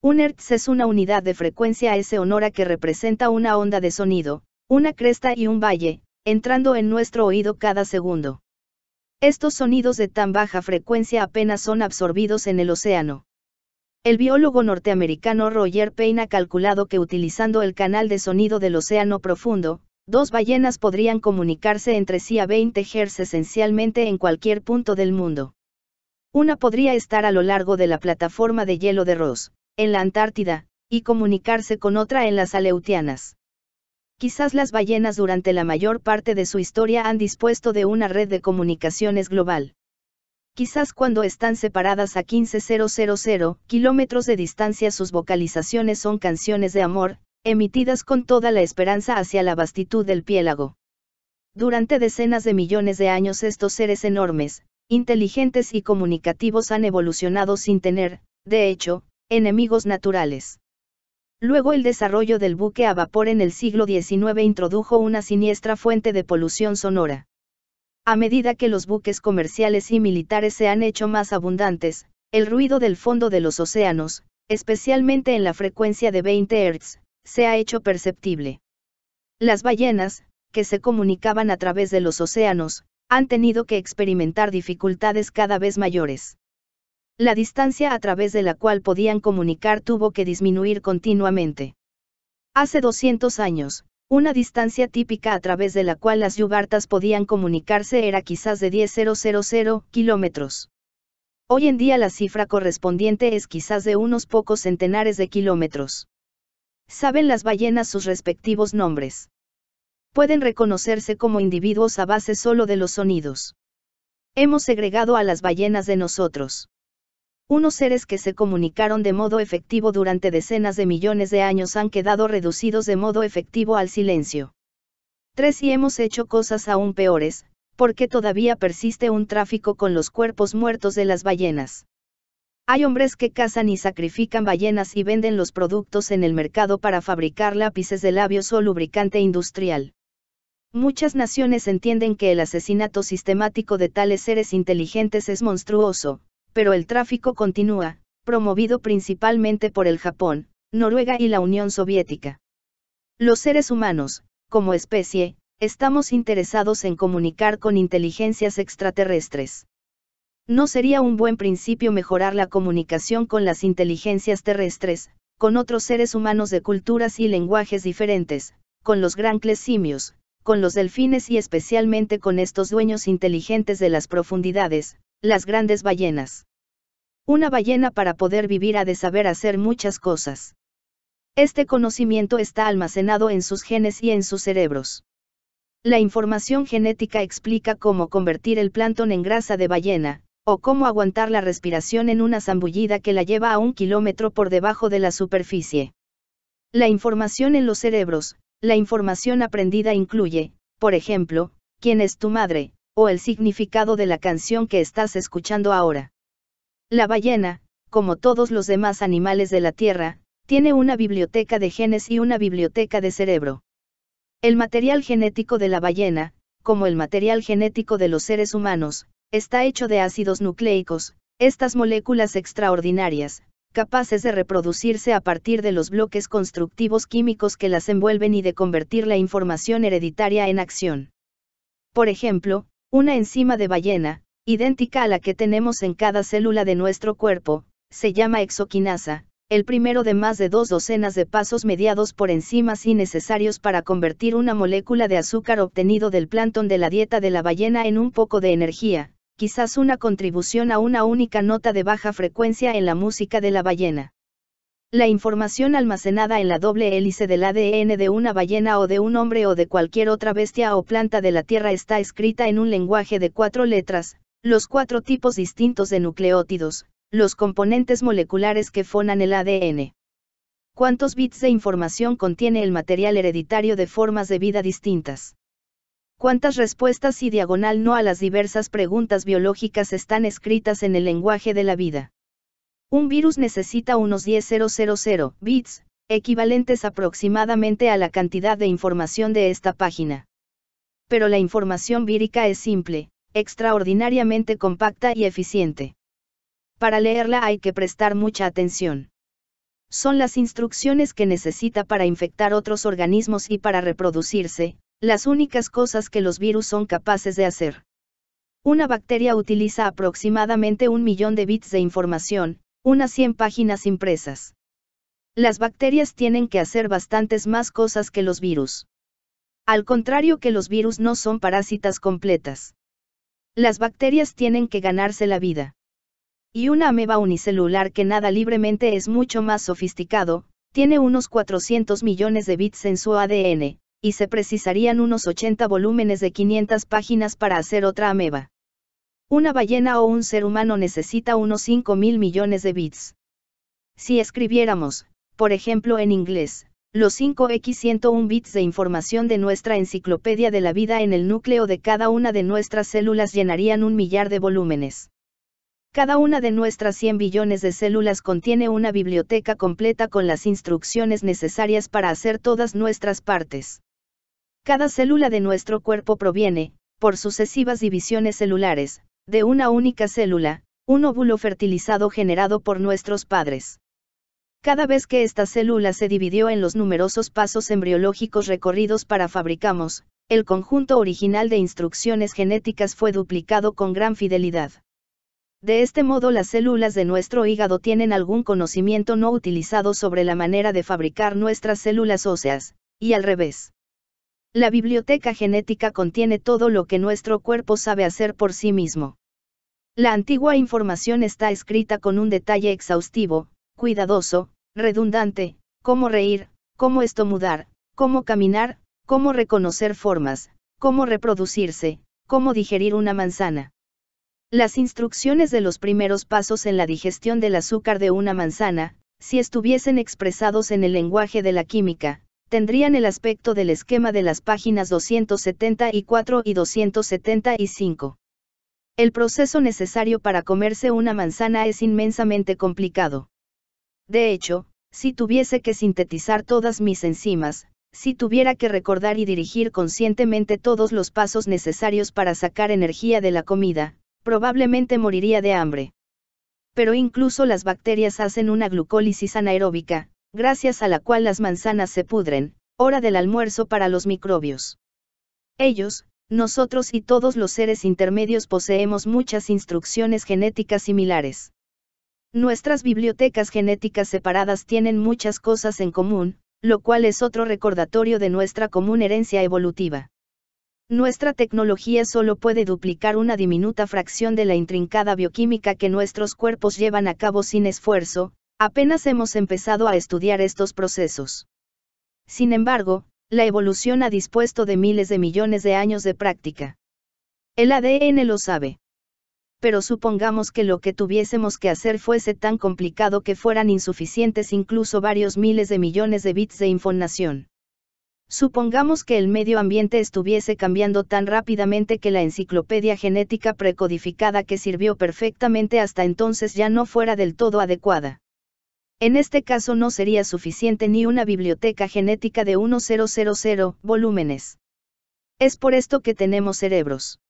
Un Hz es una unidad de frecuencia S honora que representa una onda de sonido, una cresta y un valle, entrando en nuestro oído cada segundo. Estos sonidos de tan baja frecuencia apenas son absorbidos en el océano. El biólogo norteamericano Roger Payne ha calculado que utilizando el canal de sonido del océano profundo, Dos ballenas podrían comunicarse entre sí a 20 Hz esencialmente en cualquier punto del mundo. Una podría estar a lo largo de la plataforma de hielo de Ross, en la Antártida, y comunicarse con otra en las Aleutianas. Quizás las ballenas durante la mayor parte de su historia han dispuesto de una red de comunicaciones global. Quizás cuando están separadas a 15.000 kilómetros de distancia sus vocalizaciones son canciones de amor, emitidas con toda la esperanza hacia la vastitud del piélago. Durante decenas de millones de años estos seres enormes, inteligentes y comunicativos han evolucionado sin tener, de hecho, enemigos naturales. Luego el desarrollo del buque a vapor en el siglo XIX introdujo una siniestra fuente de polución sonora. A medida que los buques comerciales y militares se han hecho más abundantes, el ruido del fondo de los océanos, especialmente en la frecuencia de 20 Hz, se ha hecho perceptible. Las ballenas, que se comunicaban a través de los océanos, han tenido que experimentar dificultades cada vez mayores. La distancia a través de la cual podían comunicar tuvo que disminuir continuamente. Hace 200 años, una distancia típica a través de la cual las yugartas podían comunicarse era quizás de 10.000 kilómetros. Hoy en día la cifra correspondiente es quizás de unos pocos centenares de kilómetros saben las ballenas sus respectivos nombres. Pueden reconocerse como individuos a base solo de los sonidos. Hemos segregado a las ballenas de nosotros. Unos seres que se comunicaron de modo efectivo durante decenas de millones de años han quedado reducidos de modo efectivo al silencio. Tres y hemos hecho cosas aún peores, porque todavía persiste un tráfico con los cuerpos muertos de las ballenas. Hay hombres que cazan y sacrifican ballenas y venden los productos en el mercado para fabricar lápices de labios o lubricante industrial. Muchas naciones entienden que el asesinato sistemático de tales seres inteligentes es monstruoso, pero el tráfico continúa, promovido principalmente por el Japón, Noruega y la Unión Soviética. Los seres humanos, como especie, estamos interesados en comunicar con inteligencias extraterrestres. No sería un buen principio mejorar la comunicación con las inteligencias terrestres, con otros seres humanos de culturas y lenguajes diferentes, con los grancles simios, con los delfines y especialmente con estos dueños inteligentes de las profundidades, las grandes ballenas. Una ballena para poder vivir ha de saber hacer muchas cosas. Este conocimiento está almacenado en sus genes y en sus cerebros. La información genética explica cómo convertir el plancton en grasa de ballena, o cómo aguantar la respiración en una zambullida que la lleva a un kilómetro por debajo de la superficie. La información en los cerebros, la información aprendida incluye, por ejemplo, quién es tu madre, o el significado de la canción que estás escuchando ahora. La ballena, como todos los demás animales de la Tierra, tiene una biblioteca de genes y una biblioteca de cerebro. El material genético de la ballena, como el material genético de los seres humanos, está hecho de ácidos nucleicos, estas moléculas extraordinarias, capaces de reproducirse a partir de los bloques constructivos químicos que las envuelven y de convertir la información hereditaria en acción. Por ejemplo, una enzima de ballena, idéntica a la que tenemos en cada célula de nuestro cuerpo, se llama exoquinasa, el primero de más de dos docenas de pasos mediados por enzimas innecesarios para convertir una molécula de azúcar obtenido del plancton de la dieta de la ballena en un poco de energía, quizás una contribución a una única nota de baja frecuencia en la música de la ballena. La información almacenada en la doble hélice del ADN de una ballena o de un hombre o de cualquier otra bestia o planta de la Tierra está escrita en un lenguaje de cuatro letras, los cuatro tipos distintos de nucleótidos, los componentes moleculares que fonan el ADN. ¿Cuántos bits de información contiene el material hereditario de formas de vida distintas? cuántas respuestas y diagonal no a las diversas preguntas biológicas están escritas en el lenguaje de la vida. Un virus necesita unos 10.000 bits, equivalentes aproximadamente a la cantidad de información de esta página. Pero la información vírica es simple, extraordinariamente compacta y eficiente. Para leerla hay que prestar mucha atención. Son las instrucciones que necesita para infectar otros organismos y para reproducirse, las únicas cosas que los virus son capaces de hacer. Una bacteria utiliza aproximadamente un millón de bits de información, unas 100 páginas impresas. Las bacterias tienen que hacer bastantes más cosas que los virus. Al contrario que los virus no son parásitas completas. Las bacterias tienen que ganarse la vida. Y una ameba unicelular que nada libremente es mucho más sofisticado, tiene unos 400 millones de bits en su ADN, y se precisarían unos 80 volúmenes de 500 páginas para hacer otra ameba. Una ballena o un ser humano necesita unos 5 mil millones de bits. Si escribiéramos, por ejemplo en inglés, los 5x101 bits de información de nuestra enciclopedia de la vida en el núcleo de cada una de nuestras células llenarían un millar de volúmenes. Cada una de nuestras 100 billones de células contiene una biblioteca completa con las instrucciones necesarias para hacer todas nuestras partes. Cada célula de nuestro cuerpo proviene, por sucesivas divisiones celulares, de una única célula, un óvulo fertilizado generado por nuestros padres. Cada vez que esta célula se dividió en los numerosos pasos embriológicos recorridos para fabricamos, el conjunto original de instrucciones genéticas fue duplicado con gran fidelidad. De este modo las células de nuestro hígado tienen algún conocimiento no utilizado sobre la manera de fabricar nuestras células óseas, y al revés. La biblioteca genética contiene todo lo que nuestro cuerpo sabe hacer por sí mismo. La antigua información está escrita con un detalle exhaustivo, cuidadoso, redundante, cómo reír, cómo estomudar, cómo caminar, cómo reconocer formas, cómo reproducirse, cómo digerir una manzana. Las instrucciones de los primeros pasos en la digestión del azúcar de una manzana, si estuviesen expresados en el lenguaje de la química, tendrían el aspecto del esquema de las páginas 274 y 275. El proceso necesario para comerse una manzana es inmensamente complicado. De hecho, si tuviese que sintetizar todas mis enzimas, si tuviera que recordar y dirigir conscientemente todos los pasos necesarios para sacar energía de la comida, probablemente moriría de hambre. Pero incluso las bacterias hacen una glucólisis anaeróbica, gracias a la cual las manzanas se pudren, hora del almuerzo para los microbios. Ellos, nosotros y todos los seres intermedios poseemos muchas instrucciones genéticas similares. Nuestras bibliotecas genéticas separadas tienen muchas cosas en común, lo cual es otro recordatorio de nuestra común herencia evolutiva. Nuestra tecnología solo puede duplicar una diminuta fracción de la intrincada bioquímica que nuestros cuerpos llevan a cabo sin esfuerzo, Apenas hemos empezado a estudiar estos procesos. Sin embargo, la evolución ha dispuesto de miles de millones de años de práctica. El ADN lo sabe. Pero supongamos que lo que tuviésemos que hacer fuese tan complicado que fueran insuficientes incluso varios miles de millones de bits de información. Supongamos que el medio ambiente estuviese cambiando tan rápidamente que la enciclopedia genética precodificada que sirvió perfectamente hasta entonces ya no fuera del todo adecuada. En este caso no sería suficiente ni una biblioteca genética de 1000 volúmenes. Es por esto que tenemos cerebros.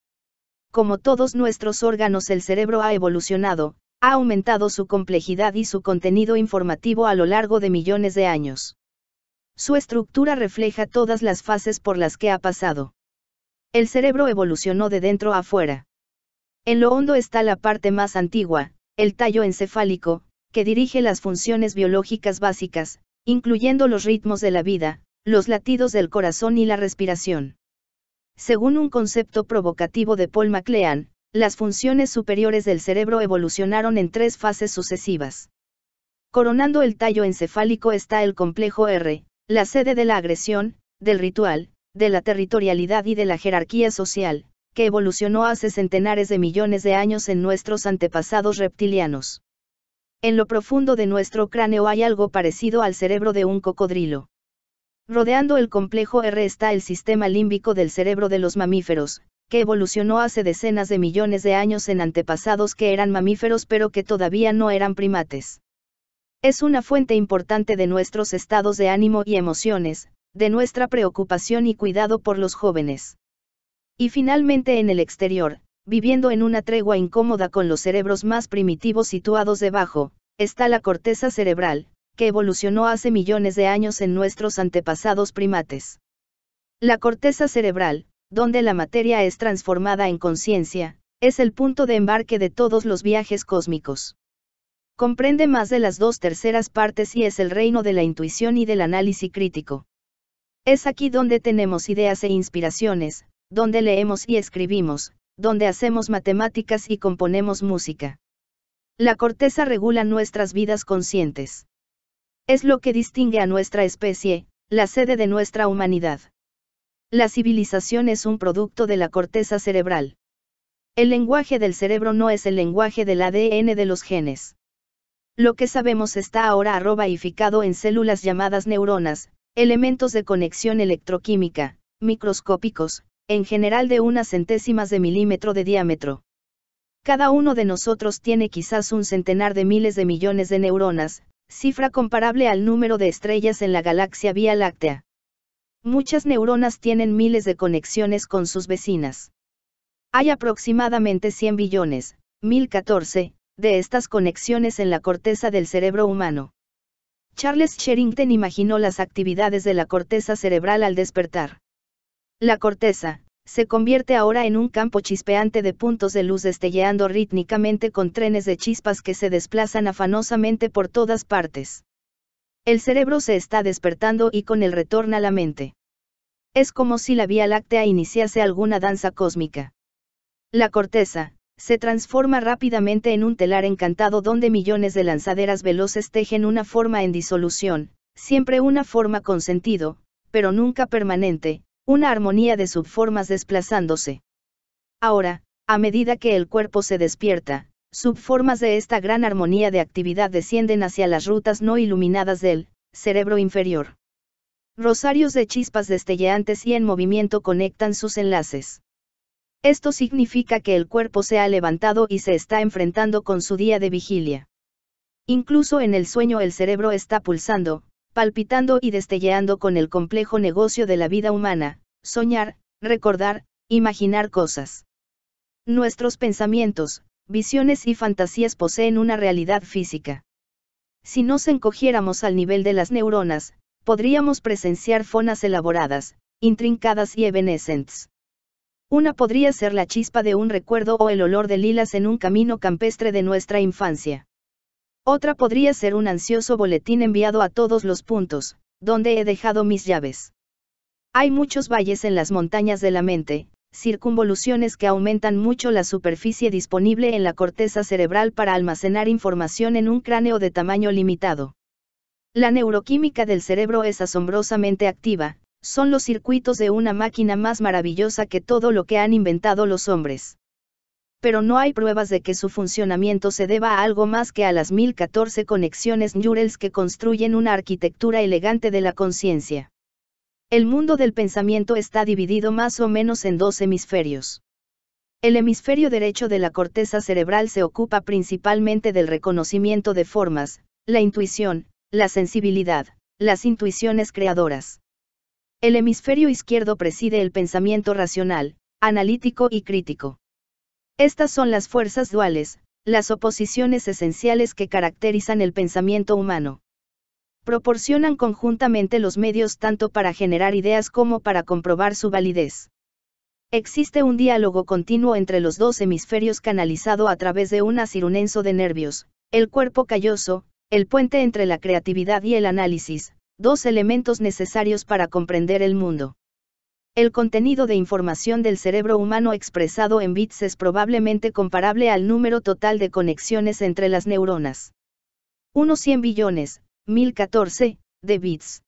Como todos nuestros órganos, el cerebro ha evolucionado, ha aumentado su complejidad y su contenido informativo a lo largo de millones de años. Su estructura refleja todas las fases por las que ha pasado. El cerebro evolucionó de dentro a fuera. En lo hondo está la parte más antigua, el tallo encefálico, que dirige las funciones biológicas básicas, incluyendo los ritmos de la vida, los latidos del corazón y la respiración. Según un concepto provocativo de Paul MacLean, las funciones superiores del cerebro evolucionaron en tres fases sucesivas. Coronando el tallo encefálico está el complejo R, la sede de la agresión, del ritual, de la territorialidad y de la jerarquía social, que evolucionó hace centenares de millones de años en nuestros antepasados reptilianos. En lo profundo de nuestro cráneo hay algo parecido al cerebro de un cocodrilo. Rodeando el complejo R está el sistema límbico del cerebro de los mamíferos, que evolucionó hace decenas de millones de años en antepasados que eran mamíferos pero que todavía no eran primates. Es una fuente importante de nuestros estados de ánimo y emociones, de nuestra preocupación y cuidado por los jóvenes. Y finalmente en el exterior, Viviendo en una tregua incómoda con los cerebros más primitivos situados debajo, está la corteza cerebral, que evolucionó hace millones de años en nuestros antepasados primates. La corteza cerebral, donde la materia es transformada en conciencia, es el punto de embarque de todos los viajes cósmicos. Comprende más de las dos terceras partes y es el reino de la intuición y del análisis crítico. Es aquí donde tenemos ideas e inspiraciones, donde leemos y escribimos, donde hacemos matemáticas y componemos música. La corteza regula nuestras vidas conscientes. Es lo que distingue a nuestra especie, la sede de nuestra humanidad. La civilización es un producto de la corteza cerebral. El lenguaje del cerebro no es el lenguaje del ADN de los genes. Lo que sabemos está ahora arrobaificado en células llamadas neuronas, elementos de conexión electroquímica, microscópicos, en general de unas centésimas de milímetro de diámetro. Cada uno de nosotros tiene quizás un centenar de miles de millones de neuronas, cifra comparable al número de estrellas en la galaxia Vía Láctea. Muchas neuronas tienen miles de conexiones con sus vecinas. Hay aproximadamente 100 billones, 1014, de estas conexiones en la corteza del cerebro humano. Charles Sherrington imaginó las actividades de la corteza cerebral al despertar. La corteza, se convierte ahora en un campo chispeante de puntos de luz destelleando rítmicamente con trenes de chispas que se desplazan afanosamente por todas partes. El cerebro se está despertando y con el retorno a la mente. Es como si la Vía Láctea iniciase alguna danza cósmica. La corteza, se transforma rápidamente en un telar encantado donde millones de lanzaderas veloces tejen una forma en disolución, siempre una forma con sentido, pero nunca permanente, una armonía de subformas desplazándose. Ahora, a medida que el cuerpo se despierta, subformas de esta gran armonía de actividad descienden hacia las rutas no iluminadas del cerebro inferior. Rosarios de chispas destelleantes y en movimiento conectan sus enlaces. Esto significa que el cuerpo se ha levantado y se está enfrentando con su día de vigilia. Incluso en el sueño el cerebro está pulsando, palpitando y destelleando con el complejo negocio de la vida humana, soñar, recordar, imaginar cosas. Nuestros pensamientos, visiones y fantasías poseen una realidad física. Si nos encogiéramos al nivel de las neuronas, podríamos presenciar fonas elaboradas, intrincadas y evanescentes. Una podría ser la chispa de un recuerdo o el olor de lilas en un camino campestre de nuestra infancia. Otra podría ser un ansioso boletín enviado a todos los puntos, donde he dejado mis llaves. Hay muchos valles en las montañas de la mente, circunvoluciones que aumentan mucho la superficie disponible en la corteza cerebral para almacenar información en un cráneo de tamaño limitado. La neuroquímica del cerebro es asombrosamente activa, son los circuitos de una máquina más maravillosa que todo lo que han inventado los hombres pero no hay pruebas de que su funcionamiento se deba a algo más que a las 1014 conexiones neurales que construyen una arquitectura elegante de la conciencia. El mundo del pensamiento está dividido más o menos en dos hemisferios. El hemisferio derecho de la corteza cerebral se ocupa principalmente del reconocimiento de formas, la intuición, la sensibilidad, las intuiciones creadoras. El hemisferio izquierdo preside el pensamiento racional, analítico y crítico. Estas son las fuerzas duales, las oposiciones esenciales que caracterizan el pensamiento humano. Proporcionan conjuntamente los medios tanto para generar ideas como para comprobar su validez. Existe un diálogo continuo entre los dos hemisferios canalizado a través de un asirunenso de nervios, el cuerpo calloso, el puente entre la creatividad y el análisis, dos elementos necesarios para comprender el mundo. El contenido de información del cerebro humano expresado en bits es probablemente comparable al número total de conexiones entre las neuronas. Unos 100 billones, 1014, de bits.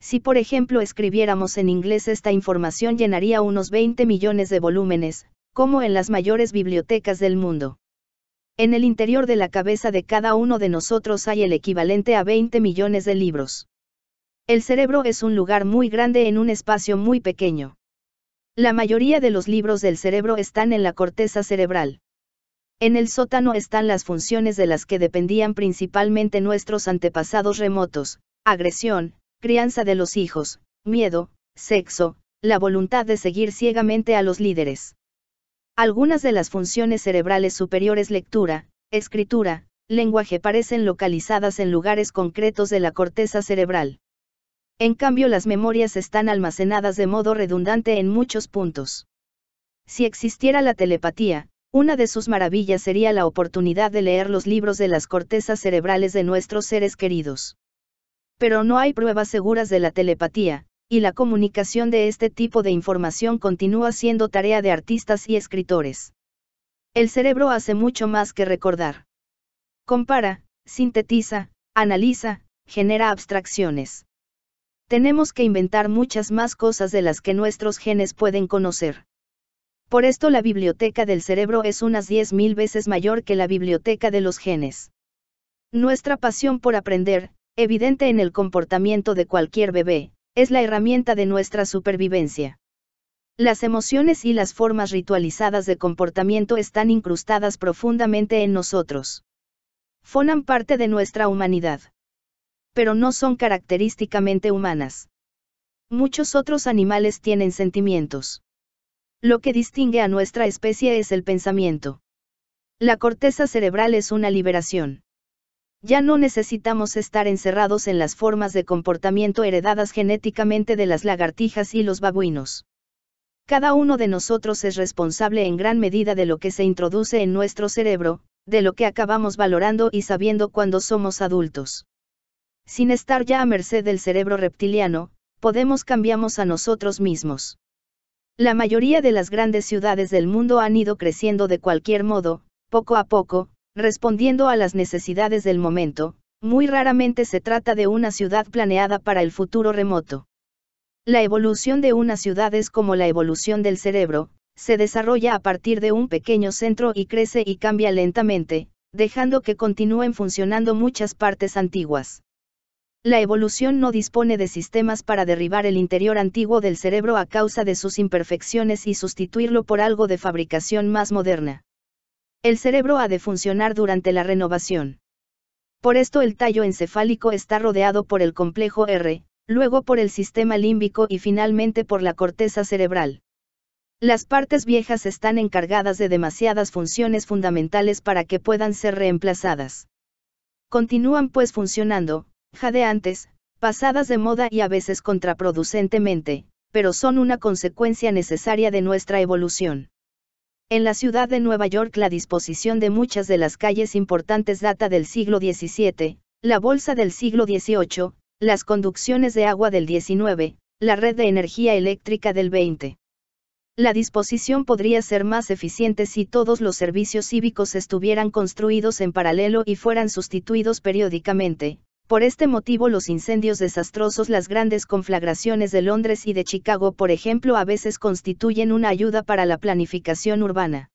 Si por ejemplo escribiéramos en inglés esta información llenaría unos 20 millones de volúmenes, como en las mayores bibliotecas del mundo. En el interior de la cabeza de cada uno de nosotros hay el equivalente a 20 millones de libros. El cerebro es un lugar muy grande en un espacio muy pequeño. La mayoría de los libros del cerebro están en la corteza cerebral. En el sótano están las funciones de las que dependían principalmente nuestros antepasados remotos, agresión, crianza de los hijos, miedo, sexo, la voluntad de seguir ciegamente a los líderes. Algunas de las funciones cerebrales superiores lectura, escritura, lenguaje parecen localizadas en lugares concretos de la corteza cerebral. En cambio las memorias están almacenadas de modo redundante en muchos puntos. Si existiera la telepatía, una de sus maravillas sería la oportunidad de leer los libros de las cortezas cerebrales de nuestros seres queridos. Pero no hay pruebas seguras de la telepatía, y la comunicación de este tipo de información continúa siendo tarea de artistas y escritores. El cerebro hace mucho más que recordar. Compara, sintetiza, analiza, genera abstracciones tenemos que inventar muchas más cosas de las que nuestros genes pueden conocer. Por esto la biblioteca del cerebro es unas 10.000 veces mayor que la biblioteca de los genes. Nuestra pasión por aprender, evidente en el comportamiento de cualquier bebé, es la herramienta de nuestra supervivencia. Las emociones y las formas ritualizadas de comportamiento están incrustadas profundamente en nosotros. Fonan parte de nuestra humanidad pero no son característicamente humanas. Muchos otros animales tienen sentimientos. Lo que distingue a nuestra especie es el pensamiento. La corteza cerebral es una liberación. Ya no necesitamos estar encerrados en las formas de comportamiento heredadas genéticamente de las lagartijas y los babuinos. Cada uno de nosotros es responsable en gran medida de lo que se introduce en nuestro cerebro, de lo que acabamos valorando y sabiendo cuando somos adultos. Sin estar ya a merced del cerebro reptiliano, podemos cambiamos a nosotros mismos. La mayoría de las grandes ciudades del mundo han ido creciendo de cualquier modo, poco a poco, respondiendo a las necesidades del momento, muy raramente se trata de una ciudad planeada para el futuro remoto. La evolución de una ciudad es como la evolución del cerebro, se desarrolla a partir de un pequeño centro y crece y cambia lentamente, dejando que continúen funcionando muchas partes antiguas. La evolución no dispone de sistemas para derribar el interior antiguo del cerebro a causa de sus imperfecciones y sustituirlo por algo de fabricación más moderna. El cerebro ha de funcionar durante la renovación. Por esto el tallo encefálico está rodeado por el complejo R, luego por el sistema límbico y finalmente por la corteza cerebral. Las partes viejas están encargadas de demasiadas funciones fundamentales para que puedan ser reemplazadas. Continúan pues funcionando, jadeantes, pasadas de moda y a veces contraproducentemente, pero son una consecuencia necesaria de nuestra evolución. En la ciudad de Nueva York la disposición de muchas de las calles importantes data del siglo XVII, la bolsa del siglo XVIII, las conducciones de agua del XIX, la red de energía eléctrica del XX. La disposición podría ser más eficiente si todos los servicios cívicos estuvieran construidos en paralelo y fueran sustituidos periódicamente, por este motivo los incendios desastrosos, las grandes conflagraciones de Londres y de Chicago, por ejemplo, a veces constituyen una ayuda para la planificación urbana.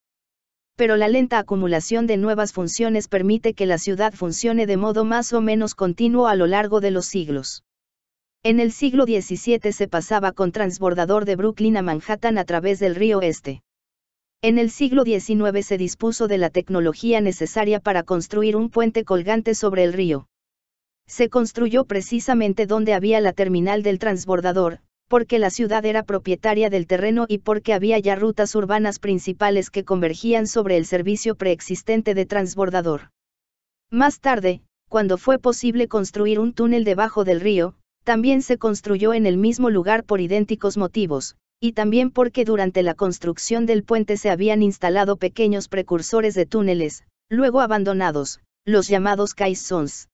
Pero la lenta acumulación de nuevas funciones permite que la ciudad funcione de modo más o menos continuo a lo largo de los siglos. En el siglo XVII se pasaba con transbordador de Brooklyn a Manhattan a través del río Este. En el siglo XIX se dispuso de la tecnología necesaria para construir un puente colgante sobre el río se construyó precisamente donde había la terminal del transbordador, porque la ciudad era propietaria del terreno y porque había ya rutas urbanas principales que convergían sobre el servicio preexistente de transbordador. Más tarde, cuando fue posible construir un túnel debajo del río, también se construyó en el mismo lugar por idénticos motivos, y también porque durante la construcción del puente se habían instalado pequeños precursores de túneles, luego abandonados, los llamados caissons.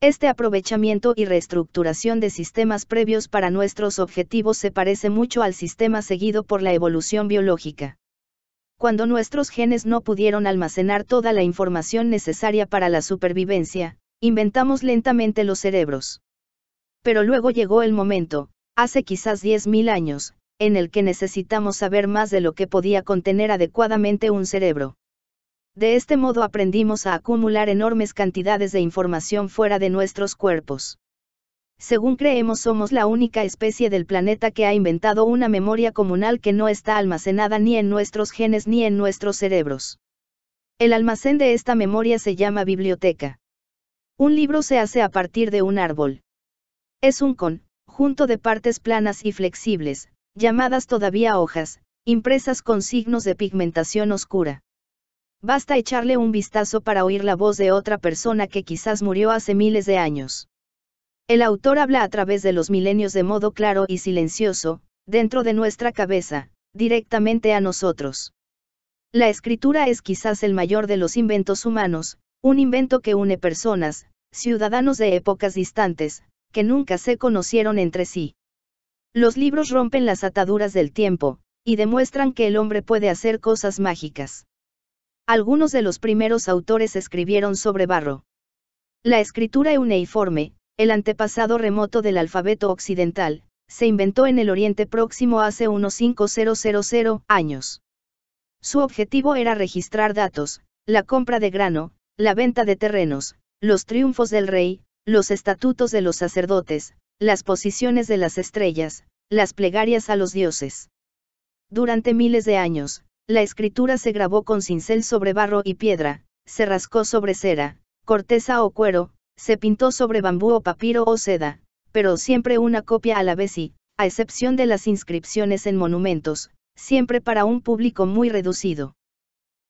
Este aprovechamiento y reestructuración de sistemas previos para nuestros objetivos se parece mucho al sistema seguido por la evolución biológica. Cuando nuestros genes no pudieron almacenar toda la información necesaria para la supervivencia, inventamos lentamente los cerebros. Pero luego llegó el momento, hace quizás 10.000 años, en el que necesitamos saber más de lo que podía contener adecuadamente un cerebro. De este modo aprendimos a acumular enormes cantidades de información fuera de nuestros cuerpos. Según creemos somos la única especie del planeta que ha inventado una memoria comunal que no está almacenada ni en nuestros genes ni en nuestros cerebros. El almacén de esta memoria se llama biblioteca. Un libro se hace a partir de un árbol. Es un con, junto de partes planas y flexibles, llamadas todavía hojas, impresas con signos de pigmentación oscura. Basta echarle un vistazo para oír la voz de otra persona que quizás murió hace miles de años. El autor habla a través de los milenios de modo claro y silencioso, dentro de nuestra cabeza, directamente a nosotros. La escritura es quizás el mayor de los inventos humanos, un invento que une personas, ciudadanos de épocas distantes, que nunca se conocieron entre sí. Los libros rompen las ataduras del tiempo, y demuestran que el hombre puede hacer cosas mágicas. Algunos de los primeros autores escribieron sobre barro. La escritura euneiforme, el antepasado remoto del alfabeto occidental, se inventó en el Oriente Próximo hace unos 5000 años. Su objetivo era registrar datos, la compra de grano, la venta de terrenos, los triunfos del rey, los estatutos de los sacerdotes, las posiciones de las estrellas, las plegarias a los dioses. Durante miles de años, la escritura se grabó con cincel sobre barro y piedra, se rascó sobre cera, corteza o cuero, se pintó sobre bambú o papiro o seda, pero siempre una copia a la vez y, a excepción de las inscripciones en monumentos, siempre para un público muy reducido.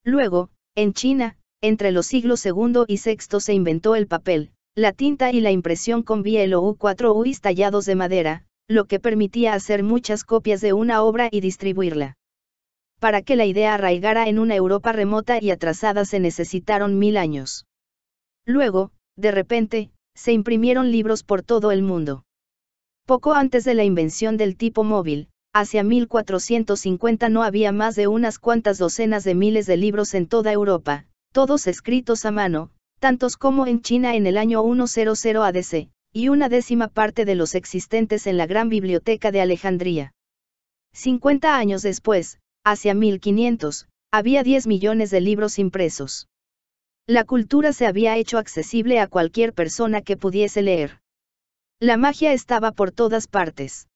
Luego, en China, entre los siglos II y VI se inventó el papel, la tinta y la impresión con bielo u 4 u tallados de madera, lo que permitía hacer muchas copias de una obra y distribuirla. Para que la idea arraigara en una Europa remota y atrasada se necesitaron mil años. Luego, de repente, se imprimieron libros por todo el mundo. Poco antes de la invención del tipo móvil, hacia 1450 no había más de unas cuantas docenas de miles de libros en toda Europa, todos escritos a mano, tantos como en China en el año 100 ADC, y una décima parte de los existentes en la Gran Biblioteca de Alejandría. 50 años después, hacia 1500, había 10 millones de libros impresos. La cultura se había hecho accesible a cualquier persona que pudiese leer. La magia estaba por todas partes.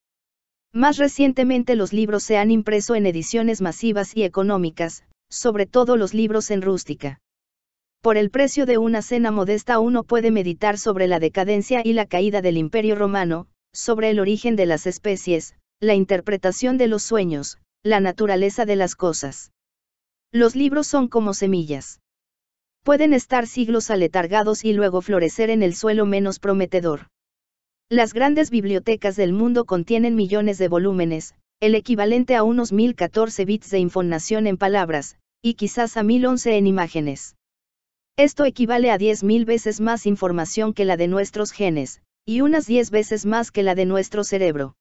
Más recientemente los libros se han impreso en ediciones masivas y económicas, sobre todo los libros en rústica. Por el precio de una cena modesta uno puede meditar sobre la decadencia y la caída del imperio romano, sobre el origen de las especies, la interpretación de los sueños, la naturaleza de las cosas. Los libros son como semillas. Pueden estar siglos aletargados y luego florecer en el suelo menos prometedor. Las grandes bibliotecas del mundo contienen millones de volúmenes, el equivalente a unos 1014 bits de información en palabras, y quizás a 1011 en imágenes. Esto equivale a 10.000 veces más información que la de nuestros genes, y unas 10 veces más que la de nuestro cerebro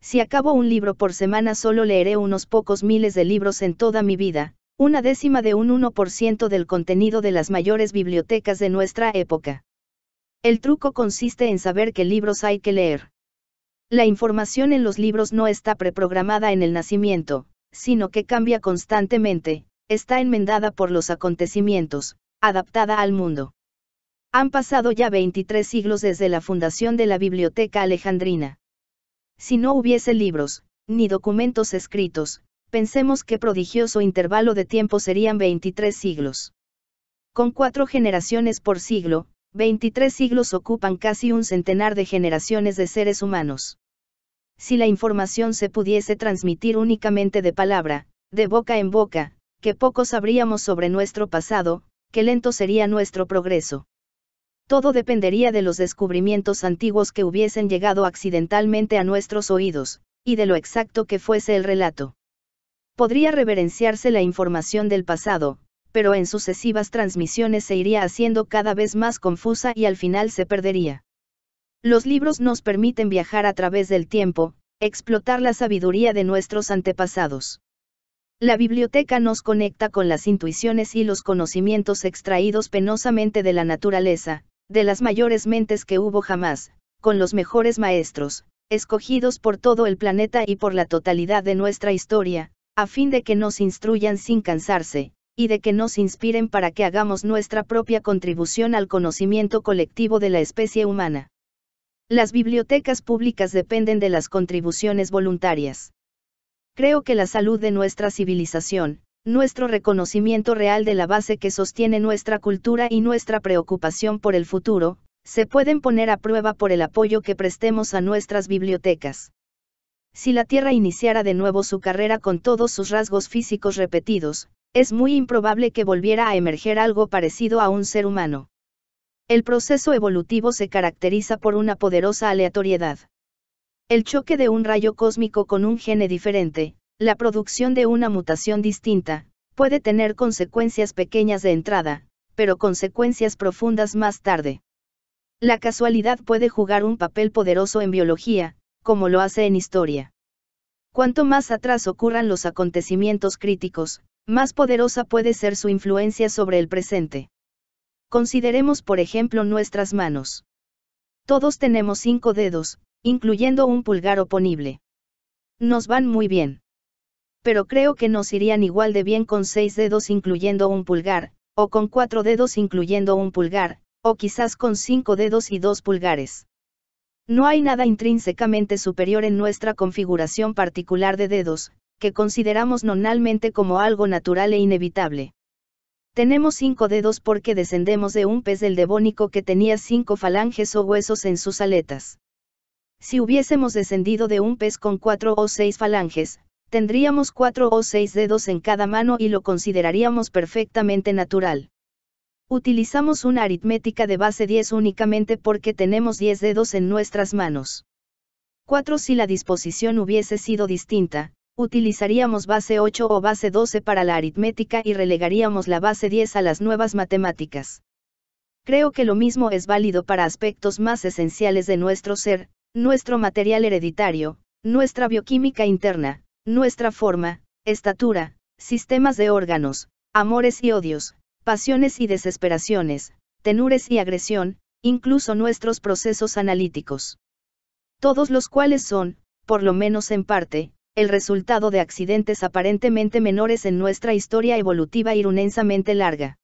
si acabo un libro por semana solo leeré unos pocos miles de libros en toda mi vida, una décima de un 1% del contenido de las mayores bibliotecas de nuestra época. El truco consiste en saber qué libros hay que leer. La información en los libros no está preprogramada en el nacimiento, sino que cambia constantemente, está enmendada por los acontecimientos, adaptada al mundo. Han pasado ya 23 siglos desde la fundación de la Biblioteca Alejandrina. Si no hubiese libros, ni documentos escritos, pensemos qué prodigioso intervalo de tiempo serían 23 siglos. Con cuatro generaciones por siglo, 23 siglos ocupan casi un centenar de generaciones de seres humanos. Si la información se pudiese transmitir únicamente de palabra, de boca en boca, qué poco sabríamos sobre nuestro pasado, qué lento sería nuestro progreso todo dependería de los descubrimientos antiguos que hubiesen llegado accidentalmente a nuestros oídos, y de lo exacto que fuese el relato. Podría reverenciarse la información del pasado, pero en sucesivas transmisiones se iría haciendo cada vez más confusa y al final se perdería. Los libros nos permiten viajar a través del tiempo, explotar la sabiduría de nuestros antepasados. La biblioteca nos conecta con las intuiciones y los conocimientos extraídos penosamente de la naturaleza, de las mayores mentes que hubo jamás, con los mejores maestros, escogidos por todo el planeta y por la totalidad de nuestra historia, a fin de que nos instruyan sin cansarse, y de que nos inspiren para que hagamos nuestra propia contribución al conocimiento colectivo de la especie humana. Las bibliotecas públicas dependen de las contribuciones voluntarias. Creo que la salud de nuestra civilización, nuestro reconocimiento real de la base que sostiene nuestra cultura y nuestra preocupación por el futuro, se pueden poner a prueba por el apoyo que prestemos a nuestras bibliotecas. Si la Tierra iniciara de nuevo su carrera con todos sus rasgos físicos repetidos, es muy improbable que volviera a emerger algo parecido a un ser humano. El proceso evolutivo se caracteriza por una poderosa aleatoriedad. El choque de un rayo cósmico con un gene diferente, la producción de una mutación distinta, puede tener consecuencias pequeñas de entrada, pero consecuencias profundas más tarde. La casualidad puede jugar un papel poderoso en biología, como lo hace en historia. Cuanto más atrás ocurran los acontecimientos críticos, más poderosa puede ser su influencia sobre el presente. Consideremos por ejemplo nuestras manos. Todos tenemos cinco dedos, incluyendo un pulgar oponible. Nos van muy bien pero creo que nos irían igual de bien con seis dedos incluyendo un pulgar, o con cuatro dedos incluyendo un pulgar, o quizás con cinco dedos y dos pulgares. No hay nada intrínsecamente superior en nuestra configuración particular de dedos, que consideramos nominalmente como algo natural e inevitable. Tenemos cinco dedos porque descendemos de un pez del Devónico que tenía cinco falanges o huesos en sus aletas. Si hubiésemos descendido de un pez con cuatro o seis falanges, tendríamos cuatro o seis dedos en cada mano y lo consideraríamos perfectamente natural. Utilizamos una aritmética de base 10 únicamente porque tenemos 10 dedos en nuestras manos. 4 Si la disposición hubiese sido distinta, utilizaríamos base 8 o base 12 para la aritmética y relegaríamos la base 10 a las nuevas matemáticas. Creo que lo mismo es válido para aspectos más esenciales de nuestro ser, nuestro material hereditario, nuestra bioquímica interna, nuestra forma, estatura, sistemas de órganos, amores y odios, pasiones y desesperaciones, tenures y agresión, incluso nuestros procesos analíticos. Todos los cuales son, por lo menos en parte, el resultado de accidentes aparentemente menores en nuestra historia evolutiva irunensamente larga.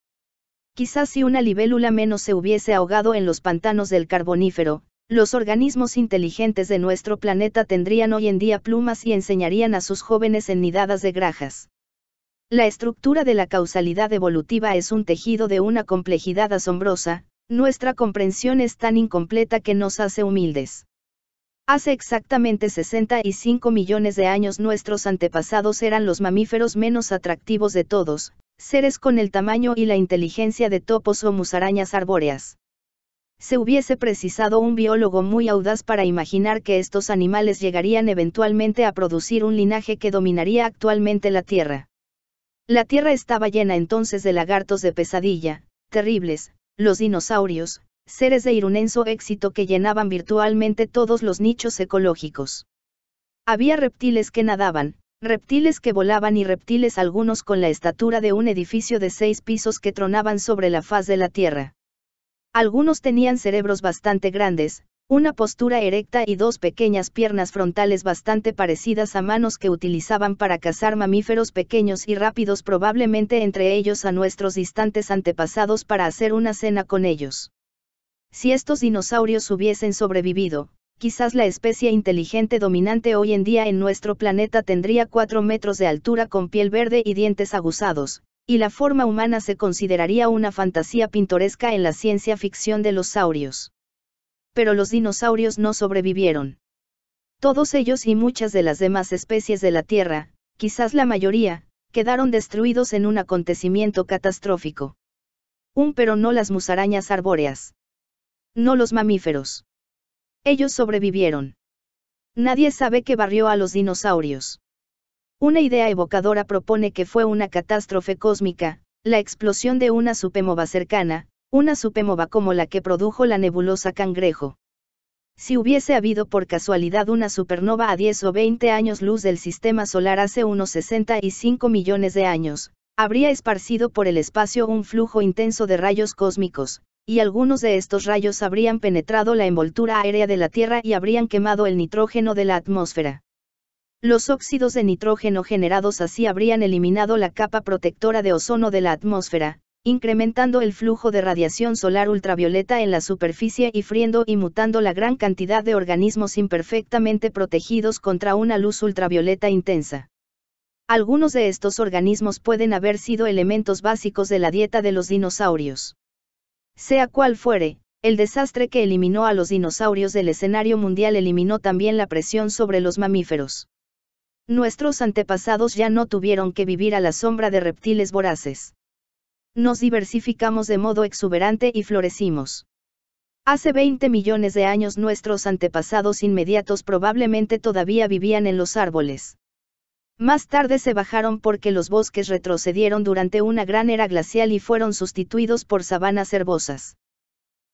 Quizás si una libélula menos se hubiese ahogado en los pantanos del carbonífero, los organismos inteligentes de nuestro planeta tendrían hoy en día plumas y enseñarían a sus jóvenes en nidadas de grajas. La estructura de la causalidad evolutiva es un tejido de una complejidad asombrosa, nuestra comprensión es tan incompleta que nos hace humildes. Hace exactamente 65 millones de años nuestros antepasados eran los mamíferos menos atractivos de todos, seres con el tamaño y la inteligencia de topos o musarañas arbóreas se hubiese precisado un biólogo muy audaz para imaginar que estos animales llegarían eventualmente a producir un linaje que dominaría actualmente la Tierra. La Tierra estaba llena entonces de lagartos de pesadilla, terribles, los dinosaurios, seres de irunenso éxito que llenaban virtualmente todos los nichos ecológicos. Había reptiles que nadaban, reptiles que volaban y reptiles algunos con la estatura de un edificio de seis pisos que tronaban sobre la faz de la Tierra. Algunos tenían cerebros bastante grandes, una postura erecta y dos pequeñas piernas frontales bastante parecidas a manos que utilizaban para cazar mamíferos pequeños y rápidos probablemente entre ellos a nuestros distantes antepasados para hacer una cena con ellos. Si estos dinosaurios hubiesen sobrevivido, quizás la especie inteligente dominante hoy en día en nuestro planeta tendría 4 metros de altura con piel verde y dientes aguzados, y la forma humana se consideraría una fantasía pintoresca en la ciencia ficción de los saurios. Pero los dinosaurios no sobrevivieron. Todos ellos y muchas de las demás especies de la Tierra, quizás la mayoría, quedaron destruidos en un acontecimiento catastrófico. Un pero no las musarañas arbóreas. No los mamíferos. Ellos sobrevivieron. Nadie sabe qué barrió a los dinosaurios. Una idea evocadora propone que fue una catástrofe cósmica, la explosión de una supernova cercana, una supernova como la que produjo la nebulosa cangrejo. Si hubiese habido por casualidad una supernova a 10 o 20 años luz del sistema solar hace unos 65 millones de años, habría esparcido por el espacio un flujo intenso de rayos cósmicos, y algunos de estos rayos habrían penetrado la envoltura aérea de la Tierra y habrían quemado el nitrógeno de la atmósfera los óxidos de nitrógeno generados así habrían eliminado la capa protectora de ozono de la atmósfera, incrementando el flujo de radiación solar ultravioleta en la superficie y friendo y mutando la gran cantidad de organismos imperfectamente protegidos contra una luz ultravioleta intensa. Algunos de estos organismos pueden haber sido elementos básicos de la dieta de los dinosaurios. Sea cual fuere, el desastre que eliminó a los dinosaurios del escenario mundial eliminó también la presión sobre los mamíferos. Nuestros antepasados ya no tuvieron que vivir a la sombra de reptiles voraces. Nos diversificamos de modo exuberante y florecimos. Hace 20 millones de años nuestros antepasados inmediatos probablemente todavía vivían en los árboles. Más tarde se bajaron porque los bosques retrocedieron durante una gran era glacial y fueron sustituidos por sabanas herbosas.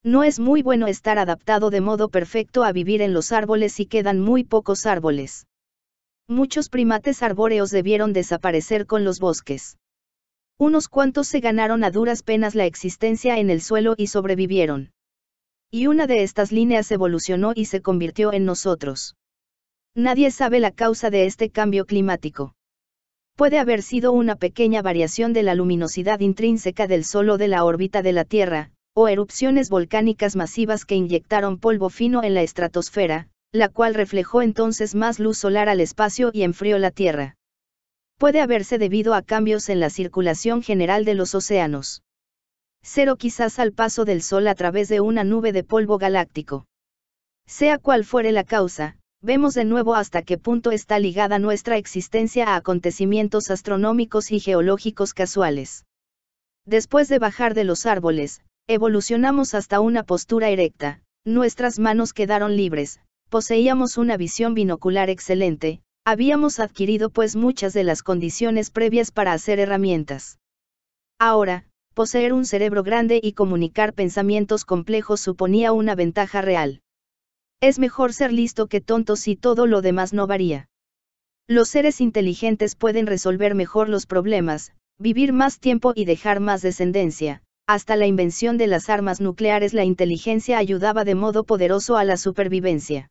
No es muy bueno estar adaptado de modo perfecto a vivir en los árboles y quedan muy pocos árboles muchos primates arbóreos debieron desaparecer con los bosques. Unos cuantos se ganaron a duras penas la existencia en el suelo y sobrevivieron. Y una de estas líneas evolucionó y se convirtió en nosotros. Nadie sabe la causa de este cambio climático. Puede haber sido una pequeña variación de la luminosidad intrínseca del Sol o de la órbita de la Tierra, o erupciones volcánicas masivas que inyectaron polvo fino en la estratosfera, la cual reflejó entonces más luz solar al espacio y enfrió la Tierra. Puede haberse debido a cambios en la circulación general de los océanos. Cero quizás al paso del Sol a través de una nube de polvo galáctico. Sea cual fuere la causa, vemos de nuevo hasta qué punto está ligada nuestra existencia a acontecimientos astronómicos y geológicos casuales. Después de bajar de los árboles, evolucionamos hasta una postura erecta, nuestras manos quedaron libres, poseíamos una visión binocular excelente, habíamos adquirido pues muchas de las condiciones previas para hacer herramientas. Ahora, poseer un cerebro grande y comunicar pensamientos complejos suponía una ventaja real. Es mejor ser listo que tonto si todo lo demás no varía. Los seres inteligentes pueden resolver mejor los problemas, vivir más tiempo y dejar más descendencia. Hasta la invención de las armas nucleares la inteligencia ayudaba de modo poderoso a la supervivencia.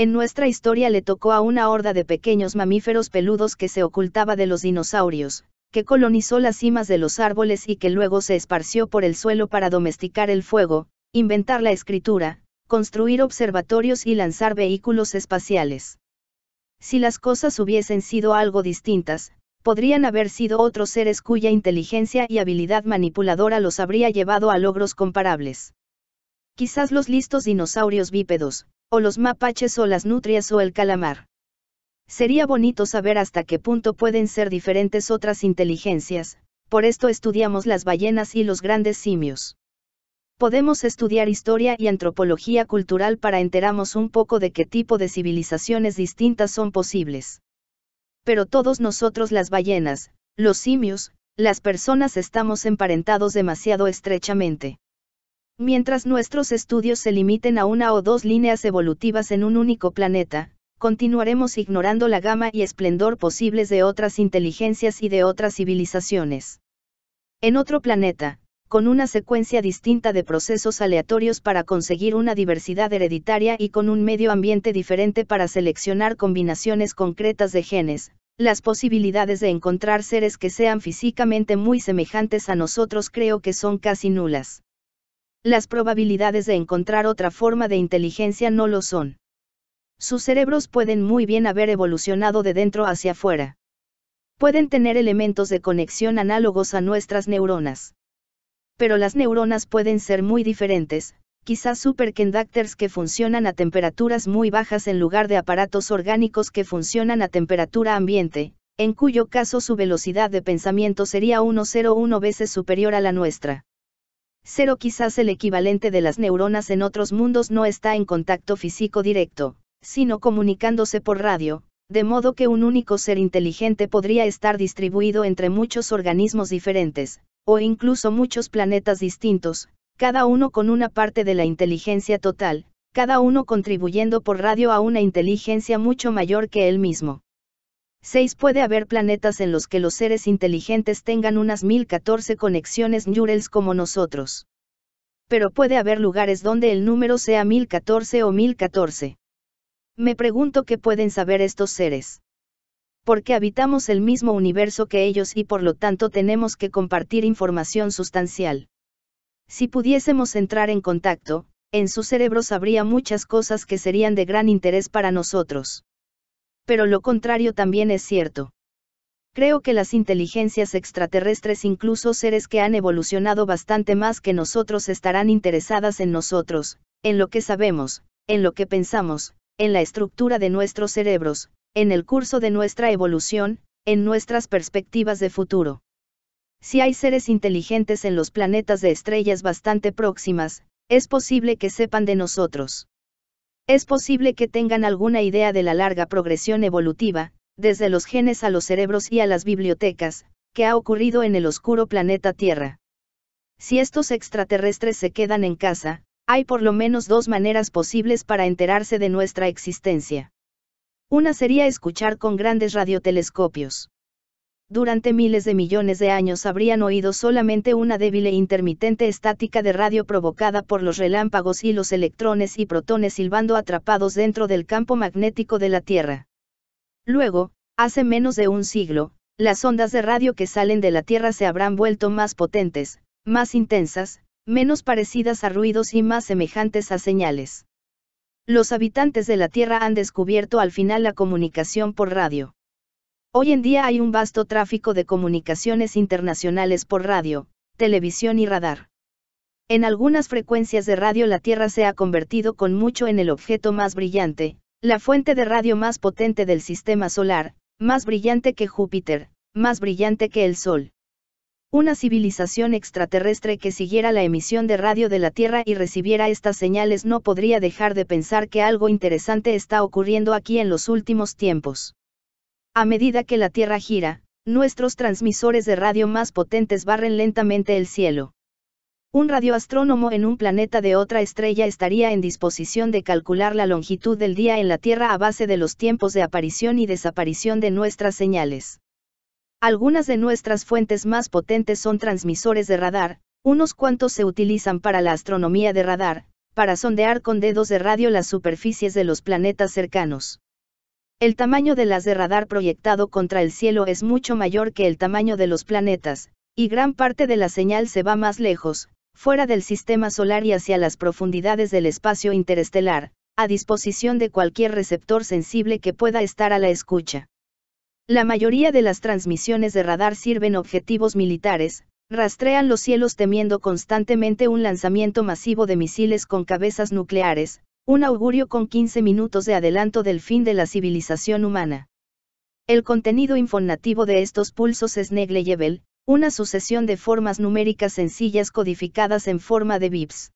En nuestra historia le tocó a una horda de pequeños mamíferos peludos que se ocultaba de los dinosaurios, que colonizó las cimas de los árboles y que luego se esparció por el suelo para domesticar el fuego, inventar la escritura, construir observatorios y lanzar vehículos espaciales. Si las cosas hubiesen sido algo distintas, podrían haber sido otros seres cuya inteligencia y habilidad manipuladora los habría llevado a logros comparables. Quizás los listos dinosaurios bípedos, o los mapaches o las nutrias o el calamar. Sería bonito saber hasta qué punto pueden ser diferentes otras inteligencias, por esto estudiamos las ballenas y los grandes simios. Podemos estudiar historia y antropología cultural para enteramos un poco de qué tipo de civilizaciones distintas son posibles. Pero todos nosotros las ballenas, los simios, las personas estamos emparentados demasiado estrechamente. Mientras nuestros estudios se limiten a una o dos líneas evolutivas en un único planeta, continuaremos ignorando la gama y esplendor posibles de otras inteligencias y de otras civilizaciones. En otro planeta, con una secuencia distinta de procesos aleatorios para conseguir una diversidad hereditaria y con un medio ambiente diferente para seleccionar combinaciones concretas de genes, las posibilidades de encontrar seres que sean físicamente muy semejantes a nosotros creo que son casi nulas las probabilidades de encontrar otra forma de inteligencia no lo son. Sus cerebros pueden muy bien haber evolucionado de dentro hacia afuera. Pueden tener elementos de conexión análogos a nuestras neuronas. Pero las neuronas pueden ser muy diferentes, quizás superconductors que funcionan a temperaturas muy bajas en lugar de aparatos orgánicos que funcionan a temperatura ambiente, en cuyo caso su velocidad de pensamiento sería 101 veces superior a la nuestra cero quizás el equivalente de las neuronas en otros mundos no está en contacto físico directo, sino comunicándose por radio, de modo que un único ser inteligente podría estar distribuido entre muchos organismos diferentes, o incluso muchos planetas distintos, cada uno con una parte de la inteligencia total, cada uno contribuyendo por radio a una inteligencia mucho mayor que él mismo. 6. Puede haber planetas en los que los seres inteligentes tengan unas 1014 conexiones neurales como nosotros. Pero puede haber lugares donde el número sea 1014 o 1014. Me pregunto qué pueden saber estos seres. Porque habitamos el mismo universo que ellos y por lo tanto tenemos que compartir información sustancial. Si pudiésemos entrar en contacto, en sus cerebros habría muchas cosas que serían de gran interés para nosotros pero lo contrario también es cierto. Creo que las inteligencias extraterrestres, incluso seres que han evolucionado bastante más que nosotros, estarán interesadas en nosotros, en lo que sabemos, en lo que pensamos, en la estructura de nuestros cerebros, en el curso de nuestra evolución, en nuestras perspectivas de futuro. Si hay seres inteligentes en los planetas de estrellas bastante próximas, es posible que sepan de nosotros. Es posible que tengan alguna idea de la larga progresión evolutiva, desde los genes a los cerebros y a las bibliotecas, que ha ocurrido en el oscuro planeta Tierra. Si estos extraterrestres se quedan en casa, hay por lo menos dos maneras posibles para enterarse de nuestra existencia. Una sería escuchar con grandes radiotelescopios durante miles de millones de años habrían oído solamente una débil e intermitente estática de radio provocada por los relámpagos y los electrones y protones silbando atrapados dentro del campo magnético de la Tierra. Luego, hace menos de un siglo, las ondas de radio que salen de la Tierra se habrán vuelto más potentes, más intensas, menos parecidas a ruidos y más semejantes a señales. Los habitantes de la Tierra han descubierto al final la comunicación por radio. Hoy en día hay un vasto tráfico de comunicaciones internacionales por radio, televisión y radar. En algunas frecuencias de radio la Tierra se ha convertido con mucho en el objeto más brillante, la fuente de radio más potente del sistema solar, más brillante que Júpiter, más brillante que el Sol. Una civilización extraterrestre que siguiera la emisión de radio de la Tierra y recibiera estas señales no podría dejar de pensar que algo interesante está ocurriendo aquí en los últimos tiempos. A medida que la Tierra gira, nuestros transmisores de radio más potentes barren lentamente el cielo. Un radioastrónomo en un planeta de otra estrella estaría en disposición de calcular la longitud del día en la Tierra a base de los tiempos de aparición y desaparición de nuestras señales. Algunas de nuestras fuentes más potentes son transmisores de radar, unos cuantos se utilizan para la astronomía de radar, para sondear con dedos de radio las superficies de los planetas cercanos. El tamaño de las de radar proyectado contra el cielo es mucho mayor que el tamaño de los planetas, y gran parte de la señal se va más lejos, fuera del sistema solar y hacia las profundidades del espacio interestelar, a disposición de cualquier receptor sensible que pueda estar a la escucha. La mayoría de las transmisiones de radar sirven objetivos militares, rastrean los cielos temiendo constantemente un lanzamiento masivo de misiles con cabezas nucleares, un augurio con 15 minutos de adelanto del fin de la civilización humana. El contenido informativo de estos pulsos es negligible, una sucesión de formas numéricas sencillas codificadas en forma de bips.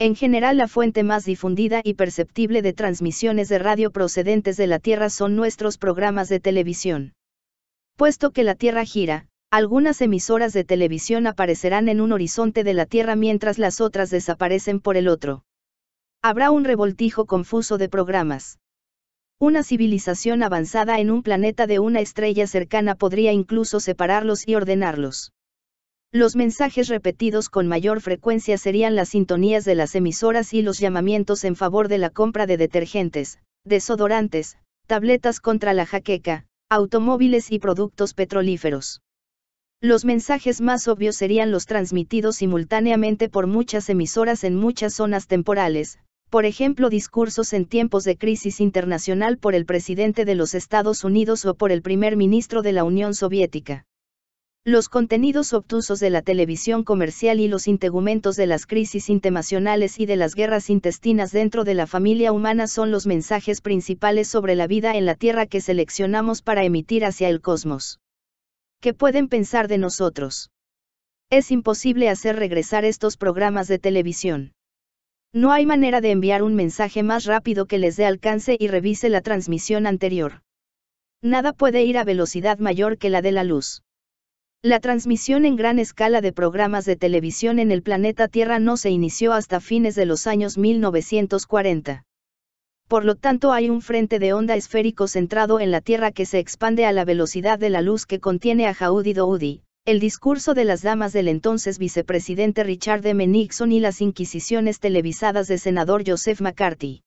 En general la fuente más difundida y perceptible de transmisiones de radio procedentes de la Tierra son nuestros programas de televisión. Puesto que la Tierra gira, algunas emisoras de televisión aparecerán en un horizonte de la Tierra mientras las otras desaparecen por el otro. Habrá un revoltijo confuso de programas. Una civilización avanzada en un planeta de una estrella cercana podría incluso separarlos y ordenarlos. Los mensajes repetidos con mayor frecuencia serían las sintonías de las emisoras y los llamamientos en favor de la compra de detergentes, desodorantes, tabletas contra la jaqueca, automóviles y productos petrolíferos. Los mensajes más obvios serían los transmitidos simultáneamente por muchas emisoras en muchas zonas temporales, por ejemplo discursos en tiempos de crisis internacional por el presidente de los Estados Unidos o por el primer ministro de la Unión Soviética. Los contenidos obtusos de la televisión comercial y los integumentos de las crisis internacionales y de las guerras intestinas dentro de la familia humana son los mensajes principales sobre la vida en la Tierra que seleccionamos para emitir hacia el cosmos. ¿Qué pueden pensar de nosotros? Es imposible hacer regresar estos programas de televisión. No hay manera de enviar un mensaje más rápido que les dé alcance y revise la transmisión anterior. Nada puede ir a velocidad mayor que la de la luz. La transmisión en gran escala de programas de televisión en el planeta Tierra no se inició hasta fines de los años 1940. Por lo tanto hay un frente de onda esférico centrado en la Tierra que se expande a la velocidad de la luz que contiene a Jaudi Doudi, el discurso de las damas del entonces vicepresidente Richard M. Nixon y las inquisiciones televisadas de senador Joseph McCarthy.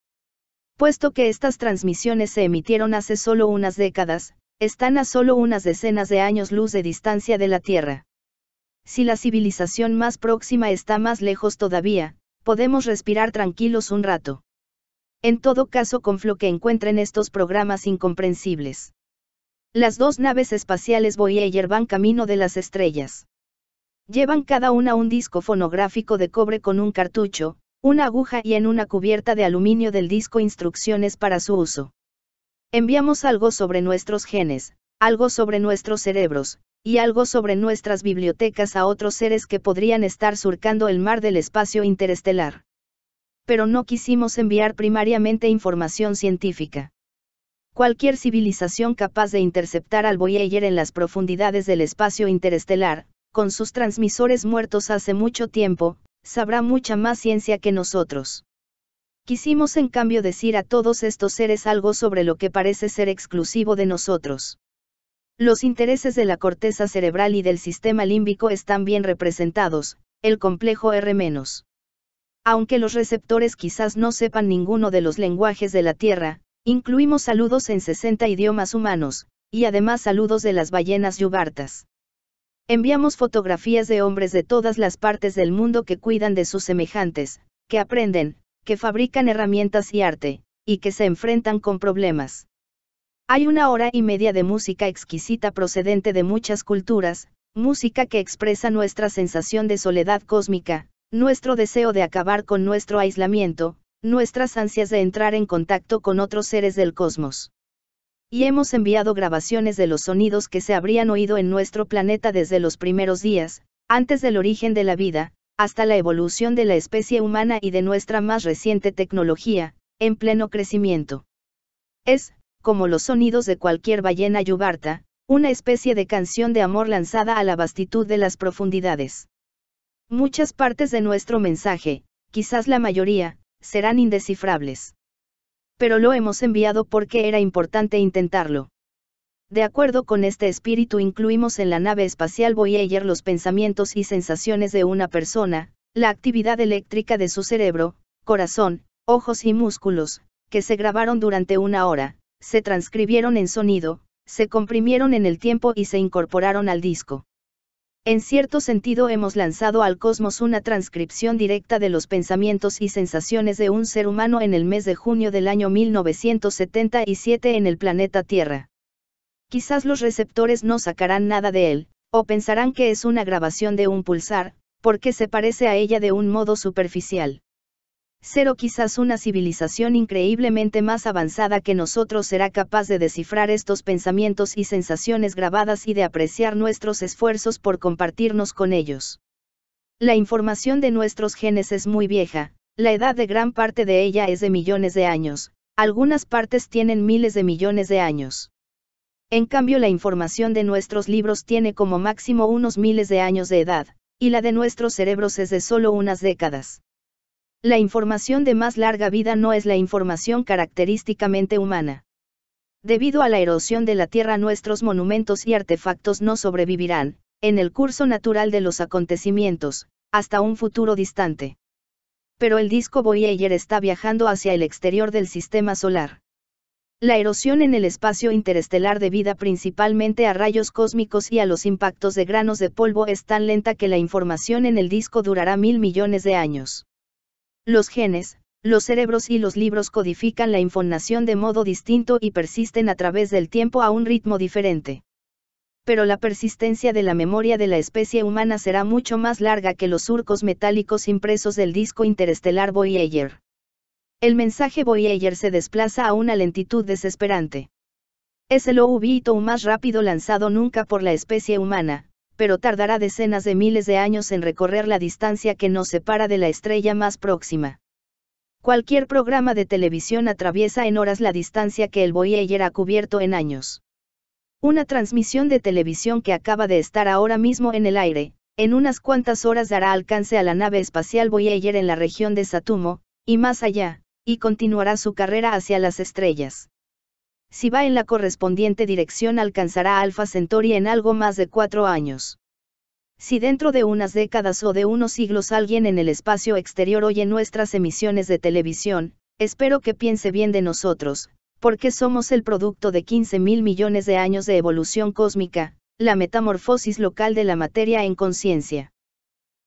Puesto que estas transmisiones se emitieron hace solo unas décadas, están a solo unas decenas de años luz de distancia de la Tierra. Si la civilización más próxima está más lejos todavía, podemos respirar tranquilos un rato. En todo caso, con que encuentren estos programas incomprensibles. Las dos naves espaciales Voyager van camino de las estrellas. Llevan cada una un disco fonográfico de cobre con un cartucho, una aguja y en una cubierta de aluminio del disco instrucciones para su uso. Enviamos algo sobre nuestros genes, algo sobre nuestros cerebros, y algo sobre nuestras bibliotecas a otros seres que podrían estar surcando el mar del espacio interestelar. Pero no quisimos enviar primariamente información científica. Cualquier civilización capaz de interceptar al Voyager en las profundidades del espacio interestelar, con sus transmisores muertos hace mucho tiempo, sabrá mucha más ciencia que nosotros. Quisimos en cambio decir a todos estos seres algo sobre lo que parece ser exclusivo de nosotros. Los intereses de la corteza cerebral y del sistema límbico están bien representados, el complejo R-. Aunque los receptores quizás no sepan ninguno de los lenguajes de la Tierra, Incluimos saludos en 60 idiomas humanos, y además saludos de las ballenas yubartas. Enviamos fotografías de hombres de todas las partes del mundo que cuidan de sus semejantes, que aprenden, que fabrican herramientas y arte, y que se enfrentan con problemas. Hay una hora y media de música exquisita procedente de muchas culturas, música que expresa nuestra sensación de soledad cósmica, nuestro deseo de acabar con nuestro aislamiento, nuestras ansias de entrar en contacto con otros seres del cosmos. Y hemos enviado grabaciones de los sonidos que se habrían oído en nuestro planeta desde los primeros días, antes del origen de la vida, hasta la evolución de la especie humana y de nuestra más reciente tecnología, en pleno crecimiento. Es, como los sonidos de cualquier ballena yubarta, una especie de canción de amor lanzada a la vastitud de las profundidades. Muchas partes de nuestro mensaje, quizás la mayoría, serán indescifrables. Pero lo hemos enviado porque era importante intentarlo. De acuerdo con este espíritu incluimos en la nave espacial Voyager los pensamientos y sensaciones de una persona, la actividad eléctrica de su cerebro, corazón, ojos y músculos, que se grabaron durante una hora, se transcribieron en sonido, se comprimieron en el tiempo y se incorporaron al disco. En cierto sentido hemos lanzado al cosmos una transcripción directa de los pensamientos y sensaciones de un ser humano en el mes de junio del año 1977 en el planeta Tierra. Quizás los receptores no sacarán nada de él, o pensarán que es una grabación de un pulsar, porque se parece a ella de un modo superficial. Cero quizás una civilización increíblemente más avanzada que nosotros será capaz de descifrar estos pensamientos y sensaciones grabadas y de apreciar nuestros esfuerzos por compartirnos con ellos. La información de nuestros genes es muy vieja, la edad de gran parte de ella es de millones de años, algunas partes tienen miles de millones de años. En cambio la información de nuestros libros tiene como máximo unos miles de años de edad, y la de nuestros cerebros es de solo unas décadas. La información de más larga vida no es la información característicamente humana. Debido a la erosión de la Tierra nuestros monumentos y artefactos no sobrevivirán, en el curso natural de los acontecimientos, hasta un futuro distante. Pero el disco Voyager está viajando hacia el exterior del sistema solar. La erosión en el espacio interestelar debida principalmente a rayos cósmicos y a los impactos de granos de polvo es tan lenta que la información en el disco durará mil millones de años. Los genes, los cerebros y los libros codifican la información de modo distinto y persisten a través del tiempo a un ritmo diferente. Pero la persistencia de la memoria de la especie humana será mucho más larga que los surcos metálicos impresos del disco interestelar Voyager. El mensaje Voyager se desplaza a una lentitud desesperante. Es el OVITO más rápido lanzado nunca por la especie humana, pero tardará decenas de miles de años en recorrer la distancia que nos separa de la estrella más próxima. Cualquier programa de televisión atraviesa en horas la distancia que el Voyager ha cubierto en años. Una transmisión de televisión que acaba de estar ahora mismo en el aire, en unas cuantas horas dará alcance a la nave espacial Voyager en la región de Satumo, y más allá, y continuará su carrera hacia las estrellas si va en la correspondiente dirección alcanzará Alfa Alpha Centauri en algo más de cuatro años. Si dentro de unas décadas o de unos siglos alguien en el espacio exterior oye nuestras emisiones de televisión, espero que piense bien de nosotros, porque somos el producto de 15 mil millones de años de evolución cósmica, la metamorfosis local de la materia en conciencia.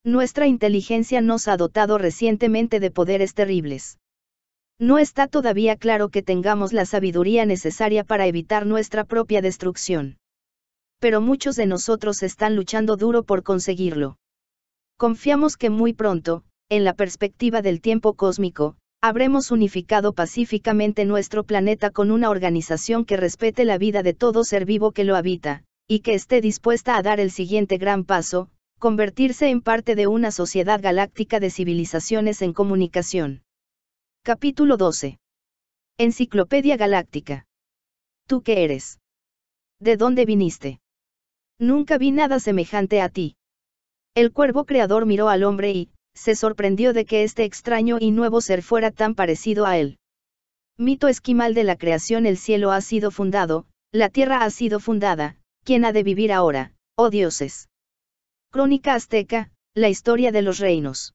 Nuestra inteligencia nos ha dotado recientemente de poderes terribles. No está todavía claro que tengamos la sabiduría necesaria para evitar nuestra propia destrucción. Pero muchos de nosotros están luchando duro por conseguirlo. Confiamos que muy pronto, en la perspectiva del tiempo cósmico, habremos unificado pacíficamente nuestro planeta con una organización que respete la vida de todo ser vivo que lo habita, y que esté dispuesta a dar el siguiente gran paso, convertirse en parte de una sociedad galáctica de civilizaciones en comunicación. Capítulo 12. Enciclopedia Galáctica. ¿Tú qué eres? ¿De dónde viniste? Nunca vi nada semejante a ti. El cuervo creador miró al hombre y, se sorprendió de que este extraño y nuevo ser fuera tan parecido a él. Mito esquimal de la creación el cielo ha sido fundado, la tierra ha sido fundada, ¿quién ha de vivir ahora, oh dioses? Crónica azteca, la historia de los reinos.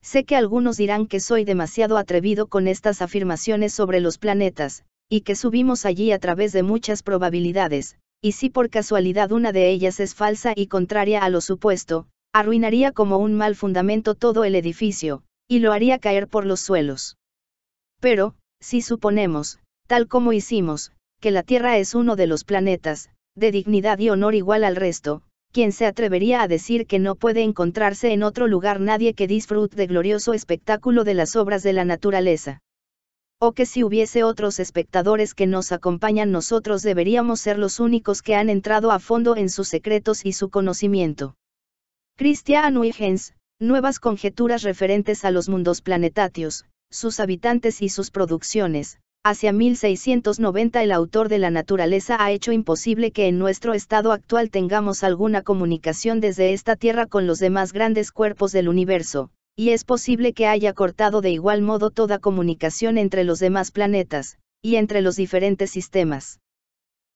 Sé que algunos dirán que soy demasiado atrevido con estas afirmaciones sobre los planetas, y que subimos allí a través de muchas probabilidades, y si por casualidad una de ellas es falsa y contraria a lo supuesto, arruinaría como un mal fundamento todo el edificio, y lo haría caer por los suelos. Pero, si suponemos, tal como hicimos, que la Tierra es uno de los planetas, de dignidad y honor igual al resto, ¿Quién se atrevería a decir que no puede encontrarse en otro lugar nadie que disfrute del glorioso espectáculo de las obras de la naturaleza. O que si hubiese otros espectadores que nos acompañan nosotros deberíamos ser los únicos que han entrado a fondo en sus secretos y su conocimiento. Christian Huygens, nuevas conjeturas referentes a los mundos planetarios, sus habitantes y sus producciones, Hacia 1690 el autor de La naturaleza ha hecho imposible que en nuestro estado actual tengamos alguna comunicación desde esta Tierra con los demás grandes cuerpos del universo, y es posible que haya cortado de igual modo toda comunicación entre los demás planetas, y entre los diferentes sistemas.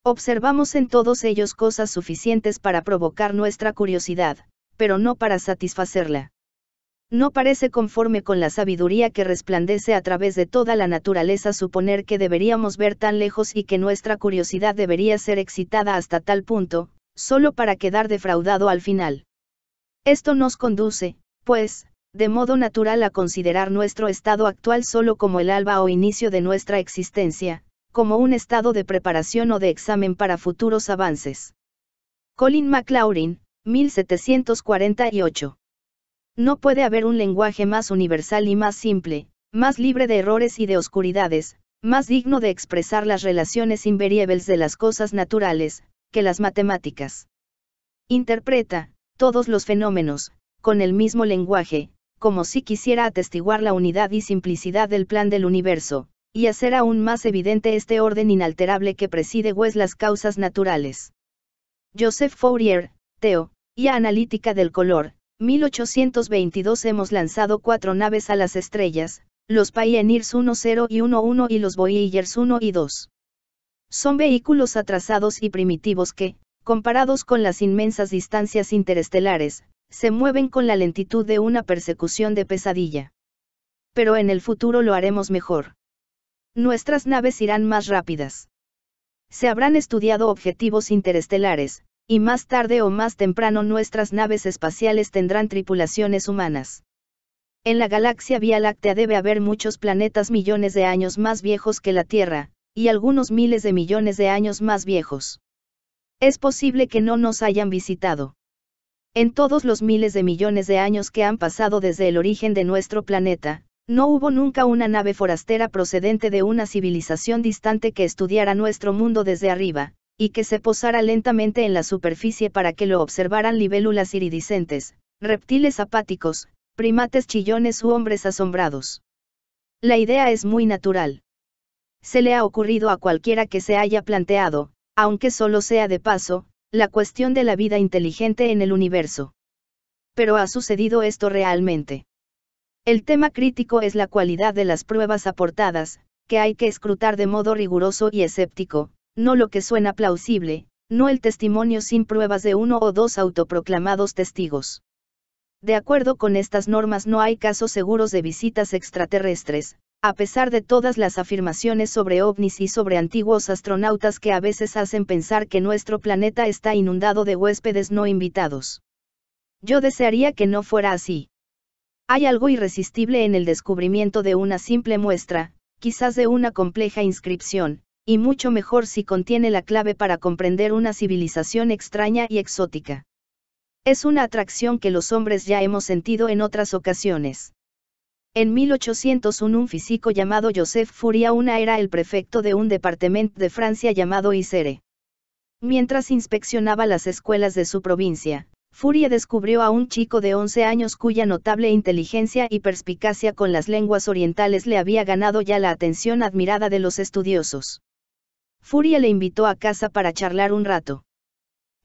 Observamos en todos ellos cosas suficientes para provocar nuestra curiosidad, pero no para satisfacerla. No parece conforme con la sabiduría que resplandece a través de toda la naturaleza suponer que deberíamos ver tan lejos y que nuestra curiosidad debería ser excitada hasta tal punto, solo para quedar defraudado al final. Esto nos conduce, pues, de modo natural a considerar nuestro estado actual solo como el alba o inicio de nuestra existencia, como un estado de preparación o de examen para futuros avances. Colin McLaurin, 1748 no puede haber un lenguaje más universal y más simple, más libre de errores y de oscuridades, más digno de expresar las relaciones invariables de las cosas naturales, que las matemáticas. Interpreta, todos los fenómenos, con el mismo lenguaje, como si quisiera atestiguar la unidad y simplicidad del plan del universo, y hacer aún más evidente este orden inalterable que preside Wes las causas naturales. Joseph Fourier, Teo, y analítica del color, 1822 hemos lanzado cuatro naves a las estrellas, los Pioneers 10 y 1 y los Voyagers 1 y 2. Son vehículos atrasados y primitivos que, comparados con las inmensas distancias interestelares, se mueven con la lentitud de una persecución de pesadilla. Pero en el futuro lo haremos mejor. Nuestras naves irán más rápidas. Se habrán estudiado objetivos interestelares, y más tarde o más temprano nuestras naves espaciales tendrán tripulaciones humanas. En la galaxia Vía Láctea debe haber muchos planetas millones de años más viejos que la Tierra, y algunos miles de millones de años más viejos. Es posible que no nos hayan visitado. En todos los miles de millones de años que han pasado desde el origen de nuestro planeta, no hubo nunca una nave forastera procedente de una civilización distante que estudiara nuestro mundo desde arriba, y que se posara lentamente en la superficie para que lo observaran libélulas iridiscentes, reptiles apáticos, primates chillones u hombres asombrados. La idea es muy natural. Se le ha ocurrido a cualquiera que se haya planteado, aunque solo sea de paso, la cuestión de la vida inteligente en el universo. Pero ha sucedido esto realmente. El tema crítico es la cualidad de las pruebas aportadas, que hay que escrutar de modo riguroso y escéptico, no lo que suena plausible, no el testimonio sin pruebas de uno o dos autoproclamados testigos. De acuerdo con estas normas no hay casos seguros de visitas extraterrestres, a pesar de todas las afirmaciones sobre ovnis y sobre antiguos astronautas que a veces hacen pensar que nuestro planeta está inundado de huéspedes no invitados. Yo desearía que no fuera así. Hay algo irresistible en el descubrimiento de una simple muestra, quizás de una compleja inscripción, y mucho mejor si contiene la clave para comprender una civilización extraña y exótica. Es una atracción que los hombres ya hemos sentido en otras ocasiones. En 1801 un físico llamado Joseph Furia una era el prefecto de un departamento de Francia llamado Isere. Mientras inspeccionaba las escuelas de su provincia, Furia descubrió a un chico de 11 años cuya notable inteligencia y perspicacia con las lenguas orientales le había ganado ya la atención admirada de los estudiosos. Furia le invitó a casa para charlar un rato.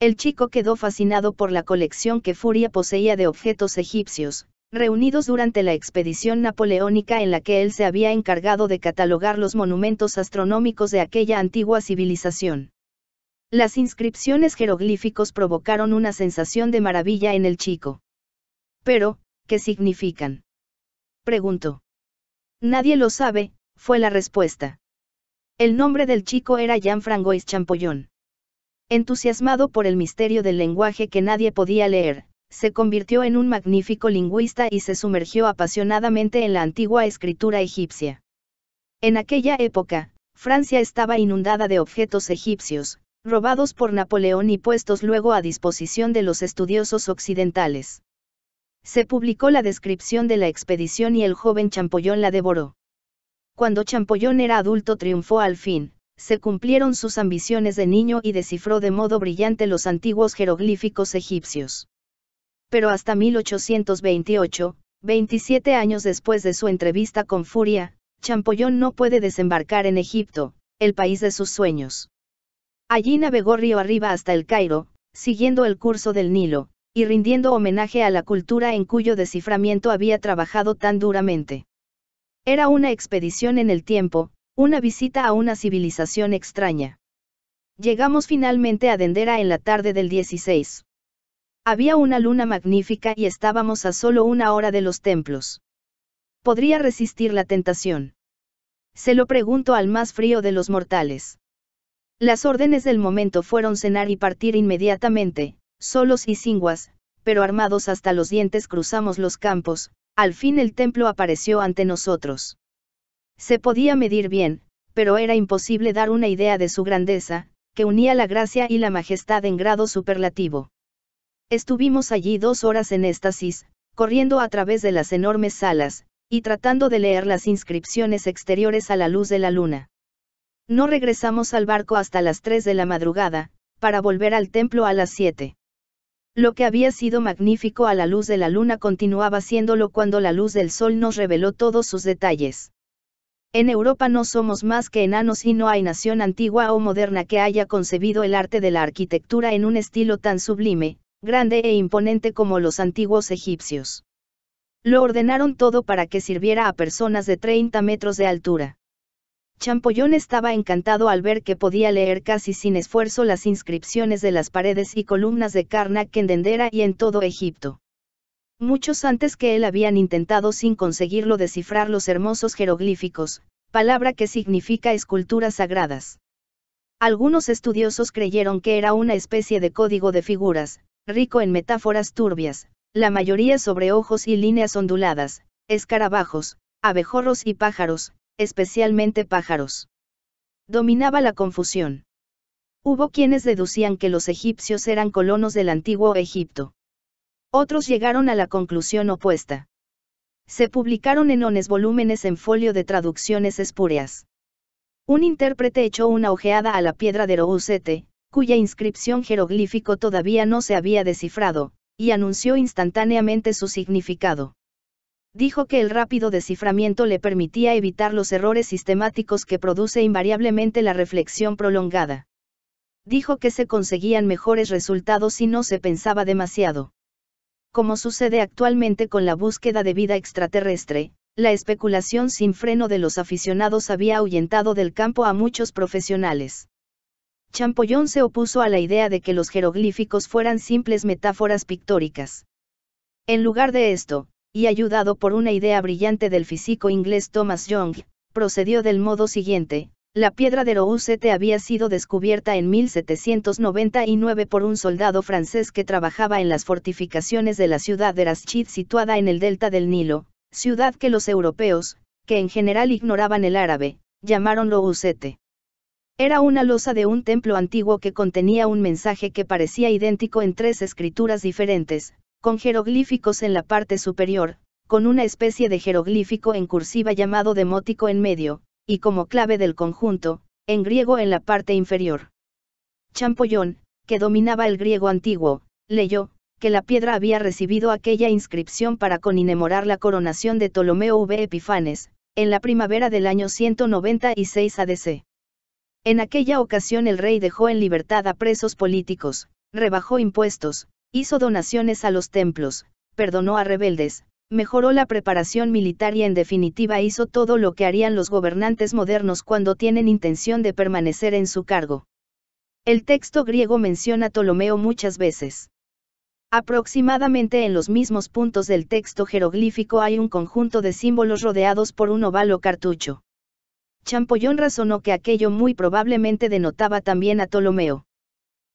El chico quedó fascinado por la colección que Furia poseía de objetos egipcios, reunidos durante la expedición napoleónica en la que él se había encargado de catalogar los monumentos astronómicos de aquella antigua civilización. Las inscripciones jeroglíficos provocaron una sensación de maravilla en el chico. Pero, ¿qué significan? Preguntó. Nadie lo sabe, fue la respuesta. El nombre del chico era Jean Frangois Champollón. Entusiasmado por el misterio del lenguaje que nadie podía leer, se convirtió en un magnífico lingüista y se sumergió apasionadamente en la antigua escritura egipcia. En aquella época, Francia estaba inundada de objetos egipcios, robados por Napoleón y puestos luego a disposición de los estudiosos occidentales. Se publicó la descripción de la expedición y el joven Champollón la devoró. Cuando Champollón era adulto triunfó al fin, se cumplieron sus ambiciones de niño y descifró de modo brillante los antiguos jeroglíficos egipcios. Pero hasta 1828, 27 años después de su entrevista con Furia, Champollón no puede desembarcar en Egipto, el país de sus sueños. Allí navegó río arriba hasta el Cairo, siguiendo el curso del Nilo, y rindiendo homenaje a la cultura en cuyo desciframiento había trabajado tan duramente. Era una expedición en el tiempo, una visita a una civilización extraña. Llegamos finalmente a Dendera en la tarde del 16. Había una luna magnífica y estábamos a solo una hora de los templos. ¿Podría resistir la tentación? Se lo pregunto al más frío de los mortales. Las órdenes del momento fueron cenar y partir inmediatamente, solos y sin pero armados hasta los dientes cruzamos los campos, al fin el templo apareció ante nosotros. Se podía medir bien, pero era imposible dar una idea de su grandeza, que unía la gracia y la majestad en grado superlativo. Estuvimos allí dos horas en éxtasis, corriendo a través de las enormes salas, y tratando de leer las inscripciones exteriores a la luz de la luna. No regresamos al barco hasta las 3 de la madrugada, para volver al templo a las 7. Lo que había sido magnífico a la luz de la luna continuaba siéndolo cuando la luz del sol nos reveló todos sus detalles. En Europa no somos más que enanos y no hay nación antigua o moderna que haya concebido el arte de la arquitectura en un estilo tan sublime, grande e imponente como los antiguos egipcios. Lo ordenaron todo para que sirviera a personas de 30 metros de altura. Champollón estaba encantado al ver que podía leer casi sin esfuerzo las inscripciones de las paredes y columnas de Karnak en Dendera y en todo Egipto. Muchos antes que él habían intentado sin conseguirlo descifrar los hermosos jeroglíficos, palabra que significa esculturas sagradas. Algunos estudiosos creyeron que era una especie de código de figuras, rico en metáforas turbias, la mayoría sobre ojos y líneas onduladas, escarabajos, abejorros y pájaros, especialmente pájaros. Dominaba la confusión. Hubo quienes deducían que los egipcios eran colonos del antiguo Egipto. Otros llegaron a la conclusión opuesta. Se publicaron enones volúmenes en folio de traducciones espurias. Un intérprete echó una ojeada a la piedra de Rousete, cuya inscripción jeroglífico todavía no se había descifrado, y anunció instantáneamente su significado. Dijo que el rápido desciframiento le permitía evitar los errores sistemáticos que produce invariablemente la reflexión prolongada. Dijo que se conseguían mejores resultados si no se pensaba demasiado. Como sucede actualmente con la búsqueda de vida extraterrestre, la especulación sin freno de los aficionados había ahuyentado del campo a muchos profesionales. Champollón se opuso a la idea de que los jeroglíficos fueran simples metáforas pictóricas. En lugar de esto, y ayudado por una idea brillante del físico inglés Thomas Young, procedió del modo siguiente. La piedra de Rosette había sido descubierta en 1799 por un soldado francés que trabajaba en las fortificaciones de la ciudad de Raschid situada en el delta del Nilo, ciudad que los europeos, que en general ignoraban el árabe, llamaron Rosette. Era una losa de un templo antiguo que contenía un mensaje que parecía idéntico en tres escrituras diferentes, con jeroglíficos en la parte superior, con una especie de jeroglífico en cursiva llamado demótico en medio, y como clave del conjunto, en griego en la parte inferior. Champollón, que dominaba el griego antiguo, leyó, que la piedra había recibido aquella inscripción para conmemorar la coronación de Ptolomeo V Epifanes, en la primavera del año 196 ADC. En aquella ocasión el rey dejó en libertad a presos políticos, rebajó impuestos, Hizo donaciones a los templos, perdonó a rebeldes, mejoró la preparación militar y en definitiva hizo todo lo que harían los gobernantes modernos cuando tienen intención de permanecer en su cargo. El texto griego menciona a Ptolomeo muchas veces. Aproximadamente en los mismos puntos del texto jeroglífico hay un conjunto de símbolos rodeados por un ovalo cartucho. Champollón razonó que aquello muy probablemente denotaba también a Ptolomeo.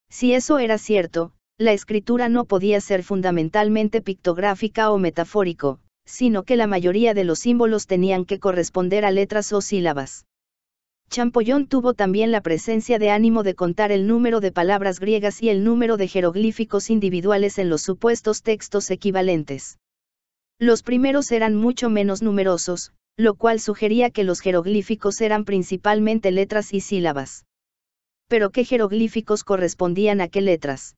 Si eso era cierto, la escritura no podía ser fundamentalmente pictográfica o metafórico, sino que la mayoría de los símbolos tenían que corresponder a letras o sílabas. Champollón tuvo también la presencia de ánimo de contar el número de palabras griegas y el número de jeroglíficos individuales en los supuestos textos equivalentes. Los primeros eran mucho menos numerosos, lo cual sugería que los jeroglíficos eran principalmente letras y sílabas. Pero ¿qué jeroglíficos correspondían a qué letras?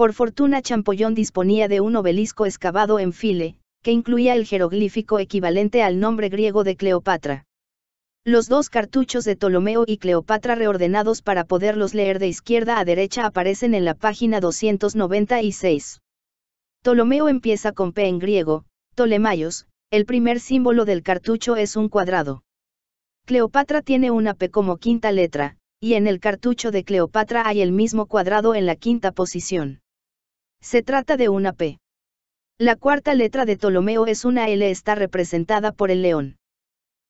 Por fortuna Champollón disponía de un obelisco excavado en file, que incluía el jeroglífico equivalente al nombre griego de Cleopatra. Los dos cartuchos de Ptolomeo y Cleopatra reordenados para poderlos leer de izquierda a derecha aparecen en la página 296. Ptolomeo empieza con P en griego, Ptolemaios, el primer símbolo del cartucho es un cuadrado. Cleopatra tiene una P como quinta letra, y en el cartucho de Cleopatra hay el mismo cuadrado en la quinta posición. Se trata de una P. La cuarta letra de Ptolomeo es una L está representada por el león.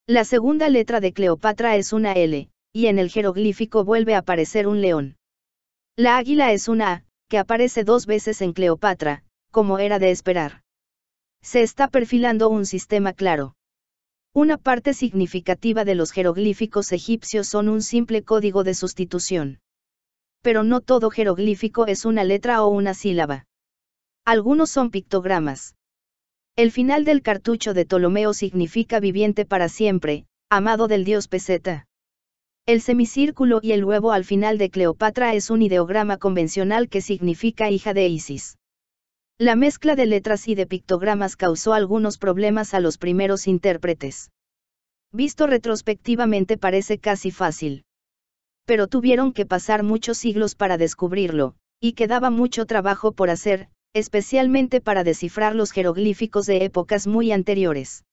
La segunda letra de Cleopatra es una L, y en el jeroglífico vuelve a aparecer un león. La águila es una A, que aparece dos veces en Cleopatra, como era de esperar. Se está perfilando un sistema claro. Una parte significativa de los jeroglíficos egipcios son un simple código de sustitución pero no todo jeroglífico es una letra o una sílaba. Algunos son pictogramas. El final del cartucho de Ptolomeo significa viviente para siempre, amado del dios Peseta. El semicírculo y el huevo al final de Cleopatra es un ideograma convencional que significa hija de Isis. La mezcla de letras y de pictogramas causó algunos problemas a los primeros intérpretes. Visto retrospectivamente parece casi fácil pero tuvieron que pasar muchos siglos para descubrirlo, y quedaba mucho trabajo por hacer, especialmente para descifrar los jeroglíficos de épocas muy anteriores.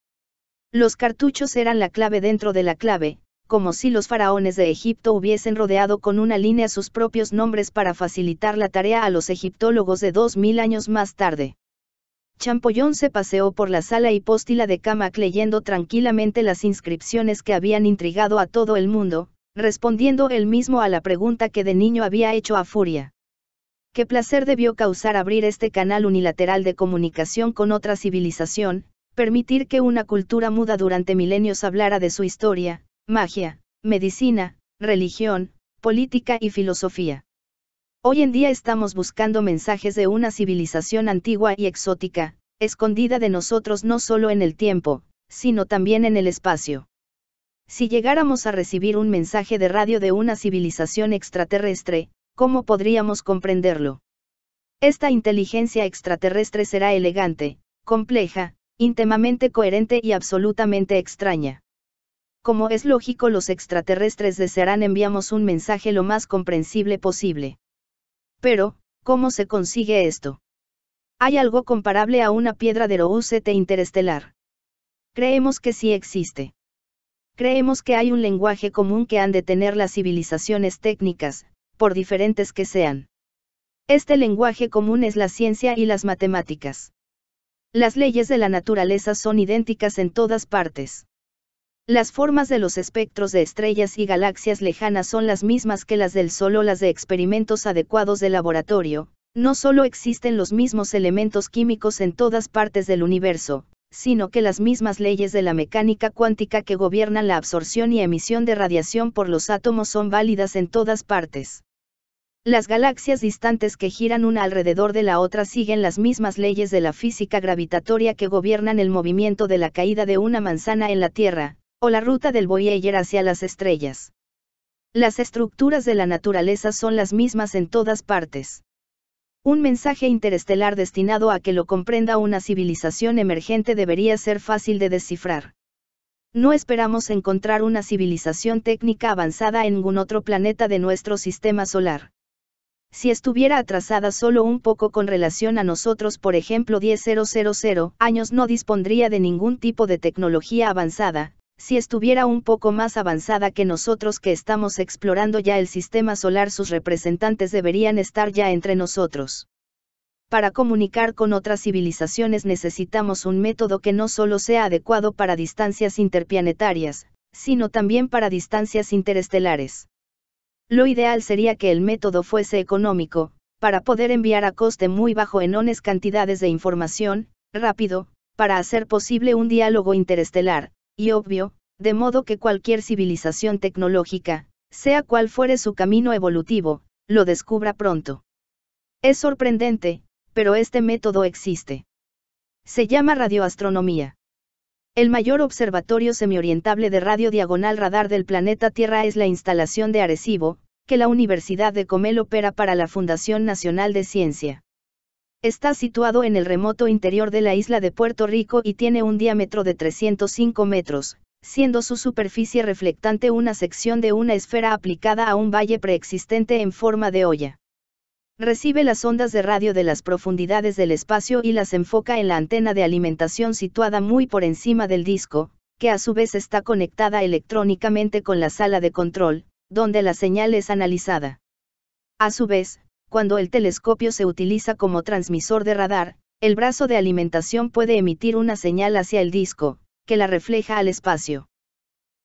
Los cartuchos eran la clave dentro de la clave, como si los faraones de Egipto hubiesen rodeado con una línea sus propios nombres para facilitar la tarea a los egiptólogos de dos mil años más tarde. Champollón se paseó por la sala hipóstila de Camac leyendo tranquilamente las inscripciones que habían intrigado a todo el mundo, respondiendo él mismo a la pregunta que de niño había hecho a Furia. Qué placer debió causar abrir este canal unilateral de comunicación con otra civilización, permitir que una cultura muda durante milenios hablara de su historia, magia, medicina, religión, política y filosofía. Hoy en día estamos buscando mensajes de una civilización antigua y exótica, escondida de nosotros no solo en el tiempo, sino también en el espacio. Si llegáramos a recibir un mensaje de radio de una civilización extraterrestre, ¿cómo podríamos comprenderlo? Esta inteligencia extraterrestre será elegante, compleja, íntimamente coherente y absolutamente extraña. Como es lógico, los extraterrestres desearán enviamos un mensaje lo más comprensible posible. Pero, ¿cómo se consigue esto? Hay algo comparable a una piedra de Rousset interestelar. Creemos que sí existe. Creemos que hay un lenguaje común que han de tener las civilizaciones técnicas, por diferentes que sean. Este lenguaje común es la ciencia y las matemáticas. Las leyes de la naturaleza son idénticas en todas partes. Las formas de los espectros de estrellas y galaxias lejanas son las mismas que las del Sol o las de experimentos adecuados de laboratorio, no solo existen los mismos elementos químicos en todas partes del universo, sino que las mismas leyes de la mecánica cuántica que gobiernan la absorción y emisión de radiación por los átomos son válidas en todas partes. Las galaxias distantes que giran una alrededor de la otra siguen las mismas leyes de la física gravitatoria que gobiernan el movimiento de la caída de una manzana en la Tierra, o la ruta del Voyager hacia las estrellas. Las estructuras de la naturaleza son las mismas en todas partes. Un mensaje interestelar destinado a que lo comprenda una civilización emergente debería ser fácil de descifrar. No esperamos encontrar una civilización técnica avanzada en ningún otro planeta de nuestro sistema solar. Si estuviera atrasada solo un poco con relación a nosotros, por ejemplo 10000 años, no dispondría de ningún tipo de tecnología avanzada, si estuviera un poco más avanzada que nosotros que estamos explorando ya el sistema solar, sus representantes deberían estar ya entre nosotros. Para comunicar con otras civilizaciones necesitamos un método que no solo sea adecuado para distancias interplanetarias, sino también para distancias interestelares. Lo ideal sería que el método fuese económico, para poder enviar a coste muy bajo enormes cantidades de información, rápido, para hacer posible un diálogo interestelar, y obvio, de modo que cualquier civilización tecnológica, sea cual fuere su camino evolutivo, lo descubra pronto. Es sorprendente, pero este método existe. Se llama radioastronomía. El mayor observatorio semiorientable de radio diagonal radar del planeta Tierra es la instalación de Arecibo, que la Universidad de Comel opera para la Fundación Nacional de Ciencia. Está situado en el remoto interior de la isla de Puerto Rico y tiene un diámetro de 305 metros, siendo su superficie reflectante una sección de una esfera aplicada a un valle preexistente en forma de olla. Recibe las ondas de radio de las profundidades del espacio y las enfoca en la antena de alimentación situada muy por encima del disco, que a su vez está conectada electrónicamente con la sala de control, donde la señal es analizada. A su vez, cuando el telescopio se utiliza como transmisor de radar, el brazo de alimentación puede emitir una señal hacia el disco, que la refleja al espacio.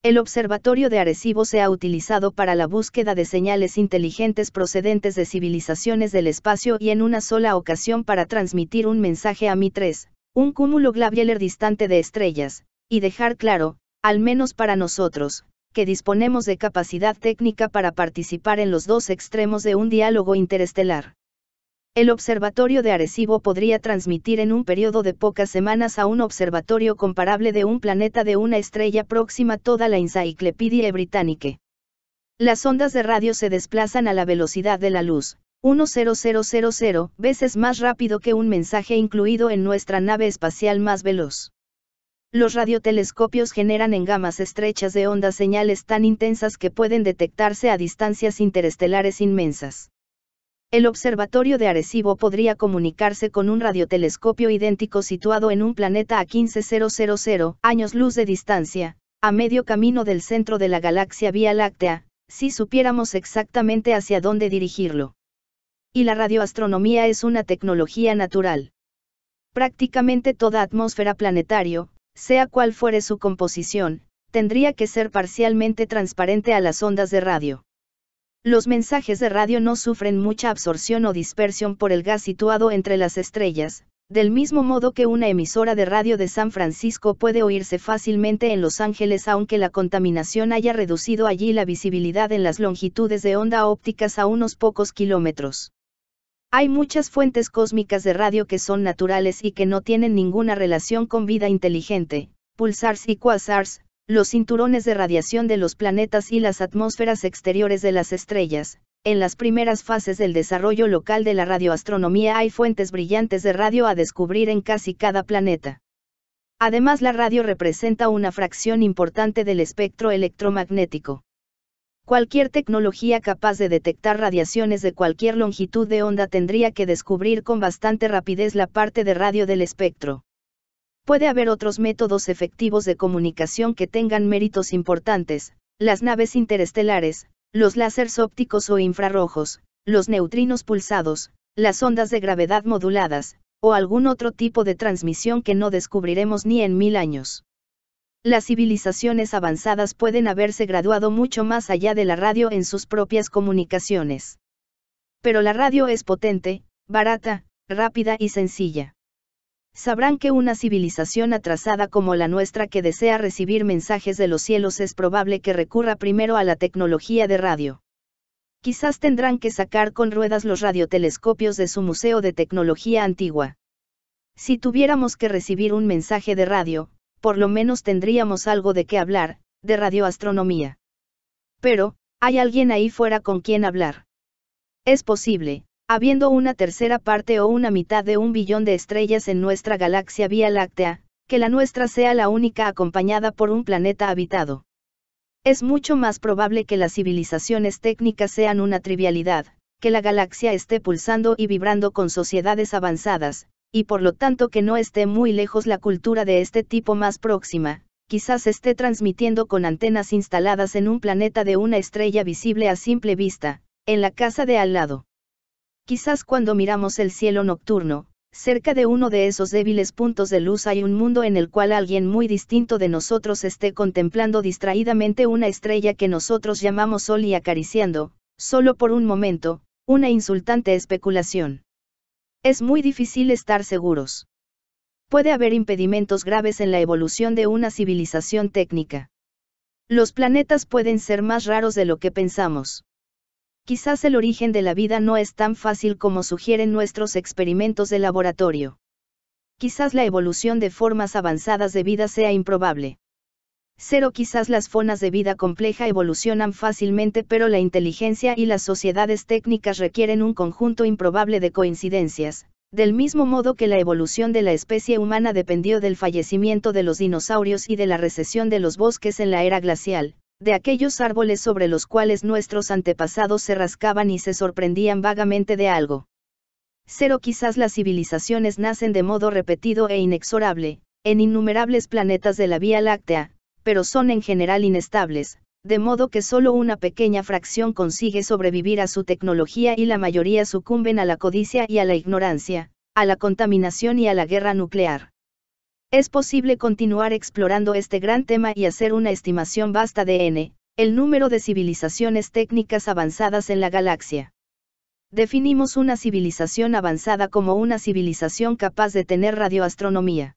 El observatorio de Arecibo se ha utilizado para la búsqueda de señales inteligentes procedentes de civilizaciones del espacio y en una sola ocasión para transmitir un mensaje a Mi-3, un cúmulo Glavieler distante de estrellas, y dejar claro, al menos para nosotros, que disponemos de capacidad técnica para participar en los dos extremos de un diálogo interestelar. El observatorio de Arecibo podría transmitir en un periodo de pocas semanas a un observatorio comparable de un planeta de una estrella próxima toda la Enciclopedia Británica. Las ondas de radio se desplazan a la velocidad de la luz, 10000 veces más rápido que un mensaje incluido en nuestra nave espacial más veloz. Los radiotelescopios generan en gamas estrechas de ondas señales tan intensas que pueden detectarse a distancias interestelares inmensas. El observatorio de Arecibo podría comunicarse con un radiotelescopio idéntico situado en un planeta a 15000 años luz de distancia, a medio camino del centro de la galaxia Vía Láctea, si supiéramos exactamente hacia dónde dirigirlo. Y la radioastronomía es una tecnología natural prácticamente toda atmósfera planetario, sea cual fuere su composición, tendría que ser parcialmente transparente a las ondas de radio. Los mensajes de radio no sufren mucha absorción o dispersión por el gas situado entre las estrellas, del mismo modo que una emisora de radio de San Francisco puede oírse fácilmente en Los Ángeles aunque la contaminación haya reducido allí la visibilidad en las longitudes de onda ópticas a unos pocos kilómetros. Hay muchas fuentes cósmicas de radio que son naturales y que no tienen ninguna relación con vida inteligente, pulsars y quasars, los cinturones de radiación de los planetas y las atmósferas exteriores de las estrellas. En las primeras fases del desarrollo local de la radioastronomía hay fuentes brillantes de radio a descubrir en casi cada planeta. Además la radio representa una fracción importante del espectro electromagnético. Cualquier tecnología capaz de detectar radiaciones de cualquier longitud de onda tendría que descubrir con bastante rapidez la parte de radio del espectro. Puede haber otros métodos efectivos de comunicación que tengan méritos importantes, las naves interestelares, los láseres ópticos o infrarrojos, los neutrinos pulsados, las ondas de gravedad moduladas, o algún otro tipo de transmisión que no descubriremos ni en mil años las civilizaciones avanzadas pueden haberse graduado mucho más allá de la radio en sus propias comunicaciones. Pero la radio es potente, barata, rápida y sencilla. Sabrán que una civilización atrasada como la nuestra que desea recibir mensajes de los cielos es probable que recurra primero a la tecnología de radio. Quizás tendrán que sacar con ruedas los radiotelescopios de su Museo de Tecnología Antigua. Si tuviéramos que recibir un mensaje de radio, por lo menos tendríamos algo de qué hablar, de radioastronomía. Pero, hay alguien ahí fuera con quien hablar. Es posible, habiendo una tercera parte o una mitad de un billón de estrellas en nuestra galaxia Vía Láctea, que la nuestra sea la única acompañada por un planeta habitado. Es mucho más probable que las civilizaciones técnicas sean una trivialidad, que la galaxia esté pulsando y vibrando con sociedades avanzadas, y por lo tanto que no esté muy lejos la cultura de este tipo más próxima, quizás esté transmitiendo con antenas instaladas en un planeta de una estrella visible a simple vista, en la casa de al lado. Quizás cuando miramos el cielo nocturno, cerca de uno de esos débiles puntos de luz hay un mundo en el cual alguien muy distinto de nosotros esté contemplando distraídamente una estrella que nosotros llamamos sol y acariciando, solo por un momento, una insultante especulación. Es muy difícil estar seguros. Puede haber impedimentos graves en la evolución de una civilización técnica. Los planetas pueden ser más raros de lo que pensamos. Quizás el origen de la vida no es tan fácil como sugieren nuestros experimentos de laboratorio. Quizás la evolución de formas avanzadas de vida sea improbable. Cero quizás las zonas de vida compleja evolucionan fácilmente pero la inteligencia y las sociedades técnicas requieren un conjunto improbable de coincidencias, del mismo modo que la evolución de la especie humana dependió del fallecimiento de los dinosaurios y de la recesión de los bosques en la era glacial, de aquellos árboles sobre los cuales nuestros antepasados se rascaban y se sorprendían vagamente de algo. Cero quizás las civilizaciones nacen de modo repetido e inexorable, en innumerables planetas de la Vía Láctea, pero son en general inestables, de modo que solo una pequeña fracción consigue sobrevivir a su tecnología y la mayoría sucumben a la codicia y a la ignorancia, a la contaminación y a la guerra nuclear. Es posible continuar explorando este gran tema y hacer una estimación vasta de n, el número de civilizaciones técnicas avanzadas en la galaxia. Definimos una civilización avanzada como una civilización capaz de tener radioastronomía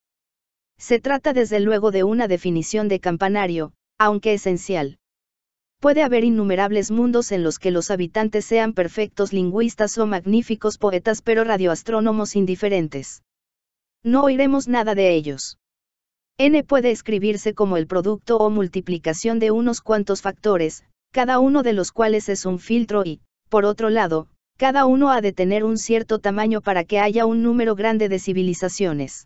se trata desde luego de una definición de campanario, aunque esencial. Puede haber innumerables mundos en los que los habitantes sean perfectos lingüistas o magníficos poetas pero radioastrónomos indiferentes. No oiremos nada de ellos. n puede escribirse como el producto o multiplicación de unos cuantos factores, cada uno de los cuales es un filtro y, por otro lado, cada uno ha de tener un cierto tamaño para que haya un número grande de civilizaciones.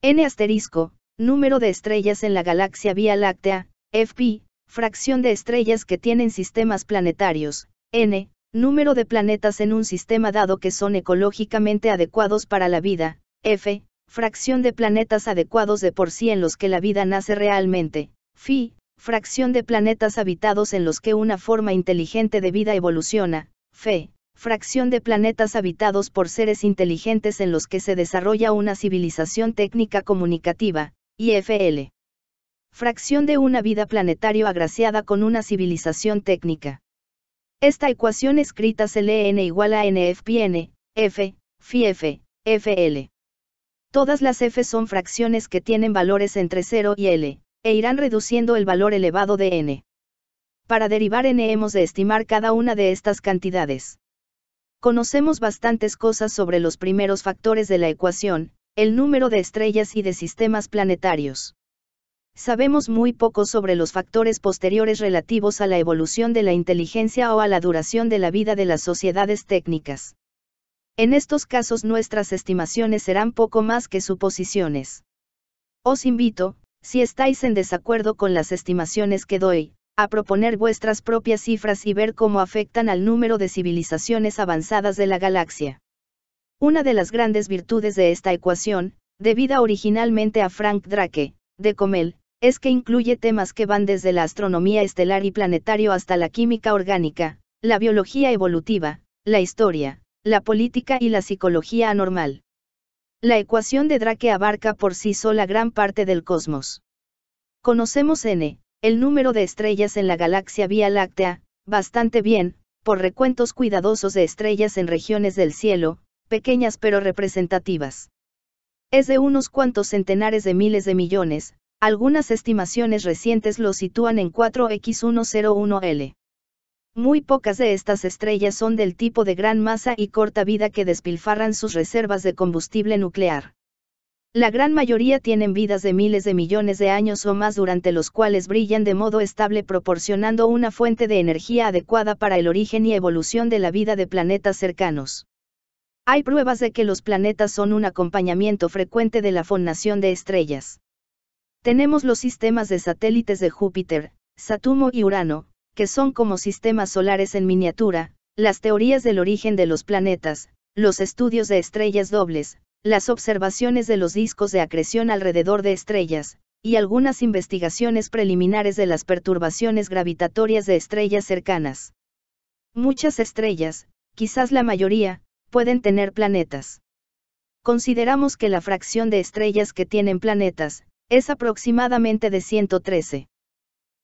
N asterisco, número de estrellas en la galaxia Vía Láctea, FP, fracción de estrellas que tienen sistemas planetarios, N, número de planetas en un sistema dado que son ecológicamente adecuados para la vida, F, fracción de planetas adecuados de por sí en los que la vida nace realmente, fi, fracción de planetas habitados en los que una forma inteligente de vida evoluciona, Fe, fracción de planetas habitados por seres inteligentes en los que se desarrolla una civilización técnica comunicativa, IFL. Fracción de una vida planetario agraciada con una civilización técnica. Esta ecuación escrita se lee n igual a nfpn, f, f, fl. Todas las f son fracciones que tienen valores entre 0 y l, e irán reduciendo el valor elevado de n. Para derivar n hemos de estimar cada una de estas cantidades. Conocemos bastantes cosas sobre los primeros factores de la ecuación, el número de estrellas y de sistemas planetarios. Sabemos muy poco sobre los factores posteriores relativos a la evolución de la inteligencia o a la duración de la vida de las sociedades técnicas. En estos casos nuestras estimaciones serán poco más que suposiciones. Os invito, si estáis en desacuerdo con las estimaciones que doy, a proponer vuestras propias cifras y ver cómo afectan al número de civilizaciones avanzadas de la galaxia. Una de las grandes virtudes de esta ecuación, debida originalmente a Frank Drake, de Comel, es que incluye temas que van desde la astronomía estelar y planetario hasta la química orgánica, la biología evolutiva, la historia, la política y la psicología anormal. La ecuación de Drake abarca por sí sola gran parte del cosmos. Conocemos n, el número de estrellas en la galaxia Vía Láctea, bastante bien, por recuentos cuidadosos de estrellas en regiones del cielo, pequeñas pero representativas. Es de unos cuantos centenares de miles de millones, algunas estimaciones recientes lo sitúan en 4X101L. Muy pocas de estas estrellas son del tipo de gran masa y corta vida que despilfarran sus reservas de combustible nuclear. La gran mayoría tienen vidas de miles de millones de años o más durante los cuales brillan de modo estable proporcionando una fuente de energía adecuada para el origen y evolución de la vida de planetas cercanos. Hay pruebas de que los planetas son un acompañamiento frecuente de la formación de estrellas. Tenemos los sistemas de satélites de Júpiter, Saturno y Urano, que son como sistemas solares en miniatura, las teorías del origen de los planetas, los estudios de estrellas dobles, las observaciones de los discos de acreción alrededor de estrellas, y algunas investigaciones preliminares de las perturbaciones gravitatorias de estrellas cercanas. Muchas estrellas, quizás la mayoría, pueden tener planetas. Consideramos que la fracción de estrellas que tienen planetas, es aproximadamente de 113.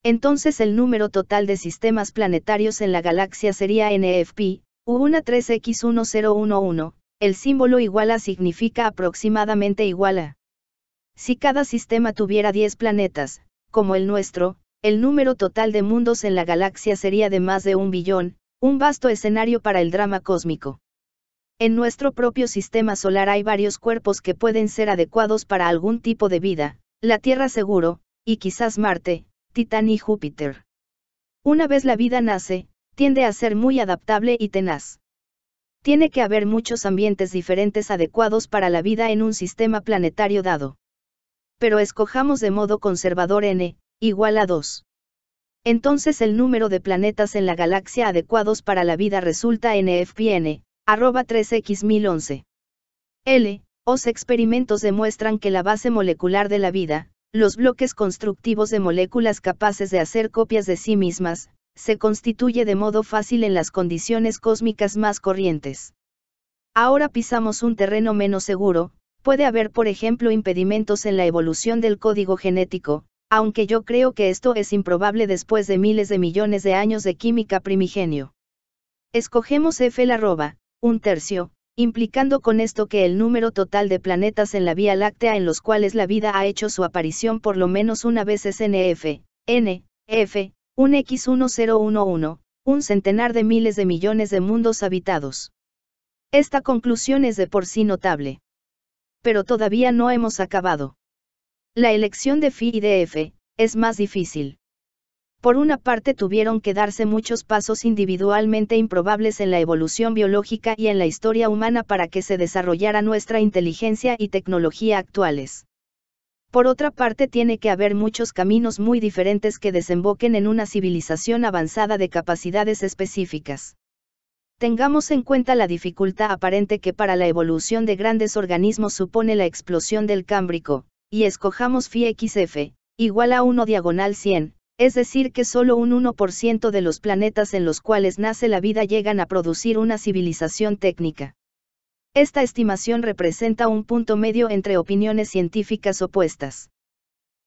Entonces el número total de sistemas planetarios en la galaxia sería NFP, u 13 3X1011, el símbolo igual a significa aproximadamente igual a. Si cada sistema tuviera 10 planetas, como el nuestro, el número total de mundos en la galaxia sería de más de un billón, un vasto escenario para el drama cósmico. En nuestro propio sistema solar hay varios cuerpos que pueden ser adecuados para algún tipo de vida, la Tierra seguro, y quizás Marte, Titán y Júpiter. Una vez la vida nace, tiende a ser muy adaptable y tenaz tiene que haber muchos ambientes diferentes adecuados para la vida en un sistema planetario dado. Pero escojamos de modo conservador n, igual a 2. Entonces el número de planetas en la galaxia adecuados para la vida resulta NFPN, arroba 3X1011. L. Os experimentos demuestran que la base molecular de la vida, los bloques constructivos de moléculas capaces de hacer copias de sí mismas, se constituye de modo fácil en las condiciones cósmicas más corrientes. Ahora pisamos un terreno menos seguro, puede haber por ejemplo impedimentos en la evolución del código genético, aunque yo creo que esto es improbable después de miles de millones de años de química primigenio. Escogemos F la roba, un tercio, implicando con esto que el número total de planetas en la Vía Láctea en los cuales la vida ha hecho su aparición por lo menos una vez es NF, N, F, un X1011, un centenar de miles de millones de mundos habitados. Esta conclusión es de por sí notable. Pero todavía no hemos acabado. La elección de Phi y de F, es más difícil. Por una parte tuvieron que darse muchos pasos individualmente improbables en la evolución biológica y en la historia humana para que se desarrollara nuestra inteligencia y tecnología actuales. Por otra parte tiene que haber muchos caminos muy diferentes que desemboquen en una civilización avanzada de capacidades específicas. Tengamos en cuenta la dificultad aparente que para la evolución de grandes organismos supone la explosión del cámbrico, y escojamos phi igual a 1 diagonal 100, es decir que solo un 1% de los planetas en los cuales nace la vida llegan a producir una civilización técnica. Esta estimación representa un punto medio entre opiniones científicas opuestas.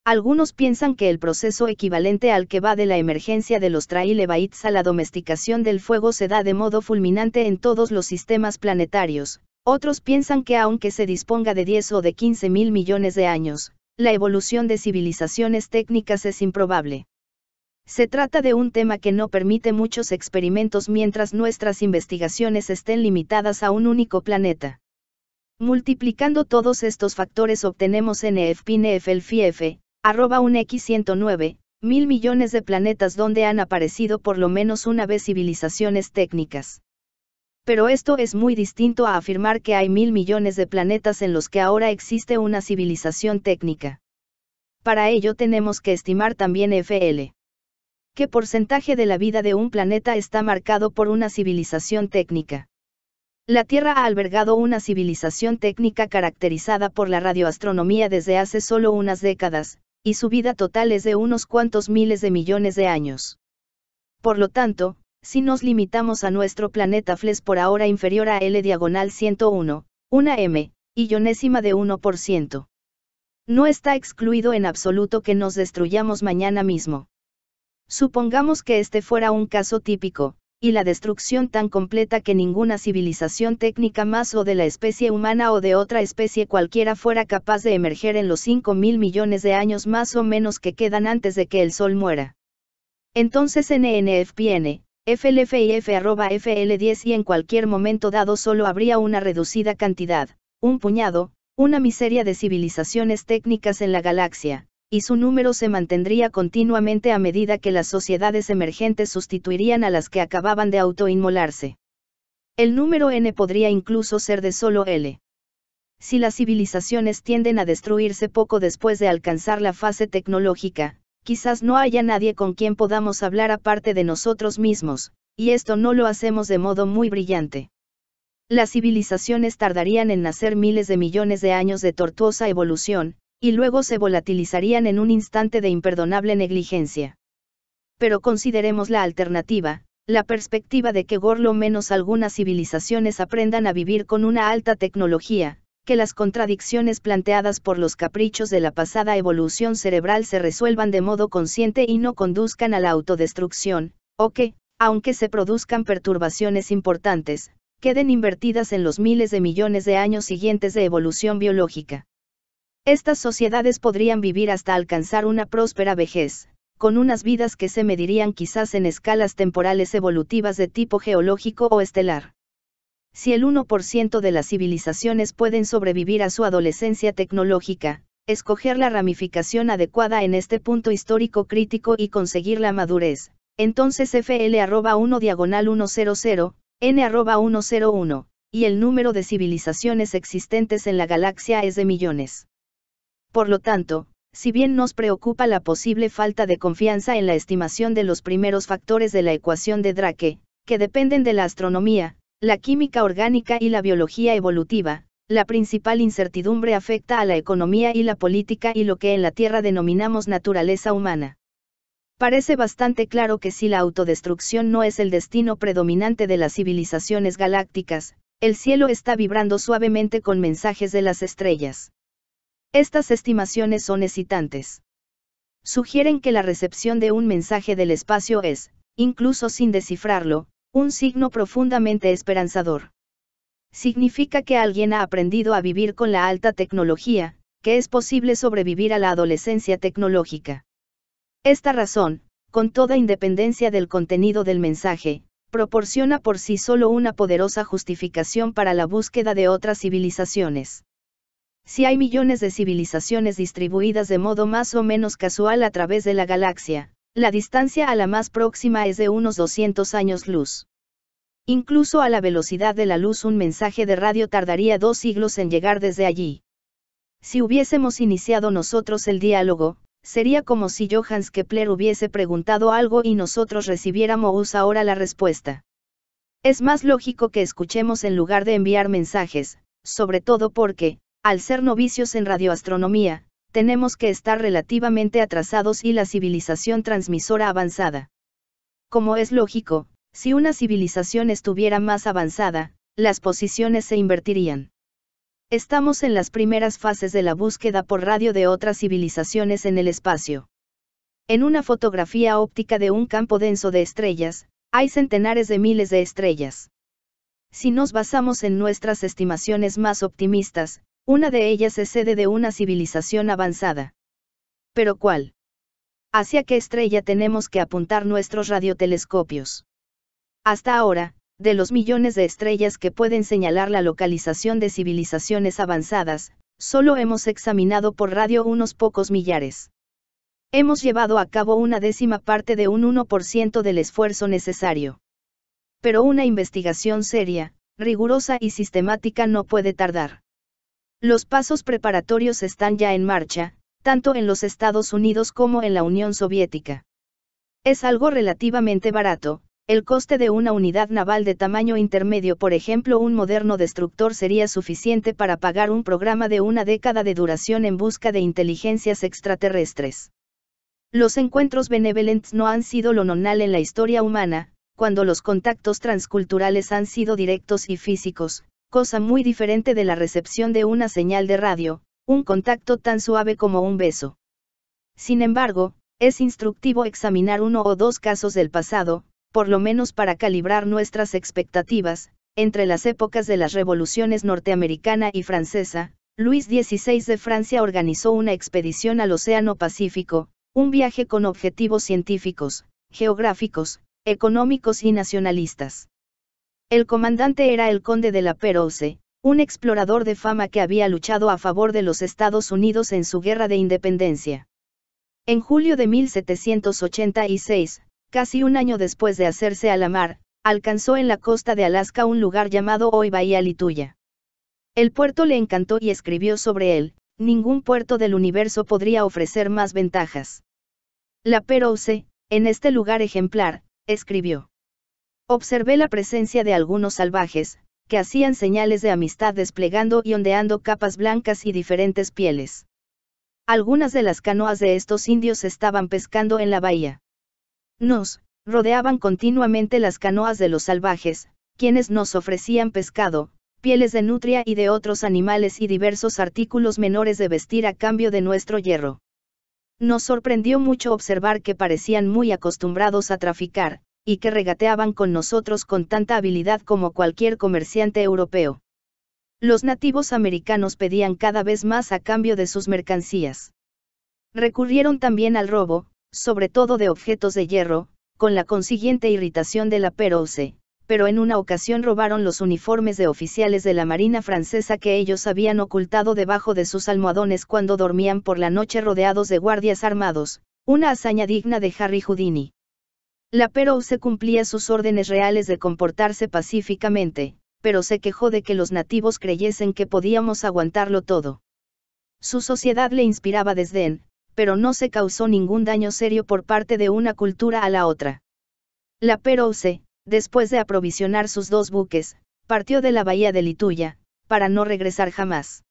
Algunos piensan que el proceso equivalente al que va de la emergencia de los trailebaits a la domesticación del fuego se da de modo fulminante en todos los sistemas planetarios, otros piensan que aunque se disponga de 10 o de 15 mil millones de años, la evolución de civilizaciones técnicas es improbable. Se trata de un tema que no permite muchos experimentos mientras nuestras investigaciones estén limitadas a un único planeta. Multiplicando todos estos factores obtenemos NFPNFLFIF, arroba un X109, mil millones de planetas donde han aparecido por lo menos una vez civilizaciones técnicas. Pero esto es muy distinto a afirmar que hay mil millones de planetas en los que ahora existe una civilización técnica. Para ello tenemos que estimar también FL. ¿Qué porcentaje de la vida de un planeta está marcado por una civilización técnica? La Tierra ha albergado una civilización técnica caracterizada por la radioastronomía desde hace solo unas décadas, y su vida total es de unos cuantos miles de millones de años. Por lo tanto, si nos limitamos a nuestro planeta Fles por ahora inferior a L diagonal 101, una M, y yonésima de 1%. No está excluido en absoluto que nos destruyamos mañana mismo. Supongamos que este fuera un caso típico, y la destrucción tan completa que ninguna civilización técnica más o de la especie humana o de otra especie cualquiera fuera capaz de emerger en los 5 mil millones de años más o menos que quedan antes de que el Sol muera. Entonces NNFPN, flfif 10 y en cualquier momento dado solo habría una reducida cantidad, un puñado, una miseria de civilizaciones técnicas en la galaxia, y su número se mantendría continuamente a medida que las sociedades emergentes sustituirían a las que acababan de autoinmolarse. El número n podría incluso ser de solo l. Si las civilizaciones tienden a destruirse poco después de alcanzar la fase tecnológica, quizás no haya nadie con quien podamos hablar aparte de nosotros mismos, y esto no lo hacemos de modo muy brillante. Las civilizaciones tardarían en nacer miles de millones de años de tortuosa evolución, y luego se volatilizarían en un instante de imperdonable negligencia. Pero consideremos la alternativa, la perspectiva de que gorlo menos algunas civilizaciones aprendan a vivir con una alta tecnología, que las contradicciones planteadas por los caprichos de la pasada evolución cerebral se resuelvan de modo consciente y no conduzcan a la autodestrucción, o que, aunque se produzcan perturbaciones importantes, queden invertidas en los miles de millones de años siguientes de evolución biológica. Estas sociedades podrían vivir hasta alcanzar una próspera vejez, con unas vidas que se medirían quizás en escalas temporales evolutivas de tipo geológico o estelar. Si el 1% de las civilizaciones pueden sobrevivir a su adolescencia tecnológica, escoger la ramificación adecuada en este punto histórico crítico y conseguir la madurez, entonces FL-1 diagonal 100, N-101, y el número de civilizaciones existentes en la galaxia es de millones. Por lo tanto, si bien nos preocupa la posible falta de confianza en la estimación de los primeros factores de la ecuación de Drake, que dependen de la astronomía, la química orgánica y la biología evolutiva, la principal incertidumbre afecta a la economía y la política y lo que en la Tierra denominamos naturaleza humana. Parece bastante claro que si la autodestrucción no es el destino predominante de las civilizaciones galácticas, el cielo está vibrando suavemente con mensajes de las estrellas. Estas estimaciones son excitantes. Sugieren que la recepción de un mensaje del espacio es, incluso sin descifrarlo, un signo profundamente esperanzador. Significa que alguien ha aprendido a vivir con la alta tecnología, que es posible sobrevivir a la adolescencia tecnológica. Esta razón, con toda independencia del contenido del mensaje, proporciona por sí solo una poderosa justificación para la búsqueda de otras civilizaciones si hay millones de civilizaciones distribuidas de modo más o menos casual a través de la galaxia, la distancia a la más próxima es de unos 200 años luz. Incluso a la velocidad de la luz un mensaje de radio tardaría dos siglos en llegar desde allí. Si hubiésemos iniciado nosotros el diálogo, sería como si Johannes Kepler hubiese preguntado algo y nosotros recibiéramos ahora la respuesta. Es más lógico que escuchemos en lugar de enviar mensajes, sobre todo porque, al ser novicios en radioastronomía, tenemos que estar relativamente atrasados y la civilización transmisora avanzada. Como es lógico, si una civilización estuviera más avanzada, las posiciones se invertirían. Estamos en las primeras fases de la búsqueda por radio de otras civilizaciones en el espacio. En una fotografía óptica de un campo denso de estrellas, hay centenares de miles de estrellas. Si nos basamos en nuestras estimaciones más optimistas, una de ellas es sede de una civilización avanzada. ¿Pero cuál? ¿Hacia qué estrella tenemos que apuntar nuestros radiotelescopios? Hasta ahora, de los millones de estrellas que pueden señalar la localización de civilizaciones avanzadas, solo hemos examinado por radio unos pocos millares. Hemos llevado a cabo una décima parte de un 1% del esfuerzo necesario. Pero una investigación seria, rigurosa y sistemática no puede tardar. Los pasos preparatorios están ya en marcha, tanto en los Estados Unidos como en la Unión Soviética. Es algo relativamente barato, el coste de una unidad naval de tamaño intermedio, por ejemplo un moderno destructor, sería suficiente para pagar un programa de una década de duración en busca de inteligencias extraterrestres. Los encuentros benevolentes no han sido lo normal en la historia humana, cuando los contactos transculturales han sido directos y físicos, cosa muy diferente de la recepción de una señal de radio, un contacto tan suave como un beso. Sin embargo, es instructivo examinar uno o dos casos del pasado, por lo menos para calibrar nuestras expectativas, entre las épocas de las revoluciones norteamericana y francesa, Luis XVI de Francia organizó una expedición al Océano Pacífico, un viaje con objetivos científicos, geográficos, económicos y nacionalistas. El comandante era el conde de la Perouse, un explorador de fama que había luchado a favor de los Estados Unidos en su guerra de independencia. En julio de 1786, casi un año después de hacerse a la mar, alcanzó en la costa de Alaska un lugar llamado hoy Bahía Lituya. El puerto le encantó y escribió sobre él, ningún puerto del universo podría ofrecer más ventajas. La Perouse, en este lugar ejemplar, escribió. Observé la presencia de algunos salvajes, que hacían señales de amistad desplegando y ondeando capas blancas y diferentes pieles. Algunas de las canoas de estos indios estaban pescando en la bahía. Nos rodeaban continuamente las canoas de los salvajes, quienes nos ofrecían pescado, pieles de nutria y de otros animales y diversos artículos menores de vestir a cambio de nuestro hierro. Nos sorprendió mucho observar que parecían muy acostumbrados a traficar, y que regateaban con nosotros con tanta habilidad como cualquier comerciante europeo. Los nativos americanos pedían cada vez más a cambio de sus mercancías. Recurrieron también al robo, sobre todo de objetos de hierro, con la consiguiente irritación de la Perouse, pero en una ocasión robaron los uniformes de oficiales de la Marina francesa que ellos habían ocultado debajo de sus almohadones cuando dormían por la noche rodeados de guardias armados, una hazaña digna de Harry Houdini. La Perouse cumplía sus órdenes reales de comportarse pacíficamente, pero se quejó de que los nativos creyesen que podíamos aguantarlo todo. Su sociedad le inspiraba desdén, pero no se causó ningún daño serio por parte de una cultura a la otra. La Perouse, después de aprovisionar sus dos buques, partió de la bahía de Lituya, para no regresar jamás.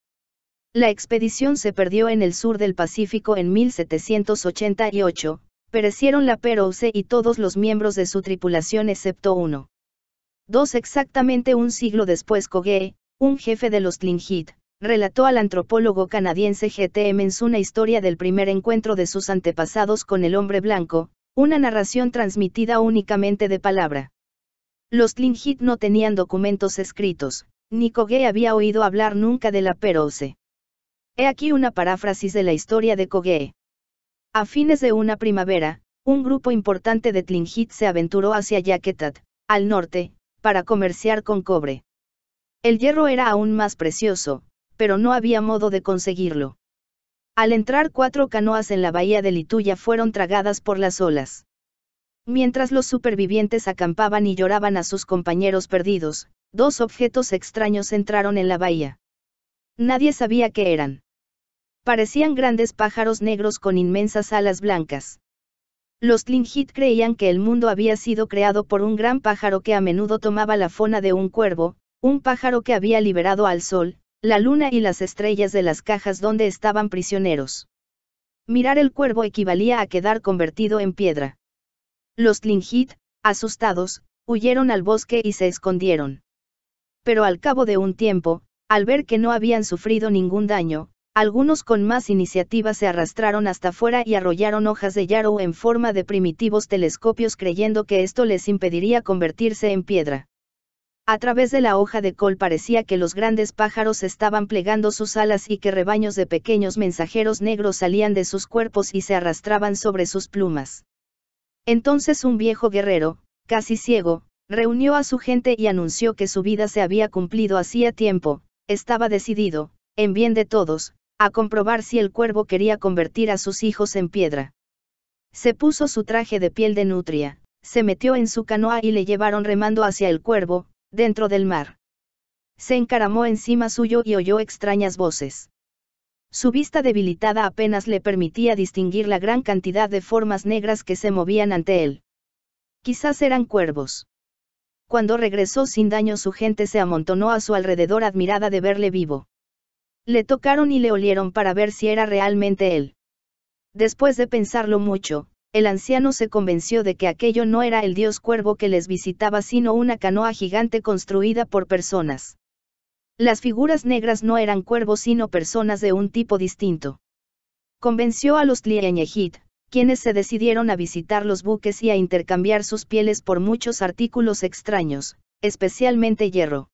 La expedición se perdió en el sur del Pacífico en 1788, Perecieron la Perouse y todos los miembros de su tripulación excepto uno. Dos exactamente un siglo después Kogé, un jefe de los Tlingit, relató al antropólogo canadiense G.T. Emmons una historia del primer encuentro de sus antepasados con el hombre blanco, una narración transmitida únicamente de palabra. Los Tlingit no tenían documentos escritos, ni Kogé había oído hablar nunca de la Perouse. He aquí una paráfrasis de la historia de Kogé. A fines de una primavera, un grupo importante de Tlingit se aventuró hacia Yaquetat, al norte, para comerciar con cobre. El hierro era aún más precioso, pero no había modo de conseguirlo. Al entrar cuatro canoas en la bahía de Lituya fueron tragadas por las olas. Mientras los supervivientes acampaban y lloraban a sus compañeros perdidos, dos objetos extraños entraron en la bahía. Nadie sabía qué eran. Parecían grandes pájaros negros con inmensas alas blancas. Los Tlingit creían que el mundo había sido creado por un gran pájaro que a menudo tomaba la fona de un cuervo, un pájaro que había liberado al sol, la luna y las estrellas de las cajas donde estaban prisioneros. Mirar el cuervo equivalía a quedar convertido en piedra. Los Tlingit, asustados, huyeron al bosque y se escondieron. Pero al cabo de un tiempo, al ver que no habían sufrido ningún daño, algunos con más iniciativa se arrastraron hasta fuera y arrollaron hojas de yarrow en forma de primitivos telescopios creyendo que esto les impediría convertirse en piedra. A través de la hoja de col parecía que los grandes pájaros estaban plegando sus alas y que rebaños de pequeños mensajeros negros salían de sus cuerpos y se arrastraban sobre sus plumas. Entonces un viejo guerrero, casi ciego, reunió a su gente y anunció que su vida se había cumplido hacía tiempo, estaba decidido, en bien de todos, a comprobar si el cuervo quería convertir a sus hijos en piedra. Se puso su traje de piel de nutria, se metió en su canoa y le llevaron remando hacia el cuervo, dentro del mar. Se encaramó encima suyo y oyó extrañas voces. Su vista debilitada apenas le permitía distinguir la gran cantidad de formas negras que se movían ante él. Quizás eran cuervos. Cuando regresó sin daño su gente se amontonó a su alrededor admirada de verle vivo. Le tocaron y le olieron para ver si era realmente él. Después de pensarlo mucho, el anciano se convenció de que aquello no era el dios cuervo que les visitaba sino una canoa gigante construida por personas. Las figuras negras no eran cuervos sino personas de un tipo distinto. Convenció a los Tlieñejit, quienes se decidieron a visitar los buques y a intercambiar sus pieles por muchos artículos extraños, especialmente hierro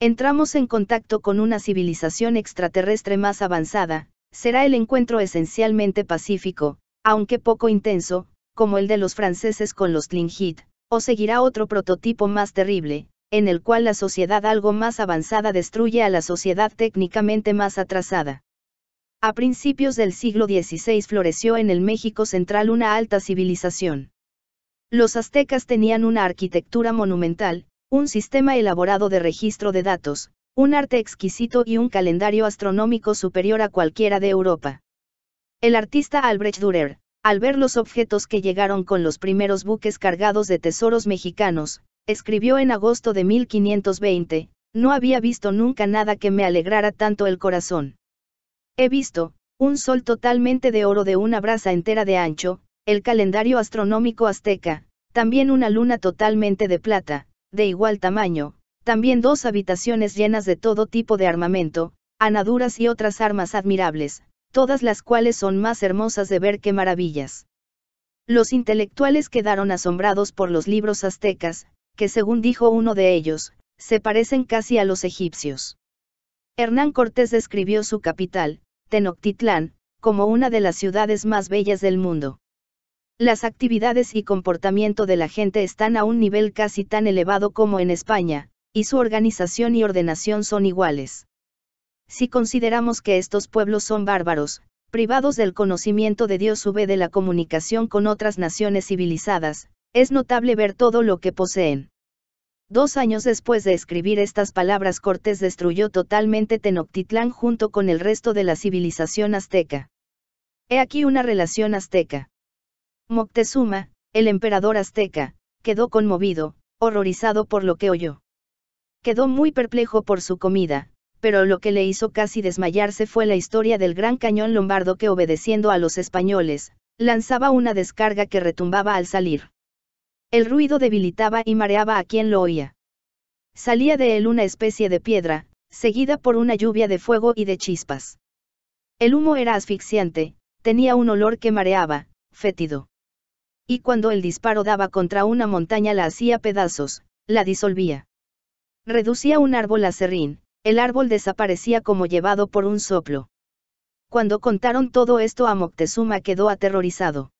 entramos en contacto con una civilización extraterrestre más avanzada, será el encuentro esencialmente pacífico, aunque poco intenso, como el de los franceses con los Tlingit, o seguirá otro prototipo más terrible, en el cual la sociedad algo más avanzada destruye a la sociedad técnicamente más atrasada. A principios del siglo XVI floreció en el México central una alta civilización. Los aztecas tenían una arquitectura monumental, un sistema elaborado de registro de datos, un arte exquisito y un calendario astronómico superior a cualquiera de Europa. El artista Albrecht Dürer, al ver los objetos que llegaron con los primeros buques cargados de tesoros mexicanos, escribió en agosto de 1520, no había visto nunca nada que me alegrara tanto el corazón. He visto, un sol totalmente de oro de una brasa entera de ancho, el calendario astronómico azteca, también una luna totalmente de plata, de igual tamaño, también dos habitaciones llenas de todo tipo de armamento, anaduras y otras armas admirables, todas las cuales son más hermosas de ver que maravillas. Los intelectuales quedaron asombrados por los libros aztecas, que según dijo uno de ellos, se parecen casi a los egipcios. Hernán Cortés describió su capital, Tenochtitlán, como una de las ciudades más bellas del mundo. Las actividades y comportamiento de la gente están a un nivel casi tan elevado como en España, y su organización y ordenación son iguales. Si consideramos que estos pueblos son bárbaros, privados del conocimiento de Dios v de la comunicación con otras naciones civilizadas, es notable ver todo lo que poseen. Dos años después de escribir estas palabras Cortés destruyó totalmente Tenochtitlán junto con el resto de la civilización azteca. He aquí una relación azteca. Moctezuma, el emperador azteca, quedó conmovido, horrorizado por lo que oyó. Quedó muy perplejo por su comida, pero lo que le hizo casi desmayarse fue la historia del gran cañón lombardo que obedeciendo a los españoles, lanzaba una descarga que retumbaba al salir. El ruido debilitaba y mareaba a quien lo oía. Salía de él una especie de piedra, seguida por una lluvia de fuego y de chispas. El humo era asfixiante, tenía un olor que mareaba, fétido y cuando el disparo daba contra una montaña la hacía pedazos, la disolvía. Reducía un árbol a serrín, el árbol desaparecía como llevado por un soplo. Cuando contaron todo esto a Moctezuma quedó aterrorizado.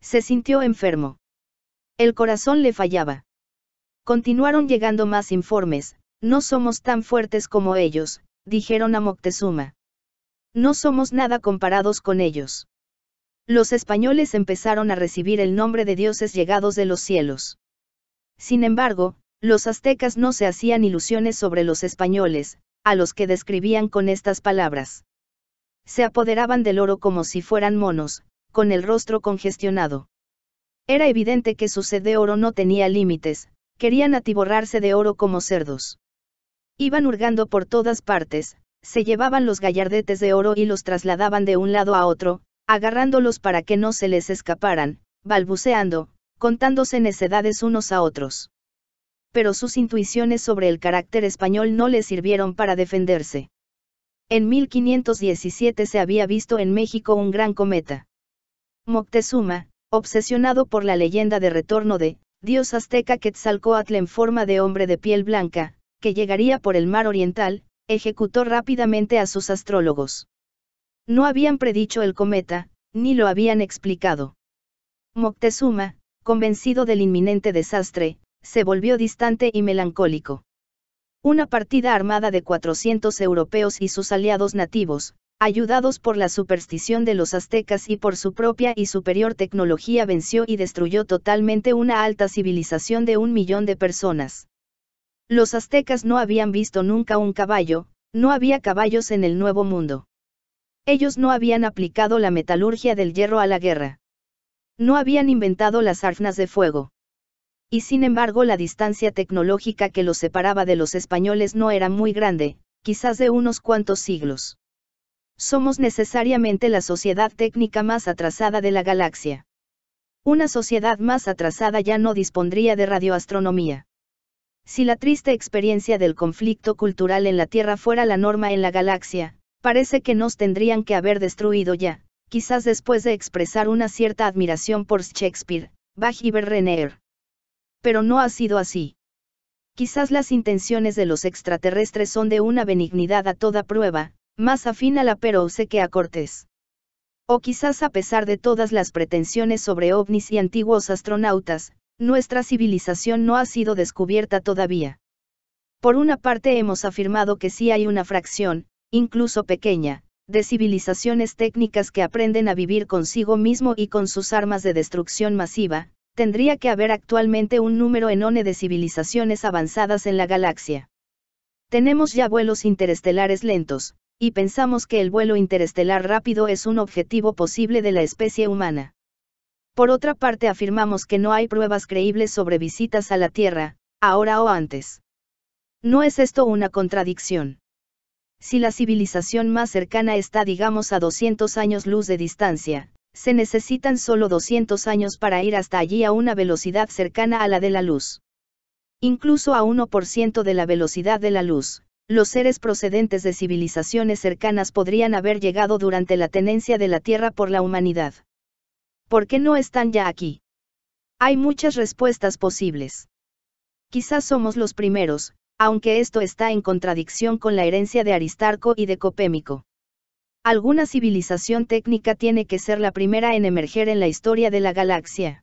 Se sintió enfermo. El corazón le fallaba. Continuaron llegando más informes, no somos tan fuertes como ellos, dijeron a Moctezuma. No somos nada comparados con ellos. Los españoles empezaron a recibir el nombre de dioses llegados de los cielos. Sin embargo, los aztecas no se hacían ilusiones sobre los españoles, a los que describían con estas palabras. Se apoderaban del oro como si fueran monos, con el rostro congestionado. Era evidente que su sed de oro no tenía límites, querían atiborrarse de oro como cerdos. Iban hurgando por todas partes, se llevaban los gallardetes de oro y los trasladaban de un lado a otro, agarrándolos para que no se les escaparan, balbuceando, contándose necedades unos a otros. Pero sus intuiciones sobre el carácter español no le sirvieron para defenderse. En 1517 se había visto en México un gran cometa. Moctezuma, obsesionado por la leyenda de retorno de, dios azteca Quetzalcoatl en forma de hombre de piel blanca, que llegaría por el mar oriental, ejecutó rápidamente a sus astrólogos. No habían predicho el cometa, ni lo habían explicado. Moctezuma, convencido del inminente desastre, se volvió distante y melancólico. Una partida armada de 400 europeos y sus aliados nativos, ayudados por la superstición de los aztecas y por su propia y superior tecnología, venció y destruyó totalmente una alta civilización de un millón de personas. Los aztecas no habían visto nunca un caballo, no había caballos en el Nuevo Mundo. Ellos no habían aplicado la metalurgia del hierro a la guerra. No habían inventado las arfnas de fuego. Y sin embargo la distancia tecnológica que los separaba de los españoles no era muy grande, quizás de unos cuantos siglos. Somos necesariamente la sociedad técnica más atrasada de la galaxia. Una sociedad más atrasada ya no dispondría de radioastronomía. Si la triste experiencia del conflicto cultural en la Tierra fuera la norma en la galaxia, parece que nos tendrían que haber destruido ya, quizás después de expresar una cierta admiración por Shakespeare, Bach y Pero no ha sido así. Quizás las intenciones de los extraterrestres son de una benignidad a toda prueba, más afín a la Perouse que a Cortés. O quizás a pesar de todas las pretensiones sobre ovnis y antiguos astronautas, nuestra civilización no ha sido descubierta todavía. Por una parte hemos afirmado que sí hay una fracción, incluso pequeña, de civilizaciones técnicas que aprenden a vivir consigo mismo y con sus armas de destrucción masiva, tendría que haber actualmente un número enorme de civilizaciones avanzadas en la galaxia. Tenemos ya vuelos interestelares lentos, y pensamos que el vuelo interestelar rápido es un objetivo posible de la especie humana. Por otra parte, afirmamos que no hay pruebas creíbles sobre visitas a la Tierra, ahora o antes. ¿No es esto una contradicción? Si la civilización más cercana está digamos a 200 años luz de distancia, se necesitan solo 200 años para ir hasta allí a una velocidad cercana a la de la luz. Incluso a 1% de la velocidad de la luz, los seres procedentes de civilizaciones cercanas podrían haber llegado durante la tenencia de la Tierra por la humanidad. ¿Por qué no están ya aquí? Hay muchas respuestas posibles. Quizás somos los primeros, aunque esto está en contradicción con la herencia de Aristarco y de Copémico. Alguna civilización técnica tiene que ser la primera en emerger en la historia de la galaxia.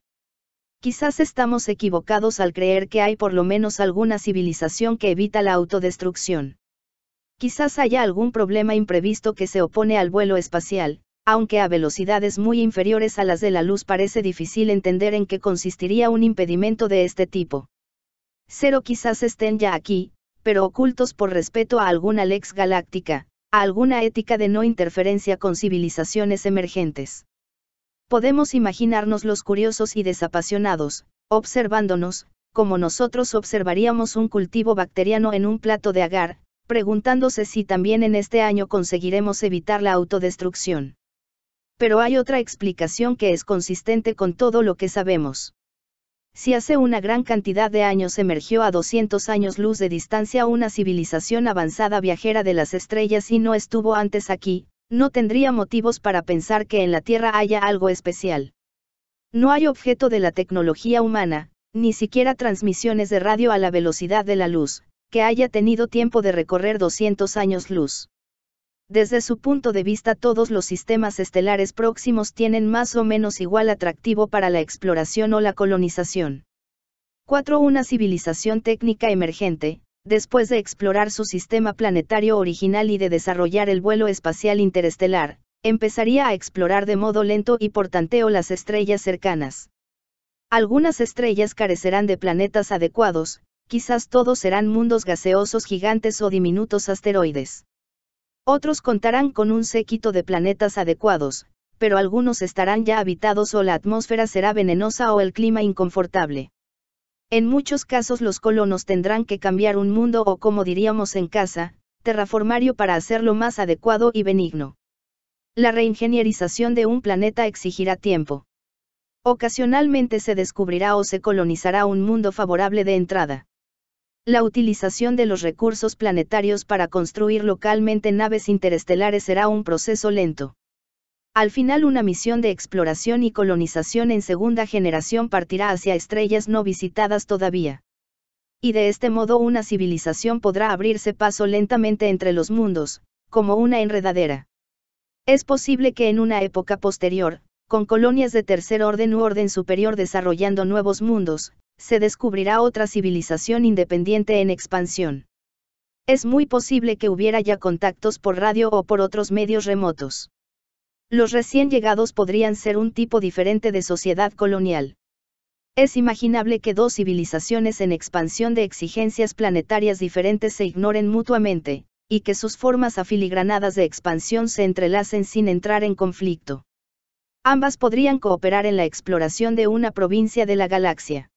Quizás estamos equivocados al creer que hay por lo menos alguna civilización que evita la autodestrucción. Quizás haya algún problema imprevisto que se opone al vuelo espacial, aunque a velocidades muy inferiores a las de la luz parece difícil entender en qué consistiría un impedimento de este tipo. Cero quizás estén ya aquí, pero ocultos por respeto a alguna lex galáctica, a alguna ética de no interferencia con civilizaciones emergentes. Podemos imaginarnos los curiosos y desapasionados, observándonos, como nosotros observaríamos un cultivo bacteriano en un plato de agar, preguntándose si también en este año conseguiremos evitar la autodestrucción. Pero hay otra explicación que es consistente con todo lo que sabemos. Si hace una gran cantidad de años emergió a 200 años luz de distancia una civilización avanzada viajera de las estrellas y no estuvo antes aquí, no tendría motivos para pensar que en la Tierra haya algo especial. No hay objeto de la tecnología humana, ni siquiera transmisiones de radio a la velocidad de la luz, que haya tenido tiempo de recorrer 200 años luz. Desde su punto de vista todos los sistemas estelares próximos tienen más o menos igual atractivo para la exploración o la colonización. 4. Una civilización técnica emergente, después de explorar su sistema planetario original y de desarrollar el vuelo espacial interestelar, empezaría a explorar de modo lento y por tanteo las estrellas cercanas. Algunas estrellas carecerán de planetas adecuados, quizás todos serán mundos gaseosos gigantes o diminutos asteroides. Otros contarán con un séquito de planetas adecuados, pero algunos estarán ya habitados o la atmósfera será venenosa o el clima inconfortable. En muchos casos los colonos tendrán que cambiar un mundo o como diríamos en casa, terraformario para hacerlo más adecuado y benigno. La reingenierización de un planeta exigirá tiempo. Ocasionalmente se descubrirá o se colonizará un mundo favorable de entrada. La utilización de los recursos planetarios para construir localmente naves interestelares será un proceso lento. Al final una misión de exploración y colonización en segunda generación partirá hacia estrellas no visitadas todavía. Y de este modo una civilización podrá abrirse paso lentamente entre los mundos, como una enredadera. Es posible que en una época posterior, con colonias de tercer orden u orden superior desarrollando nuevos mundos, se descubrirá otra civilización independiente en expansión. Es muy posible que hubiera ya contactos por radio o por otros medios remotos. Los recién llegados podrían ser un tipo diferente de sociedad colonial. Es imaginable que dos civilizaciones en expansión de exigencias planetarias diferentes se ignoren mutuamente, y que sus formas afiligranadas de expansión se entrelacen sin entrar en conflicto. Ambas podrían cooperar en la exploración de una provincia de la galaxia.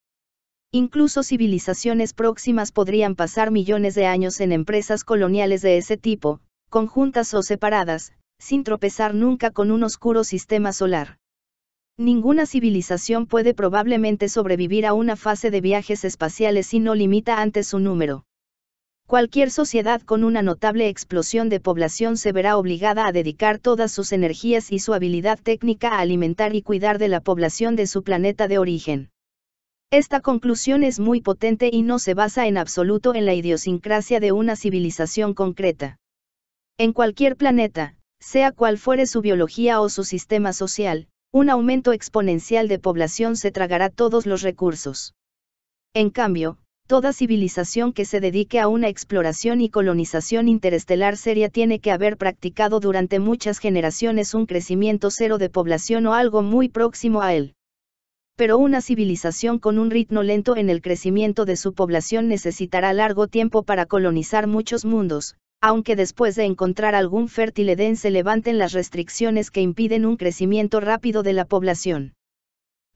Incluso civilizaciones próximas podrían pasar millones de años en empresas coloniales de ese tipo, conjuntas o separadas, sin tropezar nunca con un oscuro sistema solar. Ninguna civilización puede probablemente sobrevivir a una fase de viajes espaciales si no limita antes su número. Cualquier sociedad con una notable explosión de población se verá obligada a dedicar todas sus energías y su habilidad técnica a alimentar y cuidar de la población de su planeta de origen. Esta conclusión es muy potente y no se basa en absoluto en la idiosincrasia de una civilización concreta. En cualquier planeta, sea cual fuere su biología o su sistema social, un aumento exponencial de población se tragará todos los recursos. En cambio, toda civilización que se dedique a una exploración y colonización interestelar seria tiene que haber practicado durante muchas generaciones un crecimiento cero de población o algo muy próximo a él pero una civilización con un ritmo lento en el crecimiento de su población necesitará largo tiempo para colonizar muchos mundos, aunque después de encontrar algún fértil Edén se levanten las restricciones que impiden un crecimiento rápido de la población.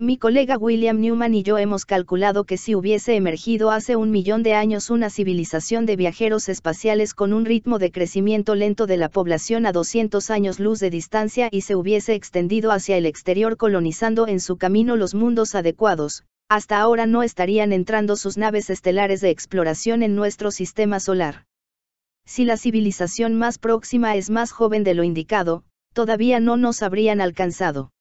Mi colega William Newman y yo hemos calculado que si hubiese emergido hace un millón de años una civilización de viajeros espaciales con un ritmo de crecimiento lento de la población a 200 años luz de distancia y se hubiese extendido hacia el exterior colonizando en su camino los mundos adecuados, hasta ahora no estarían entrando sus naves estelares de exploración en nuestro sistema solar. Si la civilización más próxima es más joven de lo indicado, todavía no nos habrían alcanzado.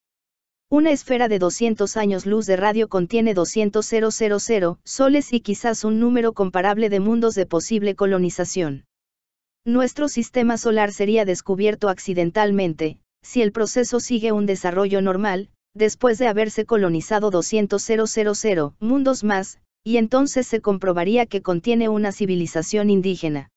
Una esfera de 200 años luz de radio contiene 200,000 soles y quizás un número comparable de mundos de posible colonización. Nuestro sistema solar sería descubierto accidentalmente, si el proceso sigue un desarrollo normal, después de haberse colonizado 200,000 mundos más, y entonces se comprobaría que contiene una civilización indígena.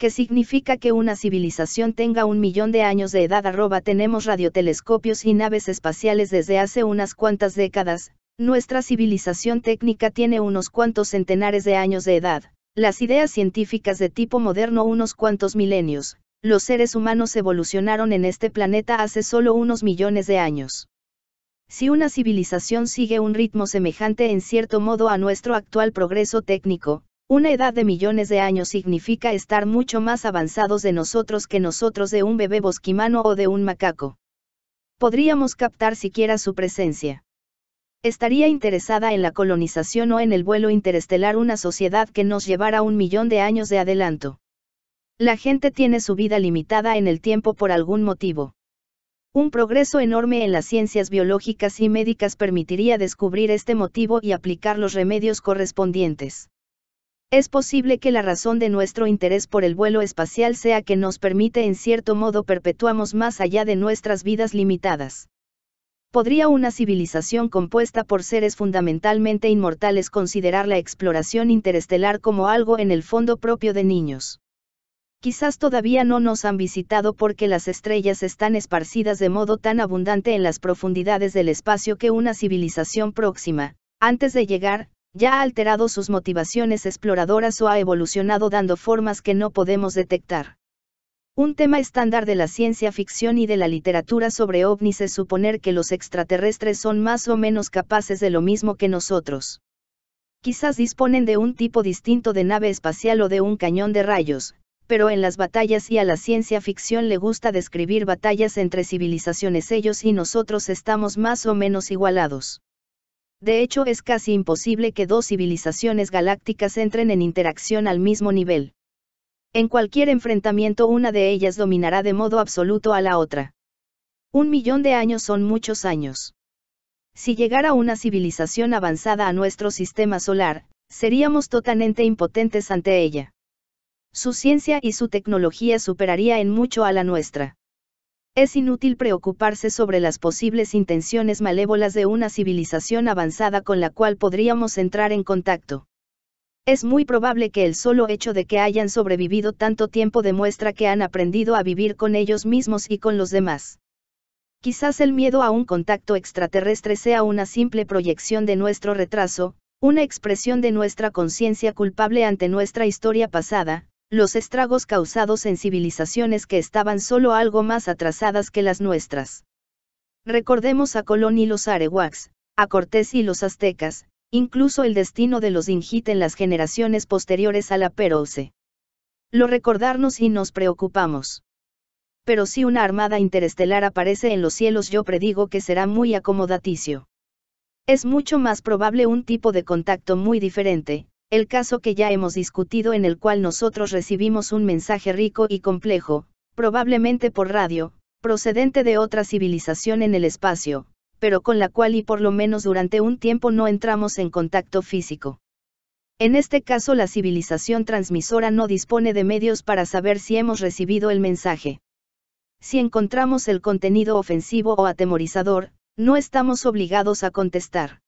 ¿Qué significa que una civilización tenga un millón de años de edad. Arroba, tenemos radiotelescopios y naves espaciales desde hace unas cuantas décadas, nuestra civilización técnica tiene unos cuantos centenares de años de edad, las ideas científicas de tipo moderno unos cuantos milenios, los seres humanos evolucionaron en este planeta hace solo unos millones de años. Si una civilización sigue un ritmo semejante en cierto modo a nuestro actual progreso técnico, una edad de millones de años significa estar mucho más avanzados de nosotros que nosotros de un bebé bosquimano o de un macaco. Podríamos captar siquiera su presencia. Estaría interesada en la colonización o en el vuelo interestelar una sociedad que nos llevara un millón de años de adelanto. La gente tiene su vida limitada en el tiempo por algún motivo. Un progreso enorme en las ciencias biológicas y médicas permitiría descubrir este motivo y aplicar los remedios correspondientes. Es posible que la razón de nuestro interés por el vuelo espacial sea que nos permite en cierto modo perpetuamos más allá de nuestras vidas limitadas. ¿Podría una civilización compuesta por seres fundamentalmente inmortales considerar la exploración interestelar como algo en el fondo propio de niños? Quizás todavía no nos han visitado porque las estrellas están esparcidas de modo tan abundante en las profundidades del espacio que una civilización próxima, antes de llegar, ya ha alterado sus motivaciones exploradoras o ha evolucionado dando formas que no podemos detectar. Un tema estándar de la ciencia ficción y de la literatura sobre ovnis es suponer que los extraterrestres son más o menos capaces de lo mismo que nosotros. Quizás disponen de un tipo distinto de nave espacial o de un cañón de rayos, pero en las batallas y a la ciencia ficción le gusta describir batallas entre civilizaciones ellos y nosotros estamos más o menos igualados. De hecho es casi imposible que dos civilizaciones galácticas entren en interacción al mismo nivel. En cualquier enfrentamiento una de ellas dominará de modo absoluto a la otra. Un millón de años son muchos años. Si llegara una civilización avanzada a nuestro sistema solar, seríamos totalmente impotentes ante ella. Su ciencia y su tecnología superaría en mucho a la nuestra. Es inútil preocuparse sobre las posibles intenciones malévolas de una civilización avanzada con la cual podríamos entrar en contacto. Es muy probable que el solo hecho de que hayan sobrevivido tanto tiempo demuestra que han aprendido a vivir con ellos mismos y con los demás. Quizás el miedo a un contacto extraterrestre sea una simple proyección de nuestro retraso, una expresión de nuestra conciencia culpable ante nuestra historia pasada, los estragos causados en civilizaciones que estaban solo algo más atrasadas que las nuestras. Recordemos a Colón y los arewaks, a Cortés y los aztecas, incluso el destino de los Ingit en las generaciones posteriores a la Perouse. Lo recordarnos y nos preocupamos. Pero si una armada interestelar aparece en los cielos yo predigo que será muy acomodaticio. Es mucho más probable un tipo de contacto muy diferente, el caso que ya hemos discutido en el cual nosotros recibimos un mensaje rico y complejo, probablemente por radio, procedente de otra civilización en el espacio, pero con la cual y por lo menos durante un tiempo no entramos en contacto físico. En este caso la civilización transmisora no dispone de medios para saber si hemos recibido el mensaje. Si encontramos el contenido ofensivo o atemorizador, no estamos obligados a contestar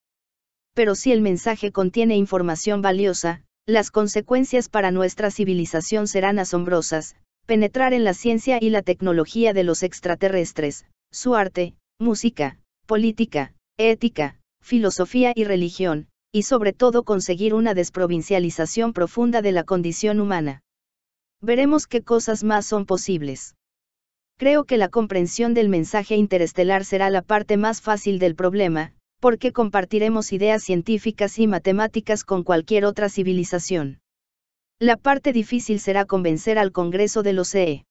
pero si el mensaje contiene información valiosa, las consecuencias para nuestra civilización serán asombrosas, penetrar en la ciencia y la tecnología de los extraterrestres, su arte, música, política, ética, filosofía y religión, y sobre todo conseguir una desprovincialización profunda de la condición humana. Veremos qué cosas más son posibles. Creo que la comprensión del mensaje interestelar será la parte más fácil del problema, porque compartiremos ideas científicas y matemáticas con cualquier otra civilización. La parte difícil será convencer al Congreso de los EE.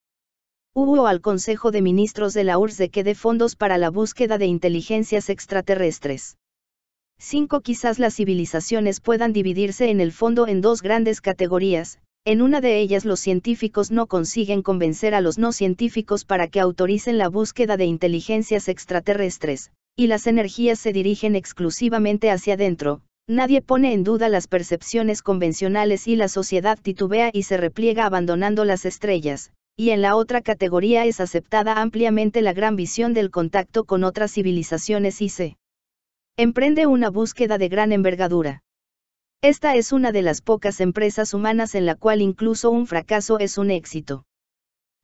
UU. o al Consejo de Ministros de la URSS de que dé fondos para la búsqueda de inteligencias extraterrestres. 5. Quizás las civilizaciones puedan dividirse en el fondo en dos grandes categorías, en una de ellas los científicos no consiguen convencer a los no científicos para que autoricen la búsqueda de inteligencias extraterrestres, y las energías se dirigen exclusivamente hacia adentro, nadie pone en duda las percepciones convencionales y la sociedad titubea y se repliega abandonando las estrellas, y en la otra categoría es aceptada ampliamente la gran visión del contacto con otras civilizaciones y se emprende una búsqueda de gran envergadura. Esta es una de las pocas empresas humanas en la cual incluso un fracaso es un éxito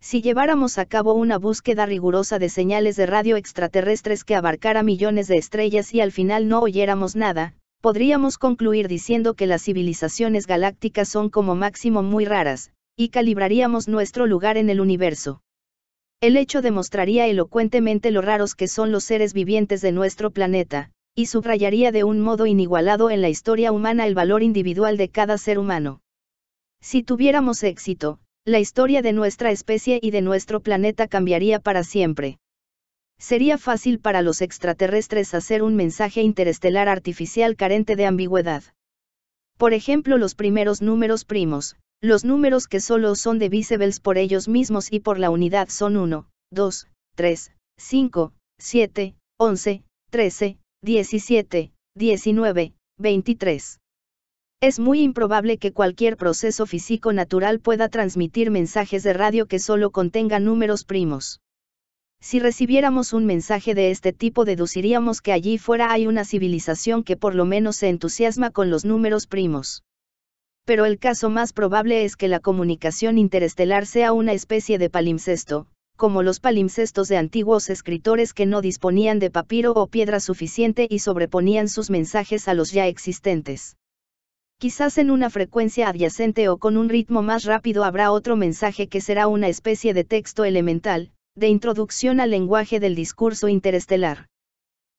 si lleváramos a cabo una búsqueda rigurosa de señales de radio extraterrestres que abarcara millones de estrellas y al final no oyéramos nada, podríamos concluir diciendo que las civilizaciones galácticas son como máximo muy raras, y calibraríamos nuestro lugar en el universo. El hecho demostraría elocuentemente lo raros que son los seres vivientes de nuestro planeta, y subrayaría de un modo inigualado en la historia humana el valor individual de cada ser humano. Si tuviéramos éxito, la historia de nuestra especie y de nuestro planeta cambiaría para siempre. Sería fácil para los extraterrestres hacer un mensaje interestelar artificial carente de ambigüedad. Por ejemplo, los primeros números primos, los números que solo son divisibles por ellos mismos y por la unidad son 1, 2, 3, 5, 7, 11, 13, 17, 19, 23. Es muy improbable que cualquier proceso físico natural pueda transmitir mensajes de radio que solo contenga números primos. Si recibiéramos un mensaje de este tipo deduciríamos que allí fuera hay una civilización que por lo menos se entusiasma con los números primos. Pero el caso más probable es que la comunicación interestelar sea una especie de palimpsesto, como los palimpsestos de antiguos escritores que no disponían de papiro o piedra suficiente y sobreponían sus mensajes a los ya existentes. Quizás en una frecuencia adyacente o con un ritmo más rápido habrá otro mensaje que será una especie de texto elemental, de introducción al lenguaje del discurso interestelar.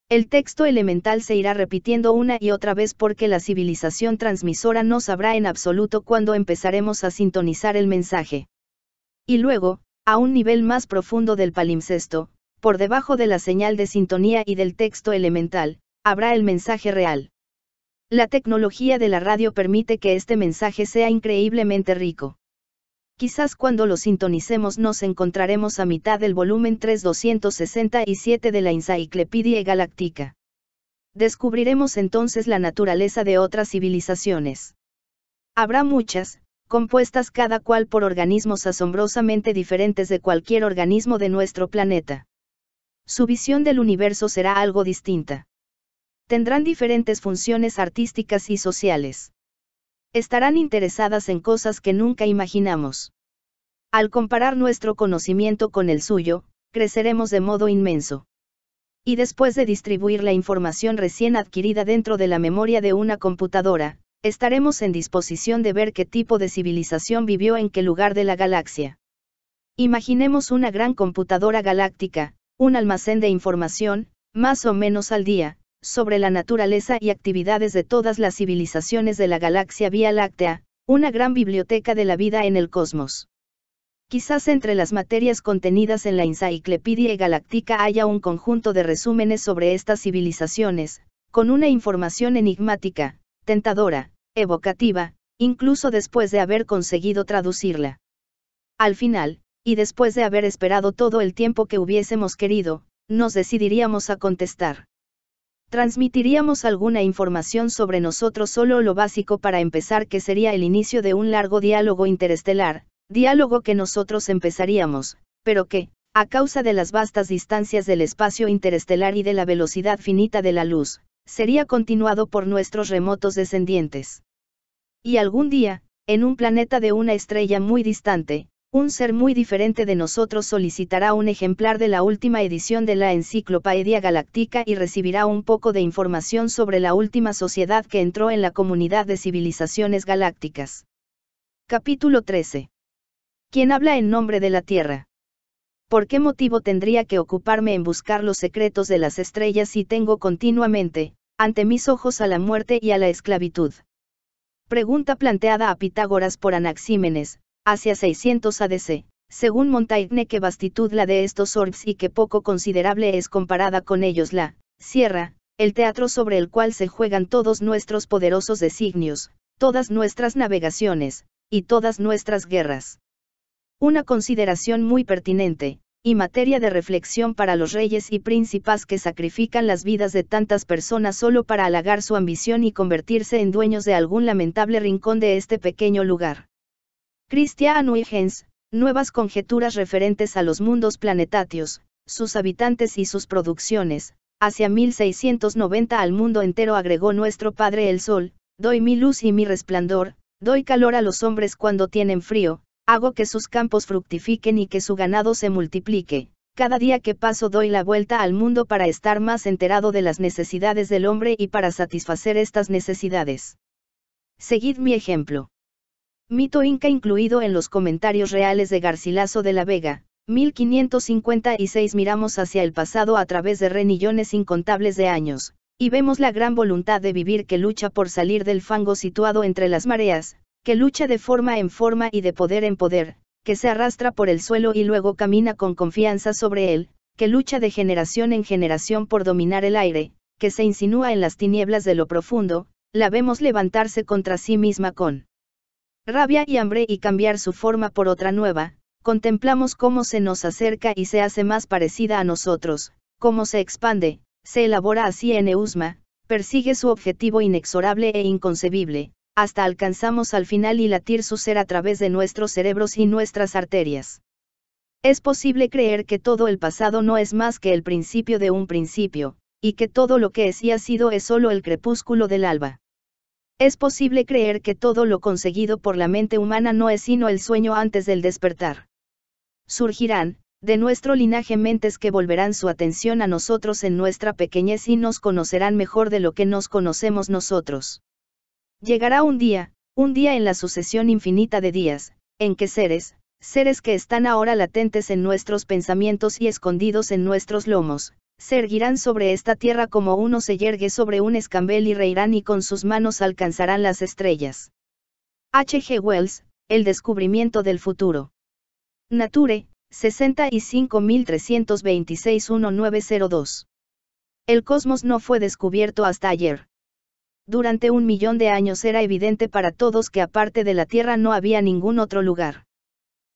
El texto elemental se irá repitiendo una y otra vez porque la civilización transmisora no sabrá en absoluto cuándo empezaremos a sintonizar el mensaje. Y luego, a un nivel más profundo del palimpsesto, por debajo de la señal de sintonía y del texto elemental, habrá el mensaje real la tecnología de la radio permite que este mensaje sea increíblemente rico. Quizás cuando lo sintonicemos nos encontraremos a mitad del volumen 3267 de la Encyclopedia Galáctica. Descubriremos entonces la naturaleza de otras civilizaciones. Habrá muchas, compuestas cada cual por organismos asombrosamente diferentes de cualquier organismo de nuestro planeta. Su visión del universo será algo distinta tendrán diferentes funciones artísticas y sociales. Estarán interesadas en cosas que nunca imaginamos. Al comparar nuestro conocimiento con el suyo, creceremos de modo inmenso. Y después de distribuir la información recién adquirida dentro de la memoria de una computadora, estaremos en disposición de ver qué tipo de civilización vivió en qué lugar de la galaxia. Imaginemos una gran computadora galáctica, un almacén de información, más o menos al día, sobre la naturaleza y actividades de todas las civilizaciones de la galaxia Vía Láctea, una gran biblioteca de la vida en el cosmos. Quizás entre las materias contenidas en la Encyclopedia Galáctica haya un conjunto de resúmenes sobre estas civilizaciones, con una información enigmática, tentadora, evocativa, incluso después de haber conseguido traducirla. Al final, y después de haber esperado todo el tiempo que hubiésemos querido, nos decidiríamos a contestar transmitiríamos alguna información sobre nosotros solo lo básico para empezar que sería el inicio de un largo diálogo interestelar, diálogo que nosotros empezaríamos, pero que, a causa de las vastas distancias del espacio interestelar y de la velocidad finita de la luz, sería continuado por nuestros remotos descendientes. Y algún día, en un planeta de una estrella muy distante, un ser muy diferente de nosotros solicitará un ejemplar de la última edición de la enciclopedia Galáctica y recibirá un poco de información sobre la última sociedad que entró en la comunidad de civilizaciones galácticas. Capítulo 13. ¿Quién habla en nombre de la Tierra? ¿Por qué motivo tendría que ocuparme en buscar los secretos de las estrellas si tengo continuamente, ante mis ojos a la muerte y a la esclavitud? Pregunta planteada a Pitágoras por Anaxímenes, hacia 600 ADC. Según Montaigne que vastitud la de estos orbs y que poco considerable es comparada con ellos la sierra, el teatro sobre el cual se juegan todos nuestros poderosos designios, todas nuestras navegaciones, y todas nuestras guerras. Una consideración muy pertinente, y materia de reflexión para los reyes y príncipes que sacrifican las vidas de tantas personas solo para halagar su ambición y convertirse en dueños de algún lamentable rincón de este pequeño lugar. Christian Huygens, nuevas conjeturas referentes a los mundos planetarios, sus habitantes y sus producciones, hacia 1690 al mundo entero agregó nuestro Padre el Sol, doy mi luz y mi resplandor, doy calor a los hombres cuando tienen frío, hago que sus campos fructifiquen y que su ganado se multiplique. Cada día que paso doy la vuelta al mundo para estar más enterado de las necesidades del hombre y para satisfacer estas necesidades. Seguid mi ejemplo. Mito Inca incluido en los comentarios reales de Garcilaso de la Vega, 1556 miramos hacia el pasado a través de renillones incontables de años, y vemos la gran voluntad de vivir que lucha por salir del fango situado entre las mareas, que lucha de forma en forma y de poder en poder, que se arrastra por el suelo y luego camina con confianza sobre él, que lucha de generación en generación por dominar el aire, que se insinúa en las tinieblas de lo profundo, la vemos levantarse contra sí misma con rabia y hambre y cambiar su forma por otra nueva, contemplamos cómo se nos acerca y se hace más parecida a nosotros, cómo se expande, se elabora así en Eusma, persigue su objetivo inexorable e inconcebible, hasta alcanzamos al final y latir su ser a través de nuestros cerebros y nuestras arterias. Es posible creer que todo el pasado no es más que el principio de un principio, y que todo lo que es y ha sido es solo el crepúsculo del alba. Es posible creer que todo lo conseguido por la mente humana no es sino el sueño antes del despertar. Surgirán, de nuestro linaje mentes que volverán su atención a nosotros en nuestra pequeñez y nos conocerán mejor de lo que nos conocemos nosotros. Llegará un día, un día en la sucesión infinita de días, en que seres, seres que están ahora latentes en nuestros pensamientos y escondidos en nuestros lomos, se erguirán sobre esta tierra como uno se yergue sobre un escambel y reirán y con sus manos alcanzarán las estrellas. H. G. Wells, El descubrimiento del futuro. Nature, 653261902. El cosmos no fue descubierto hasta ayer. Durante un millón de años era evidente para todos que aparte de la Tierra no había ningún otro lugar.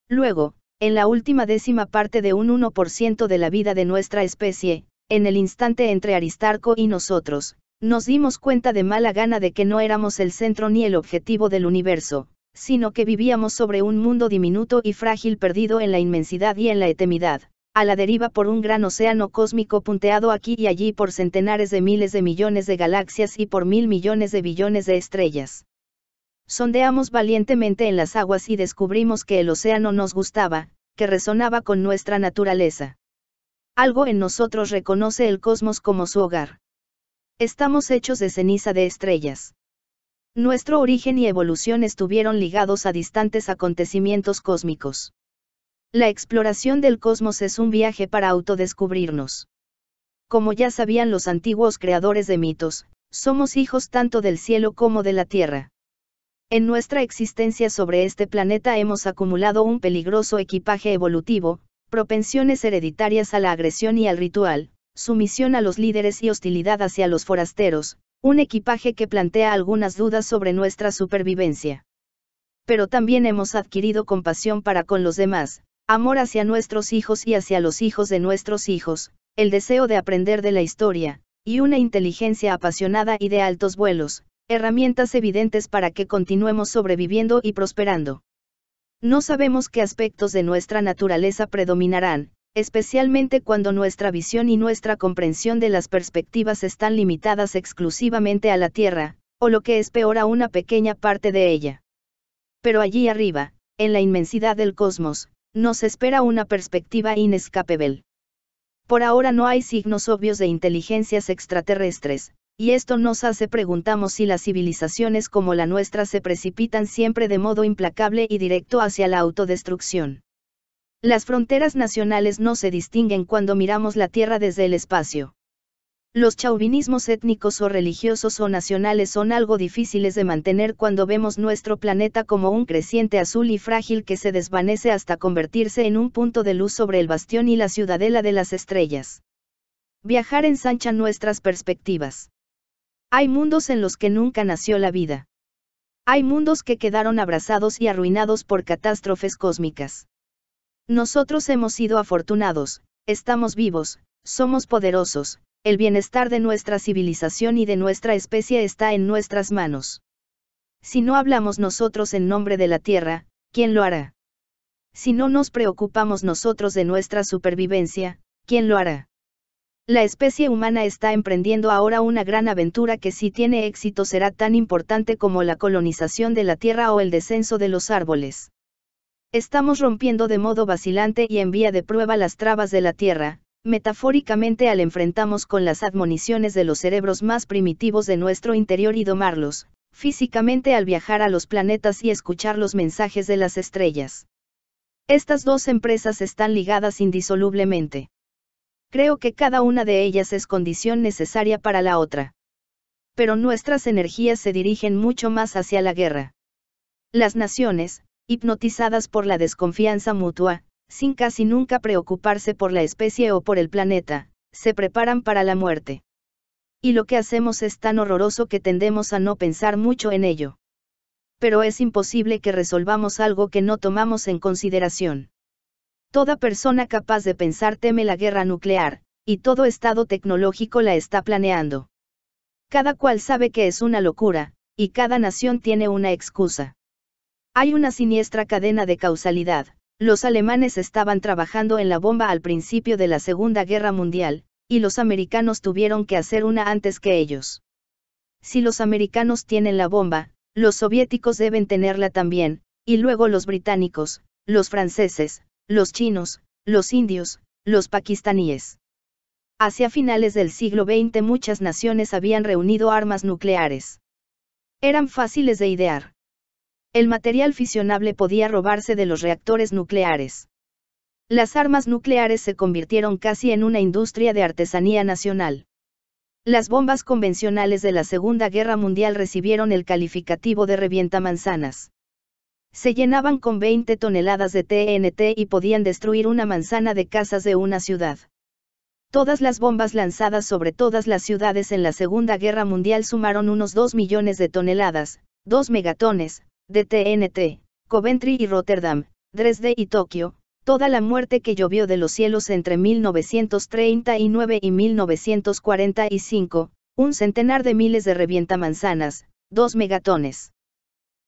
Luego, en la última décima parte de un 1% de la vida de nuestra especie, en el instante entre Aristarco y nosotros, nos dimos cuenta de mala gana de que no éramos el centro ni el objetivo del universo, sino que vivíamos sobre un mundo diminuto y frágil perdido en la inmensidad y en la eternidad, a la deriva por un gran océano cósmico punteado aquí y allí por centenares de miles de millones de galaxias y por mil millones de billones de estrellas. Sondeamos valientemente en las aguas y descubrimos que el océano nos gustaba, que resonaba con nuestra naturaleza algo en nosotros reconoce el cosmos como su hogar. Estamos hechos de ceniza de estrellas. Nuestro origen y evolución estuvieron ligados a distantes acontecimientos cósmicos. La exploración del cosmos es un viaje para autodescubrirnos. Como ya sabían los antiguos creadores de mitos, somos hijos tanto del cielo como de la tierra. En nuestra existencia sobre este planeta hemos acumulado un peligroso equipaje evolutivo, propensiones hereditarias a la agresión y al ritual, sumisión a los líderes y hostilidad hacia los forasteros, un equipaje que plantea algunas dudas sobre nuestra supervivencia. Pero también hemos adquirido compasión para con los demás, amor hacia nuestros hijos y hacia los hijos de nuestros hijos, el deseo de aprender de la historia, y una inteligencia apasionada y de altos vuelos, herramientas evidentes para que continuemos sobreviviendo y prosperando. No sabemos qué aspectos de nuestra naturaleza predominarán, especialmente cuando nuestra visión y nuestra comprensión de las perspectivas están limitadas exclusivamente a la Tierra, o lo que es peor a una pequeña parte de ella. Pero allí arriba, en la inmensidad del cosmos, nos espera una perspectiva inescapable. Por ahora no hay signos obvios de inteligencias extraterrestres, y esto nos hace preguntamos si las civilizaciones como la nuestra se precipitan siempre de modo implacable y directo hacia la autodestrucción. Las fronteras nacionales no se distinguen cuando miramos la Tierra desde el espacio. Los chauvinismos étnicos o religiosos o nacionales son algo difíciles de mantener cuando vemos nuestro planeta como un creciente azul y frágil que se desvanece hasta convertirse en un punto de luz sobre el bastión y la ciudadela de las estrellas. Viajar ensancha nuestras perspectivas. Hay mundos en los que nunca nació la vida. Hay mundos que quedaron abrazados y arruinados por catástrofes cósmicas. Nosotros hemos sido afortunados, estamos vivos, somos poderosos, el bienestar de nuestra civilización y de nuestra especie está en nuestras manos. Si no hablamos nosotros en nombre de la Tierra, ¿quién lo hará? Si no nos preocupamos nosotros de nuestra supervivencia, ¿quién lo hará? La especie humana está emprendiendo ahora una gran aventura que si tiene éxito será tan importante como la colonización de la Tierra o el descenso de los árboles. Estamos rompiendo de modo vacilante y en vía de prueba las trabas de la Tierra, metafóricamente al enfrentamos con las admoniciones de los cerebros más primitivos de nuestro interior y domarlos, físicamente al viajar a los planetas y escuchar los mensajes de las estrellas. Estas dos empresas están ligadas indisolublemente. Creo que cada una de ellas es condición necesaria para la otra. Pero nuestras energías se dirigen mucho más hacia la guerra. Las naciones, hipnotizadas por la desconfianza mutua, sin casi nunca preocuparse por la especie o por el planeta, se preparan para la muerte. Y lo que hacemos es tan horroroso que tendemos a no pensar mucho en ello. Pero es imposible que resolvamos algo que no tomamos en consideración. Toda persona capaz de pensar teme la guerra nuclear, y todo Estado tecnológico la está planeando. Cada cual sabe que es una locura, y cada nación tiene una excusa. Hay una siniestra cadena de causalidad. Los alemanes estaban trabajando en la bomba al principio de la Segunda Guerra Mundial, y los americanos tuvieron que hacer una antes que ellos. Si los americanos tienen la bomba, los soviéticos deben tenerla también, y luego los británicos, los franceses, los chinos, los indios, los pakistaníes. Hacia finales del siglo XX muchas naciones habían reunido armas nucleares. Eran fáciles de idear. El material fisionable podía robarse de los reactores nucleares. Las armas nucleares se convirtieron casi en una industria de artesanía nacional. Las bombas convencionales de la Segunda Guerra Mundial recibieron el calificativo de revienta manzanas se llenaban con 20 toneladas de TNT y podían destruir una manzana de casas de una ciudad. Todas las bombas lanzadas sobre todas las ciudades en la Segunda Guerra Mundial sumaron unos 2 millones de toneladas, 2 megatones, de TNT, Coventry y Rotterdam, Dresde y Tokio, toda la muerte que llovió de los cielos entre 1939 y 1945, un centenar de miles de revienta manzanas, 2 megatones.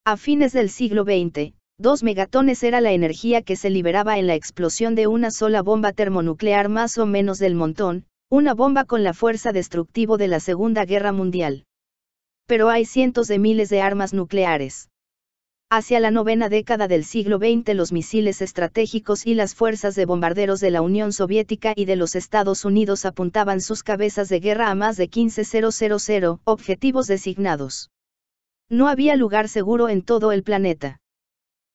A fines del siglo XX, dos megatones era la energía que se liberaba en la explosión de una sola bomba termonuclear más o menos del montón, una bomba con la fuerza destructivo de la Segunda Guerra Mundial. Pero hay cientos de miles de armas nucleares. Hacia la novena década del siglo XX los misiles estratégicos y las fuerzas de bombarderos de la Unión Soviética y de los Estados Unidos apuntaban sus cabezas de guerra a más de 15.000 objetivos designados. No había lugar seguro en todo el planeta.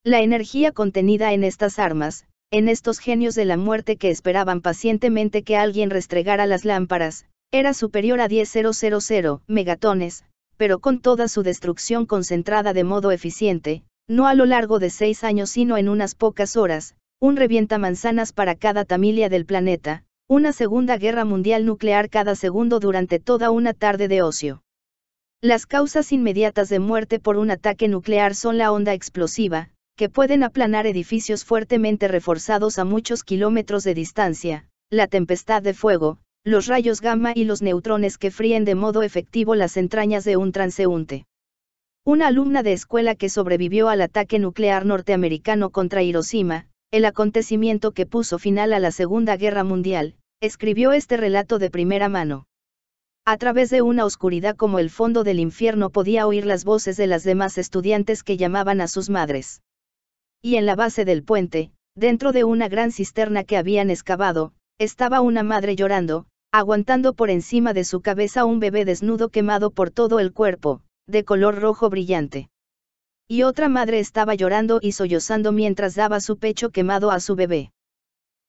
La energía contenida en estas armas, en estos genios de la muerte que esperaban pacientemente que alguien restregara las lámparas, era superior a 10.000 megatones, pero con toda su destrucción concentrada de modo eficiente, no a lo largo de seis años sino en unas pocas horas, un revienta manzanas para cada tamilia del planeta, una segunda guerra mundial nuclear cada segundo durante toda una tarde de ocio. Las causas inmediatas de muerte por un ataque nuclear son la onda explosiva, que pueden aplanar edificios fuertemente reforzados a muchos kilómetros de distancia, la tempestad de fuego, los rayos gamma y los neutrones que fríen de modo efectivo las entrañas de un transeúnte. Una alumna de escuela que sobrevivió al ataque nuclear norteamericano contra Hiroshima, el acontecimiento que puso final a la Segunda Guerra Mundial, escribió este relato de primera mano. A través de una oscuridad como el fondo del infierno podía oír las voces de las demás estudiantes que llamaban a sus madres. Y en la base del puente, dentro de una gran cisterna que habían excavado, estaba una madre llorando, aguantando por encima de su cabeza un bebé desnudo quemado por todo el cuerpo, de color rojo brillante. Y otra madre estaba llorando y sollozando mientras daba su pecho quemado a su bebé.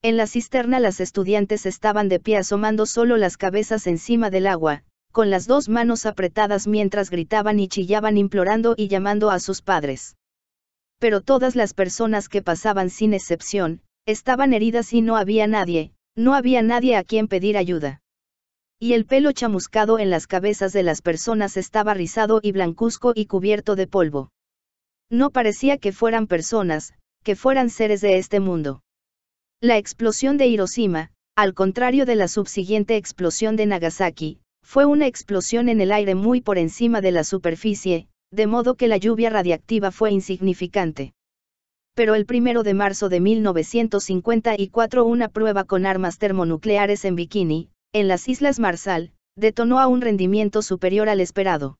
En la cisterna las estudiantes estaban de pie asomando solo las cabezas encima del agua, con las dos manos apretadas mientras gritaban y chillaban implorando y llamando a sus padres. Pero todas las personas que pasaban sin excepción, estaban heridas y no había nadie, no había nadie a quien pedir ayuda. Y el pelo chamuscado en las cabezas de las personas estaba rizado y blancuzco y cubierto de polvo. No parecía que fueran personas, que fueran seres de este mundo. La explosión de Hiroshima, al contrario de la subsiguiente explosión de Nagasaki, fue una explosión en el aire muy por encima de la superficie, de modo que la lluvia radiactiva fue insignificante. Pero el 1 de marzo de 1954 una prueba con armas termonucleares en Bikini, en las Islas Marsal, detonó a un rendimiento superior al esperado.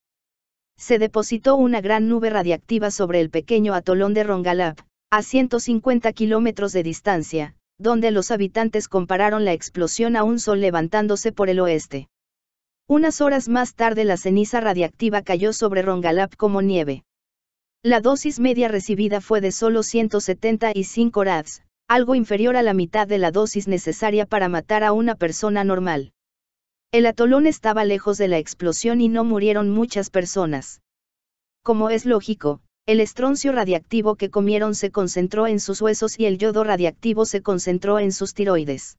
Se depositó una gran nube radiactiva sobre el pequeño atolón de Rongalap, a 150 kilómetros de distancia, donde los habitantes compararon la explosión a un sol levantándose por el oeste. Unas horas más tarde la ceniza radiactiva cayó sobre Rongalap como nieve. La dosis media recibida fue de solo 175 rads, algo inferior a la mitad de la dosis necesaria para matar a una persona normal. El atolón estaba lejos de la explosión y no murieron muchas personas. Como es lógico, el estroncio radiactivo que comieron se concentró en sus huesos y el yodo radiactivo se concentró en sus tiroides.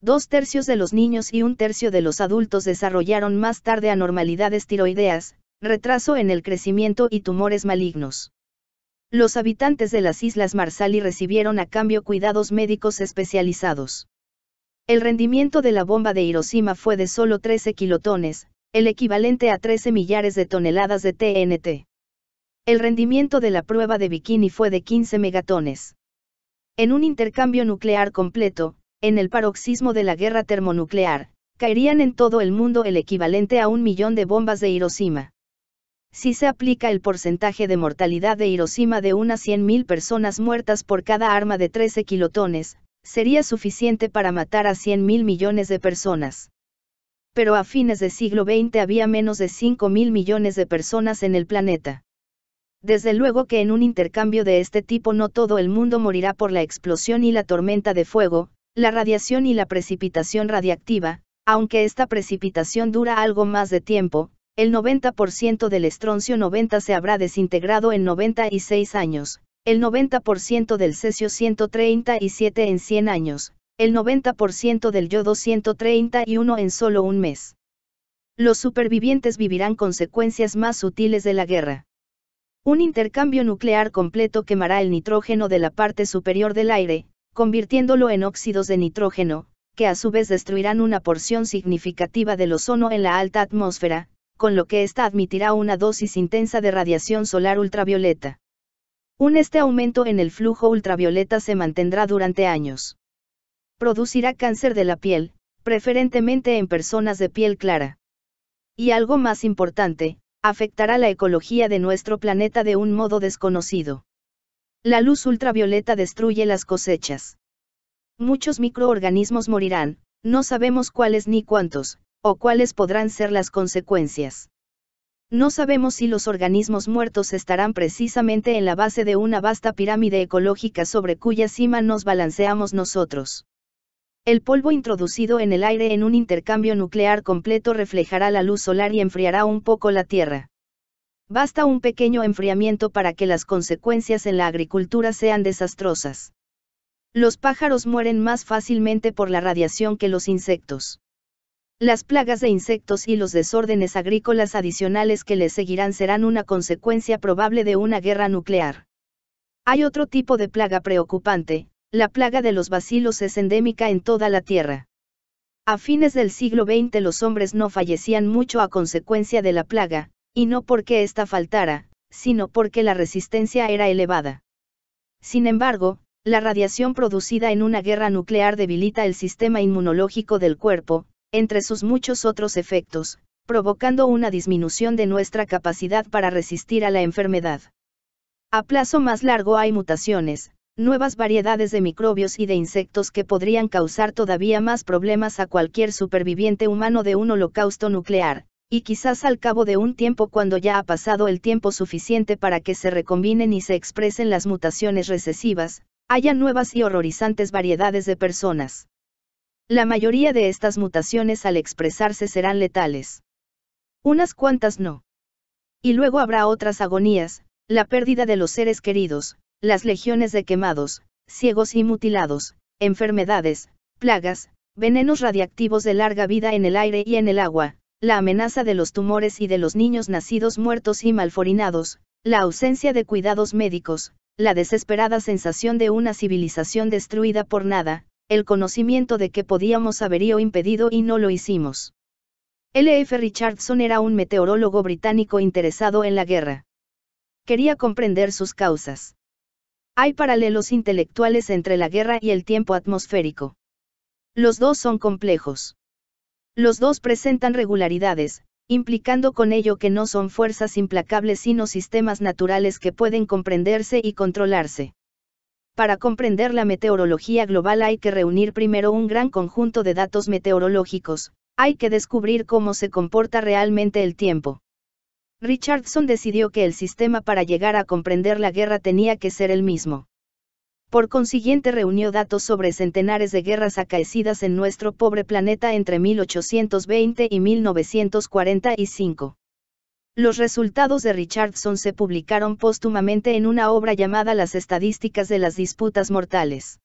Dos tercios de los niños y un tercio de los adultos desarrollaron más tarde anormalidades tiroideas, retraso en el crecimiento y tumores malignos. Los habitantes de las Islas Marsali recibieron a cambio cuidados médicos especializados. El rendimiento de la bomba de Hiroshima fue de solo 13 kilotones, el equivalente a 13 millares de toneladas de TNT. El rendimiento de la prueba de bikini fue de 15 megatones. En un intercambio nuclear completo, en el paroxismo de la guerra termonuclear, caerían en todo el mundo el equivalente a un millón de bombas de Hiroshima. Si se aplica el porcentaje de mortalidad de Hiroshima de unas 100.000 personas muertas por cada arma de 13 kilotones, sería suficiente para matar a 100.000 millones de personas. Pero a fines del siglo XX había menos de 5.000 millones de personas en el planeta. Desde luego que en un intercambio de este tipo no todo el mundo morirá por la explosión y la tormenta de fuego, la radiación y la precipitación radiactiva, aunque esta precipitación dura algo más de tiempo, el 90% del estroncio 90 se habrá desintegrado en 96 años, el 90% del cesio 137 en 100 años, el 90% del yodo 131 en solo un mes. Los supervivientes vivirán consecuencias más sutiles de la guerra. Un intercambio nuclear completo quemará el nitrógeno de la parte superior del aire, convirtiéndolo en óxidos de nitrógeno, que a su vez destruirán una porción significativa del ozono en la alta atmósfera, con lo que ésta admitirá una dosis intensa de radiación solar ultravioleta. Un este aumento en el flujo ultravioleta se mantendrá durante años. Producirá cáncer de la piel, preferentemente en personas de piel clara. Y algo más importante, afectará la ecología de nuestro planeta de un modo desconocido. La luz ultravioleta destruye las cosechas. Muchos microorganismos morirán, no sabemos cuáles ni cuántos, o cuáles podrán ser las consecuencias. No sabemos si los organismos muertos estarán precisamente en la base de una vasta pirámide ecológica sobre cuya cima nos balanceamos nosotros. El polvo introducido en el aire en un intercambio nuclear completo reflejará la luz solar y enfriará un poco la Tierra. Basta un pequeño enfriamiento para que las consecuencias en la agricultura sean desastrosas. Los pájaros mueren más fácilmente por la radiación que los insectos. Las plagas de insectos y los desórdenes agrícolas adicionales que les seguirán serán una consecuencia probable de una guerra nuclear. Hay otro tipo de plaga preocupante, la plaga de los bacilos es endémica en toda la Tierra. A fines del siglo XX los hombres no fallecían mucho a consecuencia de la plaga, y no porque ésta faltara, sino porque la resistencia era elevada. Sin embargo, la radiación producida en una guerra nuclear debilita el sistema inmunológico del cuerpo, entre sus muchos otros efectos, provocando una disminución de nuestra capacidad para resistir a la enfermedad. A plazo más largo hay mutaciones, nuevas variedades de microbios y de insectos que podrían causar todavía más problemas a cualquier superviviente humano de un holocausto nuclear, y quizás al cabo de un tiempo cuando ya ha pasado el tiempo suficiente para que se recombinen y se expresen las mutaciones recesivas, haya nuevas y horrorizantes variedades de personas. La mayoría de estas mutaciones al expresarse serán letales. Unas cuantas no. Y luego habrá otras agonías, la pérdida de los seres queridos, las legiones de quemados, ciegos y mutilados, enfermedades, plagas, venenos radiactivos de larga vida en el aire y en el agua, la amenaza de los tumores y de los niños nacidos muertos y malforinados, la ausencia de cuidados médicos, la desesperada sensación de una civilización destruida por nada, el conocimiento de que podíamos haberlo impedido y no lo hicimos. L.F. Richardson era un meteorólogo británico interesado en la guerra. Quería comprender sus causas. Hay paralelos intelectuales entre la guerra y el tiempo atmosférico. Los dos son complejos. Los dos presentan regularidades, implicando con ello que no son fuerzas implacables sino sistemas naturales que pueden comprenderse y controlarse. Para comprender la meteorología global hay que reunir primero un gran conjunto de datos meteorológicos, hay que descubrir cómo se comporta realmente el tiempo. Richardson decidió que el sistema para llegar a comprender la guerra tenía que ser el mismo. Por consiguiente reunió datos sobre centenares de guerras acaecidas en nuestro pobre planeta entre 1820 y 1945. Los resultados de Richardson se publicaron póstumamente en una obra llamada Las estadísticas de las disputas mortales.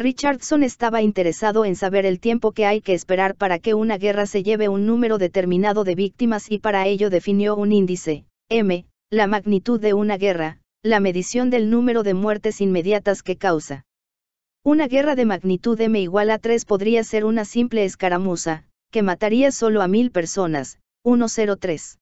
Richardson estaba interesado en saber el tiempo que hay que esperar para que una guerra se lleve un número determinado de víctimas y para ello definió un índice, m, la magnitud de una guerra, la medición del número de muertes inmediatas que causa. Una guerra de magnitud m igual a 3 podría ser una simple escaramuza, que mataría solo a mil personas, 103.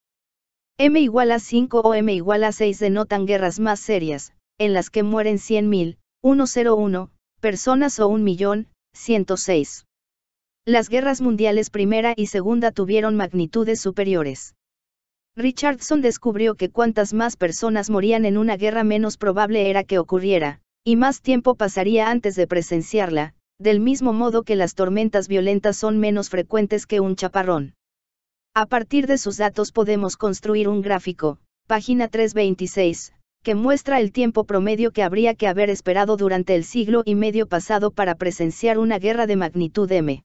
m igual a 5 o m igual a 6 denotan guerras más serias, en las que mueren 100.000, 101, personas o un millón, 106. Las guerras mundiales primera y segunda tuvieron magnitudes superiores. Richardson descubrió que cuantas más personas morían en una guerra menos probable era que ocurriera, y más tiempo pasaría antes de presenciarla, del mismo modo que las tormentas violentas son menos frecuentes que un chaparrón. A partir de sus datos podemos construir un gráfico, página 326, que muestra el tiempo promedio que habría que haber esperado durante el siglo y medio pasado para presenciar una guerra de magnitud M.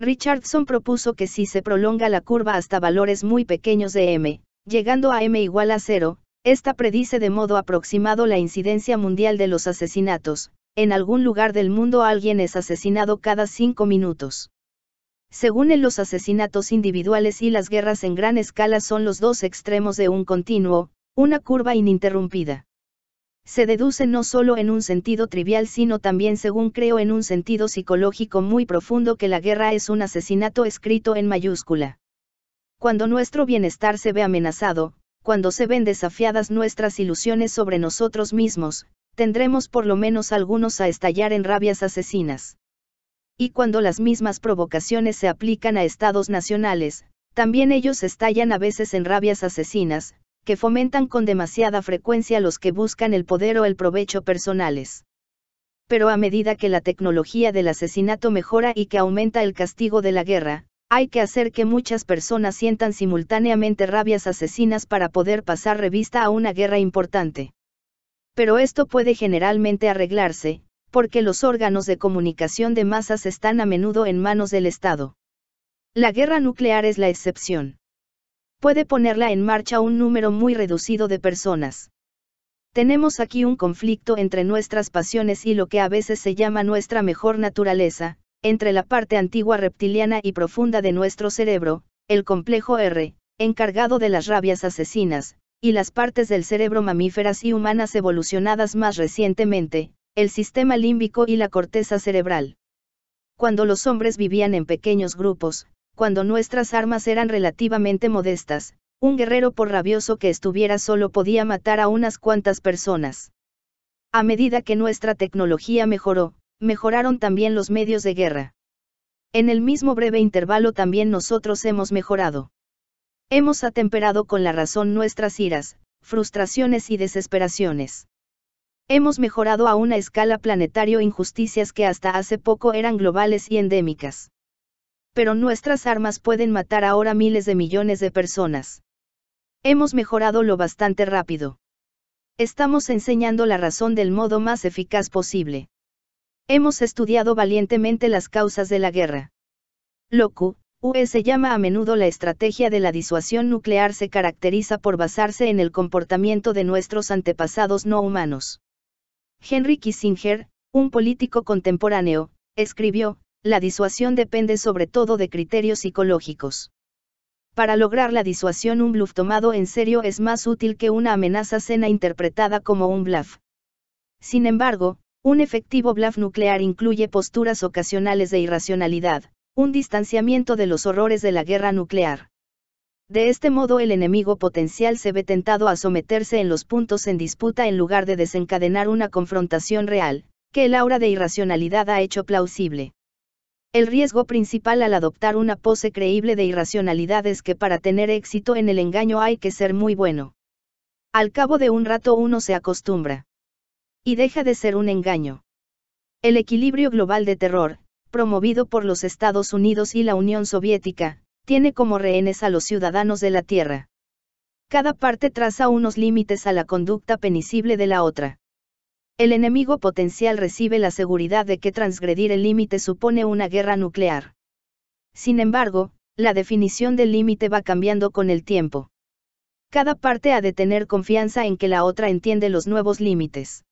Richardson propuso que si se prolonga la curva hasta valores muy pequeños de M, llegando a M igual a cero, esta predice de modo aproximado la incidencia mundial de los asesinatos, en algún lugar del mundo alguien es asesinado cada cinco minutos. Según en los asesinatos individuales y las guerras en gran escala son los dos extremos de un continuo, una curva ininterrumpida. Se deduce no solo en un sentido trivial sino también según creo en un sentido psicológico muy profundo que la guerra es un asesinato escrito en mayúscula. Cuando nuestro bienestar se ve amenazado, cuando se ven desafiadas nuestras ilusiones sobre nosotros mismos, tendremos por lo menos algunos a estallar en rabias asesinas. Y cuando las mismas provocaciones se aplican a estados nacionales, también ellos estallan a veces en rabias asesinas, que fomentan con demasiada frecuencia los que buscan el poder o el provecho personales. Pero a medida que la tecnología del asesinato mejora y que aumenta el castigo de la guerra, hay que hacer que muchas personas sientan simultáneamente rabias asesinas para poder pasar revista a una guerra importante. Pero esto puede generalmente arreglarse, porque los órganos de comunicación de masas están a menudo en manos del Estado. La guerra nuclear es la excepción puede ponerla en marcha un número muy reducido de personas. Tenemos aquí un conflicto entre nuestras pasiones y lo que a veces se llama nuestra mejor naturaleza, entre la parte antigua reptiliana y profunda de nuestro cerebro, el complejo R, encargado de las rabias asesinas, y las partes del cerebro mamíferas y humanas evolucionadas más recientemente, el sistema límbico y la corteza cerebral. Cuando los hombres vivían en pequeños grupos, cuando nuestras armas eran relativamente modestas, un guerrero por rabioso que estuviera solo podía matar a unas cuantas personas. A medida que nuestra tecnología mejoró, mejoraron también los medios de guerra. En el mismo breve intervalo también nosotros hemos mejorado. Hemos atemperado con la razón nuestras iras, frustraciones y desesperaciones. Hemos mejorado a una escala planetario injusticias que hasta hace poco eran globales y endémicas pero nuestras armas pueden matar ahora miles de millones de personas. Hemos mejorado lo bastante rápido. Estamos enseñando la razón del modo más eficaz posible. Hemos estudiado valientemente las causas de la guerra. Locu, UE se llama a menudo la estrategia de la disuasión nuclear se caracteriza por basarse en el comportamiento de nuestros antepasados no humanos. Henry Kissinger, un político contemporáneo, escribió, la disuasión depende sobre todo de criterios psicológicos. Para lograr la disuasión un bluff tomado en serio es más útil que una amenaza cena interpretada como un bluff. Sin embargo, un efectivo bluff nuclear incluye posturas ocasionales de irracionalidad, un distanciamiento de los horrores de la guerra nuclear. De este modo el enemigo potencial se ve tentado a someterse en los puntos en disputa en lugar de desencadenar una confrontación real, que el aura de irracionalidad ha hecho plausible. El riesgo principal al adoptar una pose creíble de irracionalidad es que para tener éxito en el engaño hay que ser muy bueno. Al cabo de un rato uno se acostumbra. Y deja de ser un engaño. El equilibrio global de terror, promovido por los Estados Unidos y la Unión Soviética, tiene como rehenes a los ciudadanos de la Tierra. Cada parte traza unos límites a la conducta penisible de la otra. El enemigo potencial recibe la seguridad de que transgredir el límite supone una guerra nuclear. Sin embargo, la definición del límite va cambiando con el tiempo. Cada parte ha de tener confianza en que la otra entiende los nuevos límites.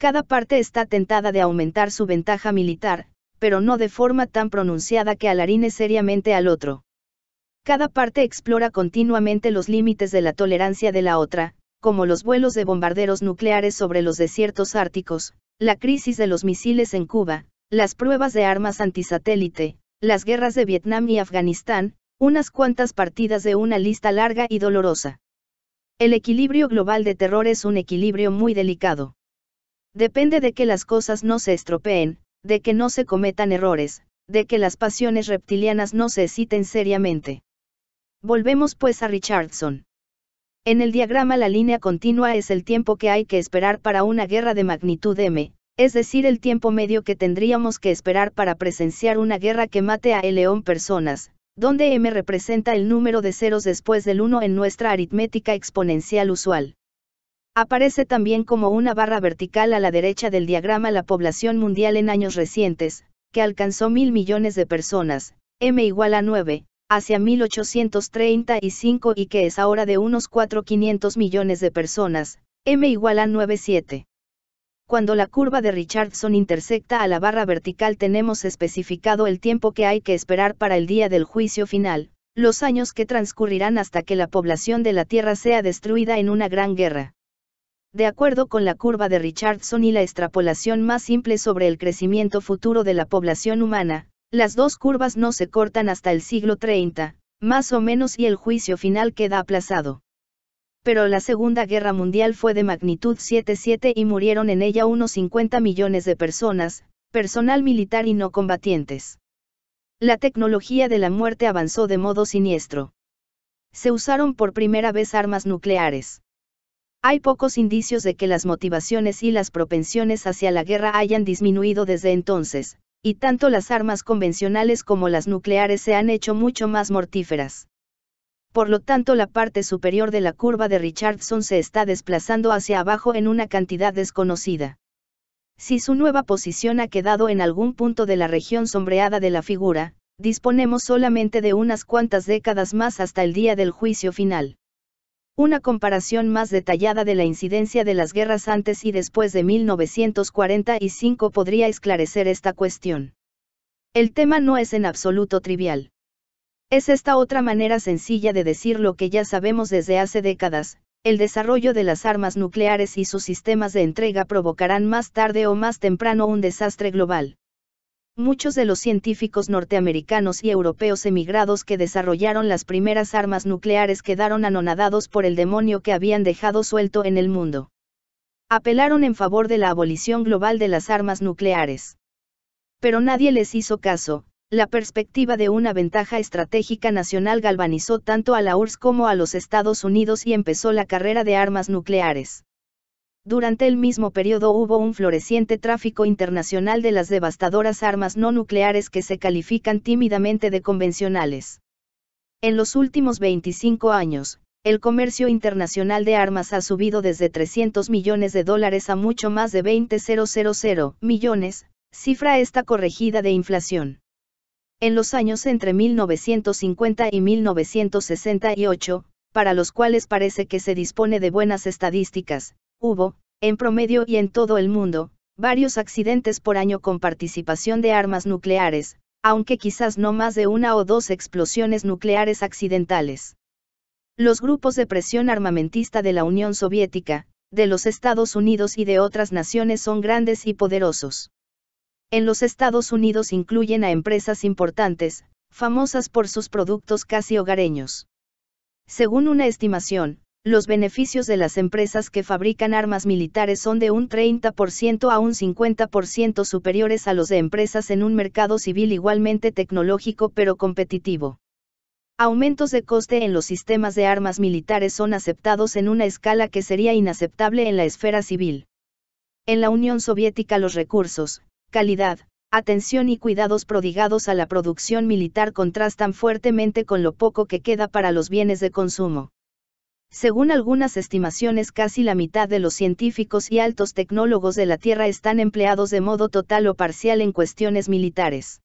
Cada parte está tentada de aumentar su ventaja militar, pero no de forma tan pronunciada que alarine seriamente al otro. Cada parte explora continuamente los límites de la tolerancia de la otra, como los vuelos de bombarderos nucleares sobre los desiertos árticos, la crisis de los misiles en Cuba, las pruebas de armas antisatélite, las guerras de Vietnam y Afganistán, unas cuantas partidas de una lista larga y dolorosa. El equilibrio global de terror es un equilibrio muy delicado. Depende de que las cosas no se estropeen, de que no se cometan errores, de que las pasiones reptilianas no se exciten seriamente. Volvemos pues a Richardson. En el diagrama la línea continua es el tiempo que hay que esperar para una guerra de magnitud m, es decir, el tiempo medio que tendríamos que esperar para presenciar una guerra que mate a león personas, donde m representa el número de ceros después del 1 en nuestra aritmética exponencial usual. Aparece también como una barra vertical a la derecha del diagrama la población mundial en años recientes, que alcanzó mil millones de personas, m igual a 9, hacia 1835 y que es ahora de unos 4.500 millones de personas, m igual a 9,7. Cuando la curva de Richardson intersecta a la barra vertical tenemos especificado el tiempo que hay que esperar para el día del juicio final, los años que transcurrirán hasta que la población de la Tierra sea destruida en una gran guerra. De acuerdo con la curva de Richardson y la extrapolación más simple sobre el crecimiento futuro de la población humana, las dos curvas no se cortan hasta el siglo 30, más o menos y el juicio final queda aplazado. Pero la Segunda Guerra Mundial fue de magnitud 7.7 y murieron en ella unos 50 millones de personas, personal militar y no combatientes. La tecnología de la muerte avanzó de modo siniestro. Se usaron por primera vez armas nucleares. Hay pocos indicios de que las motivaciones y las propensiones hacia la guerra hayan disminuido desde entonces, y tanto las armas convencionales como las nucleares se han hecho mucho más mortíferas. Por lo tanto, la parte superior de la curva de Richardson se está desplazando hacia abajo en una cantidad desconocida. Si su nueva posición ha quedado en algún punto de la región sombreada de la figura, disponemos solamente de unas cuantas décadas más hasta el día del juicio final una comparación más detallada de la incidencia de las guerras antes y después de 1945 podría esclarecer esta cuestión. El tema no es en absoluto trivial. Es esta otra manera sencilla de decir lo que ya sabemos desde hace décadas, el desarrollo de las armas nucleares y sus sistemas de entrega provocarán más tarde o más temprano un desastre global. Muchos de los científicos norteamericanos y europeos emigrados que desarrollaron las primeras armas nucleares quedaron anonadados por el demonio que habían dejado suelto en el mundo. Apelaron en favor de la abolición global de las armas nucleares. Pero nadie les hizo caso, la perspectiva de una ventaja estratégica nacional galvanizó tanto a la URSS como a los Estados Unidos y empezó la carrera de armas nucleares. Durante el mismo periodo hubo un floreciente tráfico internacional de las devastadoras armas no nucleares que se califican tímidamente de convencionales. En los últimos 25 años, el comercio internacional de armas ha subido desde 300 millones de dólares a mucho más de 20,000 millones, cifra esta corregida de inflación. En los años entre 1950 y 1968, para los cuales parece que se dispone de buenas estadísticas, Hubo, en promedio y en todo el mundo, varios accidentes por año con participación de armas nucleares, aunque quizás no más de una o dos explosiones nucleares accidentales. Los grupos de presión armamentista de la Unión Soviética, de los Estados Unidos y de otras naciones son grandes y poderosos. En los Estados Unidos incluyen a empresas importantes, famosas por sus productos casi hogareños. Según una estimación, los beneficios de las empresas que fabrican armas militares son de un 30% a un 50% superiores a los de empresas en un mercado civil igualmente tecnológico pero competitivo. Aumentos de coste en los sistemas de armas militares son aceptados en una escala que sería inaceptable en la esfera civil. En la Unión Soviética los recursos, calidad, atención y cuidados prodigados a la producción militar contrastan fuertemente con lo poco que queda para los bienes de consumo. Según algunas estimaciones, casi la mitad de los científicos y altos tecnólogos de la Tierra están empleados de modo total o parcial en cuestiones militares.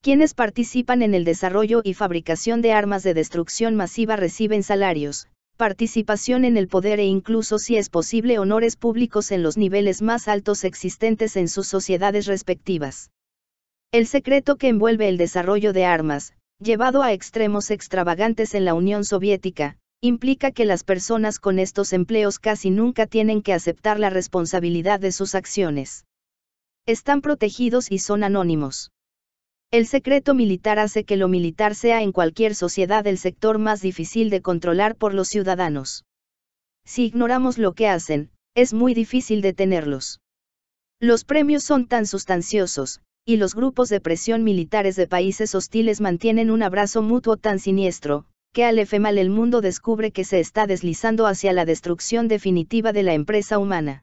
Quienes participan en el desarrollo y fabricación de armas de destrucción masiva reciben salarios, participación en el poder e incluso si es posible honores públicos en los niveles más altos existentes en sus sociedades respectivas. El secreto que envuelve el desarrollo de armas, llevado a extremos extravagantes en la Unión Soviética, implica que las personas con estos empleos casi nunca tienen que aceptar la responsabilidad de sus acciones. Están protegidos y son anónimos. El secreto militar hace que lo militar sea en cualquier sociedad el sector más difícil de controlar por los ciudadanos. Si ignoramos lo que hacen, es muy difícil detenerlos. Los premios son tan sustanciosos, y los grupos de presión militares de países hostiles mantienen un abrazo mutuo tan siniestro, que al efemal el mundo descubre que se está deslizando hacia la destrucción definitiva de la empresa humana.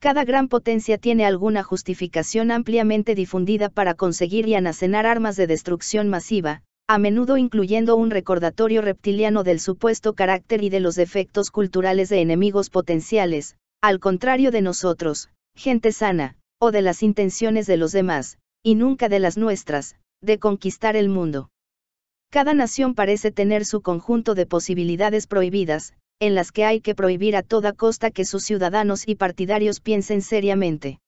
Cada gran potencia tiene alguna justificación ampliamente difundida para conseguir y anacenar armas de destrucción masiva, a menudo incluyendo un recordatorio reptiliano del supuesto carácter y de los defectos culturales de enemigos potenciales, al contrario de nosotros, gente sana, o de las intenciones de los demás, y nunca de las nuestras, de conquistar el mundo. Cada nación parece tener su conjunto de posibilidades prohibidas, en las que hay que prohibir a toda costa que sus ciudadanos y partidarios piensen seriamente.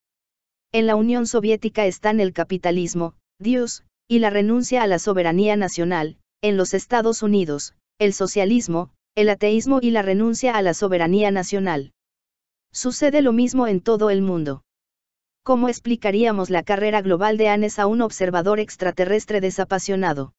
En la Unión Soviética están el capitalismo, Dios, y la renuncia a la soberanía nacional, en los Estados Unidos, el socialismo, el ateísmo y la renuncia a la soberanía nacional. Sucede lo mismo en todo el mundo. ¿Cómo explicaríamos la carrera global de Anes a un observador extraterrestre desapasionado?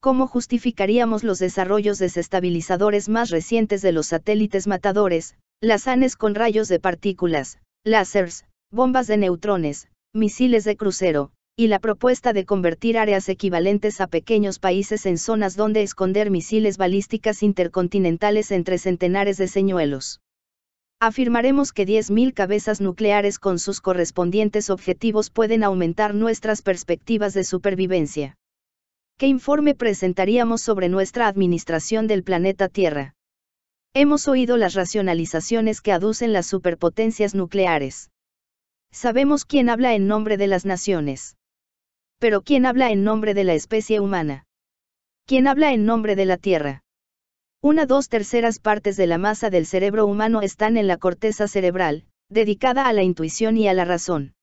¿cómo justificaríamos los desarrollos desestabilizadores más recientes de los satélites matadores, las con rayos de partículas, láseres, bombas de neutrones, misiles de crucero, y la propuesta de convertir áreas equivalentes a pequeños países en zonas donde esconder misiles balísticas intercontinentales entre centenares de señuelos. Afirmaremos que 10.000 cabezas nucleares con sus correspondientes objetivos pueden aumentar nuestras perspectivas de supervivencia. ¿qué informe presentaríamos sobre nuestra administración del planeta Tierra? Hemos oído las racionalizaciones que aducen las superpotencias nucleares. Sabemos quién habla en nombre de las naciones. Pero ¿quién habla en nombre de la especie humana? ¿Quién habla en nombre de la Tierra? Una dos terceras partes de la masa del cerebro humano están en la corteza cerebral, dedicada a la intuición y a la razón.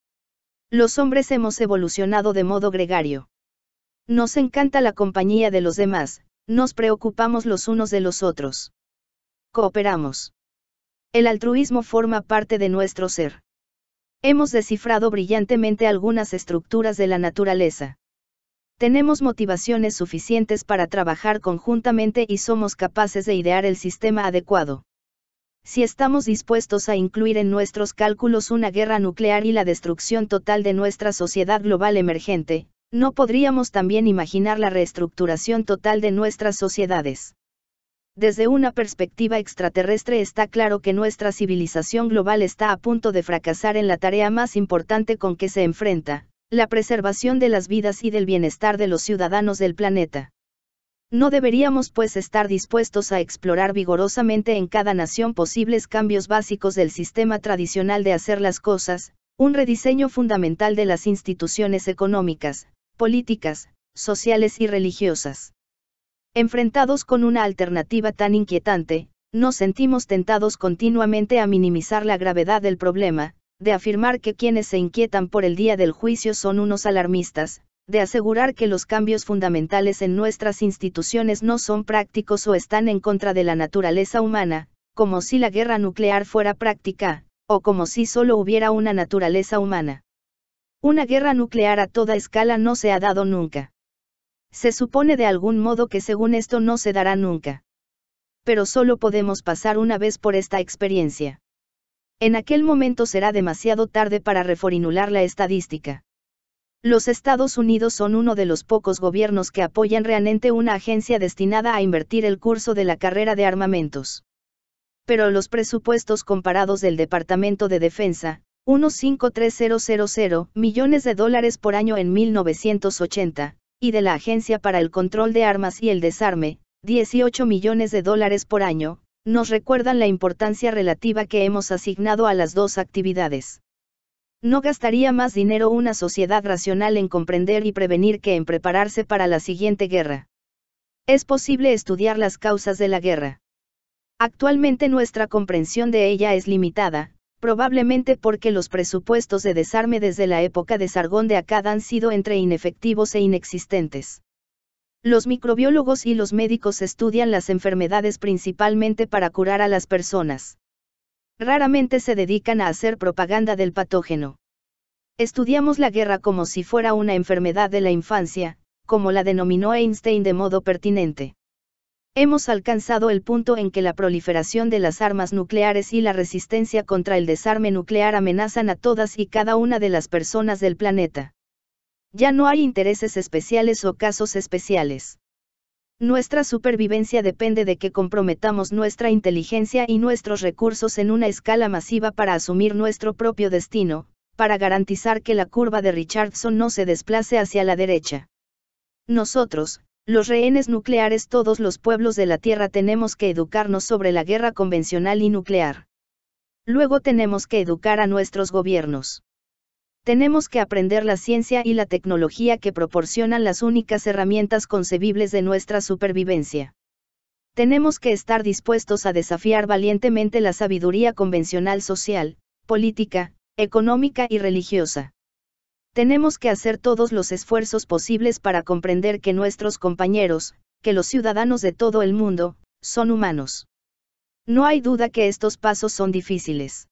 Los hombres hemos evolucionado de modo gregario. Nos encanta la compañía de los demás, nos preocupamos los unos de los otros. Cooperamos. El altruismo forma parte de nuestro ser. Hemos descifrado brillantemente algunas estructuras de la naturaleza. Tenemos motivaciones suficientes para trabajar conjuntamente y somos capaces de idear el sistema adecuado. Si estamos dispuestos a incluir en nuestros cálculos una guerra nuclear y la destrucción total de nuestra sociedad global emergente, no podríamos también imaginar la reestructuración total de nuestras sociedades. Desde una perspectiva extraterrestre está claro que nuestra civilización global está a punto de fracasar en la tarea más importante con que se enfrenta, la preservación de las vidas y del bienestar de los ciudadanos del planeta. No deberíamos pues estar dispuestos a explorar vigorosamente en cada nación posibles cambios básicos del sistema tradicional de hacer las cosas, un rediseño fundamental de las instituciones económicas, políticas, sociales y religiosas. Enfrentados con una alternativa tan inquietante, nos sentimos tentados continuamente a minimizar la gravedad del problema, de afirmar que quienes se inquietan por el día del juicio son unos alarmistas, de asegurar que los cambios fundamentales en nuestras instituciones no son prácticos o están en contra de la naturaleza humana, como si la guerra nuclear fuera práctica, o como si solo hubiera una naturaleza humana. Una guerra nuclear a toda escala no se ha dado nunca. Se supone de algún modo que según esto no se dará nunca. Pero solo podemos pasar una vez por esta experiencia. En aquel momento será demasiado tarde para reforinular la estadística. Los Estados Unidos son uno de los pocos gobiernos que apoyan realmente una agencia destinada a invertir el curso de la carrera de armamentos. Pero los presupuestos comparados del Departamento de Defensa, 153.000 millones de dólares por año en 1980, y de la Agencia para el Control de Armas y el Desarme, 18 millones de dólares por año, nos recuerdan la importancia relativa que hemos asignado a las dos actividades. No gastaría más dinero una sociedad racional en comprender y prevenir que en prepararse para la siguiente guerra. Es posible estudiar las causas de la guerra. Actualmente nuestra comprensión de ella es limitada, probablemente porque los presupuestos de desarme desde la época de Sargón de Akkad han sido entre inefectivos e inexistentes. Los microbiólogos y los médicos estudian las enfermedades principalmente para curar a las personas. Raramente se dedican a hacer propaganda del patógeno. Estudiamos la guerra como si fuera una enfermedad de la infancia, como la denominó Einstein de modo pertinente. Hemos alcanzado el punto en que la proliferación de las armas nucleares y la resistencia contra el desarme nuclear amenazan a todas y cada una de las personas del planeta. Ya no hay intereses especiales o casos especiales. Nuestra supervivencia depende de que comprometamos nuestra inteligencia y nuestros recursos en una escala masiva para asumir nuestro propio destino, para garantizar que la curva de Richardson no se desplace hacia la derecha. Nosotros, los rehenes nucleares todos los pueblos de la Tierra tenemos que educarnos sobre la guerra convencional y nuclear. Luego tenemos que educar a nuestros gobiernos. Tenemos que aprender la ciencia y la tecnología que proporcionan las únicas herramientas concebibles de nuestra supervivencia. Tenemos que estar dispuestos a desafiar valientemente la sabiduría convencional social, política, económica y religiosa. Tenemos que hacer todos los esfuerzos posibles para comprender que nuestros compañeros, que los ciudadanos de todo el mundo, son humanos. No hay duda que estos pasos son difíciles.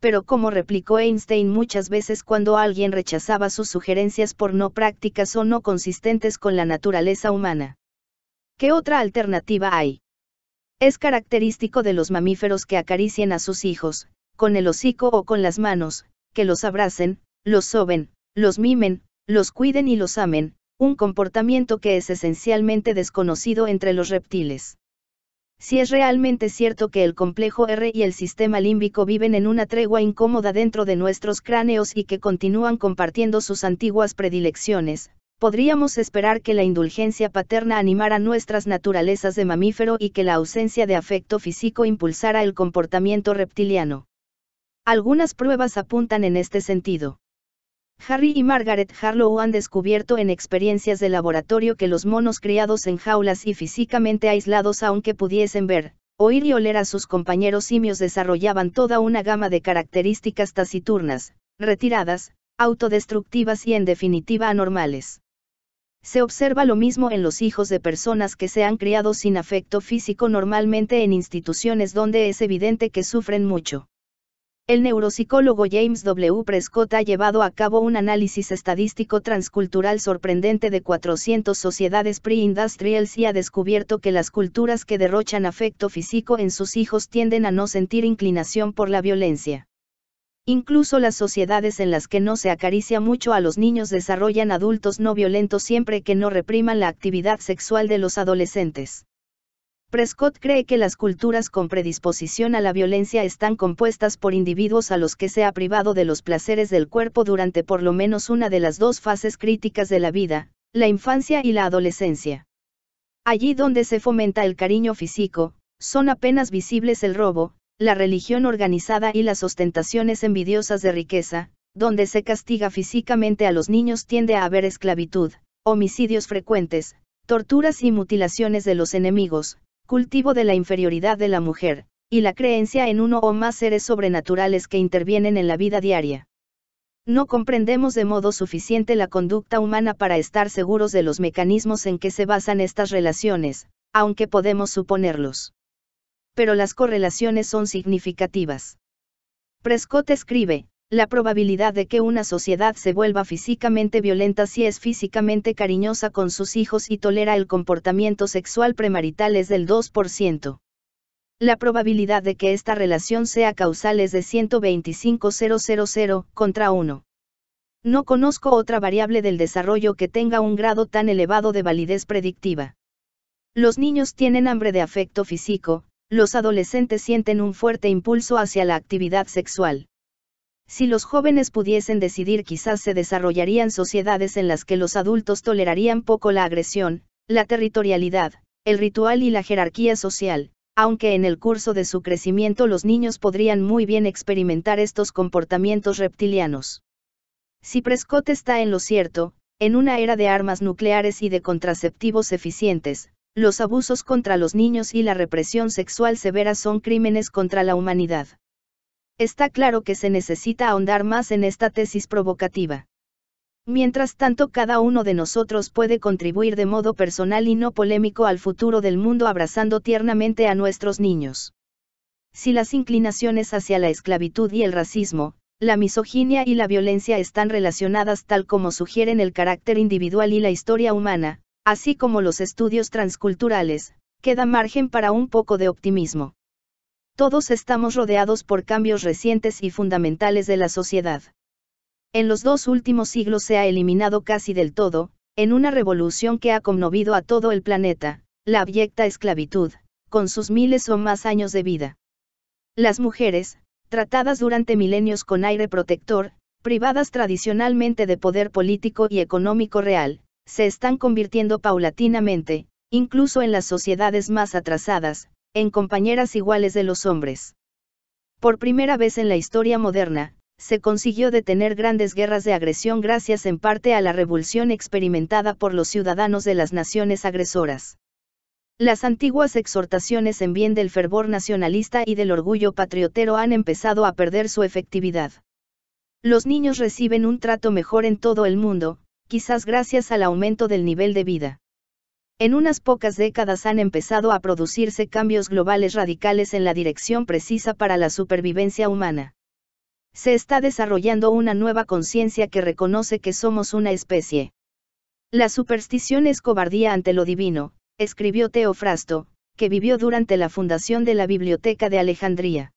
Pero como replicó Einstein muchas veces cuando alguien rechazaba sus sugerencias por no prácticas o no consistentes con la naturaleza humana. ¿Qué otra alternativa hay? Es característico de los mamíferos que acaricien a sus hijos, con el hocico o con las manos, que los abracen, los soben, los mimen, los cuiden y los amen, un comportamiento que es esencialmente desconocido entre los reptiles. Si es realmente cierto que el complejo R y el sistema límbico viven en una tregua incómoda dentro de nuestros cráneos y que continúan compartiendo sus antiguas predilecciones, podríamos esperar que la indulgencia paterna animara nuestras naturalezas de mamífero y que la ausencia de afecto físico impulsara el comportamiento reptiliano. Algunas pruebas apuntan en este sentido. Harry y Margaret Harlow han descubierto en experiencias de laboratorio que los monos criados en jaulas y físicamente aislados aunque pudiesen ver, oír y oler a sus compañeros simios desarrollaban toda una gama de características taciturnas, retiradas, autodestructivas y en definitiva anormales. Se observa lo mismo en los hijos de personas que se han criado sin afecto físico normalmente en instituciones donde es evidente que sufren mucho. El neuropsicólogo James W. Prescott ha llevado a cabo un análisis estadístico transcultural sorprendente de 400 sociedades pre-industrials y ha descubierto que las culturas que derrochan afecto físico en sus hijos tienden a no sentir inclinación por la violencia. Incluso las sociedades en las que no se acaricia mucho a los niños desarrollan adultos no violentos siempre que no repriman la actividad sexual de los adolescentes. Prescott cree que las culturas con predisposición a la violencia están compuestas por individuos a los que se ha privado de los placeres del cuerpo durante por lo menos una de las dos fases críticas de la vida, la infancia y la adolescencia. Allí donde se fomenta el cariño físico, son apenas visibles el robo, la religión organizada y las ostentaciones envidiosas de riqueza, donde se castiga físicamente a los niños tiende a haber esclavitud, homicidios frecuentes, torturas y mutilaciones de los enemigos, cultivo de la inferioridad de la mujer, y la creencia en uno o más seres sobrenaturales que intervienen en la vida diaria. No comprendemos de modo suficiente la conducta humana para estar seguros de los mecanismos en que se basan estas relaciones, aunque podemos suponerlos. Pero las correlaciones son significativas. Prescott escribe, la probabilidad de que una sociedad se vuelva físicamente violenta si es físicamente cariñosa con sus hijos y tolera el comportamiento sexual premarital es del 2%. La probabilidad de que esta relación sea causal es de 125.000 contra 1. No conozco otra variable del desarrollo que tenga un grado tan elevado de validez predictiva. Los niños tienen hambre de afecto físico, los adolescentes sienten un fuerte impulso hacia la actividad sexual. Si los jóvenes pudiesen decidir quizás se desarrollarían sociedades en las que los adultos tolerarían poco la agresión, la territorialidad, el ritual y la jerarquía social, aunque en el curso de su crecimiento los niños podrían muy bien experimentar estos comportamientos reptilianos. Si Prescott está en lo cierto, en una era de armas nucleares y de contraceptivos eficientes, los abusos contra los niños y la represión sexual severa son crímenes contra la humanidad está claro que se necesita ahondar más en esta tesis provocativa. Mientras tanto, cada uno de nosotros puede contribuir de modo personal y no polémico al futuro del mundo abrazando tiernamente a nuestros niños. Si las inclinaciones hacia la esclavitud y el racismo, la misoginia y la violencia están relacionadas tal como sugieren el carácter individual y la historia humana, así como los estudios transculturales, queda margen para un poco de optimismo todos estamos rodeados por cambios recientes y fundamentales de la sociedad. En los dos últimos siglos se ha eliminado casi del todo, en una revolución que ha conmovido a todo el planeta, la abyecta esclavitud, con sus miles o más años de vida. Las mujeres, tratadas durante milenios con aire protector, privadas tradicionalmente de poder político y económico real, se están convirtiendo paulatinamente, incluso en las sociedades más atrasadas, en compañeras iguales de los hombres. Por primera vez en la historia moderna, se consiguió detener grandes guerras de agresión gracias en parte a la revolución experimentada por los ciudadanos de las naciones agresoras. Las antiguas exhortaciones en bien del fervor nacionalista y del orgullo patriotero han empezado a perder su efectividad. Los niños reciben un trato mejor en todo el mundo, quizás gracias al aumento del nivel de vida. En unas pocas décadas han empezado a producirse cambios globales radicales en la dirección precisa para la supervivencia humana. Se está desarrollando una nueva conciencia que reconoce que somos una especie. La superstición es cobardía ante lo divino, escribió Teofrasto, que vivió durante la fundación de la Biblioteca de Alejandría.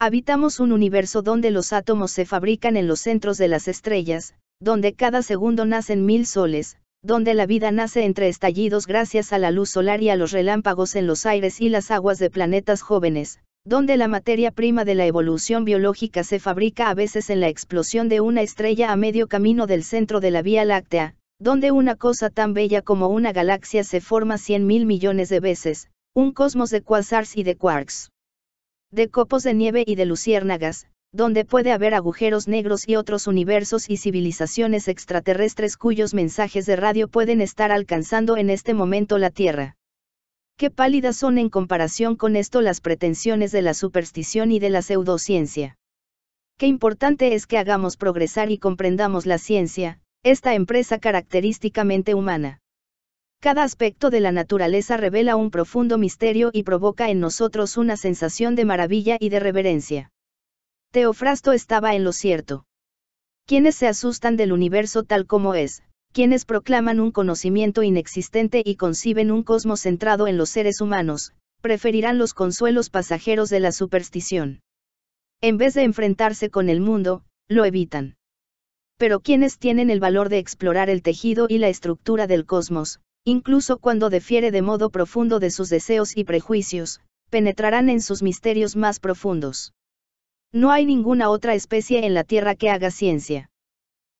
Habitamos un universo donde los átomos se fabrican en los centros de las estrellas, donde cada segundo nacen mil soles, donde la vida nace entre estallidos gracias a la luz solar y a los relámpagos en los aires y las aguas de planetas jóvenes, donde la materia prima de la evolución biológica se fabrica a veces en la explosión de una estrella a medio camino del centro de la Vía Láctea, donde una cosa tan bella como una galaxia se forma cien mil millones de veces, un cosmos de quasars y de quarks. De copos de nieve y de luciérnagas, donde puede haber agujeros negros y otros universos y civilizaciones extraterrestres cuyos mensajes de radio pueden estar alcanzando en este momento la Tierra. Qué pálidas son en comparación con esto las pretensiones de la superstición y de la pseudociencia. Qué importante es que hagamos progresar y comprendamos la ciencia, esta empresa característicamente humana. Cada aspecto de la naturaleza revela un profundo misterio y provoca en nosotros una sensación de maravilla y de reverencia. Teofrasto estaba en lo cierto. Quienes se asustan del universo tal como es, quienes proclaman un conocimiento inexistente y conciben un cosmos centrado en los seres humanos, preferirán los consuelos pasajeros de la superstición. En vez de enfrentarse con el mundo, lo evitan. Pero quienes tienen el valor de explorar el tejido y la estructura del cosmos, incluso cuando defiere de modo profundo de sus deseos y prejuicios, penetrarán en sus misterios más profundos. No hay ninguna otra especie en la Tierra que haga ciencia.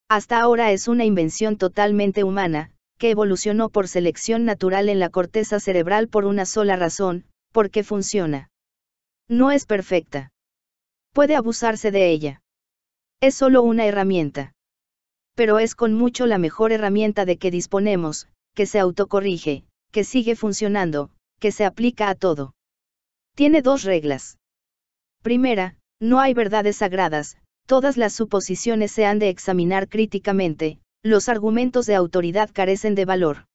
Hasta ahora es una invención totalmente humana, que evolucionó por selección natural en la corteza cerebral por una sola razón, porque funciona. No es perfecta. Puede abusarse de ella. Es solo una herramienta. Pero es con mucho la mejor herramienta de que disponemos, que se autocorrige, que sigue funcionando, que se aplica a todo. Tiene dos reglas. Primera, no hay verdades sagradas, todas las suposiciones se han de examinar críticamente, los argumentos de autoridad carecen de valor.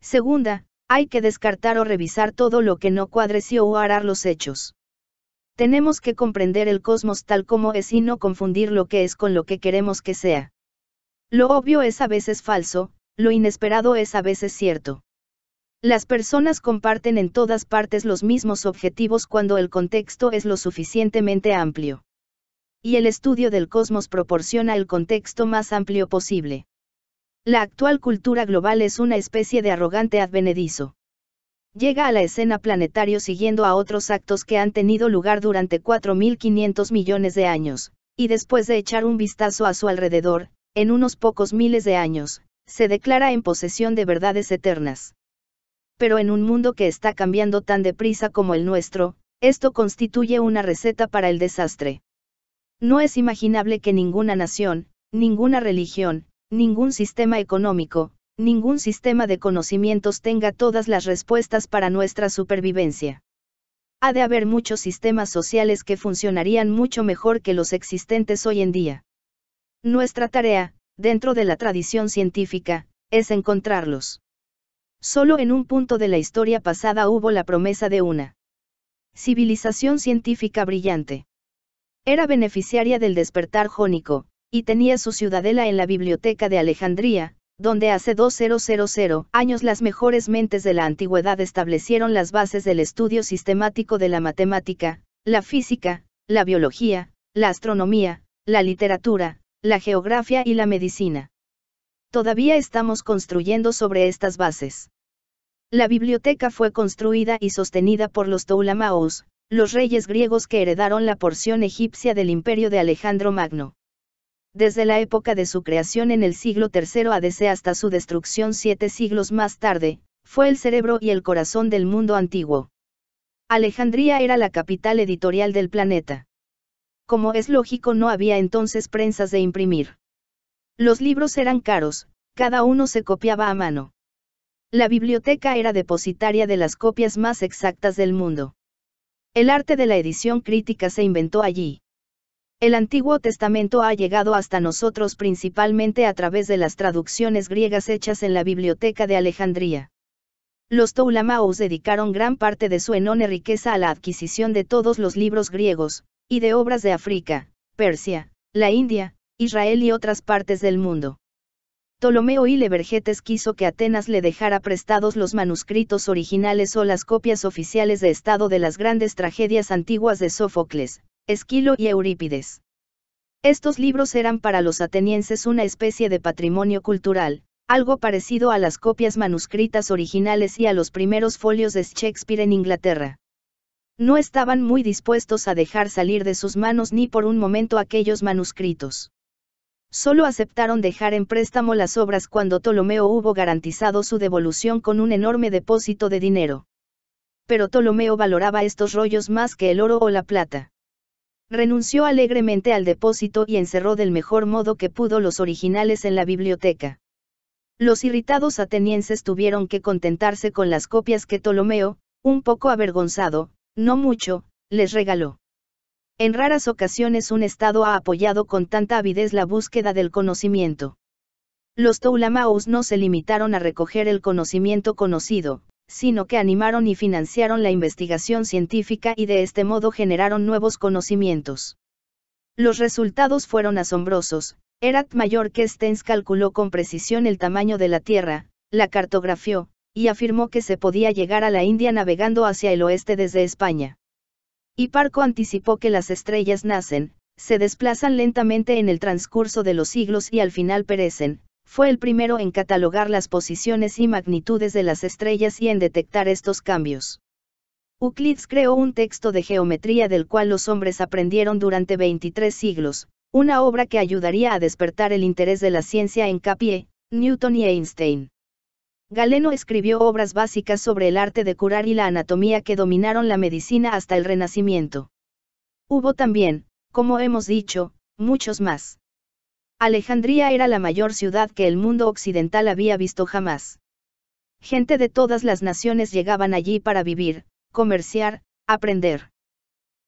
Segunda, hay que descartar o revisar todo lo que no cuadreció o arar los hechos. Tenemos que comprender el cosmos tal como es y no confundir lo que es con lo que queremos que sea. Lo obvio es a veces falso, lo inesperado es a veces cierto. Las personas comparten en todas partes los mismos objetivos cuando el contexto es lo suficientemente amplio. Y el estudio del cosmos proporciona el contexto más amplio posible. La actual cultura global es una especie de arrogante advenedizo. Llega a la escena planetario siguiendo a otros actos que han tenido lugar durante 4.500 millones de años, y después de echar un vistazo a su alrededor, en unos pocos miles de años, se declara en posesión de verdades eternas pero en un mundo que está cambiando tan deprisa como el nuestro, esto constituye una receta para el desastre. No es imaginable que ninguna nación, ninguna religión, ningún sistema económico, ningún sistema de conocimientos tenga todas las respuestas para nuestra supervivencia. Ha de haber muchos sistemas sociales que funcionarían mucho mejor que los existentes hoy en día. Nuestra tarea, dentro de la tradición científica, es encontrarlos. Sólo en un punto de la historia pasada hubo la promesa de una civilización científica brillante. Era beneficiaria del despertar jónico, y tenía su ciudadela en la biblioteca de Alejandría, donde hace 2000 años las mejores mentes de la antigüedad establecieron las bases del estudio sistemático de la matemática, la física, la biología, la astronomía, la literatura, la geografía y la medicina. Todavía estamos construyendo sobre estas bases. La biblioteca fue construida y sostenida por los Toulamaos, los reyes griegos que heredaron la porción egipcia del imperio de Alejandro Magno. Desde la época de su creación en el siglo III ADC hasta su destrucción siete siglos más tarde, fue el cerebro y el corazón del mundo antiguo. Alejandría era la capital editorial del planeta. Como es lógico no había entonces prensas de imprimir. Los libros eran caros, cada uno se copiaba a mano la biblioteca era depositaria de las copias más exactas del mundo. El arte de la edición crítica se inventó allí. El Antiguo Testamento ha llegado hasta nosotros principalmente a través de las traducciones griegas hechas en la Biblioteca de Alejandría. Los Toulamaos dedicaron gran parte de su enorme riqueza a la adquisición de todos los libros griegos, y de obras de África, Persia, la India, Israel y otras partes del mundo. Ptolomeo y Levergetes quiso que Atenas le dejara prestados los manuscritos originales o las copias oficiales de estado de las grandes tragedias antiguas de Sófocles, Esquilo y Eurípides. Estos libros eran para los atenienses una especie de patrimonio cultural, algo parecido a las copias manuscritas originales y a los primeros folios de Shakespeare en Inglaterra. No estaban muy dispuestos a dejar salir de sus manos ni por un momento aquellos manuscritos solo aceptaron dejar en préstamo las obras cuando Ptolomeo hubo garantizado su devolución con un enorme depósito de dinero. Pero Ptolomeo valoraba estos rollos más que el oro o la plata. Renunció alegremente al depósito y encerró del mejor modo que pudo los originales en la biblioteca. Los irritados atenienses tuvieron que contentarse con las copias que Ptolomeo, un poco avergonzado, no mucho, les regaló. En raras ocasiones un Estado ha apoyado con tanta avidez la búsqueda del conocimiento. Los Toulamaus no se limitaron a recoger el conocimiento conocido, sino que animaron y financiaron la investigación científica y de este modo generaron nuevos conocimientos. Los resultados fueron asombrosos, Erat Mayor que calculó con precisión el tamaño de la Tierra, la cartografió, y afirmó que se podía llegar a la India navegando hacia el oeste desde España. Y Parco anticipó que las estrellas nacen, se desplazan lentamente en el transcurso de los siglos y al final perecen, fue el primero en catalogar las posiciones y magnitudes de las estrellas y en detectar estos cambios. Euclides creó un texto de geometría del cual los hombres aprendieron durante 23 siglos, una obra que ayudaría a despertar el interés de la ciencia en Capié, Newton y Einstein. Galeno escribió obras básicas sobre el arte de curar y la anatomía que dominaron la medicina hasta el Renacimiento. Hubo también, como hemos dicho, muchos más. Alejandría era la mayor ciudad que el mundo occidental había visto jamás. Gente de todas las naciones llegaban allí para vivir, comerciar, aprender.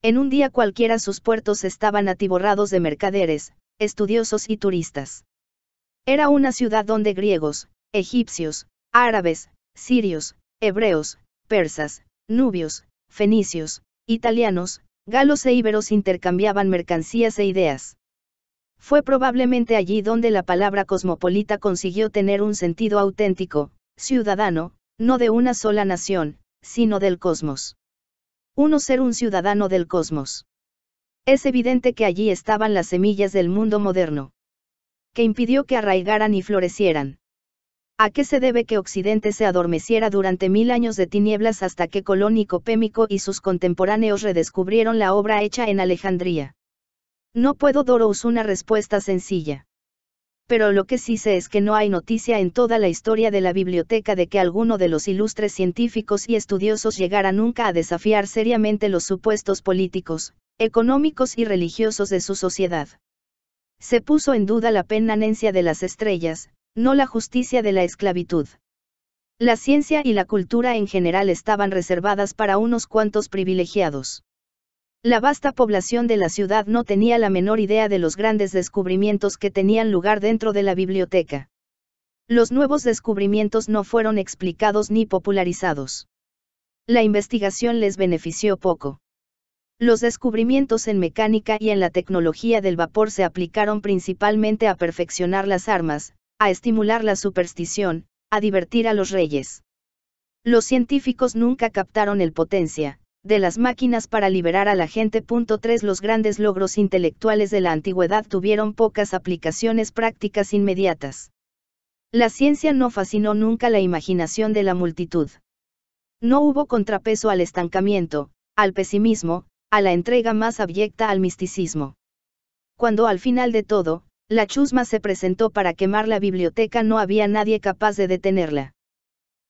En un día cualquiera sus puertos estaban atiborrados de mercaderes, estudiosos y turistas. Era una ciudad donde griegos, egipcios, árabes, sirios, hebreos, persas, nubios, fenicios, italianos, galos e íberos intercambiaban mercancías e ideas. Fue probablemente allí donde la palabra cosmopolita consiguió tener un sentido auténtico, ciudadano, no de una sola nación, sino del cosmos. Uno ser un ciudadano del cosmos. Es evidente que allí estaban las semillas del mundo moderno. Que impidió que arraigaran y florecieran. ¿A qué se debe que Occidente se adormeciera durante mil años de tinieblas hasta que Colón y Copémico y sus contemporáneos redescubrieron la obra hecha en Alejandría? No puedo daros una respuesta sencilla. Pero lo que sí sé es que no hay noticia en toda la historia de la biblioteca de que alguno de los ilustres científicos y estudiosos llegara nunca a desafiar seriamente los supuestos políticos, económicos y religiosos de su sociedad. Se puso en duda la penanencia de las estrellas, no la justicia de la esclavitud. La ciencia y la cultura en general estaban reservadas para unos cuantos privilegiados. La vasta población de la ciudad no tenía la menor idea de los grandes descubrimientos que tenían lugar dentro de la biblioteca. Los nuevos descubrimientos no fueron explicados ni popularizados. La investigación les benefició poco. Los descubrimientos en mecánica y en la tecnología del vapor se aplicaron principalmente a perfeccionar las armas, a estimular la superstición, a divertir a los reyes. Los científicos nunca captaron el potencia de las máquinas para liberar a la gente. 3. Los grandes logros intelectuales de la antigüedad tuvieron pocas aplicaciones prácticas inmediatas. La ciencia no fascinó nunca la imaginación de la multitud. No hubo contrapeso al estancamiento, al pesimismo, a la entrega más abyecta al misticismo. Cuando al final de todo, la chusma se presentó para quemar la biblioteca, no había nadie capaz de detenerla.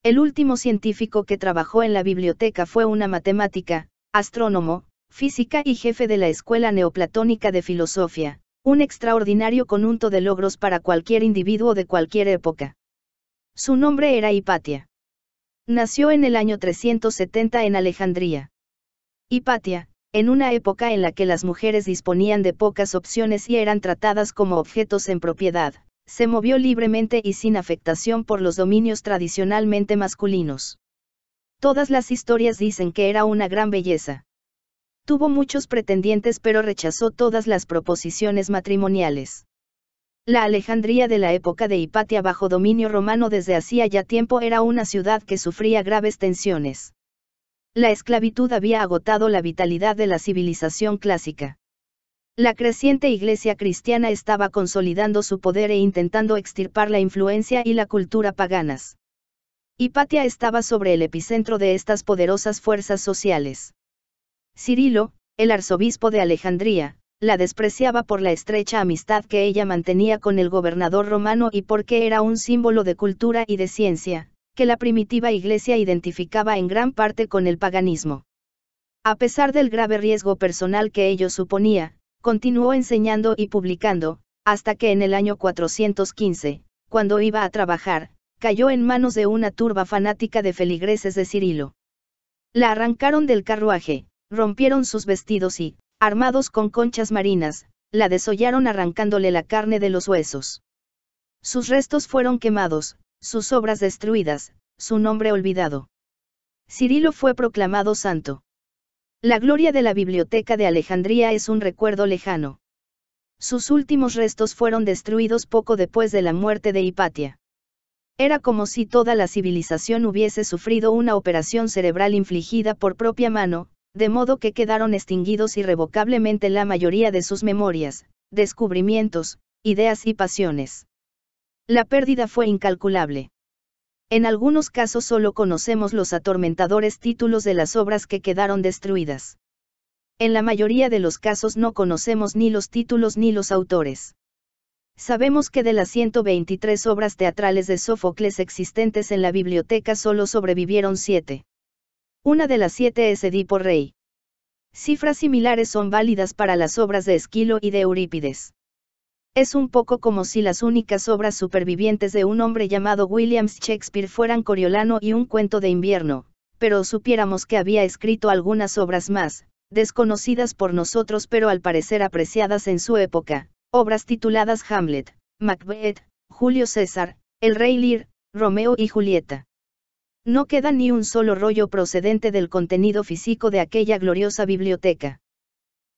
El último científico que trabajó en la biblioteca fue una matemática, astrónomo, física y jefe de la Escuela Neoplatónica de Filosofía, un extraordinario conjunto de logros para cualquier individuo de cualquier época. Su nombre era Hipatia. Nació en el año 370 en Alejandría. Hipatia, en una época en la que las mujeres disponían de pocas opciones y eran tratadas como objetos en propiedad, se movió libremente y sin afectación por los dominios tradicionalmente masculinos. Todas las historias dicen que era una gran belleza. Tuvo muchos pretendientes pero rechazó todas las proposiciones matrimoniales. La Alejandría de la época de Hipatia bajo dominio romano desde hacía ya tiempo era una ciudad que sufría graves tensiones la esclavitud había agotado la vitalidad de la civilización clásica. La creciente iglesia cristiana estaba consolidando su poder e intentando extirpar la influencia y la cultura paganas. Hipatia estaba sobre el epicentro de estas poderosas fuerzas sociales. Cirilo, el arzobispo de Alejandría, la despreciaba por la estrecha amistad que ella mantenía con el gobernador romano y porque era un símbolo de cultura y de ciencia, que la primitiva iglesia identificaba en gran parte con el paganismo. A pesar del grave riesgo personal que ello suponía, continuó enseñando y publicando, hasta que en el año 415, cuando iba a trabajar, cayó en manos de una turba fanática de feligreses de Cirilo. La arrancaron del carruaje, rompieron sus vestidos y, armados con conchas marinas, la desollaron arrancándole la carne de los huesos. Sus restos fueron quemados, sus obras destruidas, su nombre olvidado. Cirilo fue proclamado santo. La gloria de la Biblioteca de Alejandría es un recuerdo lejano. Sus últimos restos fueron destruidos poco después de la muerte de Hipatia. Era como si toda la civilización hubiese sufrido una operación cerebral infligida por propia mano, de modo que quedaron extinguidos irrevocablemente la mayoría de sus memorias, descubrimientos, ideas y pasiones. La pérdida fue incalculable. En algunos casos solo conocemos los atormentadores títulos de las obras que quedaron destruidas. En la mayoría de los casos no conocemos ni los títulos ni los autores. Sabemos que de las 123 obras teatrales de Sófocles existentes en la biblioteca solo sobrevivieron siete. Una de las siete es Edipo Rey. Cifras similares son válidas para las obras de Esquilo y de Eurípides. Es un poco como si las únicas obras supervivientes de un hombre llamado William Shakespeare fueran Coriolano y un cuento de invierno, pero supiéramos que había escrito algunas obras más, desconocidas por nosotros pero al parecer apreciadas en su época, obras tituladas Hamlet, Macbeth, Julio César, El Rey Lear, Romeo y Julieta. No queda ni un solo rollo procedente del contenido físico de aquella gloriosa biblioteca.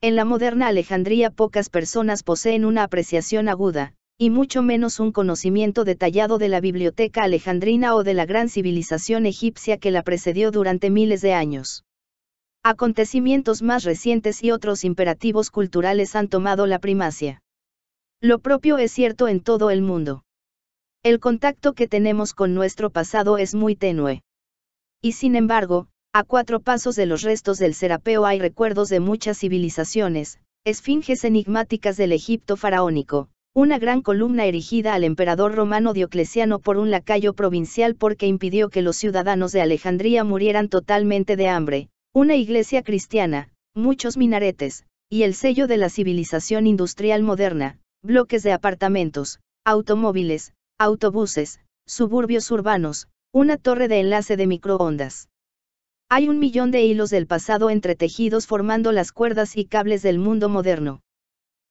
En la moderna Alejandría pocas personas poseen una apreciación aguda, y mucho menos un conocimiento detallado de la biblioteca alejandrina o de la gran civilización egipcia que la precedió durante miles de años. Acontecimientos más recientes y otros imperativos culturales han tomado la primacia. Lo propio es cierto en todo el mundo. El contacto que tenemos con nuestro pasado es muy tenue. Y sin embargo, a cuatro pasos de los restos del Serapeo hay recuerdos de muchas civilizaciones, esfinges enigmáticas del Egipto faraónico, una gran columna erigida al emperador romano Diocleciano por un lacayo provincial porque impidió que los ciudadanos de Alejandría murieran totalmente de hambre, una iglesia cristiana, muchos minaretes, y el sello de la civilización industrial moderna, bloques de apartamentos, automóviles, autobuses, suburbios urbanos, una torre de enlace de microondas. Hay un millón de hilos del pasado entretejidos formando las cuerdas y cables del mundo moderno.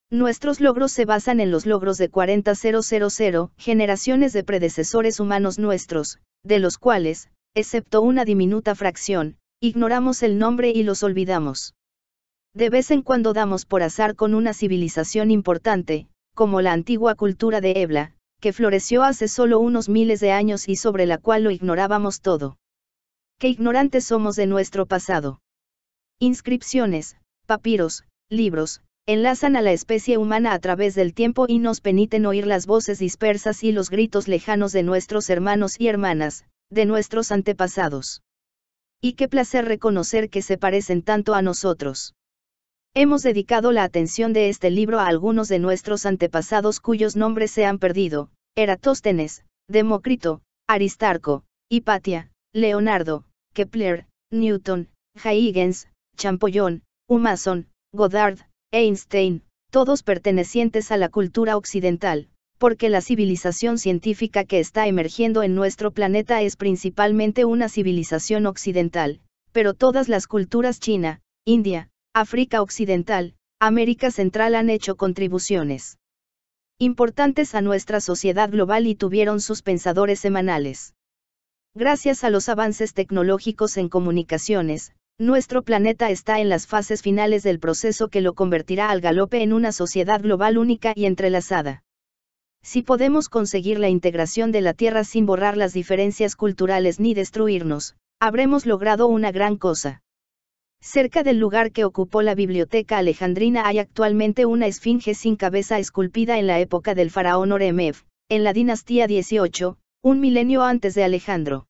Nuestros logros se basan en los logros de 40000 generaciones de predecesores humanos nuestros, de los cuales, excepto una diminuta fracción, ignoramos el nombre y los olvidamos. De vez en cuando damos por azar con una civilización importante, como la antigua cultura de Ebla, que floreció hace solo unos miles de años y sobre la cual lo ignorábamos todo qué ignorantes somos de nuestro pasado. Inscripciones, papiros, libros, enlazan a la especie humana a través del tiempo y nos permiten oír las voces dispersas y los gritos lejanos de nuestros hermanos y hermanas, de nuestros antepasados. Y qué placer reconocer que se parecen tanto a nosotros. Hemos dedicado la atención de este libro a algunos de nuestros antepasados cuyos nombres se han perdido, Eratóstenes, Demócrito, Aristarco, Hipatia, Leonardo, Kepler, Newton, Huygens, Champollion, Humason, Goddard, Einstein, todos pertenecientes a la cultura occidental, porque la civilización científica que está emergiendo en nuestro planeta es principalmente una civilización occidental, pero todas las culturas China, India, África Occidental, América Central han hecho contribuciones importantes a nuestra sociedad global y tuvieron sus pensadores semanales. Gracias a los avances tecnológicos en comunicaciones, nuestro planeta está en las fases finales del proceso que lo convertirá al galope en una sociedad global única y entrelazada. Si podemos conseguir la integración de la Tierra sin borrar las diferencias culturales ni destruirnos, habremos logrado una gran cosa. Cerca del lugar que ocupó la biblioteca alejandrina hay actualmente una esfinge sin cabeza esculpida en la época del faraón Oremev, en la dinastía 18, un milenio antes de Alejandro.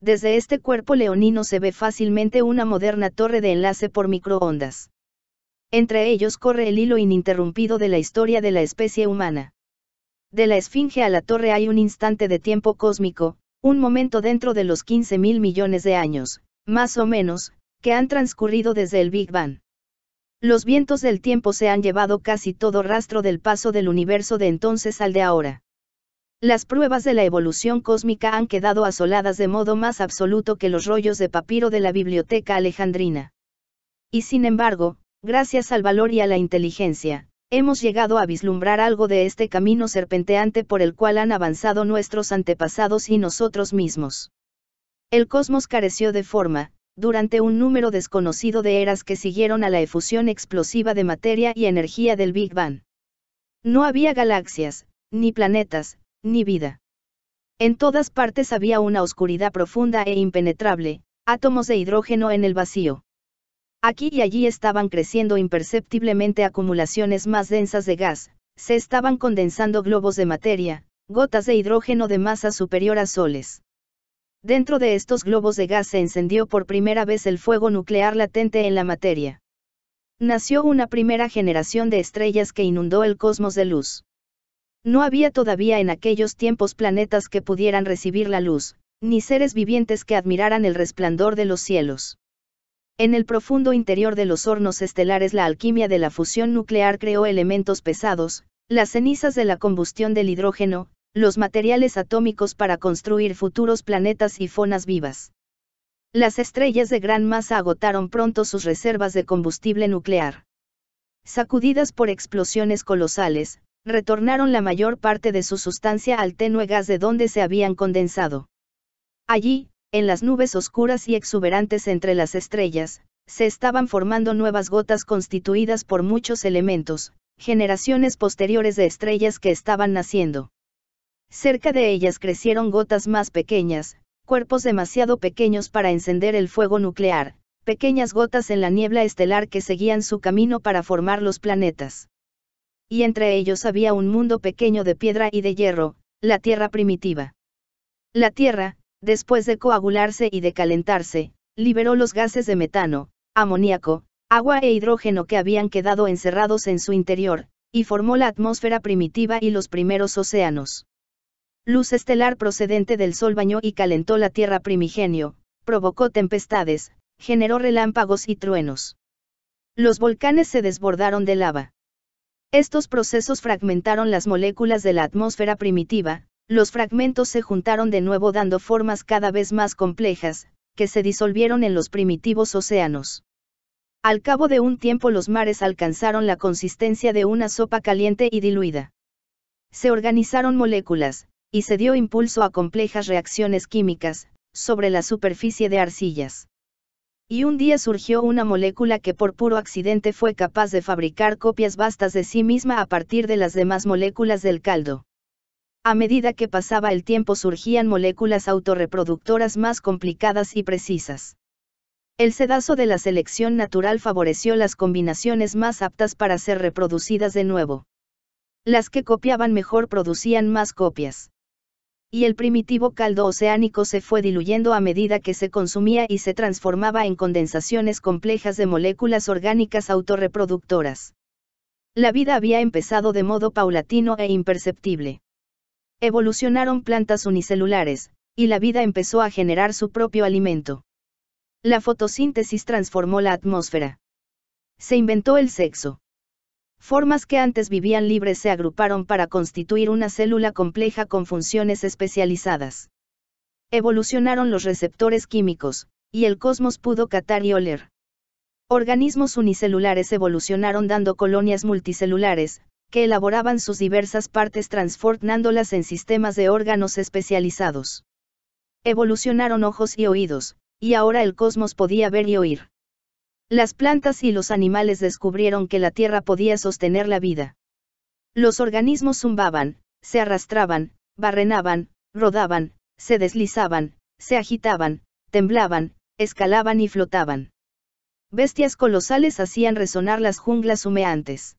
Desde este cuerpo leonino se ve fácilmente una moderna torre de enlace por microondas. Entre ellos corre el hilo ininterrumpido de la historia de la especie humana. De la esfinge a la torre hay un instante de tiempo cósmico, un momento dentro de los 15 mil millones de años, más o menos, que han transcurrido desde el Big Bang. Los vientos del tiempo se han llevado casi todo rastro del paso del universo de entonces al de ahora. Las pruebas de la evolución cósmica han quedado asoladas de modo más absoluto que los rollos de papiro de la biblioteca alejandrina. Y sin embargo, gracias al valor y a la inteligencia, hemos llegado a vislumbrar algo de este camino serpenteante por el cual han avanzado nuestros antepasados y nosotros mismos. El cosmos careció de forma, durante un número desconocido de eras que siguieron a la efusión explosiva de materia y energía del Big Bang. No había galaxias, ni planetas, ni vida. En todas partes había una oscuridad profunda e impenetrable, átomos de hidrógeno en el vacío. Aquí y allí estaban creciendo imperceptiblemente acumulaciones más densas de gas, se estaban condensando globos de materia, gotas de hidrógeno de masa superior a soles. Dentro de estos globos de gas se encendió por primera vez el fuego nuclear latente en la materia. Nació una primera generación de estrellas que inundó el cosmos de luz. No había todavía en aquellos tiempos planetas que pudieran recibir la luz, ni seres vivientes que admiraran el resplandor de los cielos. En el profundo interior de los hornos estelares la alquimia de la fusión nuclear creó elementos pesados, las cenizas de la combustión del hidrógeno, los materiales atómicos para construir futuros planetas y fonas vivas. Las estrellas de gran masa agotaron pronto sus reservas de combustible nuclear. Sacudidas por explosiones colosales, retornaron la mayor parte de su sustancia al tenue gas de donde se habían condensado. Allí, en las nubes oscuras y exuberantes entre las estrellas, se estaban formando nuevas gotas constituidas por muchos elementos, generaciones posteriores de estrellas que estaban naciendo. Cerca de ellas crecieron gotas más pequeñas, cuerpos demasiado pequeños para encender el fuego nuclear, pequeñas gotas en la niebla estelar que seguían su camino para formar los planetas y entre ellos había un mundo pequeño de piedra y de hierro, la tierra primitiva. La tierra, después de coagularse y de calentarse, liberó los gases de metano, amoníaco, agua e hidrógeno que habían quedado encerrados en su interior, y formó la atmósfera primitiva y los primeros océanos. Luz estelar procedente del sol bañó y calentó la tierra primigenio, provocó tempestades, generó relámpagos y truenos. Los volcanes se desbordaron de lava. Estos procesos fragmentaron las moléculas de la atmósfera primitiva, los fragmentos se juntaron de nuevo dando formas cada vez más complejas, que se disolvieron en los primitivos océanos. Al cabo de un tiempo los mares alcanzaron la consistencia de una sopa caliente y diluida. Se organizaron moléculas, y se dio impulso a complejas reacciones químicas, sobre la superficie de arcillas. Y un día surgió una molécula que por puro accidente fue capaz de fabricar copias vastas de sí misma a partir de las demás moléculas del caldo. A medida que pasaba el tiempo surgían moléculas autorreproductoras más complicadas y precisas. El sedazo de la selección natural favoreció las combinaciones más aptas para ser reproducidas de nuevo. Las que copiaban mejor producían más copias y el primitivo caldo oceánico se fue diluyendo a medida que se consumía y se transformaba en condensaciones complejas de moléculas orgánicas autorreproductoras. La vida había empezado de modo paulatino e imperceptible. Evolucionaron plantas unicelulares, y la vida empezó a generar su propio alimento. La fotosíntesis transformó la atmósfera. Se inventó el sexo. Formas que antes vivían libres se agruparon para constituir una célula compleja con funciones especializadas. Evolucionaron los receptores químicos, y el cosmos pudo catar y oler. Organismos unicelulares evolucionaron dando colonias multicelulares, que elaboraban sus diversas partes transformándolas en sistemas de órganos especializados. Evolucionaron ojos y oídos, y ahora el cosmos podía ver y oír. Las plantas y los animales descubrieron que la tierra podía sostener la vida. Los organismos zumbaban, se arrastraban, barrenaban, rodaban, se deslizaban, se agitaban, temblaban, escalaban y flotaban. Bestias colosales hacían resonar las junglas humeantes.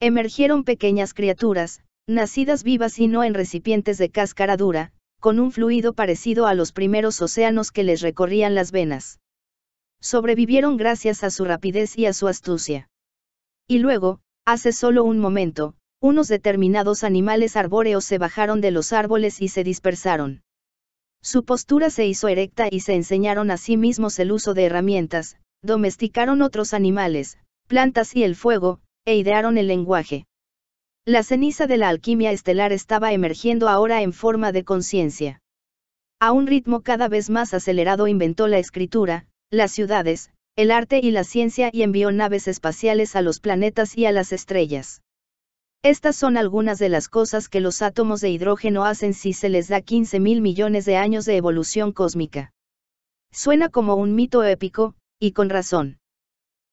Emergieron pequeñas criaturas, nacidas vivas y no en recipientes de cáscara dura, con un fluido parecido a los primeros océanos que les recorrían las venas sobrevivieron gracias a su rapidez y a su astucia. Y luego, hace solo un momento, unos determinados animales arbóreos se bajaron de los árboles y se dispersaron. Su postura se hizo erecta y se enseñaron a sí mismos el uso de herramientas, domesticaron otros animales, plantas y el fuego, e idearon el lenguaje. La ceniza de la alquimia estelar estaba emergiendo ahora en forma de conciencia. A un ritmo cada vez más acelerado inventó la escritura, las ciudades, el arte y la ciencia y envió naves espaciales a los planetas y a las estrellas. Estas son algunas de las cosas que los átomos de hidrógeno hacen si se les da 15 mil millones de años de evolución cósmica. Suena como un mito épico, y con razón.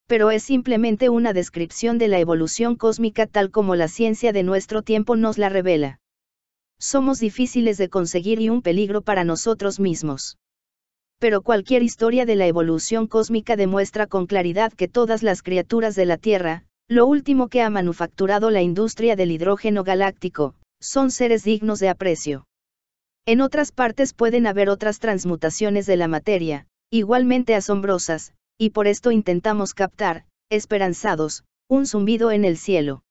Pero es simplemente una descripción de la evolución cósmica tal como la ciencia de nuestro tiempo nos la revela. Somos difíciles de conseguir y un peligro para nosotros mismos pero cualquier historia de la evolución cósmica demuestra con claridad que todas las criaturas de la Tierra, lo último que ha manufacturado la industria del hidrógeno galáctico, son seres dignos de aprecio. En otras partes pueden haber otras transmutaciones de la materia, igualmente asombrosas, y por esto intentamos captar, esperanzados, un zumbido en el cielo.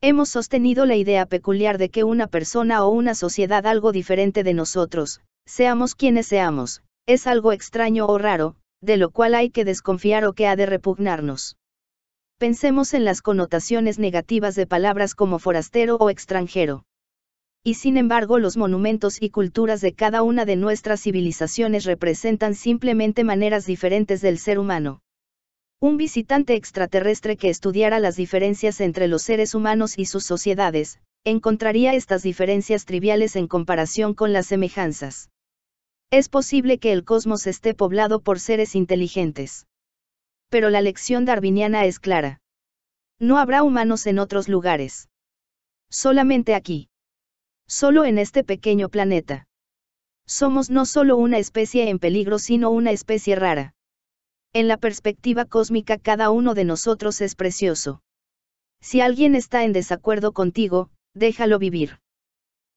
Hemos sostenido la idea peculiar de que una persona o una sociedad algo diferente de nosotros, seamos quienes seamos, es algo extraño o raro, de lo cual hay que desconfiar o que ha de repugnarnos. Pensemos en las connotaciones negativas de palabras como forastero o extranjero. Y sin embargo los monumentos y culturas de cada una de nuestras civilizaciones representan simplemente maneras diferentes del ser humano. Un visitante extraterrestre que estudiara las diferencias entre los seres humanos y sus sociedades, encontraría estas diferencias triviales en comparación con las semejanzas. Es posible que el cosmos esté poblado por seres inteligentes. Pero la lección darwiniana es clara. No habrá humanos en otros lugares. Solamente aquí. Solo en este pequeño planeta. Somos no solo una especie en peligro, sino una especie rara. En la perspectiva cósmica cada uno de nosotros es precioso. Si alguien está en desacuerdo contigo, déjalo vivir.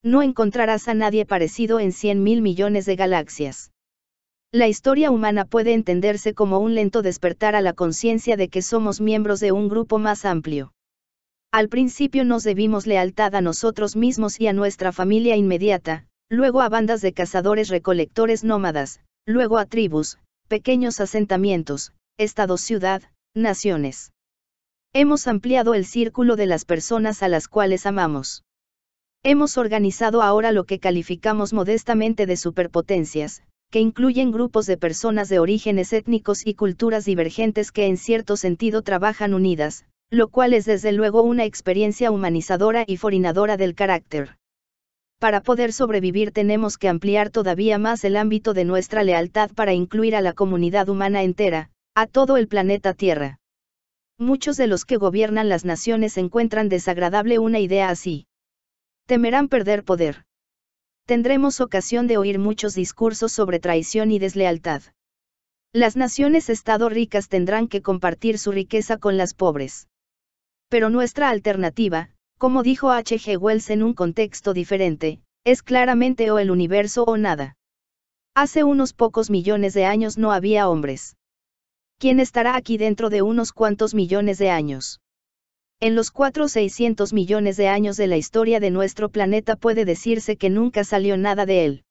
No encontrarás a nadie parecido en 100.000 mil millones de galaxias. La historia humana puede entenderse como un lento despertar a la conciencia de que somos miembros de un grupo más amplio. Al principio nos debimos lealtad a nosotros mismos y a nuestra familia inmediata, luego a bandas de cazadores recolectores nómadas, luego a tribus, pequeños asentamientos, estados ciudad, naciones. Hemos ampliado el círculo de las personas a las cuales amamos. Hemos organizado ahora lo que calificamos modestamente de superpotencias, que incluyen grupos de personas de orígenes étnicos y culturas divergentes que en cierto sentido trabajan unidas, lo cual es desde luego una experiencia humanizadora y forinadora del carácter. Para poder sobrevivir tenemos que ampliar todavía más el ámbito de nuestra lealtad para incluir a la comunidad humana entera, a todo el planeta Tierra. Muchos de los que gobiernan las naciones encuentran desagradable una idea así temerán perder poder. Tendremos ocasión de oír muchos discursos sobre traición y deslealtad. Las naciones Estado ricas tendrán que compartir su riqueza con las pobres. Pero nuestra alternativa, como dijo H. G. Wells en un contexto diferente, es claramente o el universo o nada. Hace unos pocos millones de años no había hombres. ¿Quién estará aquí dentro de unos cuantos millones de años? En los 4-600 millones de años de la historia de nuestro planeta puede decirse que nunca salió nada de él.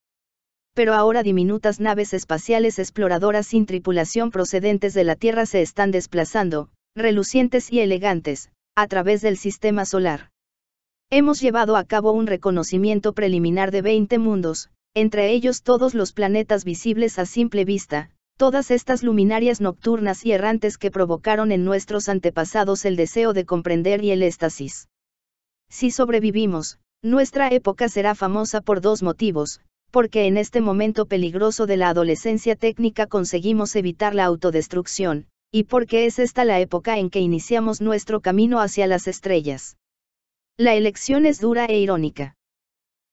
Pero ahora diminutas naves espaciales exploradoras sin tripulación procedentes de la Tierra se están desplazando, relucientes y elegantes, a través del sistema solar. Hemos llevado a cabo un reconocimiento preliminar de 20 mundos, entre ellos todos los planetas visibles a simple vista, Todas estas luminarias nocturnas y errantes que provocaron en nuestros antepasados el deseo de comprender y el éxtasis. Si sobrevivimos, nuestra época será famosa por dos motivos, porque en este momento peligroso de la adolescencia técnica conseguimos evitar la autodestrucción, y porque es esta la época en que iniciamos nuestro camino hacia las estrellas. La elección es dura e irónica.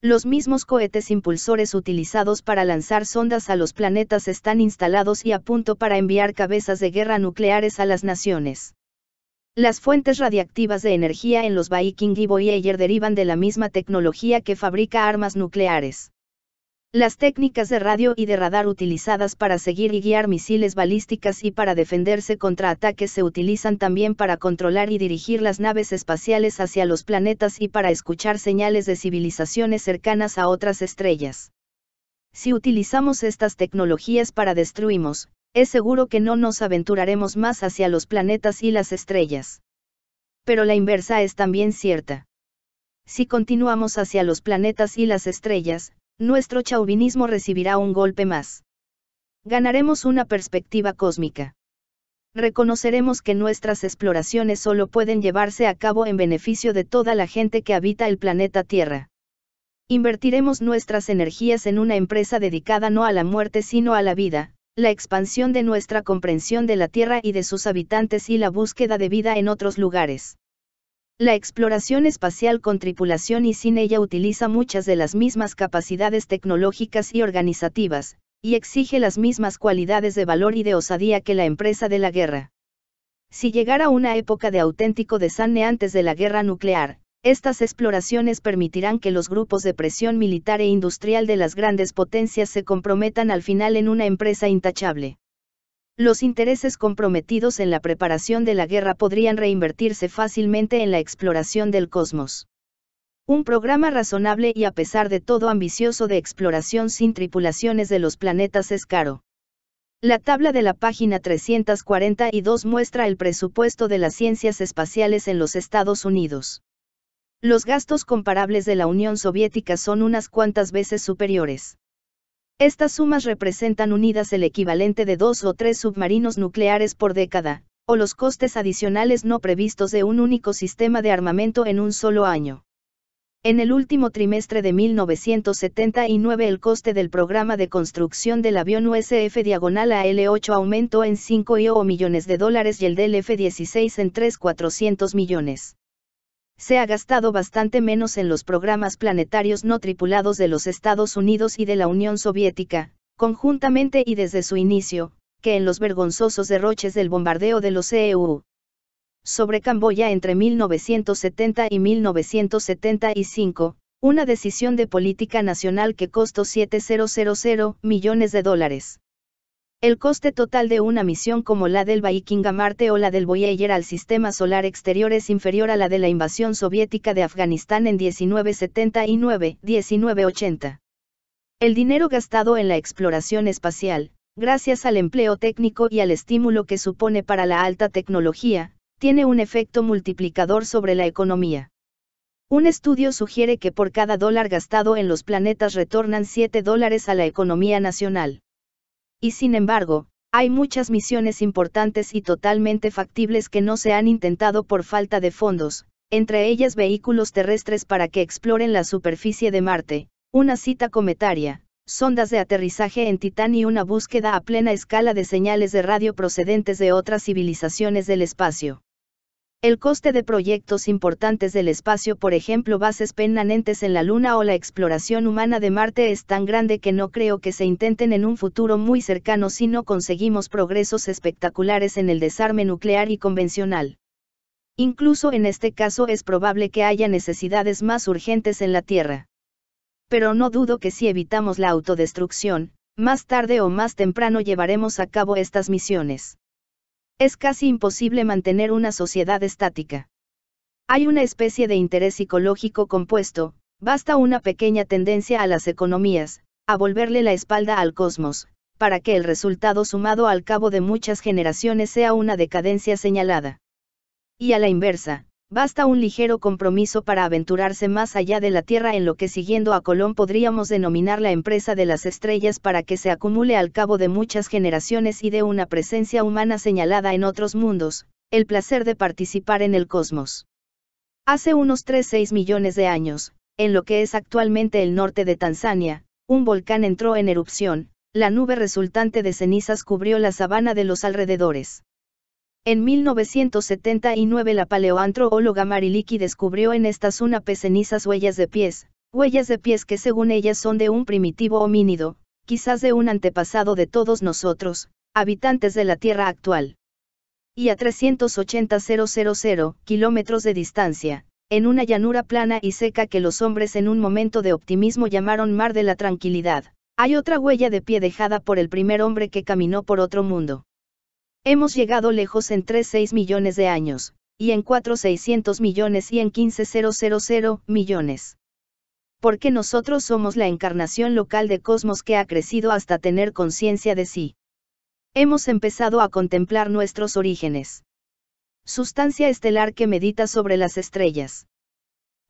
Los mismos cohetes impulsores utilizados para lanzar sondas a los planetas están instalados y a punto para enviar cabezas de guerra nucleares a las naciones. Las fuentes radiactivas de energía en los Viking y Voyager derivan de la misma tecnología que fabrica armas nucleares. Las técnicas de radio y de radar utilizadas para seguir y guiar misiles balísticas y para defenderse contra ataques se utilizan también para controlar y dirigir las naves espaciales hacia los planetas y para escuchar señales de civilizaciones cercanas a otras estrellas. Si utilizamos estas tecnologías para destruimos, es seguro que no nos aventuraremos más hacia los planetas y las estrellas. Pero la inversa es también cierta. Si continuamos hacia los planetas y las estrellas, nuestro chauvinismo recibirá un golpe más. Ganaremos una perspectiva cósmica. Reconoceremos que nuestras exploraciones solo pueden llevarse a cabo en beneficio de toda la gente que habita el planeta Tierra. Invertiremos nuestras energías en una empresa dedicada no a la muerte sino a la vida, la expansión de nuestra comprensión de la Tierra y de sus habitantes y la búsqueda de vida en otros lugares. La exploración espacial con tripulación y sin ella utiliza muchas de las mismas capacidades tecnológicas y organizativas, y exige las mismas cualidades de valor y de osadía que la empresa de la guerra. Si llegara una época de auténtico desane antes de la guerra nuclear, estas exploraciones permitirán que los grupos de presión militar e industrial de las grandes potencias se comprometan al final en una empresa intachable. Los intereses comprometidos en la preparación de la guerra podrían reinvertirse fácilmente en la exploración del cosmos. Un programa razonable y a pesar de todo ambicioso de exploración sin tripulaciones de los planetas es caro. La tabla de la página 342 muestra el presupuesto de las ciencias espaciales en los Estados Unidos. Los gastos comparables de la Unión Soviética son unas cuantas veces superiores. Estas sumas representan unidas el equivalente de dos o tres submarinos nucleares por década, o los costes adicionales no previstos de un único sistema de armamento en un solo año. En el último trimestre de 1979 el coste del programa de construcción del avión USF diagonal a L8 aumentó en 5 millones de dólares y el del F-16 en 3.400 millones se ha gastado bastante menos en los programas planetarios no tripulados de los Estados Unidos y de la Unión Soviética, conjuntamente y desde su inicio, que en los vergonzosos derroches del bombardeo de los CEU. Sobre Camboya entre 1970 y 1975, una decisión de política nacional que costó 7.000 millones de dólares. El coste total de una misión como la del Viking a Marte o la del Voyager al sistema solar exterior es inferior a la de la invasión soviética de Afganistán en 1979-1980. El dinero gastado en la exploración espacial, gracias al empleo técnico y al estímulo que supone para la alta tecnología, tiene un efecto multiplicador sobre la economía. Un estudio sugiere que por cada dólar gastado en los planetas retornan 7 dólares a la economía nacional. Y sin embargo, hay muchas misiones importantes y totalmente factibles que no se han intentado por falta de fondos, entre ellas vehículos terrestres para que exploren la superficie de Marte, una cita cometaria, sondas de aterrizaje en Titán y una búsqueda a plena escala de señales de radio procedentes de otras civilizaciones del espacio. El coste de proyectos importantes del espacio, por ejemplo bases permanentes en la Luna o la exploración humana de Marte, es tan grande que no creo que se intenten en un futuro muy cercano si no conseguimos progresos espectaculares en el desarme nuclear y convencional. Incluso en este caso es probable que haya necesidades más urgentes en la Tierra. Pero no dudo que si evitamos la autodestrucción, más tarde o más temprano llevaremos a cabo estas misiones. Es casi imposible mantener una sociedad estática. Hay una especie de interés psicológico compuesto, basta una pequeña tendencia a las economías, a volverle la espalda al cosmos, para que el resultado sumado al cabo de muchas generaciones sea una decadencia señalada. Y a la inversa, Basta un ligero compromiso para aventurarse más allá de la Tierra en lo que siguiendo a Colón podríamos denominar la empresa de las estrellas para que se acumule al cabo de muchas generaciones y de una presencia humana señalada en otros mundos, el placer de participar en el cosmos. Hace unos 3-6 millones de años, en lo que es actualmente el norte de Tanzania, un volcán entró en erupción, la nube resultante de cenizas cubrió la sabana de los alrededores. En 1979 la paleoantróloga Mariliki descubrió en esta zona pecenizas huellas de pies, huellas de pies que según ellas son de un primitivo homínido, quizás de un antepasado de todos nosotros, habitantes de la Tierra actual. Y a 380.000 kilómetros de distancia, en una llanura plana y seca que los hombres en un momento de optimismo llamaron Mar de la Tranquilidad, hay otra huella de pie dejada por el primer hombre que caminó por otro mundo. Hemos llegado lejos en 3,6 millones de años, y en 4-600 millones y en 15,000 millones. Porque nosotros somos la encarnación local de cosmos que ha crecido hasta tener conciencia de sí. Hemos empezado a contemplar nuestros orígenes. Sustancia estelar que medita sobre las estrellas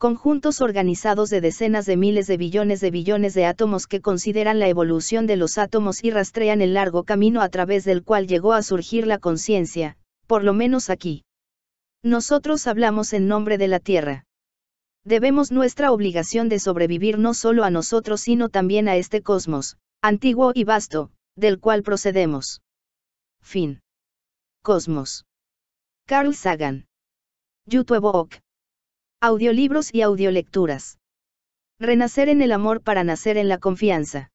conjuntos organizados de decenas de miles de billones de billones de átomos que consideran la evolución de los átomos y rastrean el largo camino a través del cual llegó a surgir la conciencia, por lo menos aquí. Nosotros hablamos en nombre de la Tierra. Debemos nuestra obligación de sobrevivir no solo a nosotros sino también a este cosmos, antiguo y vasto, del cual procedemos. Fin. Cosmos. Carl Sagan. YouTube Audiolibros y audiolecturas. Renacer en el amor para nacer en la confianza.